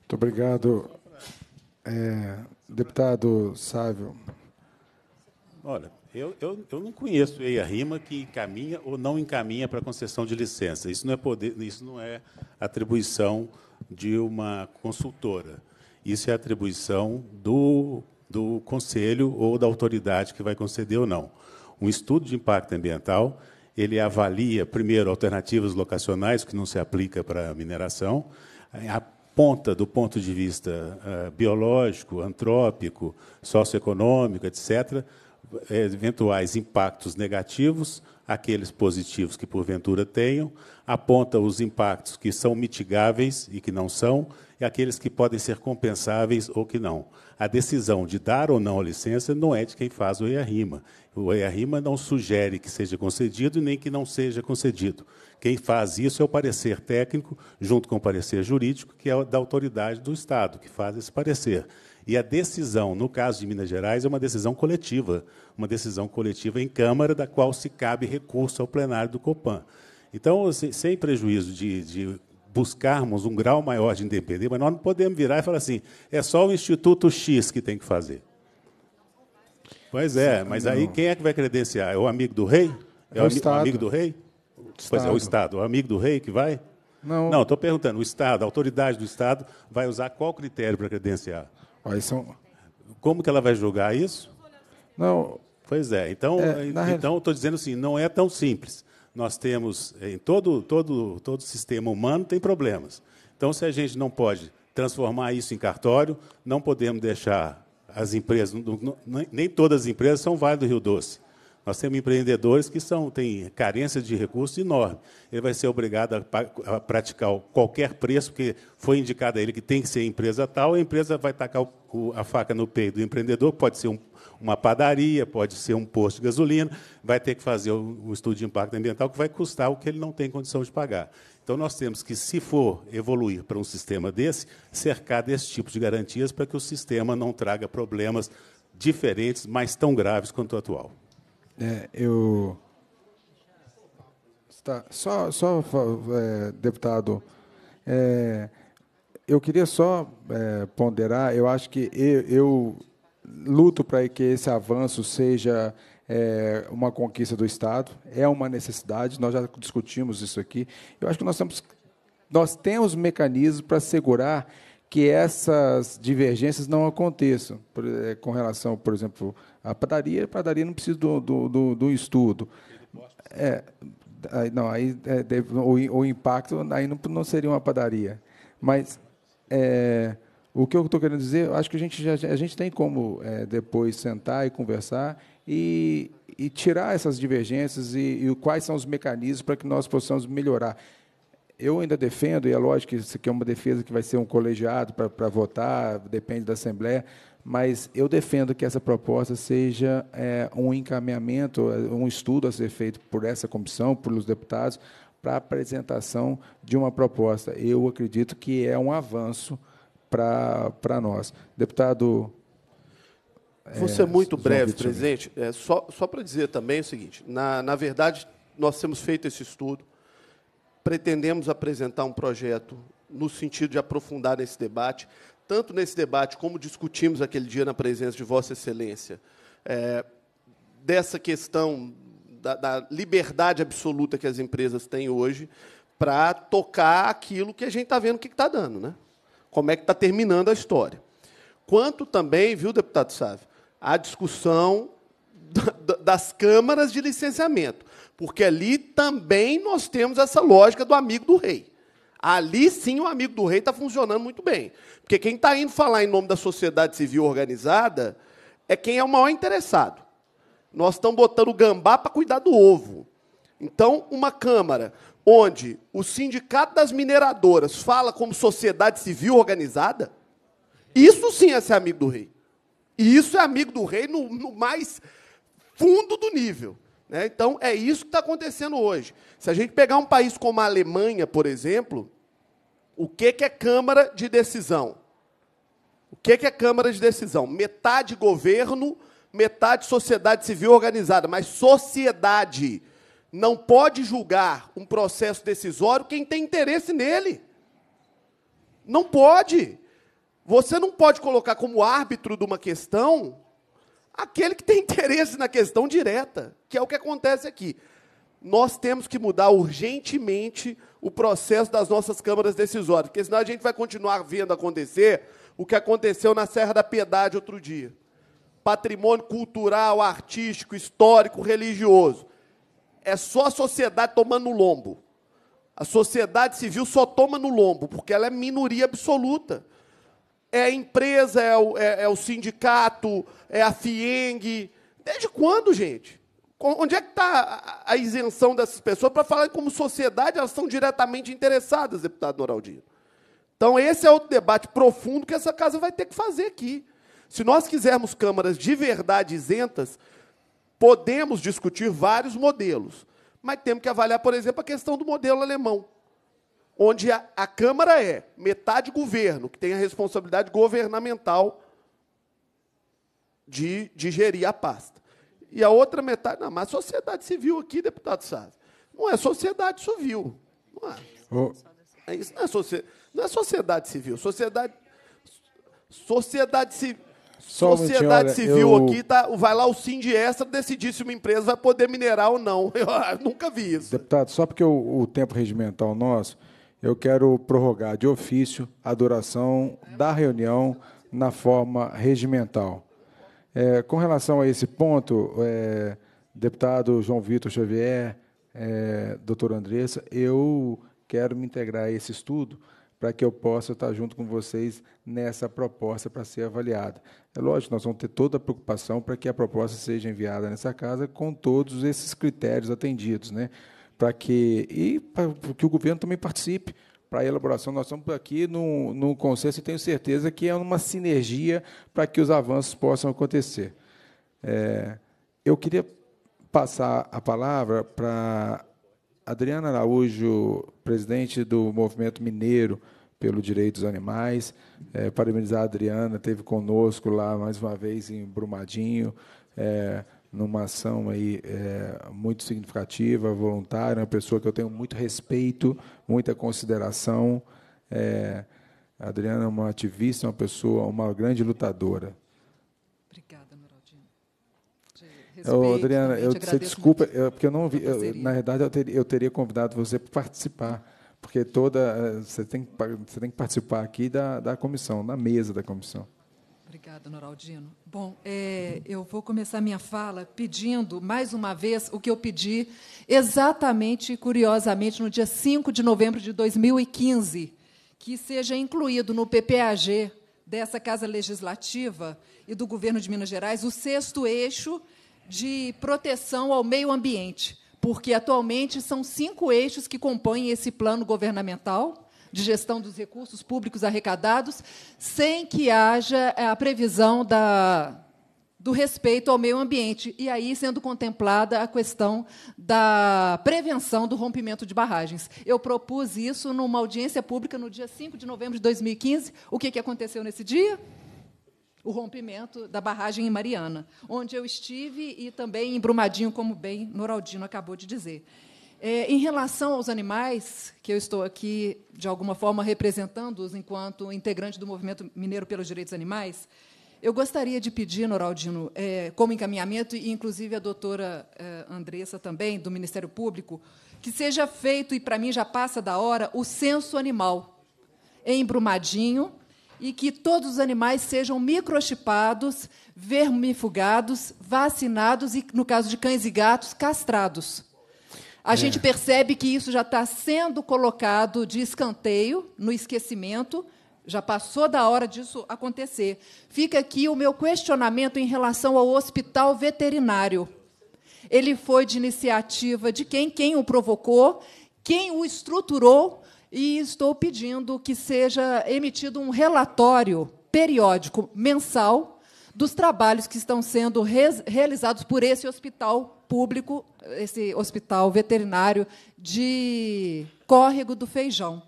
Muito obrigado, é, deputado Sávio. Olha, eu, eu, eu não conheço a rima que encaminha ou não encaminha para concessão de licença. Isso não é poder, isso não é atribuição de uma consultora. Isso é atribuição do do conselho ou da autoridade que vai conceder ou não. Um estudo de impacto ambiental, ele avalia, primeiro, alternativas locacionais, que não se aplica para a mineração, aponta do ponto de vista uh, biológico, antrópico, socioeconômico, etc., eh, eventuais impactos negativos, aqueles positivos que porventura tenham, aponta os impactos que são mitigáveis e que não são, e é aqueles que podem ser compensáveis ou que não. A decisão de dar ou não a licença não é de quem faz o EIA-RIMA. O EIA-RIMA não sugere que seja concedido nem que não seja concedido. Quem faz isso é o parecer técnico, junto com o parecer jurídico, que é da autoridade do Estado, que faz esse parecer. E a decisão, no caso de Minas Gerais, é uma decisão coletiva, uma decisão coletiva em Câmara, da qual se cabe recurso ao plenário do COPAN. Então, sem prejuízo de, de buscarmos um grau maior de independência, mas nós não podemos virar e falar assim, é só o Instituto X que tem que fazer. Pois é, mas aí quem é que vai credenciar? É o amigo do rei? É, é o, o, amigo do rei? Estado. Pois é, é, o Estado. É o amigo do rei que vai? Não. Não, estou perguntando. O Estado, a autoridade do Estado, vai usar qual critério para credenciar? Aí são... Como que ela vai julgar isso? Não. Pois é. Então, é, então estou dizendo assim, não é tão simples. Nós temos, eh, em todo, todo, todo sistema humano, tem problemas. Então, se a gente não pode transformar isso em cartório, não podemos deixar as empresas, nem todas as empresas são Vale do Rio Doce. Nós temos empreendedores que são, têm carência de recursos enorme. Ele vai ser obrigado a, praticar qualquer preço, porque foi indicado a ele que tem que ser empresa tal, a empresa vai tacar a faca no peito do empreendedor, pode ser um uma padaria, pode ser um posto de gasolina, vai ter que fazer o, estudo de impacto ambiental, que vai custar o que ele não tem condição de pagar. Então, nós temos que, se for evoluir para um sistema desse, cercar desse tipo de garantias para que o sistema não traga problemas diferentes, mas tão graves quanto o atual. É, eu. Tá. Só, só é, deputado, é, eu queria só é, ponderar, eu acho que eu, eu luto para que esse avanço seja é, uma conquista do Estado, é uma necessidade, nós já discutimos isso aqui. Eu acho que nós, nós temos mecanismos para assegurar que essas divergências não aconteçam, por, é, com relação, por exemplo, à padaria. A padaria não precisa do, do, do, do estudo. É, não, aí é, deve, o, o impacto aí não, não seria uma padaria. Mas. É, o que eu estou querendo dizer, acho que a gente, já, a gente tem como é, depois sentar e conversar e, e tirar essas divergências e, e, quais são os mecanismos para que nós possamos melhorar. Eu ainda defendo, e é lógico que isso aqui é uma defesa que vai ser um colegiado para, para votar, depende da Assembleia, mas eu defendo que essa proposta seja é, um encaminhamento, um estudo a ser feito por essa comissão, pelos deputados, para a apresentação de uma proposta. Eu acredito que é um avanço para nós. Deputado. Você é muito breve, presidente. É, só só para dizer também o seguinte: na, na verdade, nós temos feito esse estudo, pretendemos apresentar um projeto no sentido de aprofundar esse debate, tanto nesse debate como discutimos aquele dia na presença de Vossa Excelência, é, dessa questão da, da liberdade absoluta que as empresas têm hoje para tocar aquilo que a gente está vendo que está dando, né? como é que está terminando a história. Quanto também, viu, deputado Sávio, a discussão das câmaras de licenciamento, porque ali também nós temos essa lógica do amigo do rei. Ali sim o amigo do rei está funcionando muito bem. Porque quem está indo falar em nome da sociedade civil organizada é quem é o maior interessado. Nós estamos botando o gambá para cuidar do ovo. Então, uma Câmara onde o sindicato das mineradoras fala como sociedade civil organizada, isso sim é ser amigo do rei. E isso é amigo do rei no, no mais fundo do nível. Né? Então, é isso que está acontecendo hoje. Se a gente pegar um país como a Alemanha, por exemplo, o que, que é Câmara de Decisão? O que, que é Câmara de Decisão? Metade governo, metade sociedade civil organizada, mas sociedade não pode julgar um processo decisório quem tem interesse nele. Não pode. Você não pode colocar como árbitro de uma questão aquele que tem interesse na questão direta, que é o que acontece aqui. Nós temos que mudar urgentemente o processo das nossas câmaras decisórias, porque senão a gente vai continuar vendo acontecer o que aconteceu na Serra da Piedade outro dia. Patrimônio cultural, artístico, histórico, religioso é só a sociedade tomando lombo. A sociedade civil só toma no lombo, porque ela é minoria absoluta. É a empresa, é o, é, é o sindicato, é a FIENG. Desde quando, gente? Onde é que está a isenção dessas pessoas para falar como sociedade elas são diretamente interessadas, deputado Doraldino? Então, esse é outro debate profundo que essa casa vai ter que fazer aqui. Se nós quisermos câmaras de verdade isentas, Podemos discutir vários modelos, mas temos que avaliar, por exemplo, a questão do modelo alemão, onde a, a Câmara é metade governo, que tem a responsabilidade governamental de, de gerir a pasta. E a outra metade, não, mas sociedade civil aqui, deputado sabe. não é sociedade civil. Não é. Oh. Isso não é, não é sociedade civil. Sociedade, sociedade civil só Sociedade um civil eu... aqui, tá, vai lá o SIM de extra decidir se uma empresa vai poder minerar ou não. Eu, ah, eu nunca vi isso. Deputado, só porque o, o tempo regimental nosso, eu quero prorrogar de ofício a duração da reunião na forma regimental. É, com relação a esse ponto, é, deputado João Vitor Xavier, é, doutor Andressa, eu quero me integrar a esse estudo para que eu possa estar junto com vocês nessa proposta para ser avaliada. É lógico, nós vamos ter toda a preocupação para que a proposta seja enviada nessa casa com todos esses critérios atendidos, né? Para que e para que o governo também participe para a elaboração. Nós estamos aqui num, no consenso e tenho certeza que é uma sinergia para que os avanços possam acontecer. É, eu queria passar a palavra para Adriana Araújo, presidente do Movimento Mineiro, pelo direito dos animais. É, parabenizar a Adriana, teve conosco lá mais uma vez em Brumadinho, é, numa ação aí é, muito significativa, voluntária, uma pessoa que eu tenho muito respeito, muita consideração. a é, Adriana é uma ativista, uma pessoa, uma grande lutadora. Obrigada, Noraldinho. Respeito, Adriana, eu, você desculpa, eu, é, porque eu não vi. Eu, na verdade, eu, ter, eu teria convidado você para participar porque toda eh, você tem, você tem que participar aqui da, da comissão, na mesa da comissão. Obrigada, Noraldino. Bom, é, eu vou começar minha fala pedindo, mais uma vez, o que eu pedi exatamente, curiosamente, no dia 5 de novembro de 2015, que seja incluído no PPAG dessa Casa Legislativa e do Governo de Minas Gerais o sexto eixo de proteção ao meio ambiente porque atualmente são cinco eixos que compõem esse plano governamental de gestão dos recursos públicos arrecadados, sem que haja eh, a previsão da, do respeito ao meio ambiente, e aí sendo contemplada a questão da prevenção do rompimento de barragens. Eu propus isso numa audiência pública no dia 5 de novembro de 2015. O que, que aconteceu nesse dia? o rompimento da barragem em Mariana, onde eu estive e também em Brumadinho, como bem Noraldino acabou de dizer. É, em relação aos animais, que eu estou aqui, de alguma forma, representando-os enquanto integrante do Movimento Mineiro pelos Direitos Animais, eu gostaria de pedir, Noraldino, é, como encaminhamento, e inclusive a doutora é, Andressa também, do Ministério Público, que seja feito, e para mim já passa da hora, o censo animal em Brumadinho e que todos os animais sejam microchipados, vermifugados, vacinados e, no caso de cães e gatos, castrados. A é. gente percebe que isso já está sendo colocado de escanteio, no esquecimento, já passou da hora disso acontecer. Fica aqui o meu questionamento em relação ao hospital veterinário. Ele foi de iniciativa de quem? Quem o provocou? Quem o estruturou e estou pedindo que seja emitido um relatório periódico mensal dos trabalhos que estão sendo realizados por esse hospital público, esse hospital veterinário de Córrego do Feijão.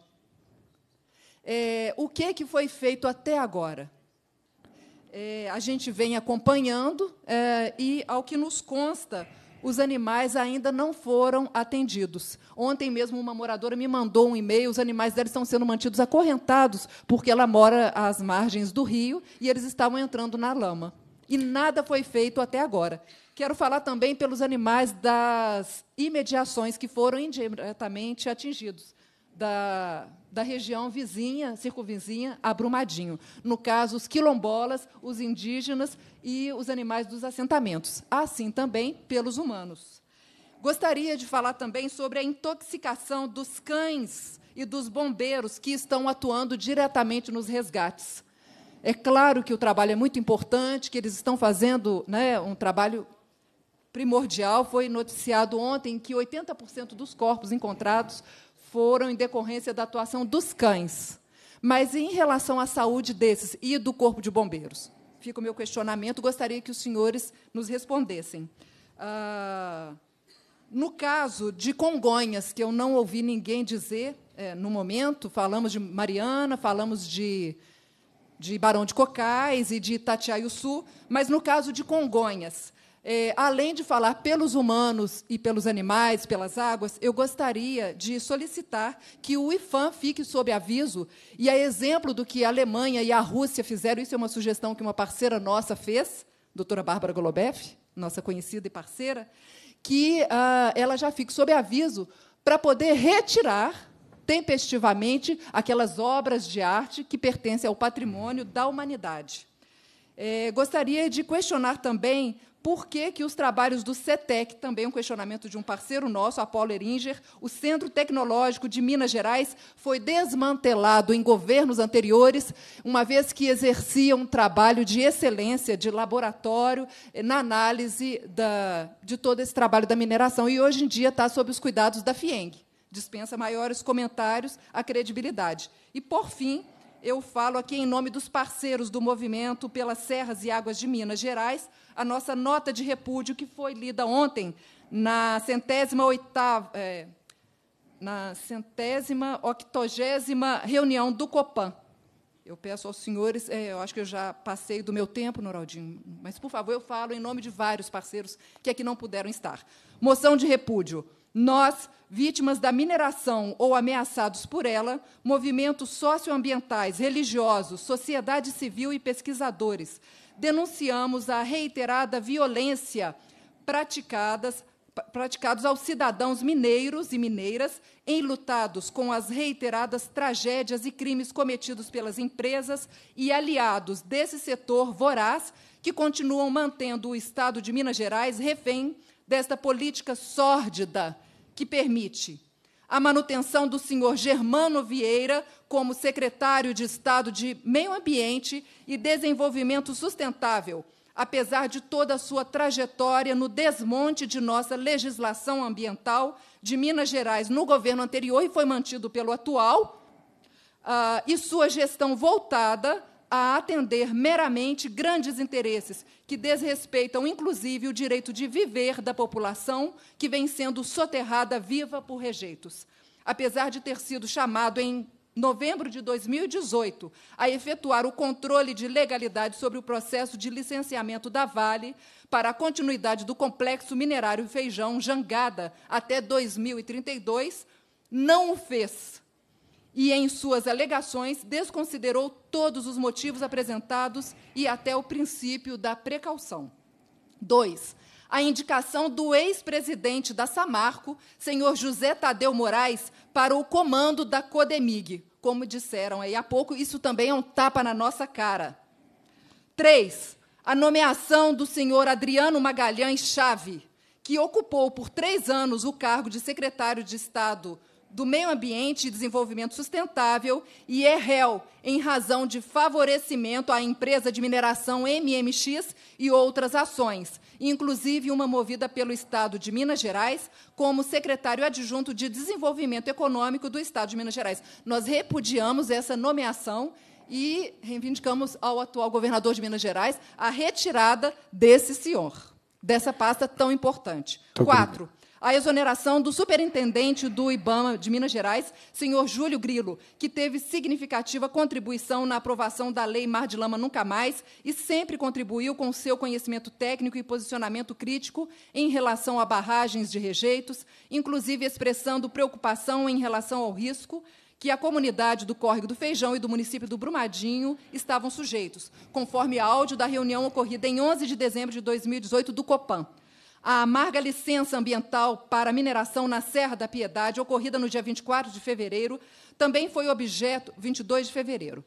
É, o que, que foi feito até agora? É, a gente vem acompanhando é, e, ao que nos consta, os animais ainda não foram atendidos. Ontem mesmo uma moradora me mandou um e-mail, os animais dela estão sendo mantidos acorrentados, porque ela mora às margens do rio e eles estavam entrando na lama. E nada foi feito até agora. Quero falar também pelos animais das imediações que foram indiretamente atingidos da, da região vizinha, circunvizinha, a Brumadinho. No caso, os quilombolas, os indígenas e os animais dos assentamentos, assim também pelos humanos. Gostaria de falar também sobre a intoxicação dos cães e dos bombeiros que estão atuando diretamente nos resgates. É claro que o trabalho é muito importante, que eles estão fazendo né, um trabalho primordial. Foi noticiado ontem que 80% dos corpos encontrados foram em decorrência da atuação dos cães. Mas em relação à saúde desses e do Corpo de Bombeiros? Fica o meu questionamento, gostaria que os senhores nos respondessem. Ah, no caso de Congonhas, que eu não ouvi ninguém dizer é, no momento, falamos de Mariana, falamos de, de Barão de Cocais e de Sul, mas no caso de Congonhas, é, além de falar pelos humanos e pelos animais, pelas águas, eu gostaria de solicitar que o IFAM fique sob aviso, e a exemplo do que a Alemanha e a Rússia fizeram, isso é uma sugestão que uma parceira nossa fez, doutora Bárbara Golobeff, nossa conhecida e parceira, que ah, ela já fique sob aviso para poder retirar tempestivamente aquelas obras de arte que pertencem ao patrimônio da humanidade. É, gostaria de questionar também por que, que os trabalhos do CETEC, também um questionamento de um parceiro nosso, Apolo Eringer, o Centro Tecnológico de Minas Gerais, foi desmantelado em governos anteriores, uma vez que exercia um trabalho de excelência, de laboratório, eh, na análise da, de todo esse trabalho da mineração. E hoje em dia está sob os cuidados da FIENG. Dispensa maiores comentários à credibilidade. E, por fim, eu falo aqui em nome dos parceiros do movimento pelas Serras e Águas de Minas Gerais, a nossa nota de repúdio que foi lida ontem na centésima oitava. É, na centésima, octogésima reunião do COPAN. Eu peço aos senhores, é, eu acho que eu já passei do meu tempo, Noraldinho, mas, por favor, eu falo em nome de vários parceiros que aqui não puderam estar. Moção de repúdio nós, vítimas da mineração ou ameaçados por ela, movimentos socioambientais, religiosos, sociedade civil e pesquisadores, denunciamos a reiterada violência praticadas praticados aos cidadãos mineiros e mineiras, enlutados com as reiteradas tragédias e crimes cometidos pelas empresas e aliados desse setor voraz que continuam mantendo o Estado de Minas Gerais refém desta política sórdida que permite a manutenção do senhor Germano Vieira como secretário de Estado de Meio Ambiente e Desenvolvimento Sustentável, apesar de toda a sua trajetória no desmonte de nossa legislação ambiental de Minas Gerais no governo anterior e foi mantido pelo atual, uh, e sua gestão voltada a atender meramente grandes interesses que desrespeitam, inclusive, o direito de viver da população que vem sendo soterrada viva por rejeitos. Apesar de ter sido chamado em novembro de 2018 a efetuar o controle de legalidade sobre o processo de licenciamento da Vale para a continuidade do complexo minerário Feijão Jangada até 2032, não o fez e, em suas alegações, desconsiderou todos os motivos apresentados e até o princípio da precaução. 2. A indicação do ex-presidente da Samarco, senhor José Tadeu Moraes, para o comando da Codemig. Como disseram aí há pouco, isso também é um tapa na nossa cara. 3. A nomeação do senhor Adriano Magalhães Chave, que ocupou por três anos o cargo de secretário de Estado do Meio Ambiente e Desenvolvimento Sustentável e é réu em razão de favorecimento à empresa de mineração MMX e outras ações, inclusive uma movida pelo Estado de Minas Gerais como secretário adjunto de Desenvolvimento Econômico do Estado de Minas Gerais. Nós repudiamos essa nomeação e reivindicamos ao atual governador de Minas Gerais a retirada desse senhor, dessa pasta tão importante. Tô Quatro. Comigo a exoneração do superintendente do IBAMA de Minas Gerais, senhor Júlio Grilo, que teve significativa contribuição na aprovação da Lei Mar de Lama Nunca Mais e sempre contribuiu com seu conhecimento técnico e posicionamento crítico em relação a barragens de rejeitos, inclusive expressando preocupação em relação ao risco que a comunidade do Córrego do Feijão e do município do Brumadinho estavam sujeitos, conforme áudio da reunião ocorrida em 11 de dezembro de 2018 do Copan a amarga licença ambiental para mineração na Serra da Piedade, ocorrida no dia 24 de fevereiro, também foi objeto 22 de fevereiro.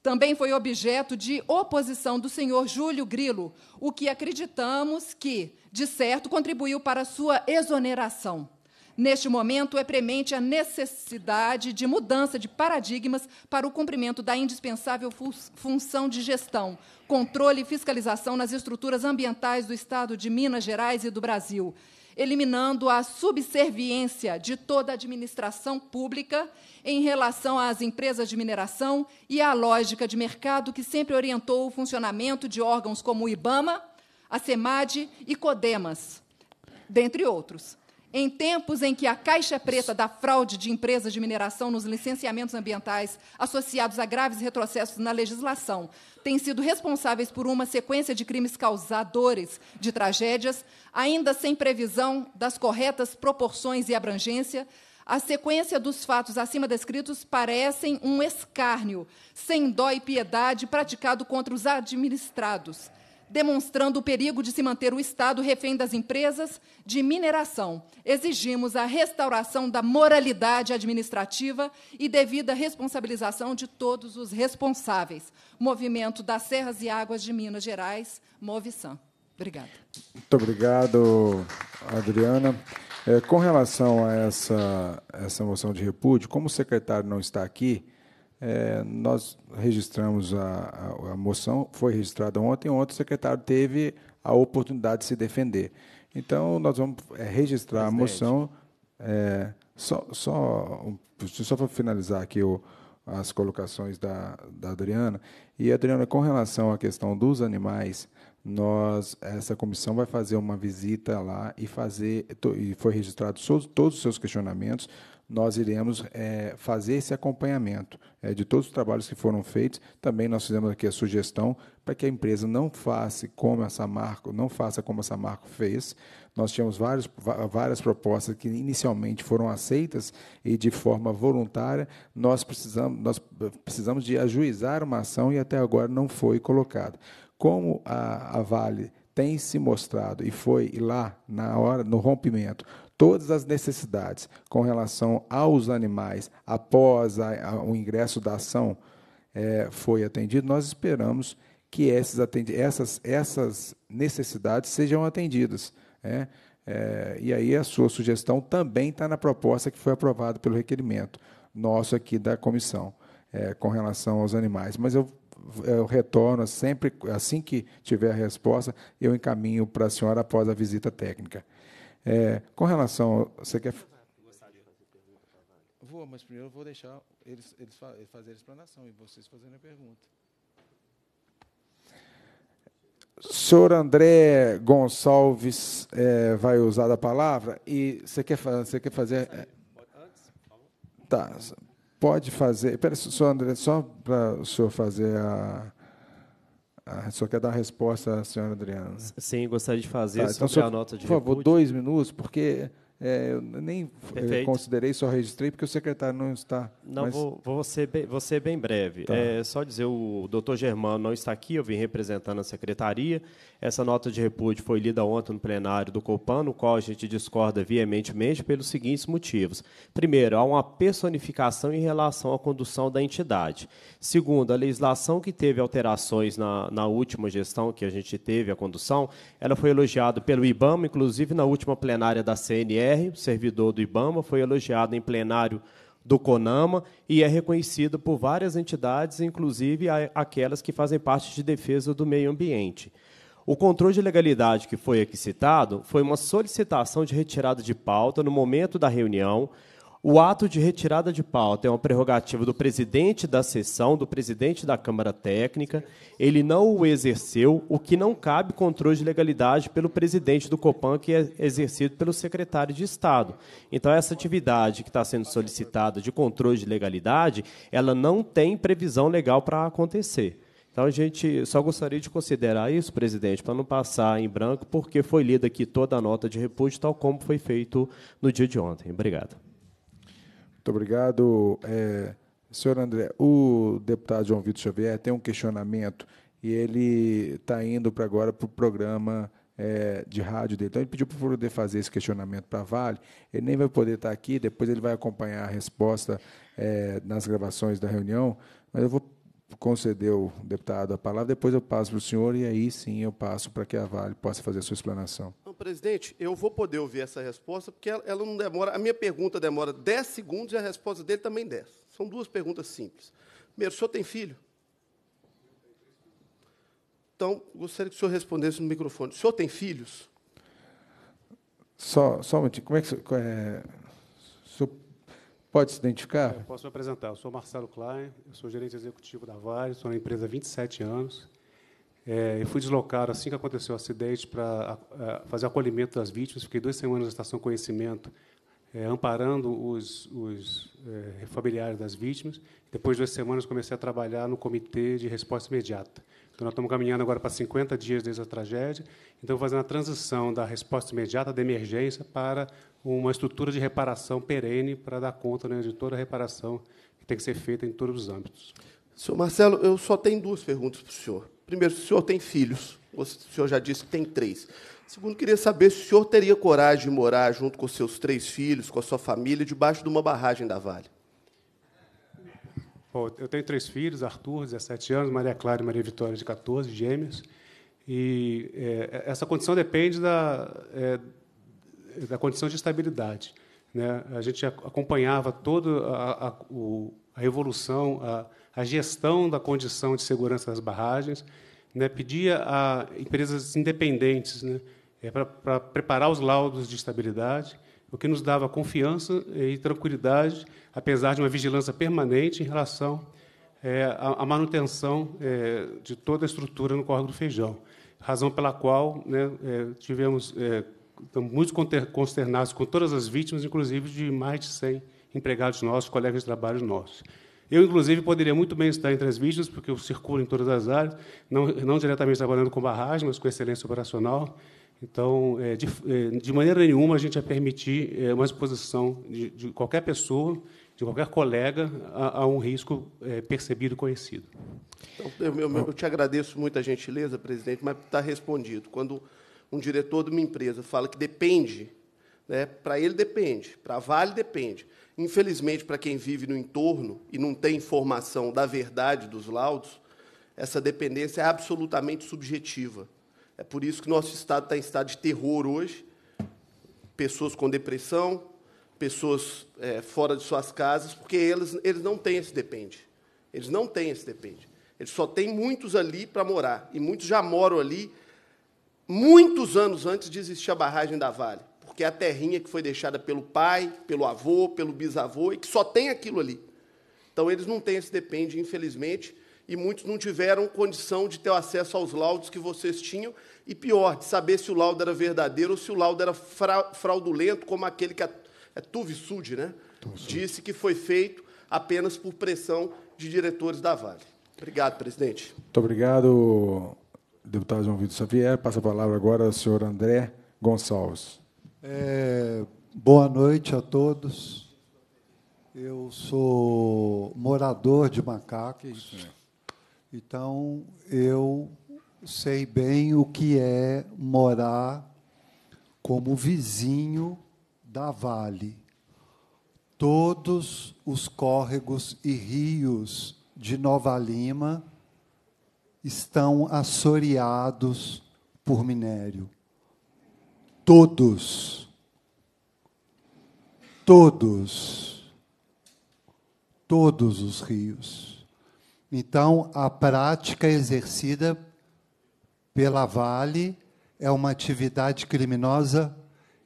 Também foi objeto de oposição do senhor Júlio Grilo, o que acreditamos que, de certo, contribuiu para sua exoneração. Neste momento, é premente a necessidade de mudança de paradigmas para o cumprimento da indispensável função de gestão, controle e fiscalização nas estruturas ambientais do Estado de Minas Gerais e do Brasil, eliminando a subserviência de toda a administração pública em relação às empresas de mineração e à lógica de mercado que sempre orientou o funcionamento de órgãos como o IBAMA, a SEMAD e CODEMAS, dentre outros em tempos em que a caixa preta da fraude de empresas de mineração nos licenciamentos ambientais, associados a graves retrocessos na legislação, têm sido responsáveis por uma sequência de crimes causadores de tragédias, ainda sem previsão das corretas proporções e abrangência, a sequência dos fatos acima descritos parecem um escárnio, sem dó e piedade, praticado contra os administrados demonstrando o perigo de se manter o Estado refém das empresas de mineração. Exigimos a restauração da moralidade administrativa e devida responsabilização de todos os responsáveis. Movimento das Serras e Águas de Minas Gerais, Movisan. Obrigada. Muito obrigado, Adriana. É, com relação a essa, essa moção de repúdio, como o secretário não está aqui, é, nós registramos a, a, a, moção, foi registrada ontem, ontem o secretário teve a oportunidade de se defender. Então, nós vamos é, registrar Presidente. a moção. É, só só, só para finalizar aqui o, as colocações da, da Adriana. E, Adriana, com relação à questão dos animais, nós essa comissão vai fazer uma visita lá e fazer e foi registrado todos os seus questionamentos nós iremos é, fazer esse acompanhamento é, de todos os trabalhos que foram feitos. Também nós fizemos aqui a sugestão para que a empresa não faça como essa Marco, não faça como essa Marco fez. Nós tínhamos vários, várias propostas que inicialmente foram aceitas e de forma voluntária. Nós precisamos, nós precisamos de ajuizar uma ação e até agora não foi colocado. Como a, a Vale tem se mostrado e foi lá na hora no rompimento todas as necessidades com relação aos animais após a, a, o ingresso da ação é, foi atendido, nós esperamos que esses essas, essas necessidades sejam atendidas. Né? É, e aí a sua sugestão também está na proposta que foi aprovada pelo requerimento nosso aqui da comissão é, com relação aos animais. Mas eu, eu retorno sempre, assim que tiver a resposta, eu encaminho para a senhora após a visita técnica. É, com relação. Você quer. Vou, mas primeiro eu vou deixar eles, eles fazerem a explanação e vocês fazerem a pergunta. Senhor André Gonçalves é, vai usar a palavra e você quer, você quer fazer. É, tá, pode fazer. Espera, senhor André, só para o senhor fazer a ah, só quer dar a resposta à senhora Adriana. Sim, gostaria de fazer tá, sobre então, a nota de Por favor, dois minutos, porque é, eu nem Perfeito. considerei, só registrei, porque o secretário não está. Não, mas... vou, vou, ser bem, vou ser bem breve. Tá. É, só dizer, o doutor Germano não está aqui, eu vim representando a secretaria. Essa nota de repúdio foi lida ontem no plenário do Copan, no qual a gente discorda veementemente pelos seguintes motivos. Primeiro, há uma personificação em relação à condução da entidade. Segundo, a legislação que teve alterações na, na última gestão que a gente teve, a condução, ela foi elogiada pelo IBAMA, inclusive na última plenária da CNE, BR, servidor do IBAMA, foi elogiado em plenário do CONAMA e é reconhecido por várias entidades, inclusive aquelas que fazem parte de defesa do meio ambiente. O controle de legalidade que foi aqui citado foi uma solicitação de retirada de pauta no momento da reunião, o ato de retirada de pauta é uma prerrogativa do presidente da sessão, do presidente da Câmara Técnica. Ele não o exerceu, o que não cabe controle de legalidade pelo presidente do Copan, que é exercido pelo secretário de Estado. Então, essa atividade que está sendo solicitada de controle de legalidade, ela não tem previsão legal para acontecer. Então, a gente só gostaria de considerar isso, presidente, para não passar em branco, porque foi lida aqui toda a nota de repúdio, tal como foi feito no dia de ontem. Obrigado. Muito obrigado, é, senhor André. O deputado João Vitor Xavier tem um questionamento e ele está indo para agora para o programa é, de rádio dele. Então, ele pediu para poder fazer esse questionamento para a Vale. Ele nem vai poder estar tá aqui, depois ele vai acompanhar a resposta é, nas gravações da reunião, mas eu vou concedeu, deputado, a palavra. Depois eu passo para o senhor e aí sim eu passo para que a Vale possa fazer a sua explanação. Não, presidente, eu vou poder ouvir essa resposta, porque ela, ela não demora. A minha pergunta demora 10 segundos e a resposta dele também 10. São duas perguntas simples. Primeiro, o senhor tem filho? Então, gostaria que o senhor respondesse no microfone. O senhor tem filhos? Só, só um minutinho. Como é que. É, o senhor Pode se identificar? Eu posso me apresentar. Eu sou Marcelo Klein, eu sou gerente executivo da Vale, sou na empresa há 27 anos. É, eu fui deslocado assim que aconteceu o acidente para fazer acolhimento das vítimas. Fiquei duas semanas na Estação Conhecimento, é, amparando os, os é, familiares das vítimas. Depois de duas semanas, comecei a trabalhar no Comitê de Resposta Imediata. Então, nós estamos caminhando agora para 50 dias desde a tragédia, então fazendo a transição da resposta imediata da emergência para uma estrutura de reparação perene para dar conta né, de toda a reparação que tem que ser feita em todos os âmbitos. Senhor Marcelo, eu só tenho duas perguntas para o senhor. Primeiro, se o senhor tem filhos, o senhor já disse que tem três. Segundo, queria saber se o senhor teria coragem de morar junto com seus três filhos, com a sua família, debaixo de uma barragem da Vale. Bom, eu tenho três filhos, Arthur, 17 anos, Maria Clara e Maria Vitória, de 14, gêmeos. E é, essa condição depende da, é, da condição de estabilidade. Né? A gente acompanhava toda a, a, a evolução, a, a, gestão da condição de segurança das barragens, né? pedia a empresas independentes né? é, para preparar os laudos de estabilidade o que nos dava confiança e tranquilidade, apesar de uma vigilância permanente em relação é, à, manutenção é, de toda a estrutura no córrego do Feijão. Razão pela qual né, é, tivemos é, estamos muito consternados com todas as vítimas, inclusive de mais de 100 empregados nossos, colegas de trabalho nossos. Eu, inclusive, poderia muito bem estar entre as vítimas, porque eu circulo em todas as áreas, não, não diretamente trabalhando com barragem, mas com excelência operacional, então, é, de, é, de, maneira nenhuma, a gente vai permitir é, uma exposição de, de qualquer pessoa, de qualquer colega, a, a um risco percebido e conhecido. Então, eu, eu, eu, te agradeço muito a gentileza, presidente, mas está respondido. Quando um diretor de uma empresa fala que depende, né, para ele depende, para a Vale depende. Infelizmente, para quem vive no entorno e não tem informação da verdade dos laudos, essa dependência é absolutamente subjetiva. É por isso que nosso Estado está em estado de terror hoje. Pessoas com depressão, pessoas é, fora de suas casas, porque eles, eles não têm esse depende. Eles não têm esse depende. Eles só têm muitos ali para morar. E muitos já moram ali muitos anos antes de existir a barragem da Vale, porque é a terrinha que foi deixada pelo pai, pelo avô, pelo bisavô, e que só tem aquilo ali. Então, eles não têm esse depende, infelizmente, e muitos não tiveram condição de ter acesso aos laudos que vocês tinham, e pior, de saber se o laudo era verdadeiro ou se o laudo era fra fraudulento, como aquele que a, é, é Tuve Sud, né? Tuve. Disse que foi feito apenas por pressão de diretores da Vale. Obrigado, presidente. Muito obrigado, deputado João Vitor Xavier. Passa a palavra agora ao senhor André Gonçalves. É, boa noite a todos. Eu sou morador de macacos, então eu sei bem o que é morar como vizinho da Vale. Todos os córregos e rios de Nova Lima estão assoreados por minério. Todos. Todos. Todos os rios. Então, a prática exercida pela Vale, é uma atividade criminosa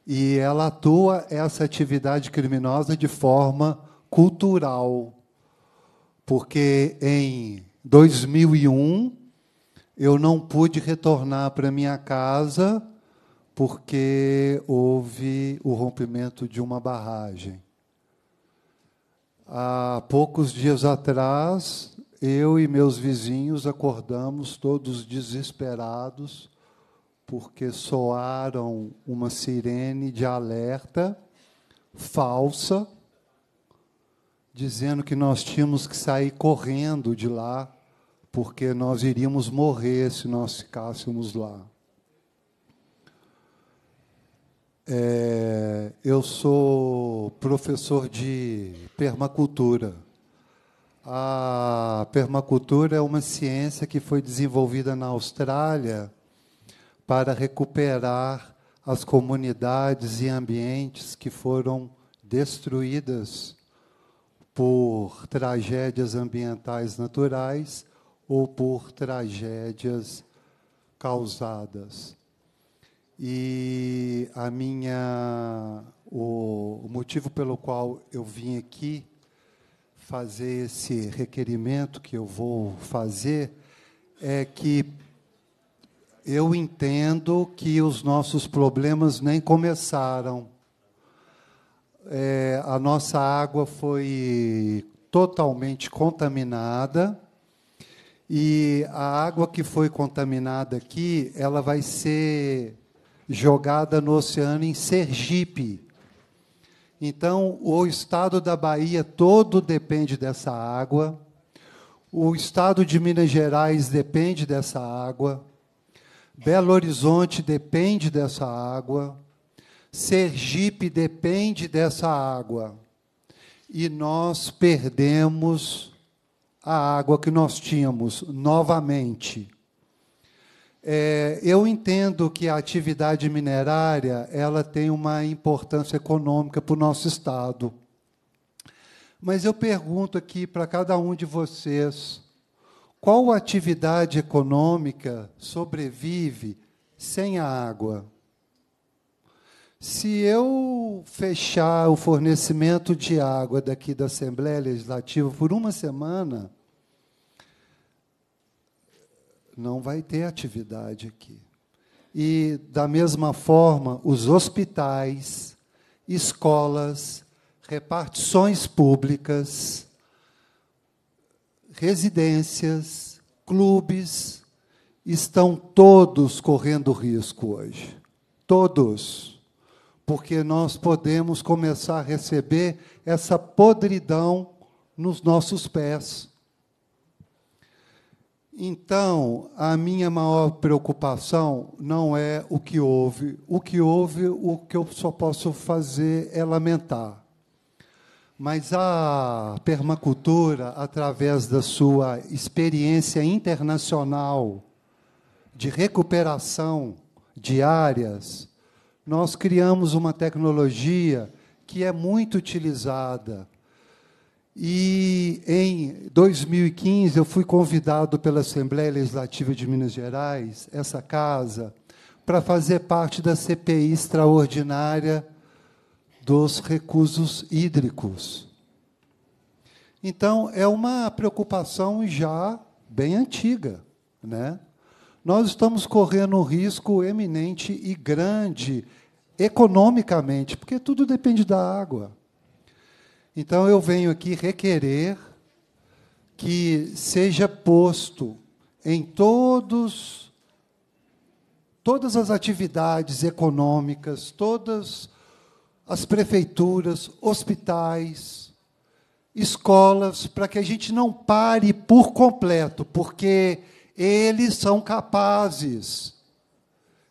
e ela atua essa atividade criminosa de forma cultural. Porque em 2001 eu não pude retornar para minha casa porque houve o rompimento de uma barragem. Há poucos dias atrás, eu e meus vizinhos acordamos todos desesperados, porque soaram uma sirene de alerta falsa, dizendo que nós tínhamos que sair correndo de lá, porque nós iríamos morrer se nós ficássemos lá. É, eu sou professor de permacultura a permacultura é uma ciência que foi desenvolvida na Austrália para recuperar as comunidades e ambientes que foram destruídas por tragédias ambientais naturais ou por tragédias causadas. E a minha o motivo pelo qual eu vim aqui fazer esse requerimento que eu vou fazer é que eu entendo que os nossos problemas nem começaram. É, a nossa água foi totalmente contaminada e a água que foi contaminada aqui, ela vai ser jogada no oceano em Sergipe. Então, o estado da Bahia todo depende dessa água, o estado de Minas Gerais depende dessa água, Belo Horizonte depende dessa água, Sergipe depende dessa água. E nós perdemos a água que nós tínhamos novamente. É, eu entendo que a atividade minerária ela tem uma importância econômica para o nosso estado, mas eu pergunto aqui para cada um de vocês qual atividade econômica sobrevive sem a água? Se eu fechar o fornecimento de água daqui da Assembleia Legislativa por uma semana, não vai ter atividade aqui. E, da mesma forma, os hospitais, escolas, repartições públicas, residências, clubes, estão todos correndo risco hoje. Todos. Porque nós podemos começar a receber essa podridão nos nossos pés. Então, a minha maior preocupação não é o que houve. O que houve, o que eu só posso fazer é lamentar. Mas a permacultura, através da sua experiência internacional de recuperação de áreas, nós criamos uma tecnologia que é muito utilizada e em 2015 eu fui convidado pela Assembleia Legislativa de Minas Gerais, essa casa, para fazer parte da CPI extraordinária dos recursos hídricos. Então, é uma preocupação já bem antiga. Né? Nós estamos correndo um risco eminente e grande economicamente, porque tudo depende da água. Então eu venho aqui requerer que seja posto em todos todas as atividades econômicas, todas as prefeituras, hospitais, escolas, para que a gente não pare por completo, porque eles são capazes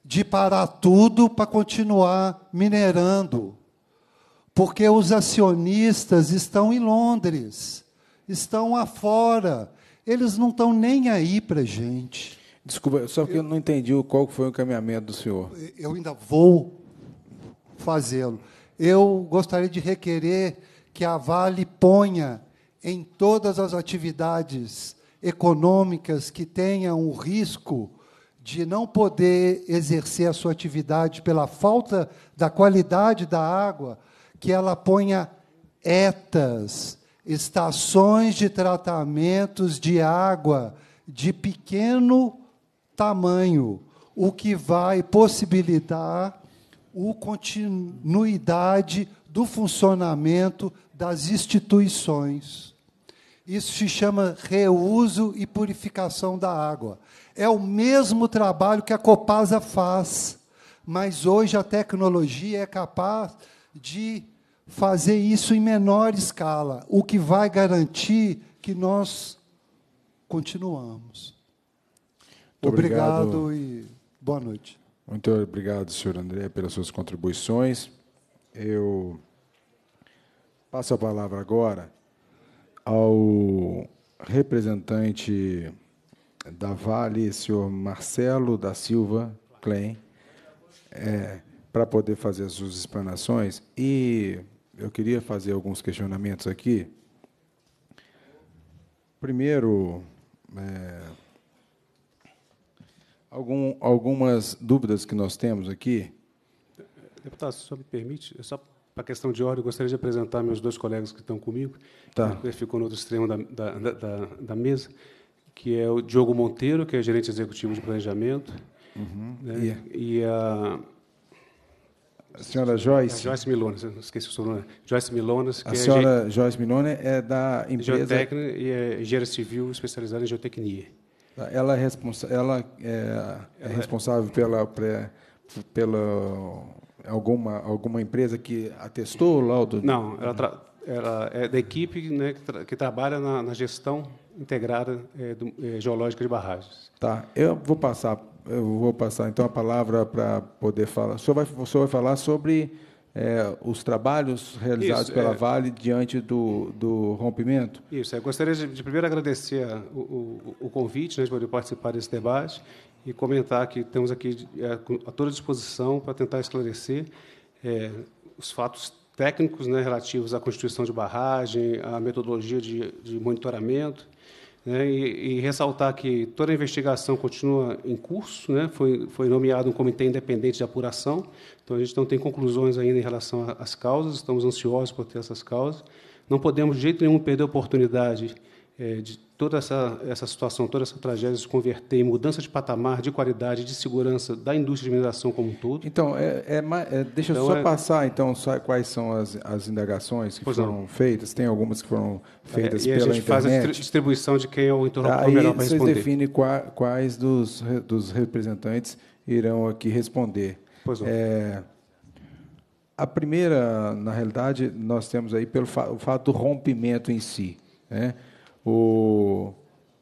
de parar tudo para continuar minerando porque os acionistas estão em Londres, estão afora, eles não estão nem aí para gente. Desculpa, só que eu, eu não entendi qual foi o encaminhamento do senhor. Eu ainda vou fazê-lo. Eu gostaria de requerer que a Vale ponha em todas as atividades econômicas que tenham um risco de não poder exercer a sua atividade pela falta da qualidade da água, que ela ponha etas, estações de tratamentos de água de pequeno tamanho, o que vai possibilitar a continuidade do funcionamento das instituições. Isso se chama reuso e purificação da água. É o mesmo trabalho que a Copasa faz, mas hoje a tecnologia é capaz de fazer isso em menor escala, o que vai garantir que nós continuamos. Obrigado, obrigado e boa noite. Muito obrigado, senhor André, pelas suas contribuições. Eu passo a palavra agora ao representante da Vale, senhor Marcelo da Silva Klein. É, para poder fazer as suas explanações. E eu queria fazer alguns questionamentos aqui. Primeiro, é, algum, algumas dúvidas que nós temos aqui. Deputado, se o senhor me permite, só para a questão de ordem, eu gostaria de apresentar meus dois colegas que estão comigo, tá. que ficou no outro extremo da, da, da, da mesa, que é o Diogo Monteiro, que é gerente executivo de planejamento, uhum. né? yeah. É? e a a senhora Joyce. A Joyce Milones, não esqueci o nome. Joyce Milones. a é senhora é, Joyce Milone é da empresa. Geotecnia e é engenheira civil especializada em geotecnia. Ela é, responsa ela é, é, é responsável pela, pré, pela alguma, alguma empresa que atestou o laudo? Não, ela, tra... ela é da equipe né, que, tra... que trabalha na, na, gestão integrada é, do, é, geológica de barragens. Tá, eu vou passar eu vou passar então a palavra para poder falar. O senhor vai, o senhor vai falar sobre é, os trabalhos realizados Isso, pela é... Vale diante do, do rompimento? Isso, eu gostaria de, de primeiro agradecer o, o, o convite né, de poder participar desse debate e comentar que temos aqui a, é, a toda disposição para tentar esclarecer é, os fatos técnicos né, relativos à constituição de barragem, à metodologia de, de monitoramento né, e, e, ressaltar que toda a investigação continua em curso, né, foi, foi nomeado um comitê independente de apuração, então a gente não tem conclusões ainda em relação às causas, estamos ansiosos por ter essas causas. Não podemos, de jeito nenhum, perder a oportunidade é, de toda essa, essa situação, toda essa tragédia se converter em mudança de patamar, de qualidade, de segurança da indústria de mineração como um todo? Então, é, é, é deixa então, eu só é... passar, então, só quais são as, as indagações que pois foram não. feitas. Tem algumas que foram feitas é, e pela internet. a gente internet. faz a distribuição de quem é o interlocutor é melhor para responder. Aí vocês definem quais dos, dos representantes irão aqui responder. Pois não. É, a primeira, na realidade, nós temos aí pelo fa o fato do rompimento em si, né? o,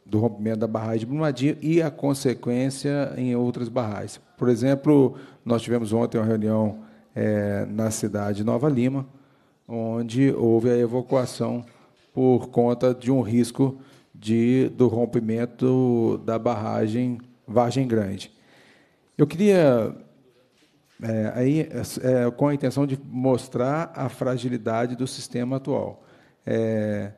do rompimento da barragem de Brumadinho e a consequência em outras barragens. Por exemplo, nós tivemos ontem uma reunião é, na cidade de Nova Lima, onde houve a evacuação por conta de um risco de, do rompimento da barragem Vargem Grande. Eu queria, é, aí, é, com a intenção de mostrar a fragilidade do sistema atual. É,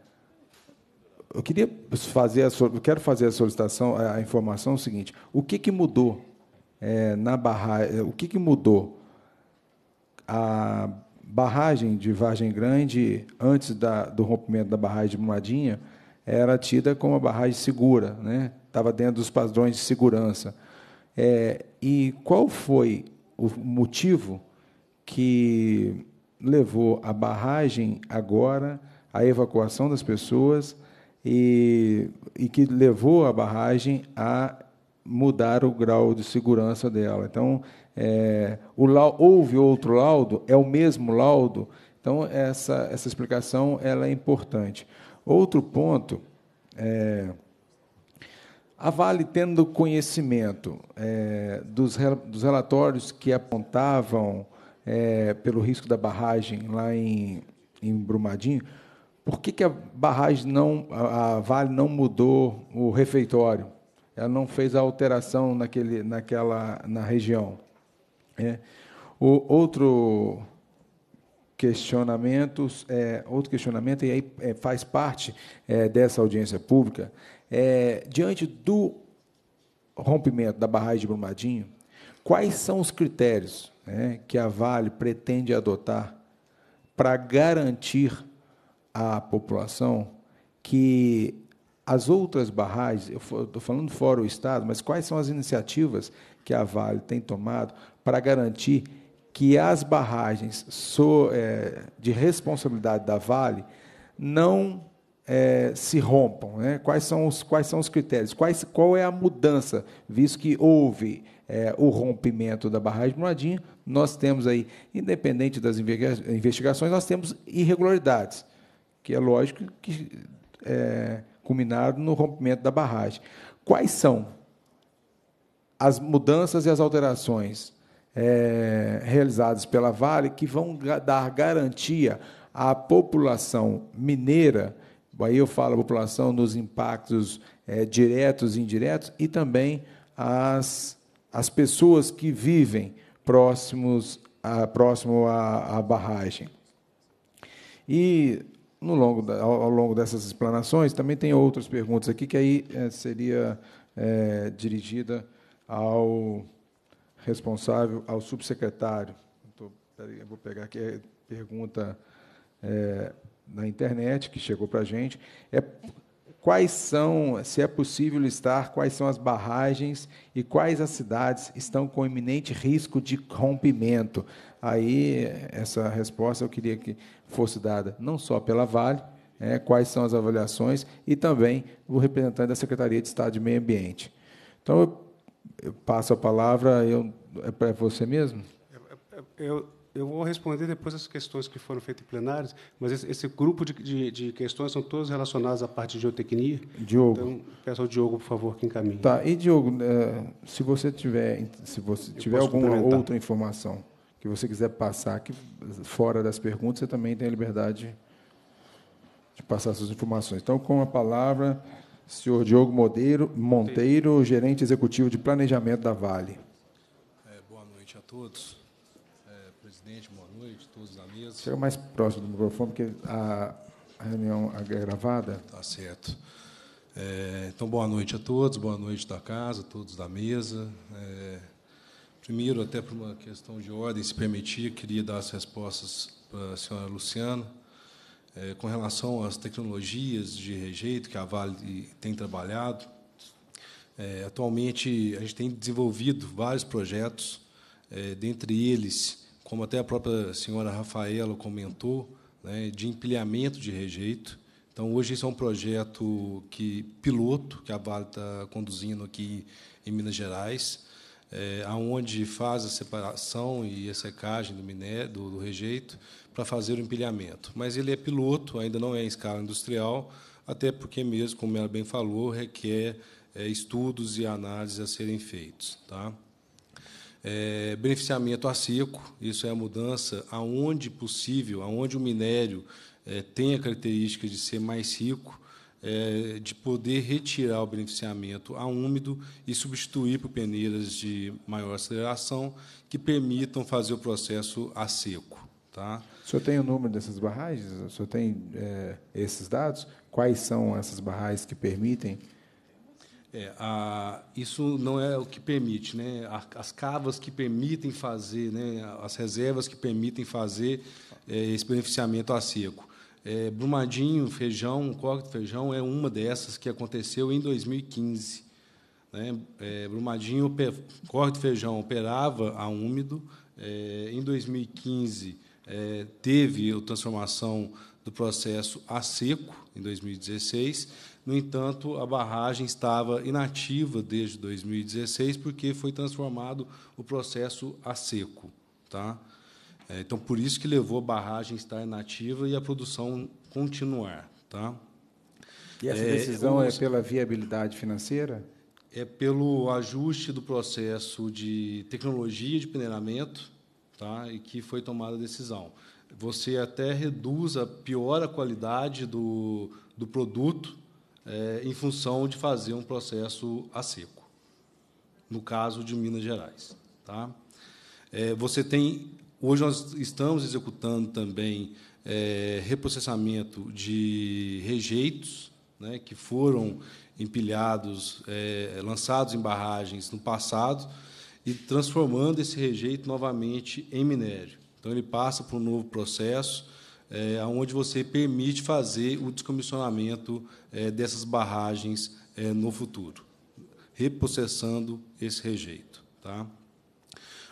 eu queria fazer a, quero fazer a solicitação, a informação é o seguinte: o que, que mudou é, na barragem? É, o que, que mudou a barragem de Vargem Grande antes da, do rompimento da barragem de Brumadinha? Era tida como uma barragem segura, né? Estava dentro dos padrões de segurança. É, e qual foi o motivo que levou a barragem agora à evacuação das pessoas? e, e que levou a barragem a mudar o grau de segurança dela. Então, é, o, houve outro laudo, é o mesmo laudo. Então, essa, essa explicação ela é importante. Outro ponto, é, a Vale tendo conhecimento é, dos, dos relatórios que apontavam é, pelo risco da barragem lá em, em Brumadinho, por que, que a barragem não, a Vale não mudou o refeitório? Ela não fez a alteração naquele, naquela, na região. É. O outro questionamento, é, outro questionamento e aí é, faz parte é, dessa audiência pública, é, diante do rompimento da barragem de Brumadinho, quais são os critérios né, que a Vale pretende adotar para garantir à população que as outras barragens, eu estou falando fora o Estado, mas quais são as iniciativas que a Vale tem tomado para garantir que as barragens é, de responsabilidade da Vale não é, se rompam? Né? Quais, são os, quais são os critérios? Quais, qual é a mudança, visto que houve é, o rompimento da barragem de Moradinha, nós temos aí, independente das investigações, nós temos irregularidades que é lógico que é culminado no rompimento da barragem. Quais são as mudanças e as alterações é, realizadas pela Vale que vão dar garantia à população mineira? Aí eu falo a população nos impactos é, diretos e indiretos e também as, as pessoas que vivem próximos a, próximo à, à barragem. E no longo da, ao, ao, longo dessas explanações, também tem outras perguntas aqui que aí é, seria é, dirigida ao responsável, ao subsecretário. Tô, então, aí, vou pegar aqui a pergunta é, na internet que chegou para a gente. É, quais são, se é possível listar, quais são as barragens e quais as cidades estão com iminente risco de rompimento? Aí, essa resposta eu queria que fosse dada não só pela Vale, é, quais são as avaliações, e também o representante da Secretaria de Estado de Meio Ambiente. Então, eu, eu passo a palavra, eu, é para você mesmo? Eu, eu vou responder depois as questões que foram feitas em plenários, mas esse, esse grupo de, de, de, questões são todas relacionadas à parte de geotecnia. Diogo. Então, peço ao Diogo, por favor, que encaminhe. Tá, e Diogo, eh, se você tiver, se você tiver alguma outra informação que você quiser passar aqui fora das perguntas, você também tem a liberdade de passar suas informações. Então, com a palavra, senhor Diogo Modeiro, Monteiro, gerente executivo de planejamento da Vale. É, boa noite a todos. É, presidente, boa noite, todos da mesa. Chega mais próximo do microfone, porque a, reunião é gravada. Tá certo. É, então, boa noite a todos, boa noite da casa, todos da mesa. É, Primeiro, até por uma questão de ordem, se permitir, queria dar as respostas para a senhora Luciana. É, com relação às tecnologias de rejeito que a Vale tem trabalhado, é, atualmente a gente tem desenvolvido vários projetos, é, dentre eles, como até a própria senhora Rafaela comentou, né, de empilhamento de rejeito. Então, hoje, isso é um projeto que piloto que a Vale está conduzindo aqui em Minas Gerais é, aonde faz a separação e a secagem do, minério, do, do rejeito para fazer o empilhamento. Mas ele é piloto, ainda não é em escala industrial, até porque mesmo, como ela bem falou, requer é, estudos e análises a serem feitos. Tá? É, beneficiamento a seco, isso é a mudança aonde possível, aonde o minério é, tem a característica de ser mais rico, é, de poder retirar o beneficiamento a úmido e substituir por peneiras de maior aceleração que permitam fazer o processo a seco. Tá? O senhor tem o número dessas barragens? O senhor tem é, esses dados? Quais são essas barragens que permitem? É, a, isso não é o que permite, né? As cavas que permitem fazer, né? As reservas que permitem fazer é, esse beneficiamento a seco. É, Brumadinho, feijão, corte de feijão é uma dessas que aconteceu em 2015. Né? É, Brumadinho, corte de feijão operava a úmido. É, em 2015 é, teve a transformação do processo a seco em 2016. No entanto, a barragem estava inativa desde 2016 porque foi transformado o processo a seco, tá? É, então, por isso que levou a barragem estar inativa e a produção continuar. Tá? E essa é, decisão é, um... é pela viabilidade financeira? É pelo ajuste do processo de tecnologia de peneiramento tá? e que foi tomada a decisão. Você até reduz, a, piora a qualidade do, do produto é, em função de fazer um processo a seco, no caso de Minas Gerais. Tá? É, você tem Hoje nós estamos executando também é, reprocessamento de rejeitos né, que foram empilhados, é, lançados em barragens no passado e transformando esse rejeito novamente em minério. Então ele passa por um novo processo, é, onde você permite fazer o descomissionamento é, dessas barragens é, no futuro, reprocessando esse rejeito. Tá?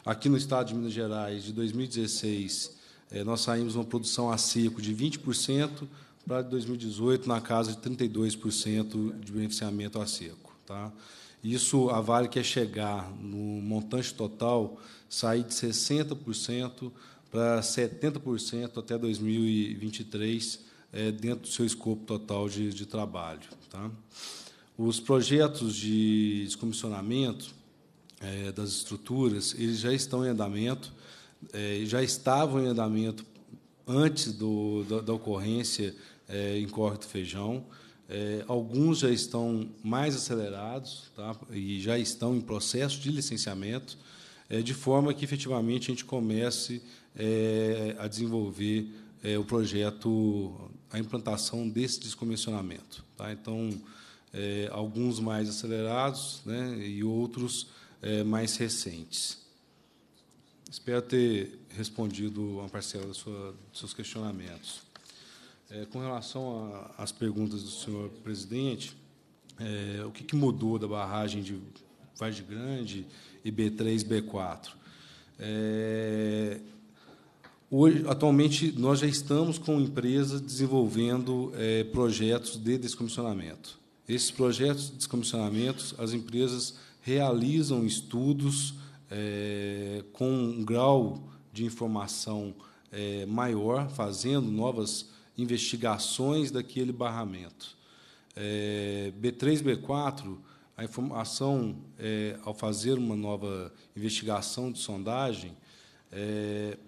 Aqui no estado de Minas Gerais, de 2016, eh, nós saímos uma produção a seco de 20% para 2018 na casa de 32% de beneficiamento a seco. Tá? Isso, a Vale quer chegar no montante total, sair de 60% para 70% até 2023, é, eh, dentro do seu escopo total de, de trabalho. Tá? Os projetos de descomissionamento, é, das estruturas, eles já estão em andamento, é, já estavam em andamento antes do, da, da ocorrência é, em Corre do Feijão. É, alguns já estão mais acelerados tá? e já estão em processo de licenciamento, é, de forma que, efetivamente, a gente comece é, a desenvolver o projeto, a implantação desse descomissionamento. Tá? Então, alguns mais acelerados né, e outros é, mais recentes. Espero ter respondido uma parcela da sua, dos seus questionamentos. É, com relação às perguntas do senhor presidente, é, o que, que, mudou da barragem de Vargem Grande e B3, B4? É, hoje, atualmente, nós já estamos com empresas desenvolvendo é, projetos de descomissionamento. Esses projetos de descomissionamento, as empresas realizam estudos é, com um grau de informação é, maior, fazendo novas investigações daquele barramento. É, B3, B4, a informação, é, ao fazer uma nova investigação de sondagem, é,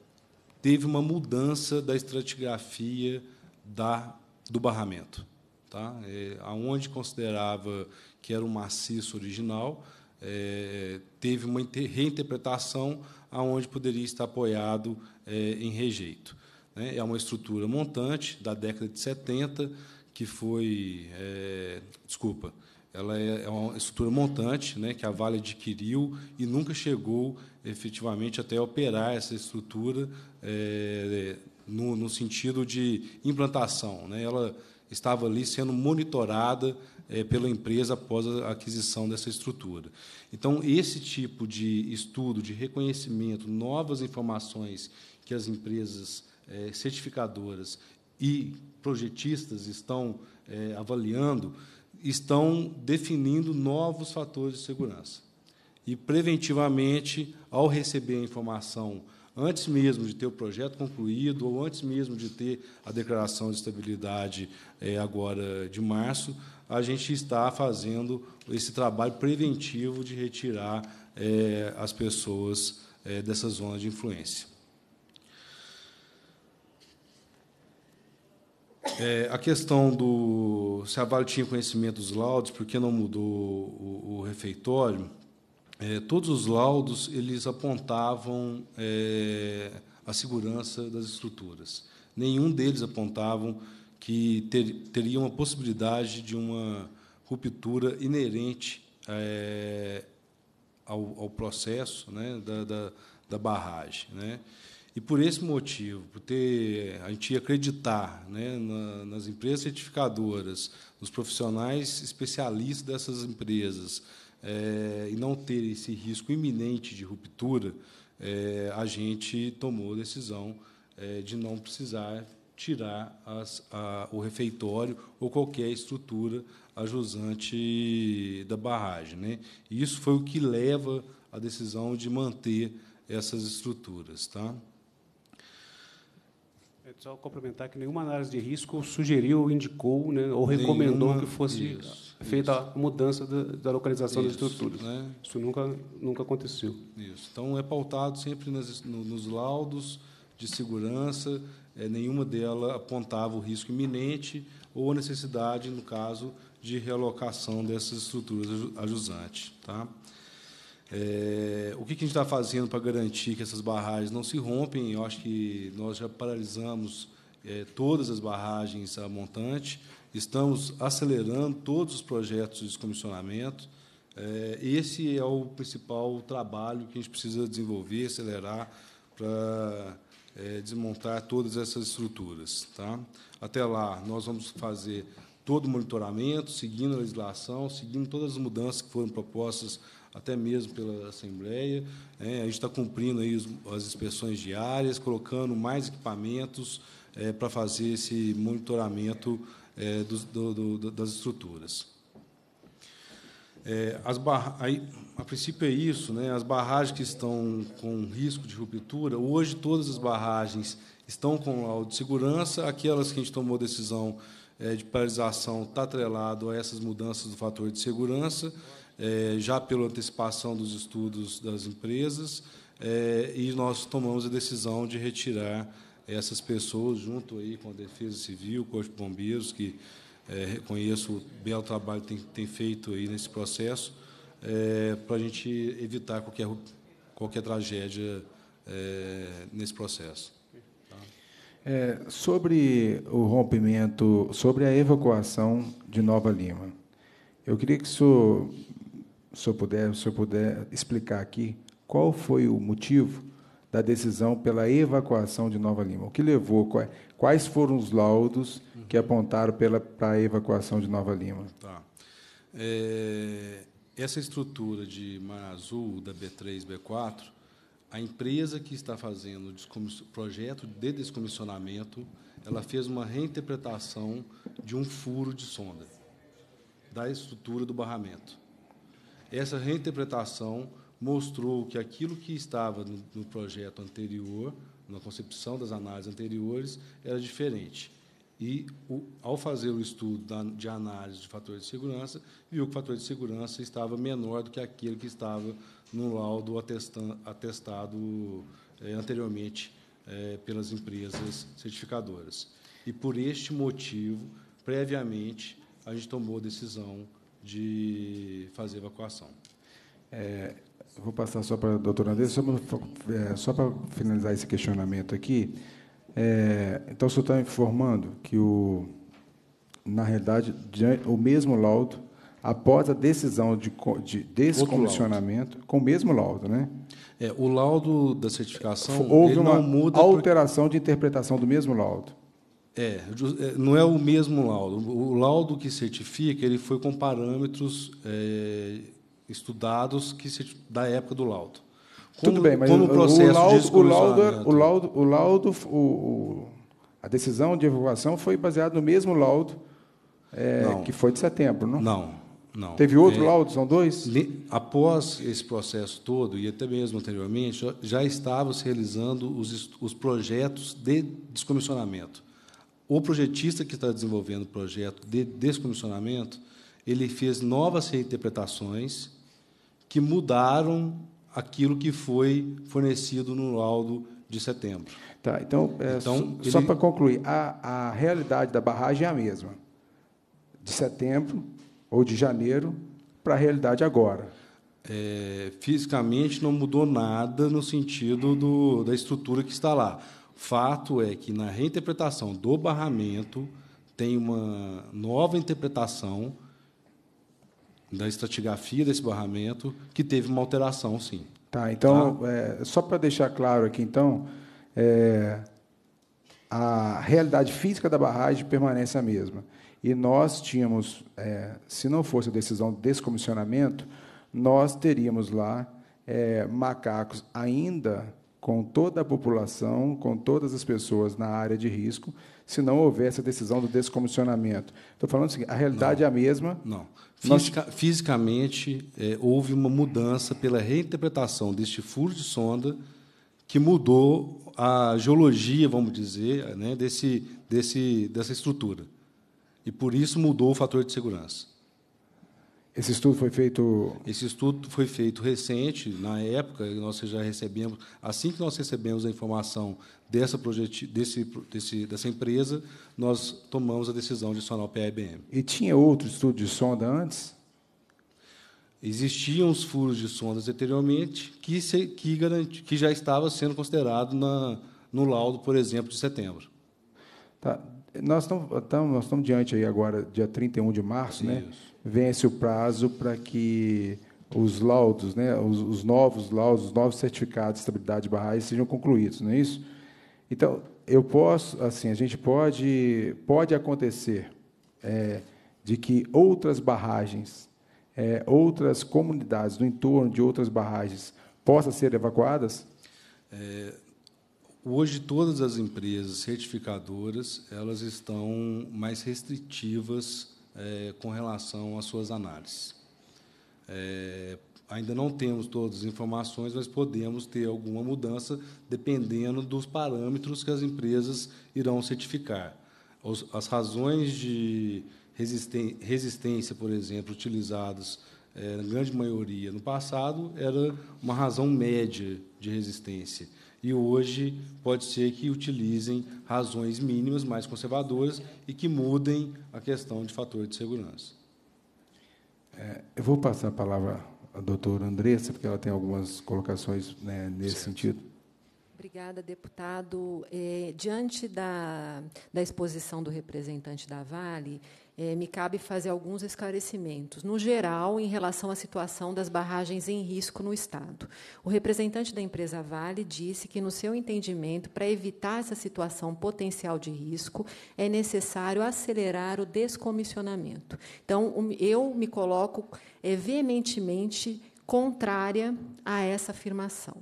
teve uma mudança da estratigrafia da, do barramento. Tá? É, aonde considerava que era um maciço original, é, teve uma reinterpretação aonde poderia estar apoiado é, em rejeito. Né? É uma estrutura montante da década de 70 que foi, é, desculpa, ela é, é uma estrutura montante né, que a Vale adquiriu e nunca chegou efetivamente até operar essa estrutura é, no, no, sentido de implantação. Né? Ela estava ali sendo monitorada é, pela empresa após a aquisição dessa estrutura. Então, esse tipo de estudo, de reconhecimento, novas informações que as empresas é, certificadoras e projetistas estão é, avaliando, estão definindo novos fatores de segurança. E, preventivamente, ao receber a informação antes mesmo de ter o projeto concluído ou antes mesmo de ter a declaração de estabilidade é, agora de março, a gente está fazendo esse trabalho preventivo de retirar é, as pessoas é, dessa zona de influência. É, a questão do se a Vale tinha conhecimento dos laudos, por que não mudou o, o refeitório? É, todos os laudos eles apontavam é, a segurança das estruturas. Nenhum deles apontavam que ter, teria uma possibilidade de uma ruptura inerente é, ao, ao, processo né, da, da, da, barragem. Né? E por esse motivo, por ter, a gente acreditar né, na, nas empresas certificadoras, nos profissionais especialistas dessas empresas, é, e não ter esse risco iminente de ruptura, é, a gente tomou a decisão de não precisar tirar as, a, o refeitório ou qualquer estrutura ajusante da barragem. Né? E isso foi o que leva à decisão de manter essas estruturas. Tá? É só complementar que nenhuma análise de risco sugeriu, indicou né, ou recomendou nenhuma, que fosse isso, feita isso. a mudança da, da localização isso, das estruturas. Né? Isso nunca, nunca aconteceu. Isso. Então, é pautado sempre nas, no, nos laudos de segurança é, nenhuma delas apontava o risco iminente ou a necessidade, no caso, de realocação dessas estruturas ajusantes. Tá? É, o que a gente está fazendo para garantir que essas barragens não se rompem? Eu acho que nós já paralisamos é, todas as barragens a montante, estamos acelerando todos os projetos de descomissionamento. É, esse é o principal trabalho que a gente precisa desenvolver, acelerar para é, desmontar todas essas estruturas. Tá? Até lá, nós vamos fazer todo o monitoramento, seguindo a legislação, seguindo todas as mudanças que foram propostas até mesmo pela Assembleia. É, a gente está cumprindo aí as inspeções diárias, colocando mais equipamentos é, para fazer esse monitoramento é, do, do, do, das estruturas. É, as Aí, a princípio é isso, né? As barragens que estão com risco de ruptura, hoje todas as barragens estão com laudo de segurança, aquelas que a gente tomou decisão é, de paralisação está atrelado a essas mudanças do fator de segurança, é, já pela antecipação dos estudos das empresas, é, e nós tomamos a decisão de retirar essas pessoas junto aí com a Defesa Civil, Corpo de Bombeiros, que é, reconheço o belo trabalho que tem, tem feito aí nesse processo é, para a gente evitar qualquer, qualquer tragédia é, nesse processo. Tá? sobre o rompimento, sobre a evacuação de Nova Lima, eu queria que o senhor, o puder, se puder explicar aqui qual foi o motivo da decisão pela evacuação de Nova Lima. O que levou? Quais foram os laudos que apontaram pela, para a evacuação de Nova Lima? Tá. É, essa estrutura de Mar Azul, da B3, B4, a empresa que está fazendo o projeto de descomissionamento, ela fez uma reinterpretação de um furo de sonda da estrutura do barramento. Essa reinterpretação mostrou que aquilo que estava no, no projeto anterior, na concepção das análises anteriores, era diferente. E, o, ao fazer o estudo da, de análise de fatores de segurança, viu que o fator de segurança estava menor do que aquele que estava no laudo atestado, atestado eh, é, anteriormente é, pelas empresas certificadoras. E, por este motivo, previamente, a gente tomou a decisão de fazer evacuação. É, vou passar só para a doutora Andressa, só para, é, só para finalizar esse questionamento aqui. É, então, o senhor está informando que, o, na realidade, o mesmo laudo, após a decisão de, de descomissionamento, com o mesmo laudo, né? É, o laudo da certificação Houve uma alteração porque... de interpretação do mesmo laudo. É, é não é o mesmo laudo. O laudo que certifica ele foi com parâmetros é, estudados que se, da época do laudo. Como, Tudo bem, mas como o processo o é, laudo, o laudo, o laudo, o laudo o, a decisão de evacuação foi baseada no mesmo laudo é, que foi de setembro, não? Não, não. Teve outro é, laudo, são dois? Após esse processo todo, e até mesmo anteriormente, já estavam se realizando os, os projetos de descomissionamento. O projetista que está desenvolvendo o projeto de descomissionamento, ele fez novas reinterpretações que mudaram aquilo que foi fornecido no laudo de setembro. Tá, então, é, então só, ele... para concluir, a, a realidade da barragem é a mesma, de setembro ou de janeiro para a realidade agora. É, fisicamente não mudou nada no sentido do, da estrutura que está lá. Fato é que na reinterpretação do barramento tem uma nova interpretação da estratigrafia desse barramento, que teve uma alteração, sim. Tá, então, tá? É, só para deixar claro aqui, então, é, a realidade física da barragem permanece a mesma. E nós tínhamos, é, se não fosse a decisão de descomissionamento, nós teríamos lá é, macacos ainda com toda a população, com todas as pessoas na área de risco, se não houver essa decisão do descomissionamento. Estou falando o seguinte: a realidade não, é a mesma. Não. Fisica, Nós... Fisicamente, é, houve uma mudança pela reinterpretação deste furo de sonda que mudou a geologia, vamos dizer, né, desse, desse, dessa estrutura. E por isso mudou o fator de segurança. Esse estudo foi feito. Esse estudo foi feito recente, na época nós já recebemos, assim que nós recebemos a informação dessa projeti... desse, desse, dessa empresa, nós tomamos a decisão de sonar o PIBM. E tinha outro estudo de sonda antes? Existiam os furos de sondas anteriormente que, se, que, garanti, que já estava sendo considerado na, no laudo, por exemplo, de setembro. Tá. Nós estamos, nós estamos diante aí agora, dia 31 de março, né? Isso. né? vence o prazo para que os laudos, né, os, os, novos laudos, os novos certificados de estabilidade de barragem sejam concluídos, não é isso? Então, eu posso, assim, a gente pode, pode acontecer é, de que outras barragens, é, outras comunidades no entorno de outras barragens possam ser evacuadas? É, hoje todas as empresas certificadoras elas estão mais restritivas é, com relação às suas análises. É, ainda não temos todas as informações, mas podemos ter alguma mudança dependendo dos parâmetros que as empresas irão certificar. As razões de resistência, por exemplo, utilizadas eh, na grande maioria no passado, era uma razão média de resistência e hoje pode ser que utilizem razões mínimas mais conservadoras e que mudem a questão de fator de segurança. É, eu vou passar a palavra à doutora Andressa, porque ela tem algumas colocações né, nesse certo. sentido. Obrigada, deputado. É, diante da, da exposição do representante da Vale, é, me cabe fazer alguns esclarecimentos. No geral, em relação à situação das barragens em risco no Estado, o representante da empresa Vale disse que, no seu entendimento, para evitar essa situação potencial de risco, é necessário acelerar o descomissionamento. Então, eu me coloco é, veementemente contrária a essa afirmação.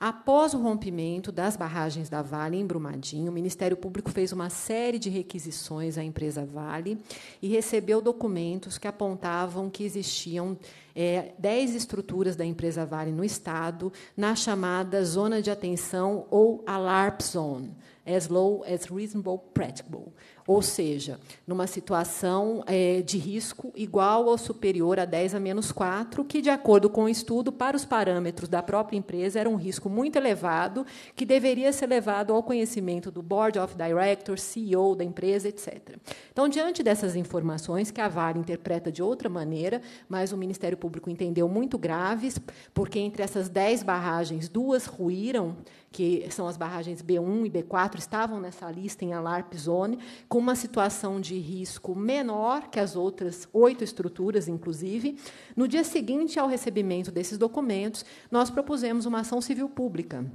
Após o rompimento das barragens da Vale em Brumadinho, o Ministério Público fez uma série de requisições à empresa Vale e recebeu documentos que apontavam que existiam é, estruturas da empresa Vale no Estado, na chamada zona de atenção ou ALARP zone, as low as reasonable practicable, ou seja, numa situação é, de risco igual ou superior a 10 a menos 4, que, de acordo com o estudo, para os parâmetros da própria empresa, era um risco muito elevado, que deveria ser levado ao conhecimento do Board of Directors, CEO da empresa, etc. Então, diante dessas informações, que a Vale interpreta de outra maneira, mas o Ministério Público entendeu muito graves, porque entre essas 10 barragens, duas ruíram, que são as barragens B1 e B4, estavam nessa lista em Alarp Zone, com uma situação de risco menor que as outras oito estruturas, inclusive. No dia seguinte ao recebimento desses documentos, nós propusemos uma ação civil pública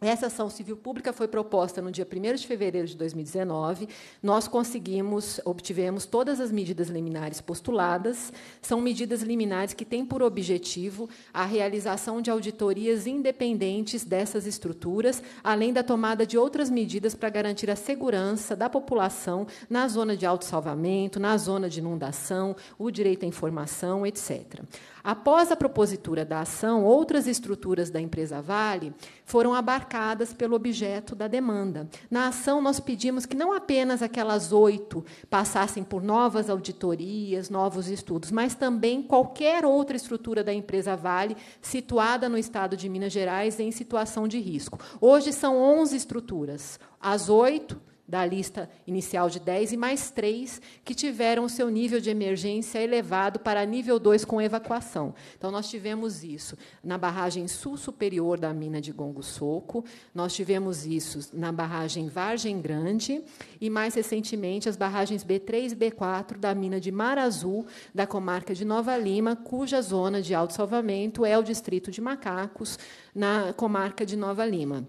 essa ação civil pública foi proposta no dia 1 de fevereiro de 2019. Nós conseguimos, obtivemos todas as medidas liminares postuladas. São medidas liminares que têm por objetivo a realização de auditorias independentes dessas estruturas, além da tomada de outras medidas para garantir a segurança da população na zona de autossalvamento, na zona de inundação, o direito à informação, etc. Após a propositura da ação, outras estruturas da empresa Vale foram abarcadas pelo objeto da demanda. Na ação, nós pedimos que não apenas aquelas oito passassem por novas auditorias, novos estudos, mas também qualquer outra estrutura da empresa Vale situada no estado de Minas Gerais em situação de risco. Hoje são 11 estruturas, as oito da lista inicial de 10 e mais três que tiveram o seu nível de emergência elevado para nível 2 com evacuação. Então, nós tivemos isso na barragem sul superior da mina de Gongo Soco, nós tivemos isso na barragem Vargem Grande e, mais recentemente, as barragens B3 e B4 da mina de Mar Azul, da comarca de Nova Lima, cuja zona de salvamento é o distrito de Macacos, na comarca de Nova Lima.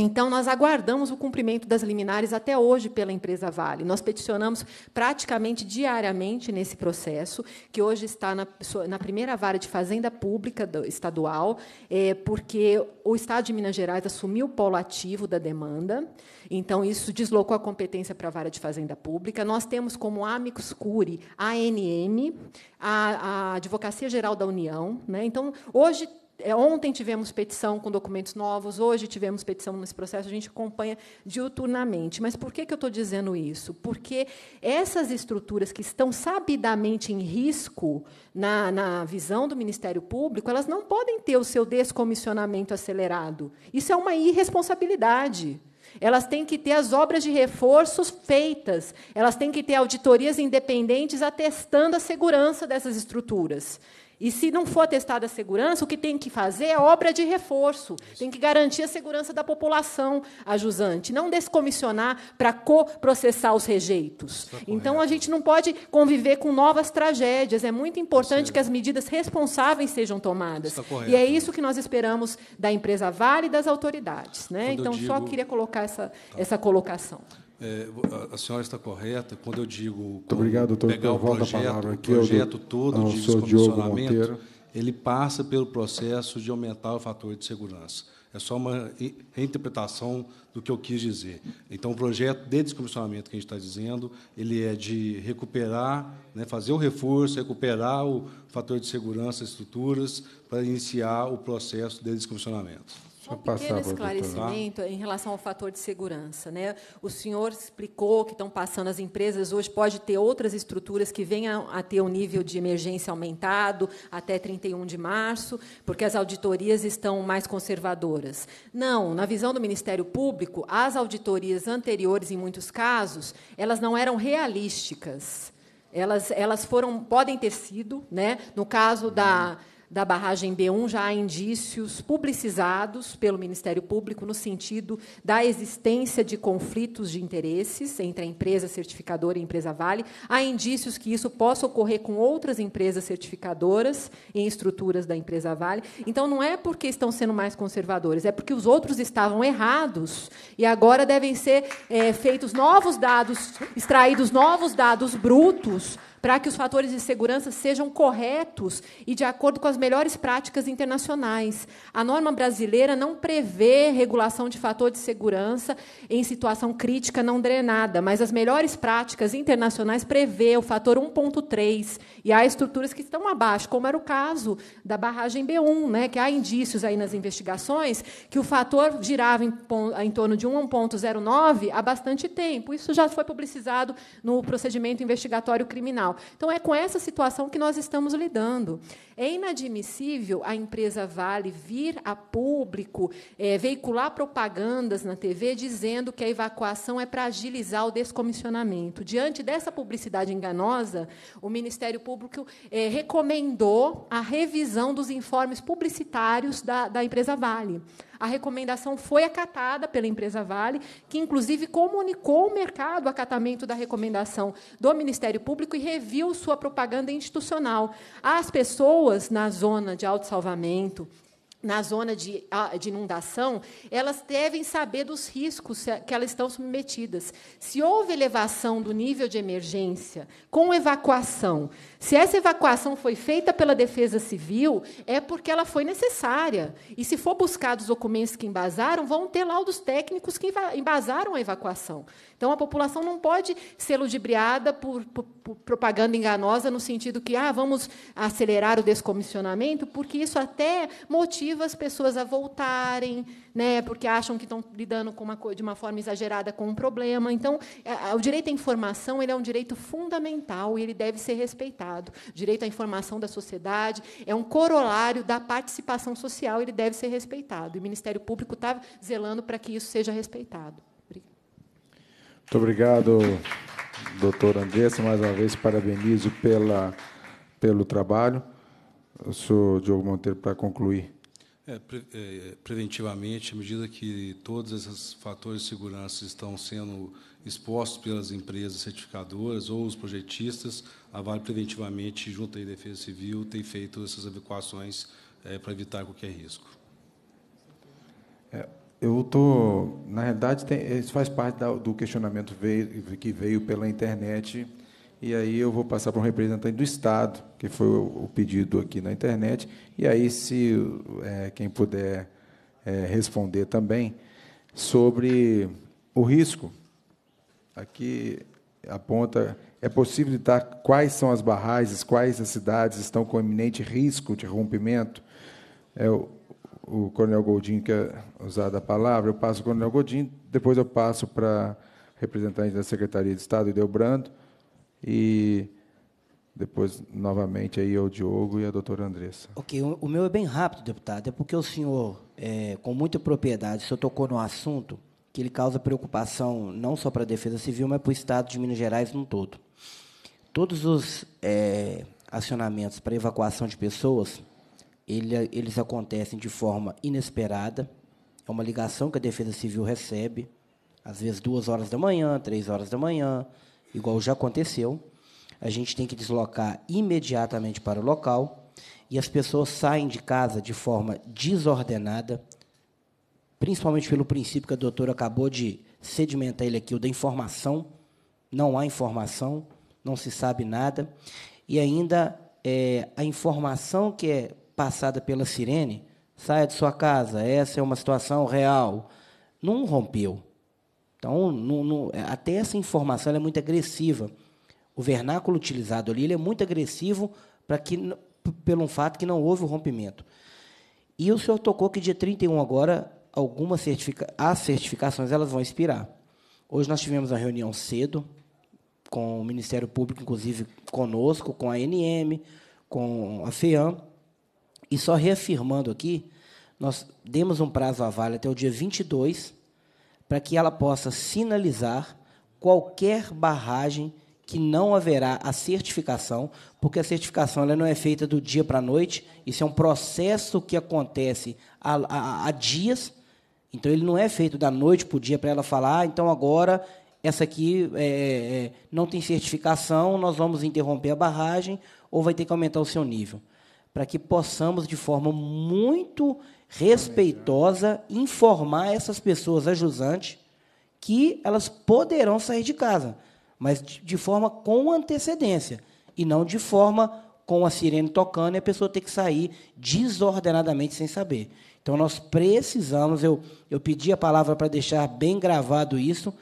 Então, nós aguardamos o cumprimento das liminares até hoje pela empresa Vale. Nós peticionamos praticamente diariamente nesse processo, que hoje está na, na primeira vara de Fazenda Pública estadual, é, porque o Estado de Minas Gerais assumiu o polo ativo da demanda, então isso deslocou a competência para a vara de Fazenda Pública. Nós temos como amicus curi a ANM, a, a Advocacia Geral da União. Né? Então, hoje é, ontem tivemos petição com documentos novos, hoje tivemos petição nesse processo, a gente acompanha diuturnamente. Mas por que, que eu estou dizendo isso? Porque essas estruturas que estão sabidamente em risco na, na visão do Ministério Público, elas não podem ter o seu descomissionamento acelerado. Isso é uma irresponsabilidade. Elas têm que ter as obras de reforços feitas, elas têm que ter auditorias independentes atestando a segurança dessas estruturas. E se não for atestada a segurança, o que tem que fazer é obra de reforço. Isso. Tem que garantir a segurança da população ajusante, não descomissionar para coprocessar os rejeitos. É então a gente não pode conviver com novas tragédias. É muito importante que as medidas responsáveis sejam tomadas. É e é isso que nós esperamos da empresa Vale e das autoridades, né? então digo... só queria colocar essa tá. essa colocação. É, a senhora está correta quando eu digo Muito obrigado, doutor, pegar o projeto, o projeto todo de descomissionamento, ele passa pelo processo de aumentar o fator de segurança. É só uma interpretação do que eu quis dizer. Então, o projeto de descomissionamento que a gente está dizendo, ele é de recuperar, né, fazer o reforço, recuperar o fator de segurança, estruturas, para iniciar o processo de descomissionamento. Só um pequeno esclarecimento em relação ao fator de segurança. Né? O senhor explicou que estão passando as empresas, hoje pode ter outras estruturas que venham a ter o um nível de emergência aumentado até 31 de março, porque as auditorias estão mais conservadoras. Não, na visão do Ministério Público, as auditorias anteriores, em muitos casos, elas não eram realísticas. Elas, elas foram, podem ter sido, né? no caso da uhum da barragem B1 já há indícios publicizados pelo Ministério Público no sentido da existência de conflitos de interesses entre a empresa certificadora e a empresa Vale. Há indícios que isso possa ocorrer com outras empresas certificadoras em estruturas da empresa Vale. Então, não é porque estão sendo mais conservadores, é porque os outros estavam errados e agora devem ser é, feitos novos dados, extraídos novos dados brutos para que os fatores de segurança sejam corretos e de acordo com as melhores práticas internacionais. A norma brasileira não prevê regulação de fator de segurança em situação crítica não drenada, mas as melhores práticas internacionais prevê o fator 1.3 e há estruturas que estão abaixo, como era o caso da barragem B1, né, que há indícios aí nas investigações que o fator girava em, em torno de 1.09 há bastante tempo. Isso já foi publicizado no procedimento investigatório criminal. Então, é com essa situação que nós estamos lidando. É inadmissível a empresa Vale vir a público, é, veicular propagandas na TV dizendo que a evacuação é para agilizar o descomissionamento. Diante dessa publicidade enganosa, o Ministério Público é, recomendou a revisão dos informes publicitários da, da empresa Vale. A recomendação foi acatada pela empresa Vale, que inclusive comunicou ao mercado o acatamento da recomendação do Ministério Público e reviu sua propaganda institucional. As pessoas na zona de salvamento, na zona de, ah, de, inundação, elas devem saber dos riscos que elas estão submetidas. Se houve elevação do nível de emergência com evacuação, se essa evacuação foi feita pela Defesa Civil, é porque ela foi necessária. E se for buscados os documentos que embasaram, vão ter laudos técnicos que embasaram a evacuação. Então, a população não pode ser ludibriada por, por, por propaganda enganosa no sentido que ah, vamos acelerar o descomissionamento, porque isso até motiva as pessoas a voltarem, né, porque acham que estão lidando com uma, de uma forma exagerada com um problema. Então, é, o direito à informação ele é um direito fundamental e ele deve ser respeitado. O direito à informação da sociedade é um corolário da participação social, ele deve ser respeitado. E o Ministério Público está zelando para que isso seja respeitado. Obrigado. Muito obrigado, doutor Andressa. Mais uma vez, parabenizo pela, pelo trabalho. Eu sou Diogo Monteiro para concluir. É, pre, é, preventivamente, à medida que todos esses fatores de segurança estão sendo expostos pelas empresas certificadoras ou os projetistas, a Vale preventivamente, junto à Defesa Civil, tem feito essas adequações é, para evitar qualquer risco. É, eu estou, na realidade, tem, isso faz parte da, do questionamento veio, que veio pela internet e aí eu vou passar para um representante do Estado, que foi o pedido aqui na internet, e aí se é, quem puder é, responder também sobre o risco. Aqui aponta, é possível ditar quais são as barragens, quais as cidades estão com iminente risco de rompimento. É o, o Coronel Goldin que é a palavra, eu passo o Coronel Goldin, depois eu passo para representante da Secretaria de Estado, Ideobrando, Brando, e depois, novamente, aí ao Diogo e a doutora Andressa. Ok, o, o meu é bem rápido, deputado, é porque o senhor, é, com muita propriedade, o senhor tocou no assunto que ele causa preocupação não só para a Defesa Civil, mas para o Estado de Minas Gerais no todo. Todos os é, acionamentos para evacuação de pessoas, ele, eles acontecem de forma inesperada, é uma ligação que a Defesa Civil recebe, às vezes duas horas da manhã, três horas da manhã, igual já aconteceu. A gente tem que deslocar imediatamente para o local e as pessoas saem de casa de forma desordenada, principalmente pelo princípio que a doutora acabou de sedimentar ele aqui, o da informação. Não há informação, não se sabe nada. E ainda é, a informação que é passada pela sirene, saia de sua casa, essa é uma situação real, não rompeu. Então, é, até essa informação é muito agressiva. O vernáculo utilizado ali é muito agressivo para que pelo fato que não houve o rompimento. E o senhor tocou que dia 31 agora algumas certifica as certificações elas vão expirar. Hoje nós tivemos uma reunião cedo com o Ministério Público, inclusive conosco, com a ANM, com a FEAM, e só reafirmando aqui, nós demos um prazo à Vale até o dia 22 para que ela possa sinalizar qualquer barragem que não haverá a certificação, porque a certificação ela não é feita do dia para a noite, isso é um processo que acontece há, há, há dias, então ele não é feito da noite para o dia para ela falar, ah, então agora essa aqui é, é, é não tem certificação, nós vamos interromper a barragem ou vai ter que aumentar o seu nível. Para que possamos, de forma muito respeitosa, informar essas pessoas ajusantes que elas poderão sair de casa, mas de forma com antecedência e não de forma com a sirene tocando e a pessoa ter que sair desordenadamente sem saber. Então nós precisamos, eu, eu pedi a palavra para deixar bem gravado isso,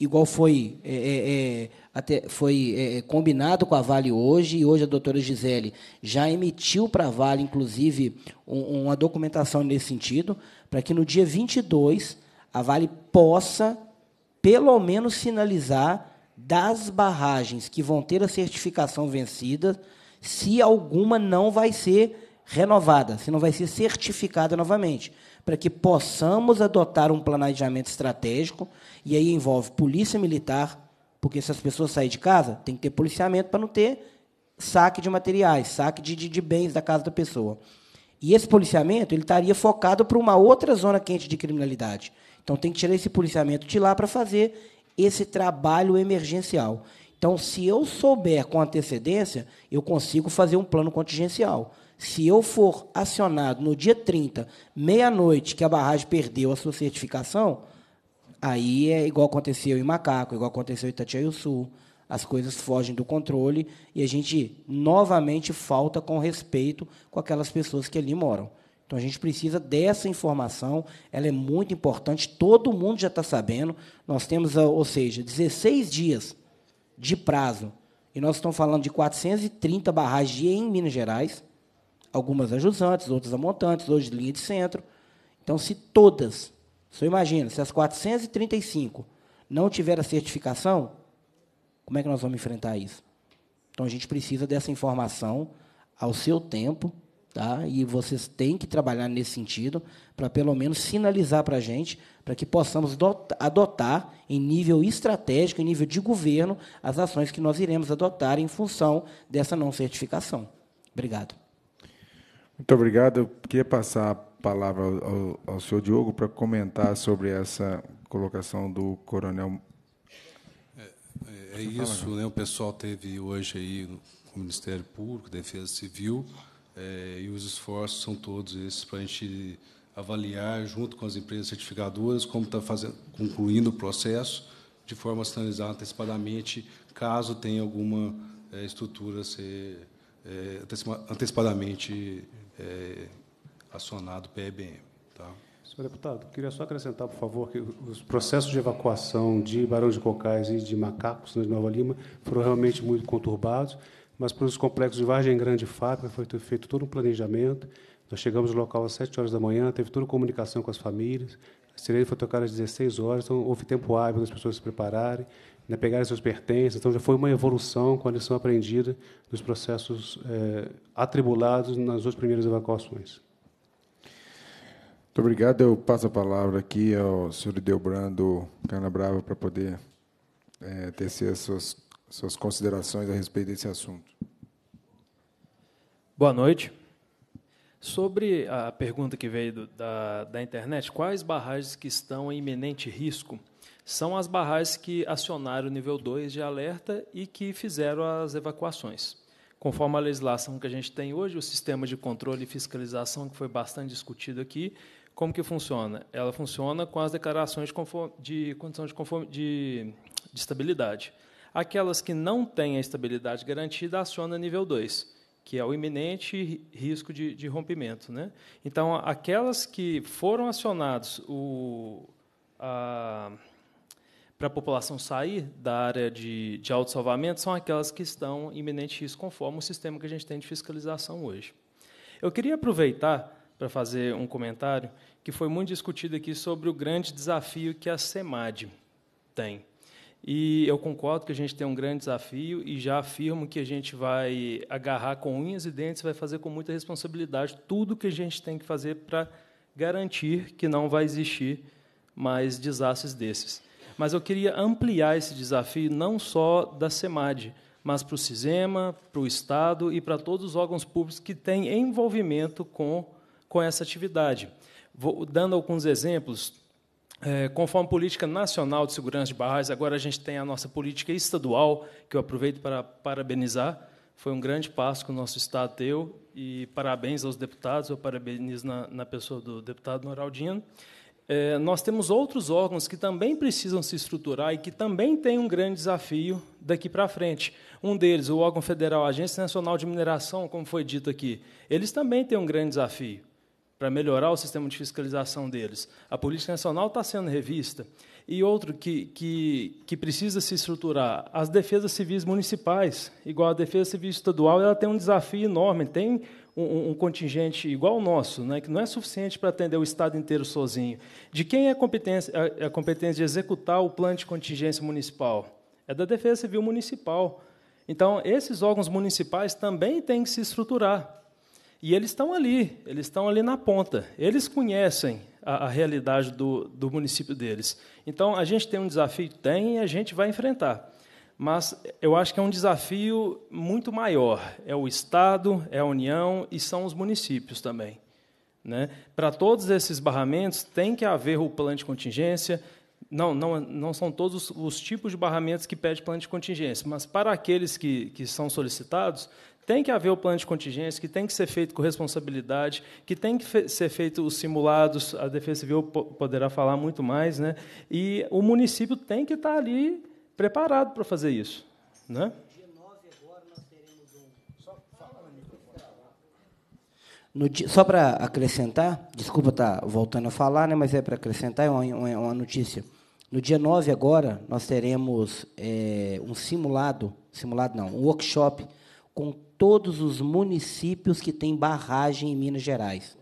igual foi, é, é, é até foi é, é, combinado com a Vale hoje, e hoje a doutora Gisele já emitiu para a Vale, inclusive, um, uma documentação nesse sentido, para que no dia 22 a Vale possa, pelo menos, sinalizar das barragens que vão ter a certificação vencida, se alguma não vai ser renovada, se não vai ser certificada novamente para que possamos adotar um planejamento estratégico, e aí envolve polícia militar, porque se as pessoas saírem de casa, tem que ter policiamento para não ter saque de materiais, saque de, de, de bens da casa da pessoa. E esse policiamento ele estaria focado para uma outra zona quente de criminalidade. Então tem que tirar esse policiamento de lá para fazer esse trabalho emergencial. Então, se eu souber com antecedência, eu consigo fazer um plano contingencial. Se eu for acionado no dia 30, meia-noite, que a barragem perdeu a sua certificação, aí é igual aconteceu em Macaco, igual aconteceu em Itatiaia Sul. As coisas fogem do controle e a gente novamente falta com respeito com aquelas pessoas que ali moram. Então a gente precisa dessa informação, ela é muito importante, todo mundo já está sabendo. Nós temos, ah, ou seja, 16 dias de prazo. E nós estamos falando de 430 barragens em Minas Gerais, algumas jusantes, outras amontantes, hoje linha de centro. Então, se todas, só imagina, se as 435 não tiver a certificação, como é que nós vamos enfrentar isso? Então, a gente precisa dessa informação ao seu tempo, tá? e vocês têm que trabalhar nesse sentido para, pelo menos, sinalizar para a gente, para que possamos adotar, em nível estratégico, em nível de governo, as ações que nós iremos adotar em função dessa não certificação. Obrigado. Muito obrigado. Eu queria passar a palavra ao, ao, senhor Diogo para comentar sobre essa colocação do coronel. É, é, é isso, né? o pessoal teve hoje aí o Ministério Público, Defesa Civil, é, e os esforços são todos esses para a gente avaliar, junto com as empresas certificadoras, como está fazendo, concluindo o processo, de forma a sinalizar antecipadamente, caso tenha alguma é, estrutura a ser é, antecipadamente é, acionado PEBM. Tá? Senhor deputado, queria só acrescentar, por favor, que os processos de evacuação de Barão de Cocais e de Macacos, na né, Nova Lima, foram realmente muito conturbados, mas para os complexos de Vargem Grande e Fábrica foi feito todo um planejamento. Nós chegamos no local às 7 horas da manhã, teve toda a comunicação com as famílias, a sirene foi tocada às 16 horas, então houve tempo hábil das pessoas se prepararem né, pegarem seus pertences. Então, já foi uma evolução com a lição aprendida dos processos é, atribulados nas duas primeiras evacuações. Muito obrigado. Eu passo a palavra aqui ao senhor Ideobrando Canabrava para poder é, tecer as suas, suas considerações a respeito desse assunto. Boa noite. Sobre a pergunta que veio do, da, da internet, quais barragens que estão em iminente risco? são as barragens que acionaram o nível 2 de alerta e que fizeram as evacuações. Conforme a legislação que a gente tem hoje, o sistema de controle e fiscalização, que foi bastante discutido aqui, como que funciona? Ela funciona com as declarações de, conforme, de condição de, conforme, de, de estabilidade. Aquelas que não têm a estabilidade garantida aciona nível 2 que é o iminente risco de, de, rompimento. Né? Então, aquelas que foram acionados o, a, para a população sair da área de, de autossalvamento são aquelas que estão em iminente risco, conforme o sistema que a gente tem de fiscalização hoje. Eu queria aproveitar para fazer um comentário que foi muito discutido aqui sobre o grande desafio que a SEMAD tem. E eu concordo que a gente tem um grande desafio e já afirmo que a gente vai agarrar com unhas e dentes, vai fazer com muita responsabilidade tudo o que a gente tem que fazer para garantir que não vai existir mais desastres desses. Mas eu queria ampliar esse desafio não só da SEMAD, mas para o CISEMA, para o Estado e para todos os órgãos públicos que têm envolvimento com, com essa atividade. Vou dando alguns exemplos. É, conforme a Política Nacional de Segurança de Barragens, agora a gente tem a nossa política estadual, que eu aproveito para parabenizar. Foi um grande passo que o nosso Estado deu, e parabéns aos deputados, eu parabenizo na, na pessoa do deputado Noraldino. É, nós temos outros órgãos que também precisam se estruturar e que também têm um grande desafio daqui para frente. Um deles, o órgão federal, a Agência Nacional de Mineração, como foi dito aqui, eles também têm um grande desafio para melhorar o sistema de fiscalização deles. A polícia nacional está sendo revista. E outro que, que, que, precisa se estruturar, as defesas civis municipais, igual a defesa civil estadual, ela tem um desafio enorme, tem um, um, contingente igual ao nosso, né, que não é suficiente para atender o Estado inteiro sozinho. De quem é a competência, a, a competência de executar o plano de contingência municipal? É da Defesa Civil Municipal. Então, esses órgãos municipais também têm que se estruturar. E eles estão ali, eles estão ali na ponta. Eles conhecem a, a realidade do, do município deles. Então, a gente tem um desafio? Tem, e a gente vai enfrentar mas eu acho que é um desafio muito maior. É o Estado, é a União e são os municípios também. Né? Para todos esses barramentos, tem que haver o plano de contingência. Não, não, não são todos os tipos de barramentos que pede plano de contingência, mas para aqueles que, que são solicitados, tem que haver o plano de contingência, que tem que ser feito com responsabilidade, que tem que fe ser feito os simulados, a Defesa Civil poderá falar muito mais, né? e o município tem que estar ali preparado para fazer isso. Né? Dia, só para acrescentar, desculpa estar tá voltando a falar, né, mas é para acrescentar, é uma, uma, uma, notícia. No dia 9 agora, nós teremos é, um simulado, simulado não, um workshop com todos os municípios que têm barragem em Minas Gerais.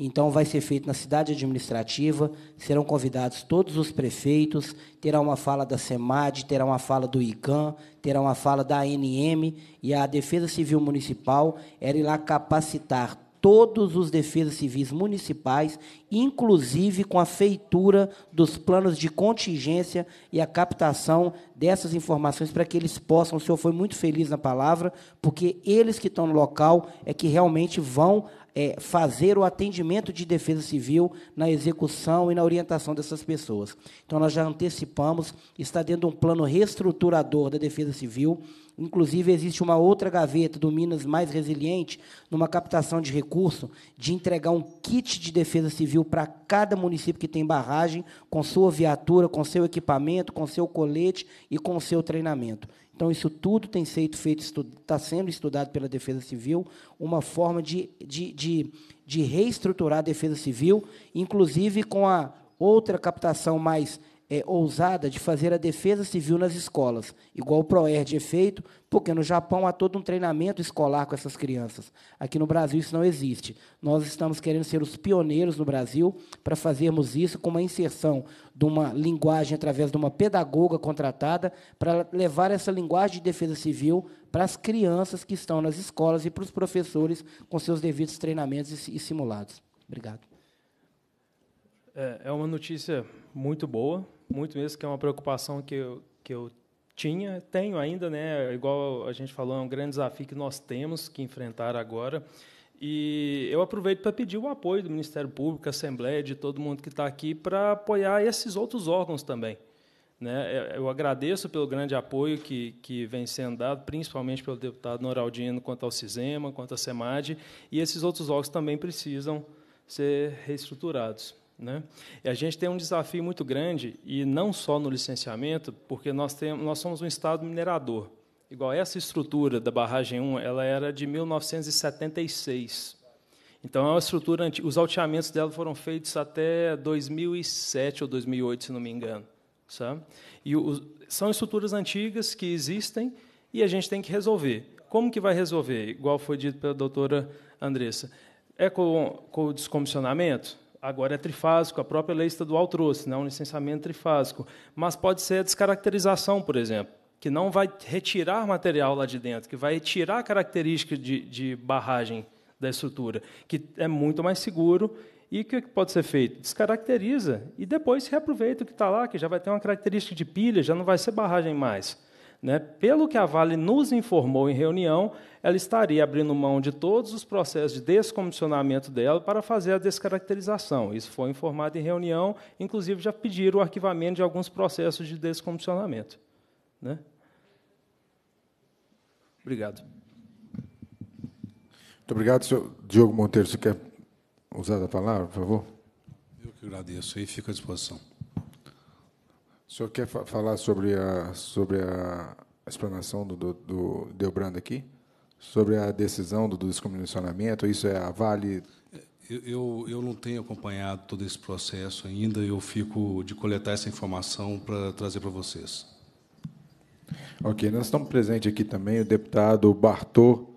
Então, vai ser feito na cidade administrativa, serão convidados todos os prefeitos, terá uma fala da SEMAD, terá uma fala do ICAM, terá uma fala da ANM, e a Defesa Civil Municipal era ir lá capacitar todos os defesas civis municipais, inclusive com a feitura dos planos de contingência e a captação dessas informações para que eles possam. O senhor foi muito feliz na palavra, porque eles que estão no local é que realmente vão é, fazer o atendimento de defesa civil na execução e na orientação dessas pessoas. Então, nós já antecipamos, está dentro de um plano reestruturador da defesa civil. Inclusive, existe uma outra gaveta do Minas Mais Resiliente, numa captação de recurso, de entregar um kit de defesa civil para cada município que tem barragem, com sua viatura, com seu equipamento, com seu colete e com seu treinamento. Então, isso tudo tem sido feito, está tá sendo estudado pela Defesa Civil, uma forma de, de, de, de reestruturar a Defesa Civil, inclusive com a outra captação mais é, ousada de fazer a defesa civil nas escolas, igual o ProERD é feito, porque no Japão há todo um treinamento escolar com essas crianças. Aqui no Brasil isso não existe. Nós estamos querendo ser os pioneiros no Brasil para fazermos isso com uma inserção de uma linguagem através de uma pedagoga contratada para levar essa linguagem de defesa civil para as crianças que estão nas escolas e para os professores com seus devidos treinamentos e simulados. Obrigado. É, é uma notícia muito boa, muito mesmo, que é uma preocupação que eu, que eu tinha, tenho ainda, né? Igual a gente falou, é um grande desafio que nós temos que enfrentar agora. E eu aproveito para pedir o apoio do Ministério Público, Assembleia, de todo mundo que está aqui, para apoiar esses outros órgãos também. Né? Eu agradeço pelo grande apoio que, que vem sendo dado, principalmente pelo deputado Noraldino, quanto ao CISEMA, quanto à SEMAD, e esses outros órgãos também precisam ser reestruturados. Né? E a gente tem um desafio muito grande, e não só no licenciamento, porque nós, temos, nós somos um Estado minerador. Igual essa estrutura da barragem 1, ela era de 1976. Então, é uma estrutura, os alteamentos dela foram feitos até 2007 ou 2008, se não me engano. Sabe? E o, são estruturas antigas que existem e a gente tem que resolver. Como que vai resolver? Igual foi dito pela doutora Andressa. É com, com o descomissionamento? agora é trifásico, a própria lei estadual trouxe, não né, um licenciamento trifásico. Mas pode ser a descaracterização, por exemplo, que não vai retirar material lá de dentro, que vai retirar a característica de, de barragem da estrutura, que é muito mais seguro. E o que pode ser feito? Descaracteriza e depois reaproveita o que está lá, que já vai ter uma característica de pilha, já não vai ser barragem mais. Né? Pelo que a Vale nos informou em reunião, ela estaria abrindo mão de todos os processos de descomissionamento dela para fazer a descaracterização. Isso foi informado em reunião, inclusive já pediram o arquivamento de alguns processos de descomissionamento. Né? Obrigado. Muito obrigado, senhor Diogo Monteiro. Você quer usar a palavra, por favor? Eu que agradeço e fico à disposição. O senhor quer fa falar sobre a, sobre a explanação do, do, do Delbrando aqui? Sobre a decisão do, do descomissionamento? Isso é a Vale? É, eu, eu, eu, não tenho acompanhado todo esse processo ainda. Eu fico de coletar essa informação para trazer para vocês. Ok. Nós estamos presentes aqui também o deputado Bartô,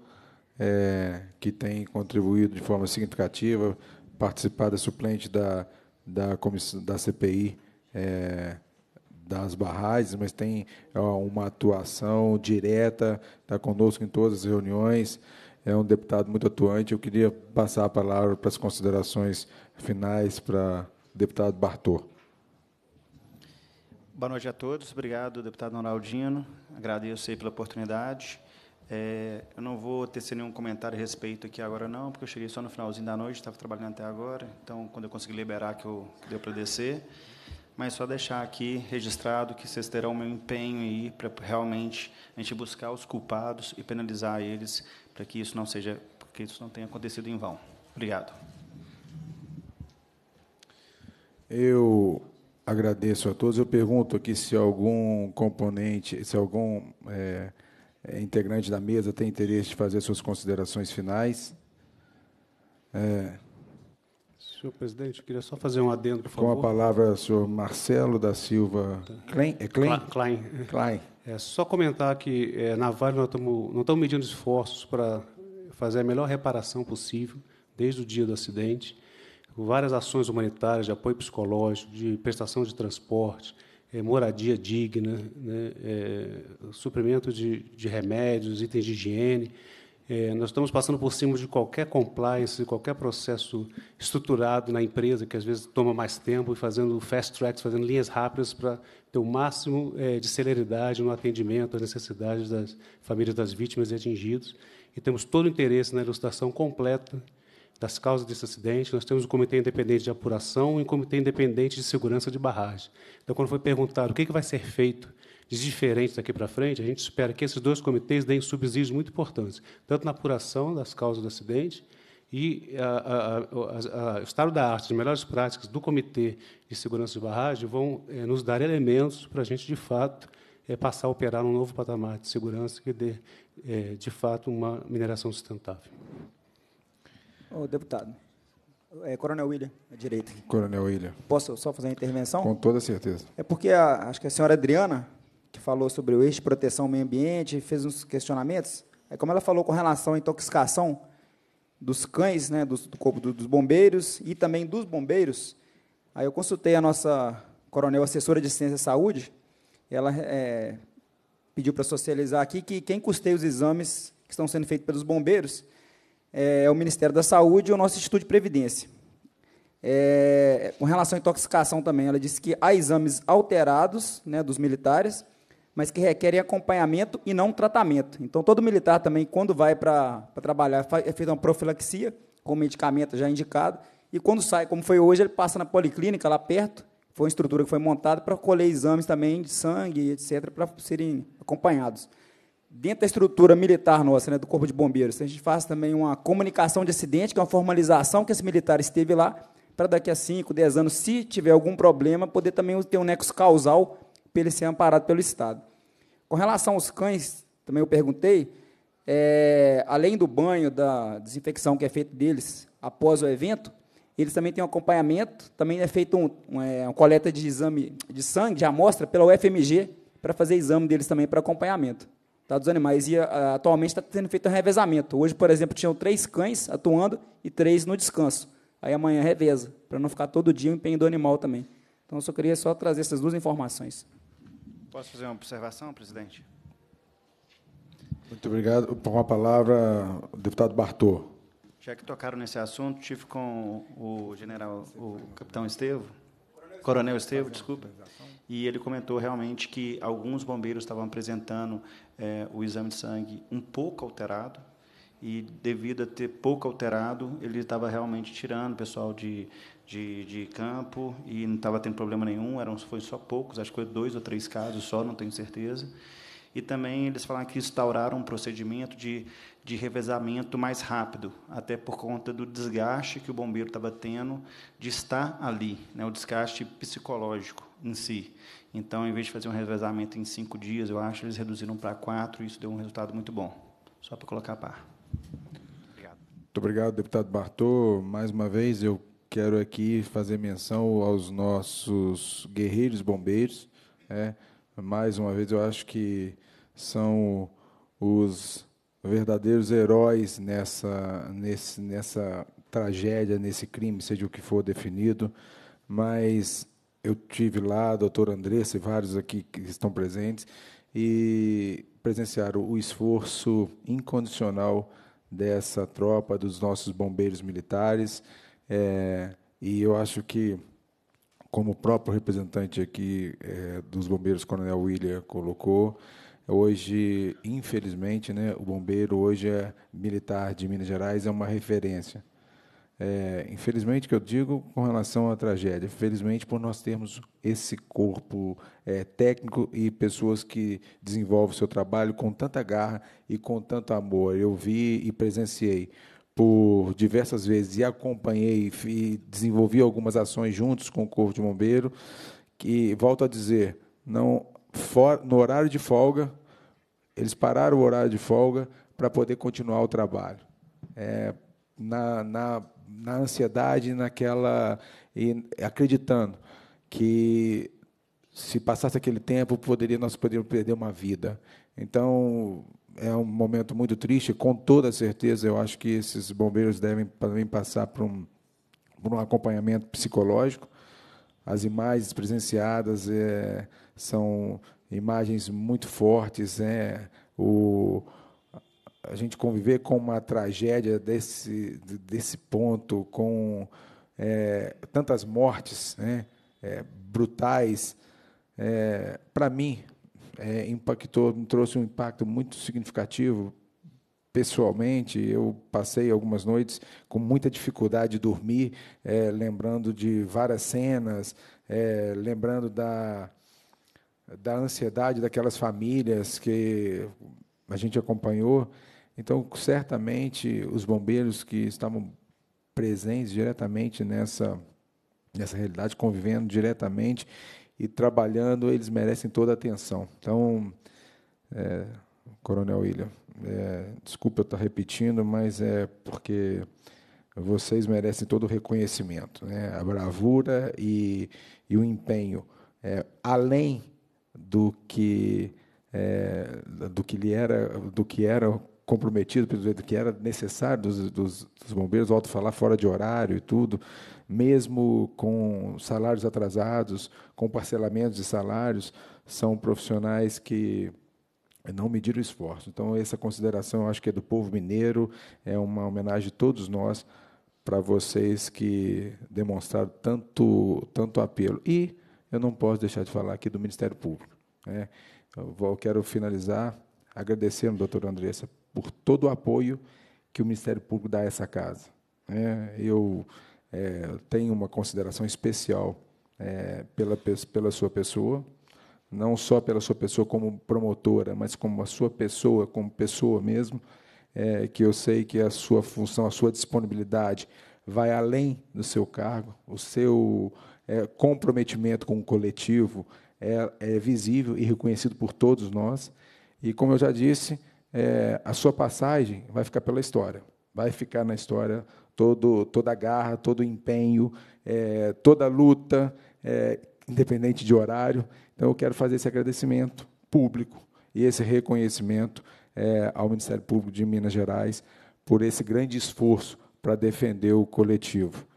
é, que tem contribuído de forma significativa, participado suplente da, da, da CPI. É, das barragens, mas tem ó, uma atuação direta, está conosco em todas as reuniões, é um deputado muito atuante. Eu queria passar a palavra para as considerações finais para o deputado Bartô. Boa noite a todos. Obrigado, deputado Noraldino. Agradeço aí pela oportunidade. É, eu não vou tecer nenhum comentário a respeito aqui agora, não, porque eu cheguei só no finalzinho da noite, estava trabalhando até agora. Então, quando eu consegui liberar, que, eu, que deu para descer mas só deixar aqui registrado que vocês terão meu empenho aí para realmente a gente buscar os culpados e penalizar eles para que isso não seja, que isso não tenha acontecido em vão. Obrigado. Eu agradeço a todos. Eu pergunto aqui se algum componente, se algum é, integrante da mesa tem interesse de fazer suas considerações finais. É. Senhor presidente, queria só fazer um adendo, por favor. Com a palavra, o senhor Marcelo da Silva Klein. É Klein? Klein. Klein. É só comentar que é, na Vale nós estamos, não estamos medindo esforços para fazer a melhor reparação possível desde o dia do acidente. Várias ações humanitárias de apoio psicológico, de prestação de transporte, é, moradia digna, né, é, suprimento de, de remédios, itens de higiene. É, nós estamos passando por cima de qualquer compliance, de qualquer processo estruturado na empresa, que às vezes toma mais tempo, e fazendo fast tracks, fazendo linhas rápidas para ter o máximo é, de celeridade no atendimento às necessidades das famílias das vítimas e atingidos. E temos todo o interesse na ilustração completa das causas desse acidente. Nós temos um Comitê Independente de Apuração e um Comitê Independente de Segurança de Barragem. Então, quando foi perguntado o que, é que vai ser feito diferentes daqui para frente, a gente espera que esses dois comitês deem subsídios muito importantes, tanto na apuração das causas do acidente e ah, ah, ah, o estado da arte, as melhores práticas do Comitê de Segurança de Barragem vão é, nos dar elementos para a gente, de fato, é, passar a operar um novo patamar de segurança que dê, é, de fato, uma mineração sustentável. Ô, deputado, é, Coronel William, à direita. Coronel William. Posso só fazer a intervenção? Com toda certeza. É porque a, acho que a senhora Adriana que falou sobre o eixo proteção meio ambiente, fez uns questionamentos. É como ela falou com relação à intoxicação dos cães, né, do corpo do, dos bombeiros e também dos bombeiros. Aí eu consultei a nossa coronel assessora de ciência e saúde, ela é, pediu para socializar aqui que quem custeia os exames que estão sendo feitos pelos bombeiros é, é o Ministério da Saúde e o nosso Instituto de Previdência. É, com relação à intoxicação também, ela disse que há exames alterados né, dos militares, mas que requerem acompanhamento e não tratamento. Então, todo militar também, quando vai para trabalhar, é feita uma profilaxia com medicamento já indicado, e quando sai, como foi hoje, ele passa na policlínica lá perto, foi uma estrutura que foi montada para colher exames também de sangue, etc., para serem acompanhados. Dentro da estrutura militar nossa, né, do Corpo de Bombeiros, a gente faz também uma comunicação de acidente, que é uma formalização que esse militar esteve lá, para daqui a 5, 10 anos, se tiver algum problema, poder também ter um nexo causal para ele ser amparado pelo Estado. Com relação aos cães, também eu perguntei, é, além do banho, da desinfecção que é feito deles após o evento, eles também têm um acompanhamento, também é feito um, um, é, uma coleta de exame de sangue, de amostra, pela UFMG, para fazer exame deles também para acompanhamento tá, dos animais. E a, ah, atualmente está sendo feito um revezamento. Hoje, por exemplo, tinham três cães atuando e três no descanso. Aí amanhã reveza, para não ficar todo dia o empenho do animal também. Então, eu só queria só trazer essas duas informações. Posso fazer uma observação, presidente? Muito obrigado. Com a palavra, o deputado Bartô. Já que tocaram nesse assunto, tive com o general, o capitão Estevo, coronel Estevo, desculpa, e ele comentou realmente que alguns bombeiros estavam apresentando é, o exame de sangue um pouco alterado, e devido a ter pouco alterado, ele estava realmente tirando o pessoal de de, de campo e não estava tendo problema nenhum, eram, foi só poucos, acho que foi dois ou três casos só, não tenho certeza. E também eles falaram que instauraram um procedimento de, de revezamento mais rápido, até por conta do desgaste que o bombeiro estava tendo de estar ali, né, o desgaste psicológico em si. Então, em vez de fazer um revezamento em cinco dias, eu acho, eles reduziram para quatro e isso deu um resultado muito bom. Só para colocar a par. Obrigado. Muito obrigado, deputado Bartô. Mais uma vez, eu Quero aqui fazer menção aos nossos guerreiros bombeiros. Né? Mais uma vez, eu acho que são os verdadeiros heróis nessa, nesse, nessa tragédia, nesse crime, seja o que for definido. Mas eu tive lá, a doutora Andressa e vários aqui que estão presentes, e presenciaram o esforço incondicional dessa tropa, dos nossos bombeiros militares é, e eu acho que, como o próprio representante aqui é, dos bombeiros, Coronel William, colocou, hoje, infelizmente, né, o bombeiro hoje é militar de Minas Gerais, é uma referência. É, infelizmente que eu digo com relação à tragédia, felizmente por nós termos esse corpo é, técnico e pessoas que desenvolvem o seu trabalho com tanta garra e com tanto amor. Eu vi e presenciei por diversas vezes e acompanhei e desenvolvi algumas ações juntos com o Corpo de Bombeiro, que, volto a dizer, não for, no horário de folga, eles pararam o horário de folga para poder continuar o trabalho. É, na, na, na ansiedade, naquela. E acreditando que se passasse aquele tempo, poderia, nós poderíamos perder uma vida. Então, é um momento muito triste, com toda certeza eu acho que esses bombeiros devem também passar por um, por um acompanhamento psicológico. As imagens presenciadas é, são imagens muito fortes. Né? O, a gente conviver com uma tragédia desse, desse ponto, com é, tantas mortes né? É, brutais, é, para mim, é, impactou, trouxe um impacto muito significativo pessoalmente. Eu passei algumas noites com muita dificuldade de dormir, é, lembrando de várias cenas, é, lembrando da, da ansiedade daquelas famílias que a gente acompanhou. Então, certamente, os bombeiros que estavam presentes diretamente nessa, nessa realidade, convivendo diretamente e trabalhando, eles merecem toda a atenção. Então, é, Coronel William, é, desculpa eu estar repetindo, mas é porque vocês merecem todo o reconhecimento, né? a bravura e, e o empenho, é, além do que é, do que lhe era do que era comprometido pelo jeito que era necessário dos, dos, dos bombeiros, volto a falar, fora de horário e tudo, mesmo com salários atrasados, com parcelamentos de salários, são profissionais que não mediram o esforço. Então, essa consideração, eu acho que é do povo mineiro, é uma homenagem de todos nós para vocês que demonstraram tanto, tanto apelo. E eu não posso deixar de falar aqui do Ministério Público. Né? Eu vou, quero finalizar agradecendo, doutora Andressa, por todo o apoio que o Ministério Público dá a essa casa. É, eu é, tenho uma consideração especial é, pela, pela sua pessoa, não só pela sua pessoa como promotora, mas como a sua pessoa, como pessoa mesmo, é, que eu sei que a sua função, a sua disponibilidade vai além do seu cargo, o seu é, comprometimento com o coletivo é, é visível e reconhecido por todos nós. E como eu já disse, é, a sua passagem vai ficar pela história. Vai ficar na história todo, toda a garra, todo o empenho, é, toda a luta, é, independente de horário. Então, eu quero fazer esse agradecimento público e esse reconhecimento é, ao Ministério Público de Minas Gerais por esse grande esforço para defender o coletivo.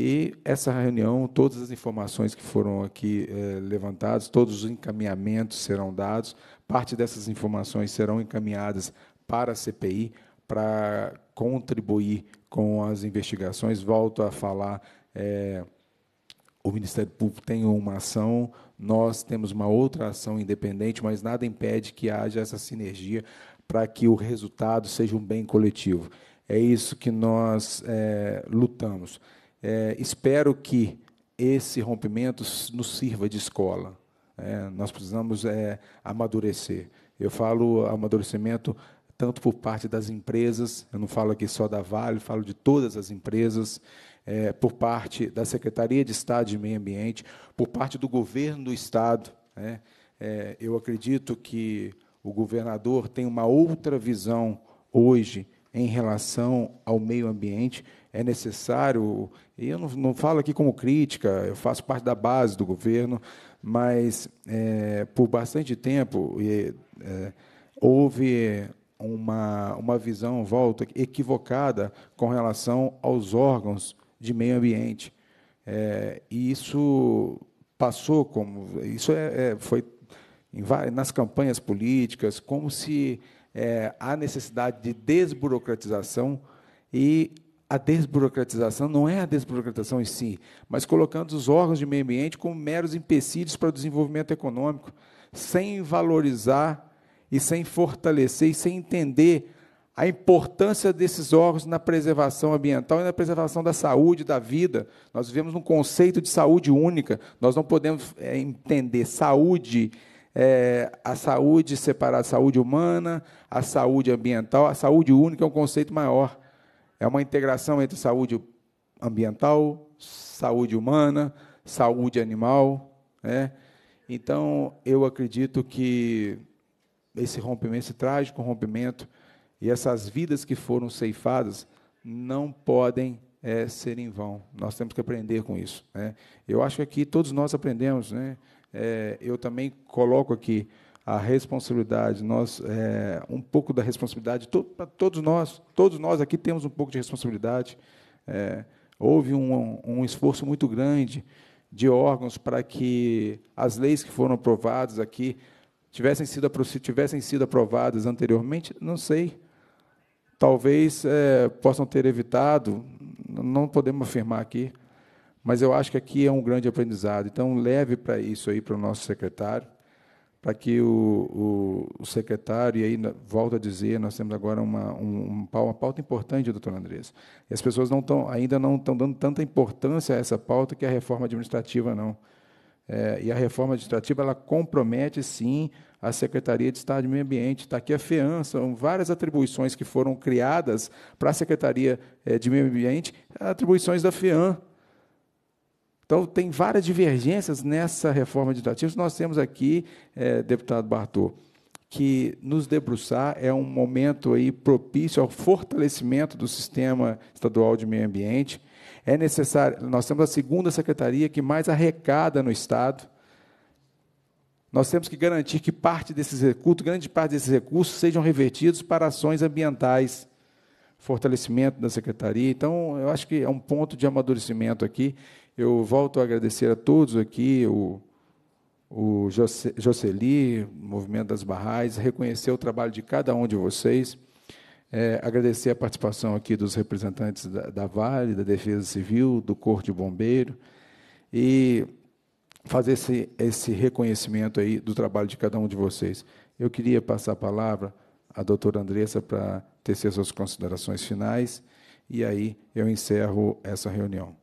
E essa reunião, todas as informações que foram aqui eh, levantadas, todos os encaminhamentos serão dados, parte dessas informações serão encaminhadas para a CPI para contribuir com as investigações. Volto a falar. Eh, o Ministério Público tem uma ação, nós temos uma outra ação independente, mas nada impede que haja essa sinergia para que o resultado seja um bem coletivo. É isso que nós é, lutamos. É, espero que esse rompimento nos sirva de escola. É, nós precisamos é, amadurecer. Eu falo amadurecimento tanto por parte das empresas, eu não falo aqui só da Vale, falo de todas as empresas, é, por parte da Secretaria de Estado de Meio Ambiente, por parte do governo do Estado. Né? É, eu acredito que o governador tem uma outra visão hoje em relação ao meio ambiente é necessário, e eu não, não falo aqui como crítica, eu faço parte da base do governo, mas é, por bastante tempo é, houve uma, uma visão, volta, equivocada com relação aos órgãos de meio ambiente. É, e isso passou como. Isso é, é foi nas campanhas políticas, como se é, há necessidade de desburocratização e a desburocratização não é a desburocratização em si, mas colocando os órgãos de meio ambiente como meros empecilhos para o desenvolvimento econômico, sem valorizar e sem fortalecer e sem entender a importância desses órgãos na preservação ambiental e na preservação da saúde, da vida. Nós vivemos num conceito de saúde única. Nós não podemos é, entender saúde, é, a saúde separada, saúde humana, a saúde ambiental. A saúde única é um conceito maior. É uma integração entre saúde ambiental, saúde humana, saúde animal. Né? Então, eu acredito que esse rompimento, esse trágico rompimento e essas vidas que foram ceifadas não podem é, ser em vão. Nós temos que aprender com isso. Né? Eu acho que aqui todos nós aprendemos. Né? É, eu também coloco aqui a responsabilidade, nós é, um pouco da responsabilidade to, para todos nós, todos nós aqui temos um pouco de responsabilidade. É, houve um, um, esforço muito grande de órgãos para que as leis que foram aprovadas aqui tivessem sido tivessem sido aprovadas anteriormente, não sei, talvez é, possam ter evitado, não podemos afirmar aqui, mas eu acho que aqui é um grande aprendizado. Então leve para isso aí para o nosso secretário para que o, o, o, secretário, e aí volto a dizer, nós temos agora uma, um, uma pauta importante, doutor Andrés, e as pessoas não tão, ainda não estão dando tanta importância a essa pauta que a reforma administrativa não. É, e a reforma administrativa ela compromete, sim, a Secretaria de Estado de Meio Ambiente. Está aqui a FEAM, são várias atribuições que foram criadas para a Secretaria é, de Meio Ambiente, atribuições da FEAM, então, tem várias divergências nessa reforma legislativa. Nós temos aqui, é, deputado Bartô, que nos debruçar é um momento aí propício ao fortalecimento do sistema estadual de meio ambiente. É necessário, nós temos a segunda secretaria que mais arrecada no estado. Nós temos que garantir que parte desses recursos, grande parte desses recursos sejam revertidos para ações ambientais, fortalecimento da secretaria. Então, eu acho que é um ponto de amadurecimento aqui eu volto a agradecer a todos aqui, o, o Jocely, Movimento das Barrais, reconhecer o trabalho de cada um de vocês. É, agradecer a participação aqui dos representantes da, da, Vale, da Defesa Civil, do Corpo de Bombeiro, e fazer esse, esse reconhecimento aí do trabalho de cada um de vocês. Eu queria passar a palavra à doutora Andressa para tecer suas considerações finais, e aí eu encerro essa reunião.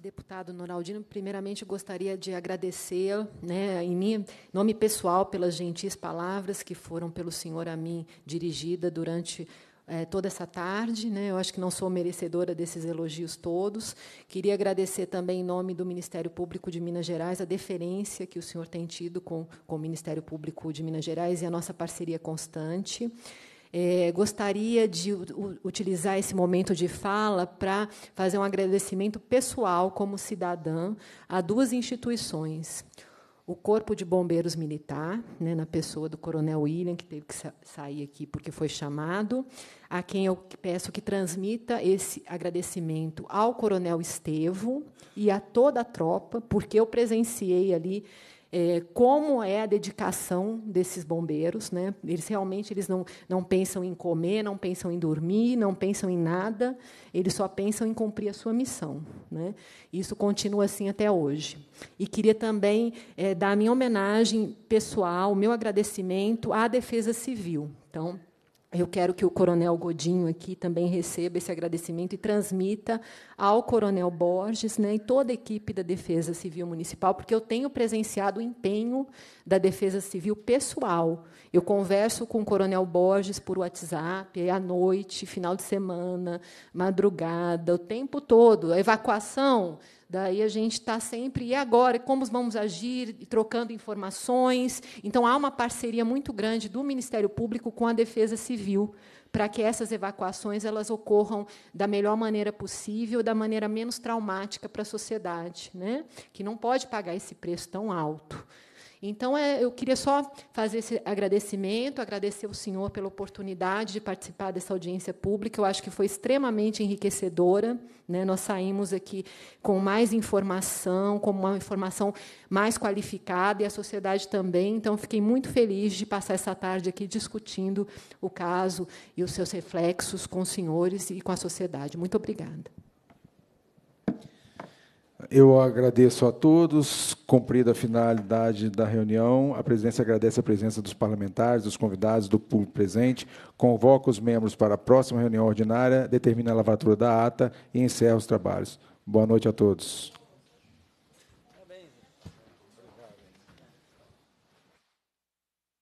Deputado Noraldino, primeiramente gostaria de agradecer, né, em nome pessoal, pelas gentis palavras que foram pelo senhor a mim dirigida durante é, toda essa tarde. Né? Eu acho que não sou merecedora desses elogios todos. Queria agradecer também, em nome do Ministério Público de Minas Gerais, a deferência que o senhor tem tido com, com o Ministério Público de Minas Gerais e a nossa parceria constante. É, gostaria de utilizar esse momento de fala para fazer um agradecimento pessoal, como cidadã, a duas instituições. O Corpo de Bombeiros Militar, né, na pessoa do Coronel William, que teve que sa sair aqui porque foi chamado, a quem eu peço que transmita esse agradecimento ao Coronel Estevo e a toda a tropa, porque eu presenciei ali é, como é a dedicação desses bombeiros. Né? Eles realmente eles não, não pensam em comer, não pensam em dormir, não pensam em nada, eles só pensam em cumprir a sua missão. Né? Isso continua assim até hoje. E queria também é, dar minha homenagem pessoal, meu agradecimento à Defesa Civil. Então, eu quero que o Coronel Godinho aqui também receba esse agradecimento e transmita ao Coronel Borges né, e toda a equipe da Defesa Civil Municipal, porque eu tenho presenciado o empenho da Defesa Civil pessoal. Eu converso com o Coronel Borges por WhatsApp, à noite, final de semana, madrugada, o tempo todo. A evacuação Daí a gente está sempre, e agora, como vamos agir, trocando informações. Então, há uma parceria muito grande do Ministério Público com a Defesa Civil para que essas evacuações elas ocorram da melhor maneira possível, da maneira menos traumática para a sociedade, né? que não pode pagar esse preço tão alto. Então, é, eu queria só fazer esse agradecimento, agradecer ao senhor pela oportunidade de participar dessa audiência pública. Eu acho que foi extremamente enriquecedora. Né? Nós saímos aqui com mais informação, com uma informação mais qualificada e a sociedade também. Então, fiquei muito feliz de passar essa tarde aqui discutindo o caso e os seus reflexos com os senhores e com a sociedade. Muito obrigada. Eu agradeço a todos, cumprida a finalidade da reunião, a presidência agradece a presença dos parlamentares, dos convidados, do público presente, convoca os membros para a próxima reunião ordinária, determina a lavatura da ata e encerra os trabalhos. Boa noite a todos.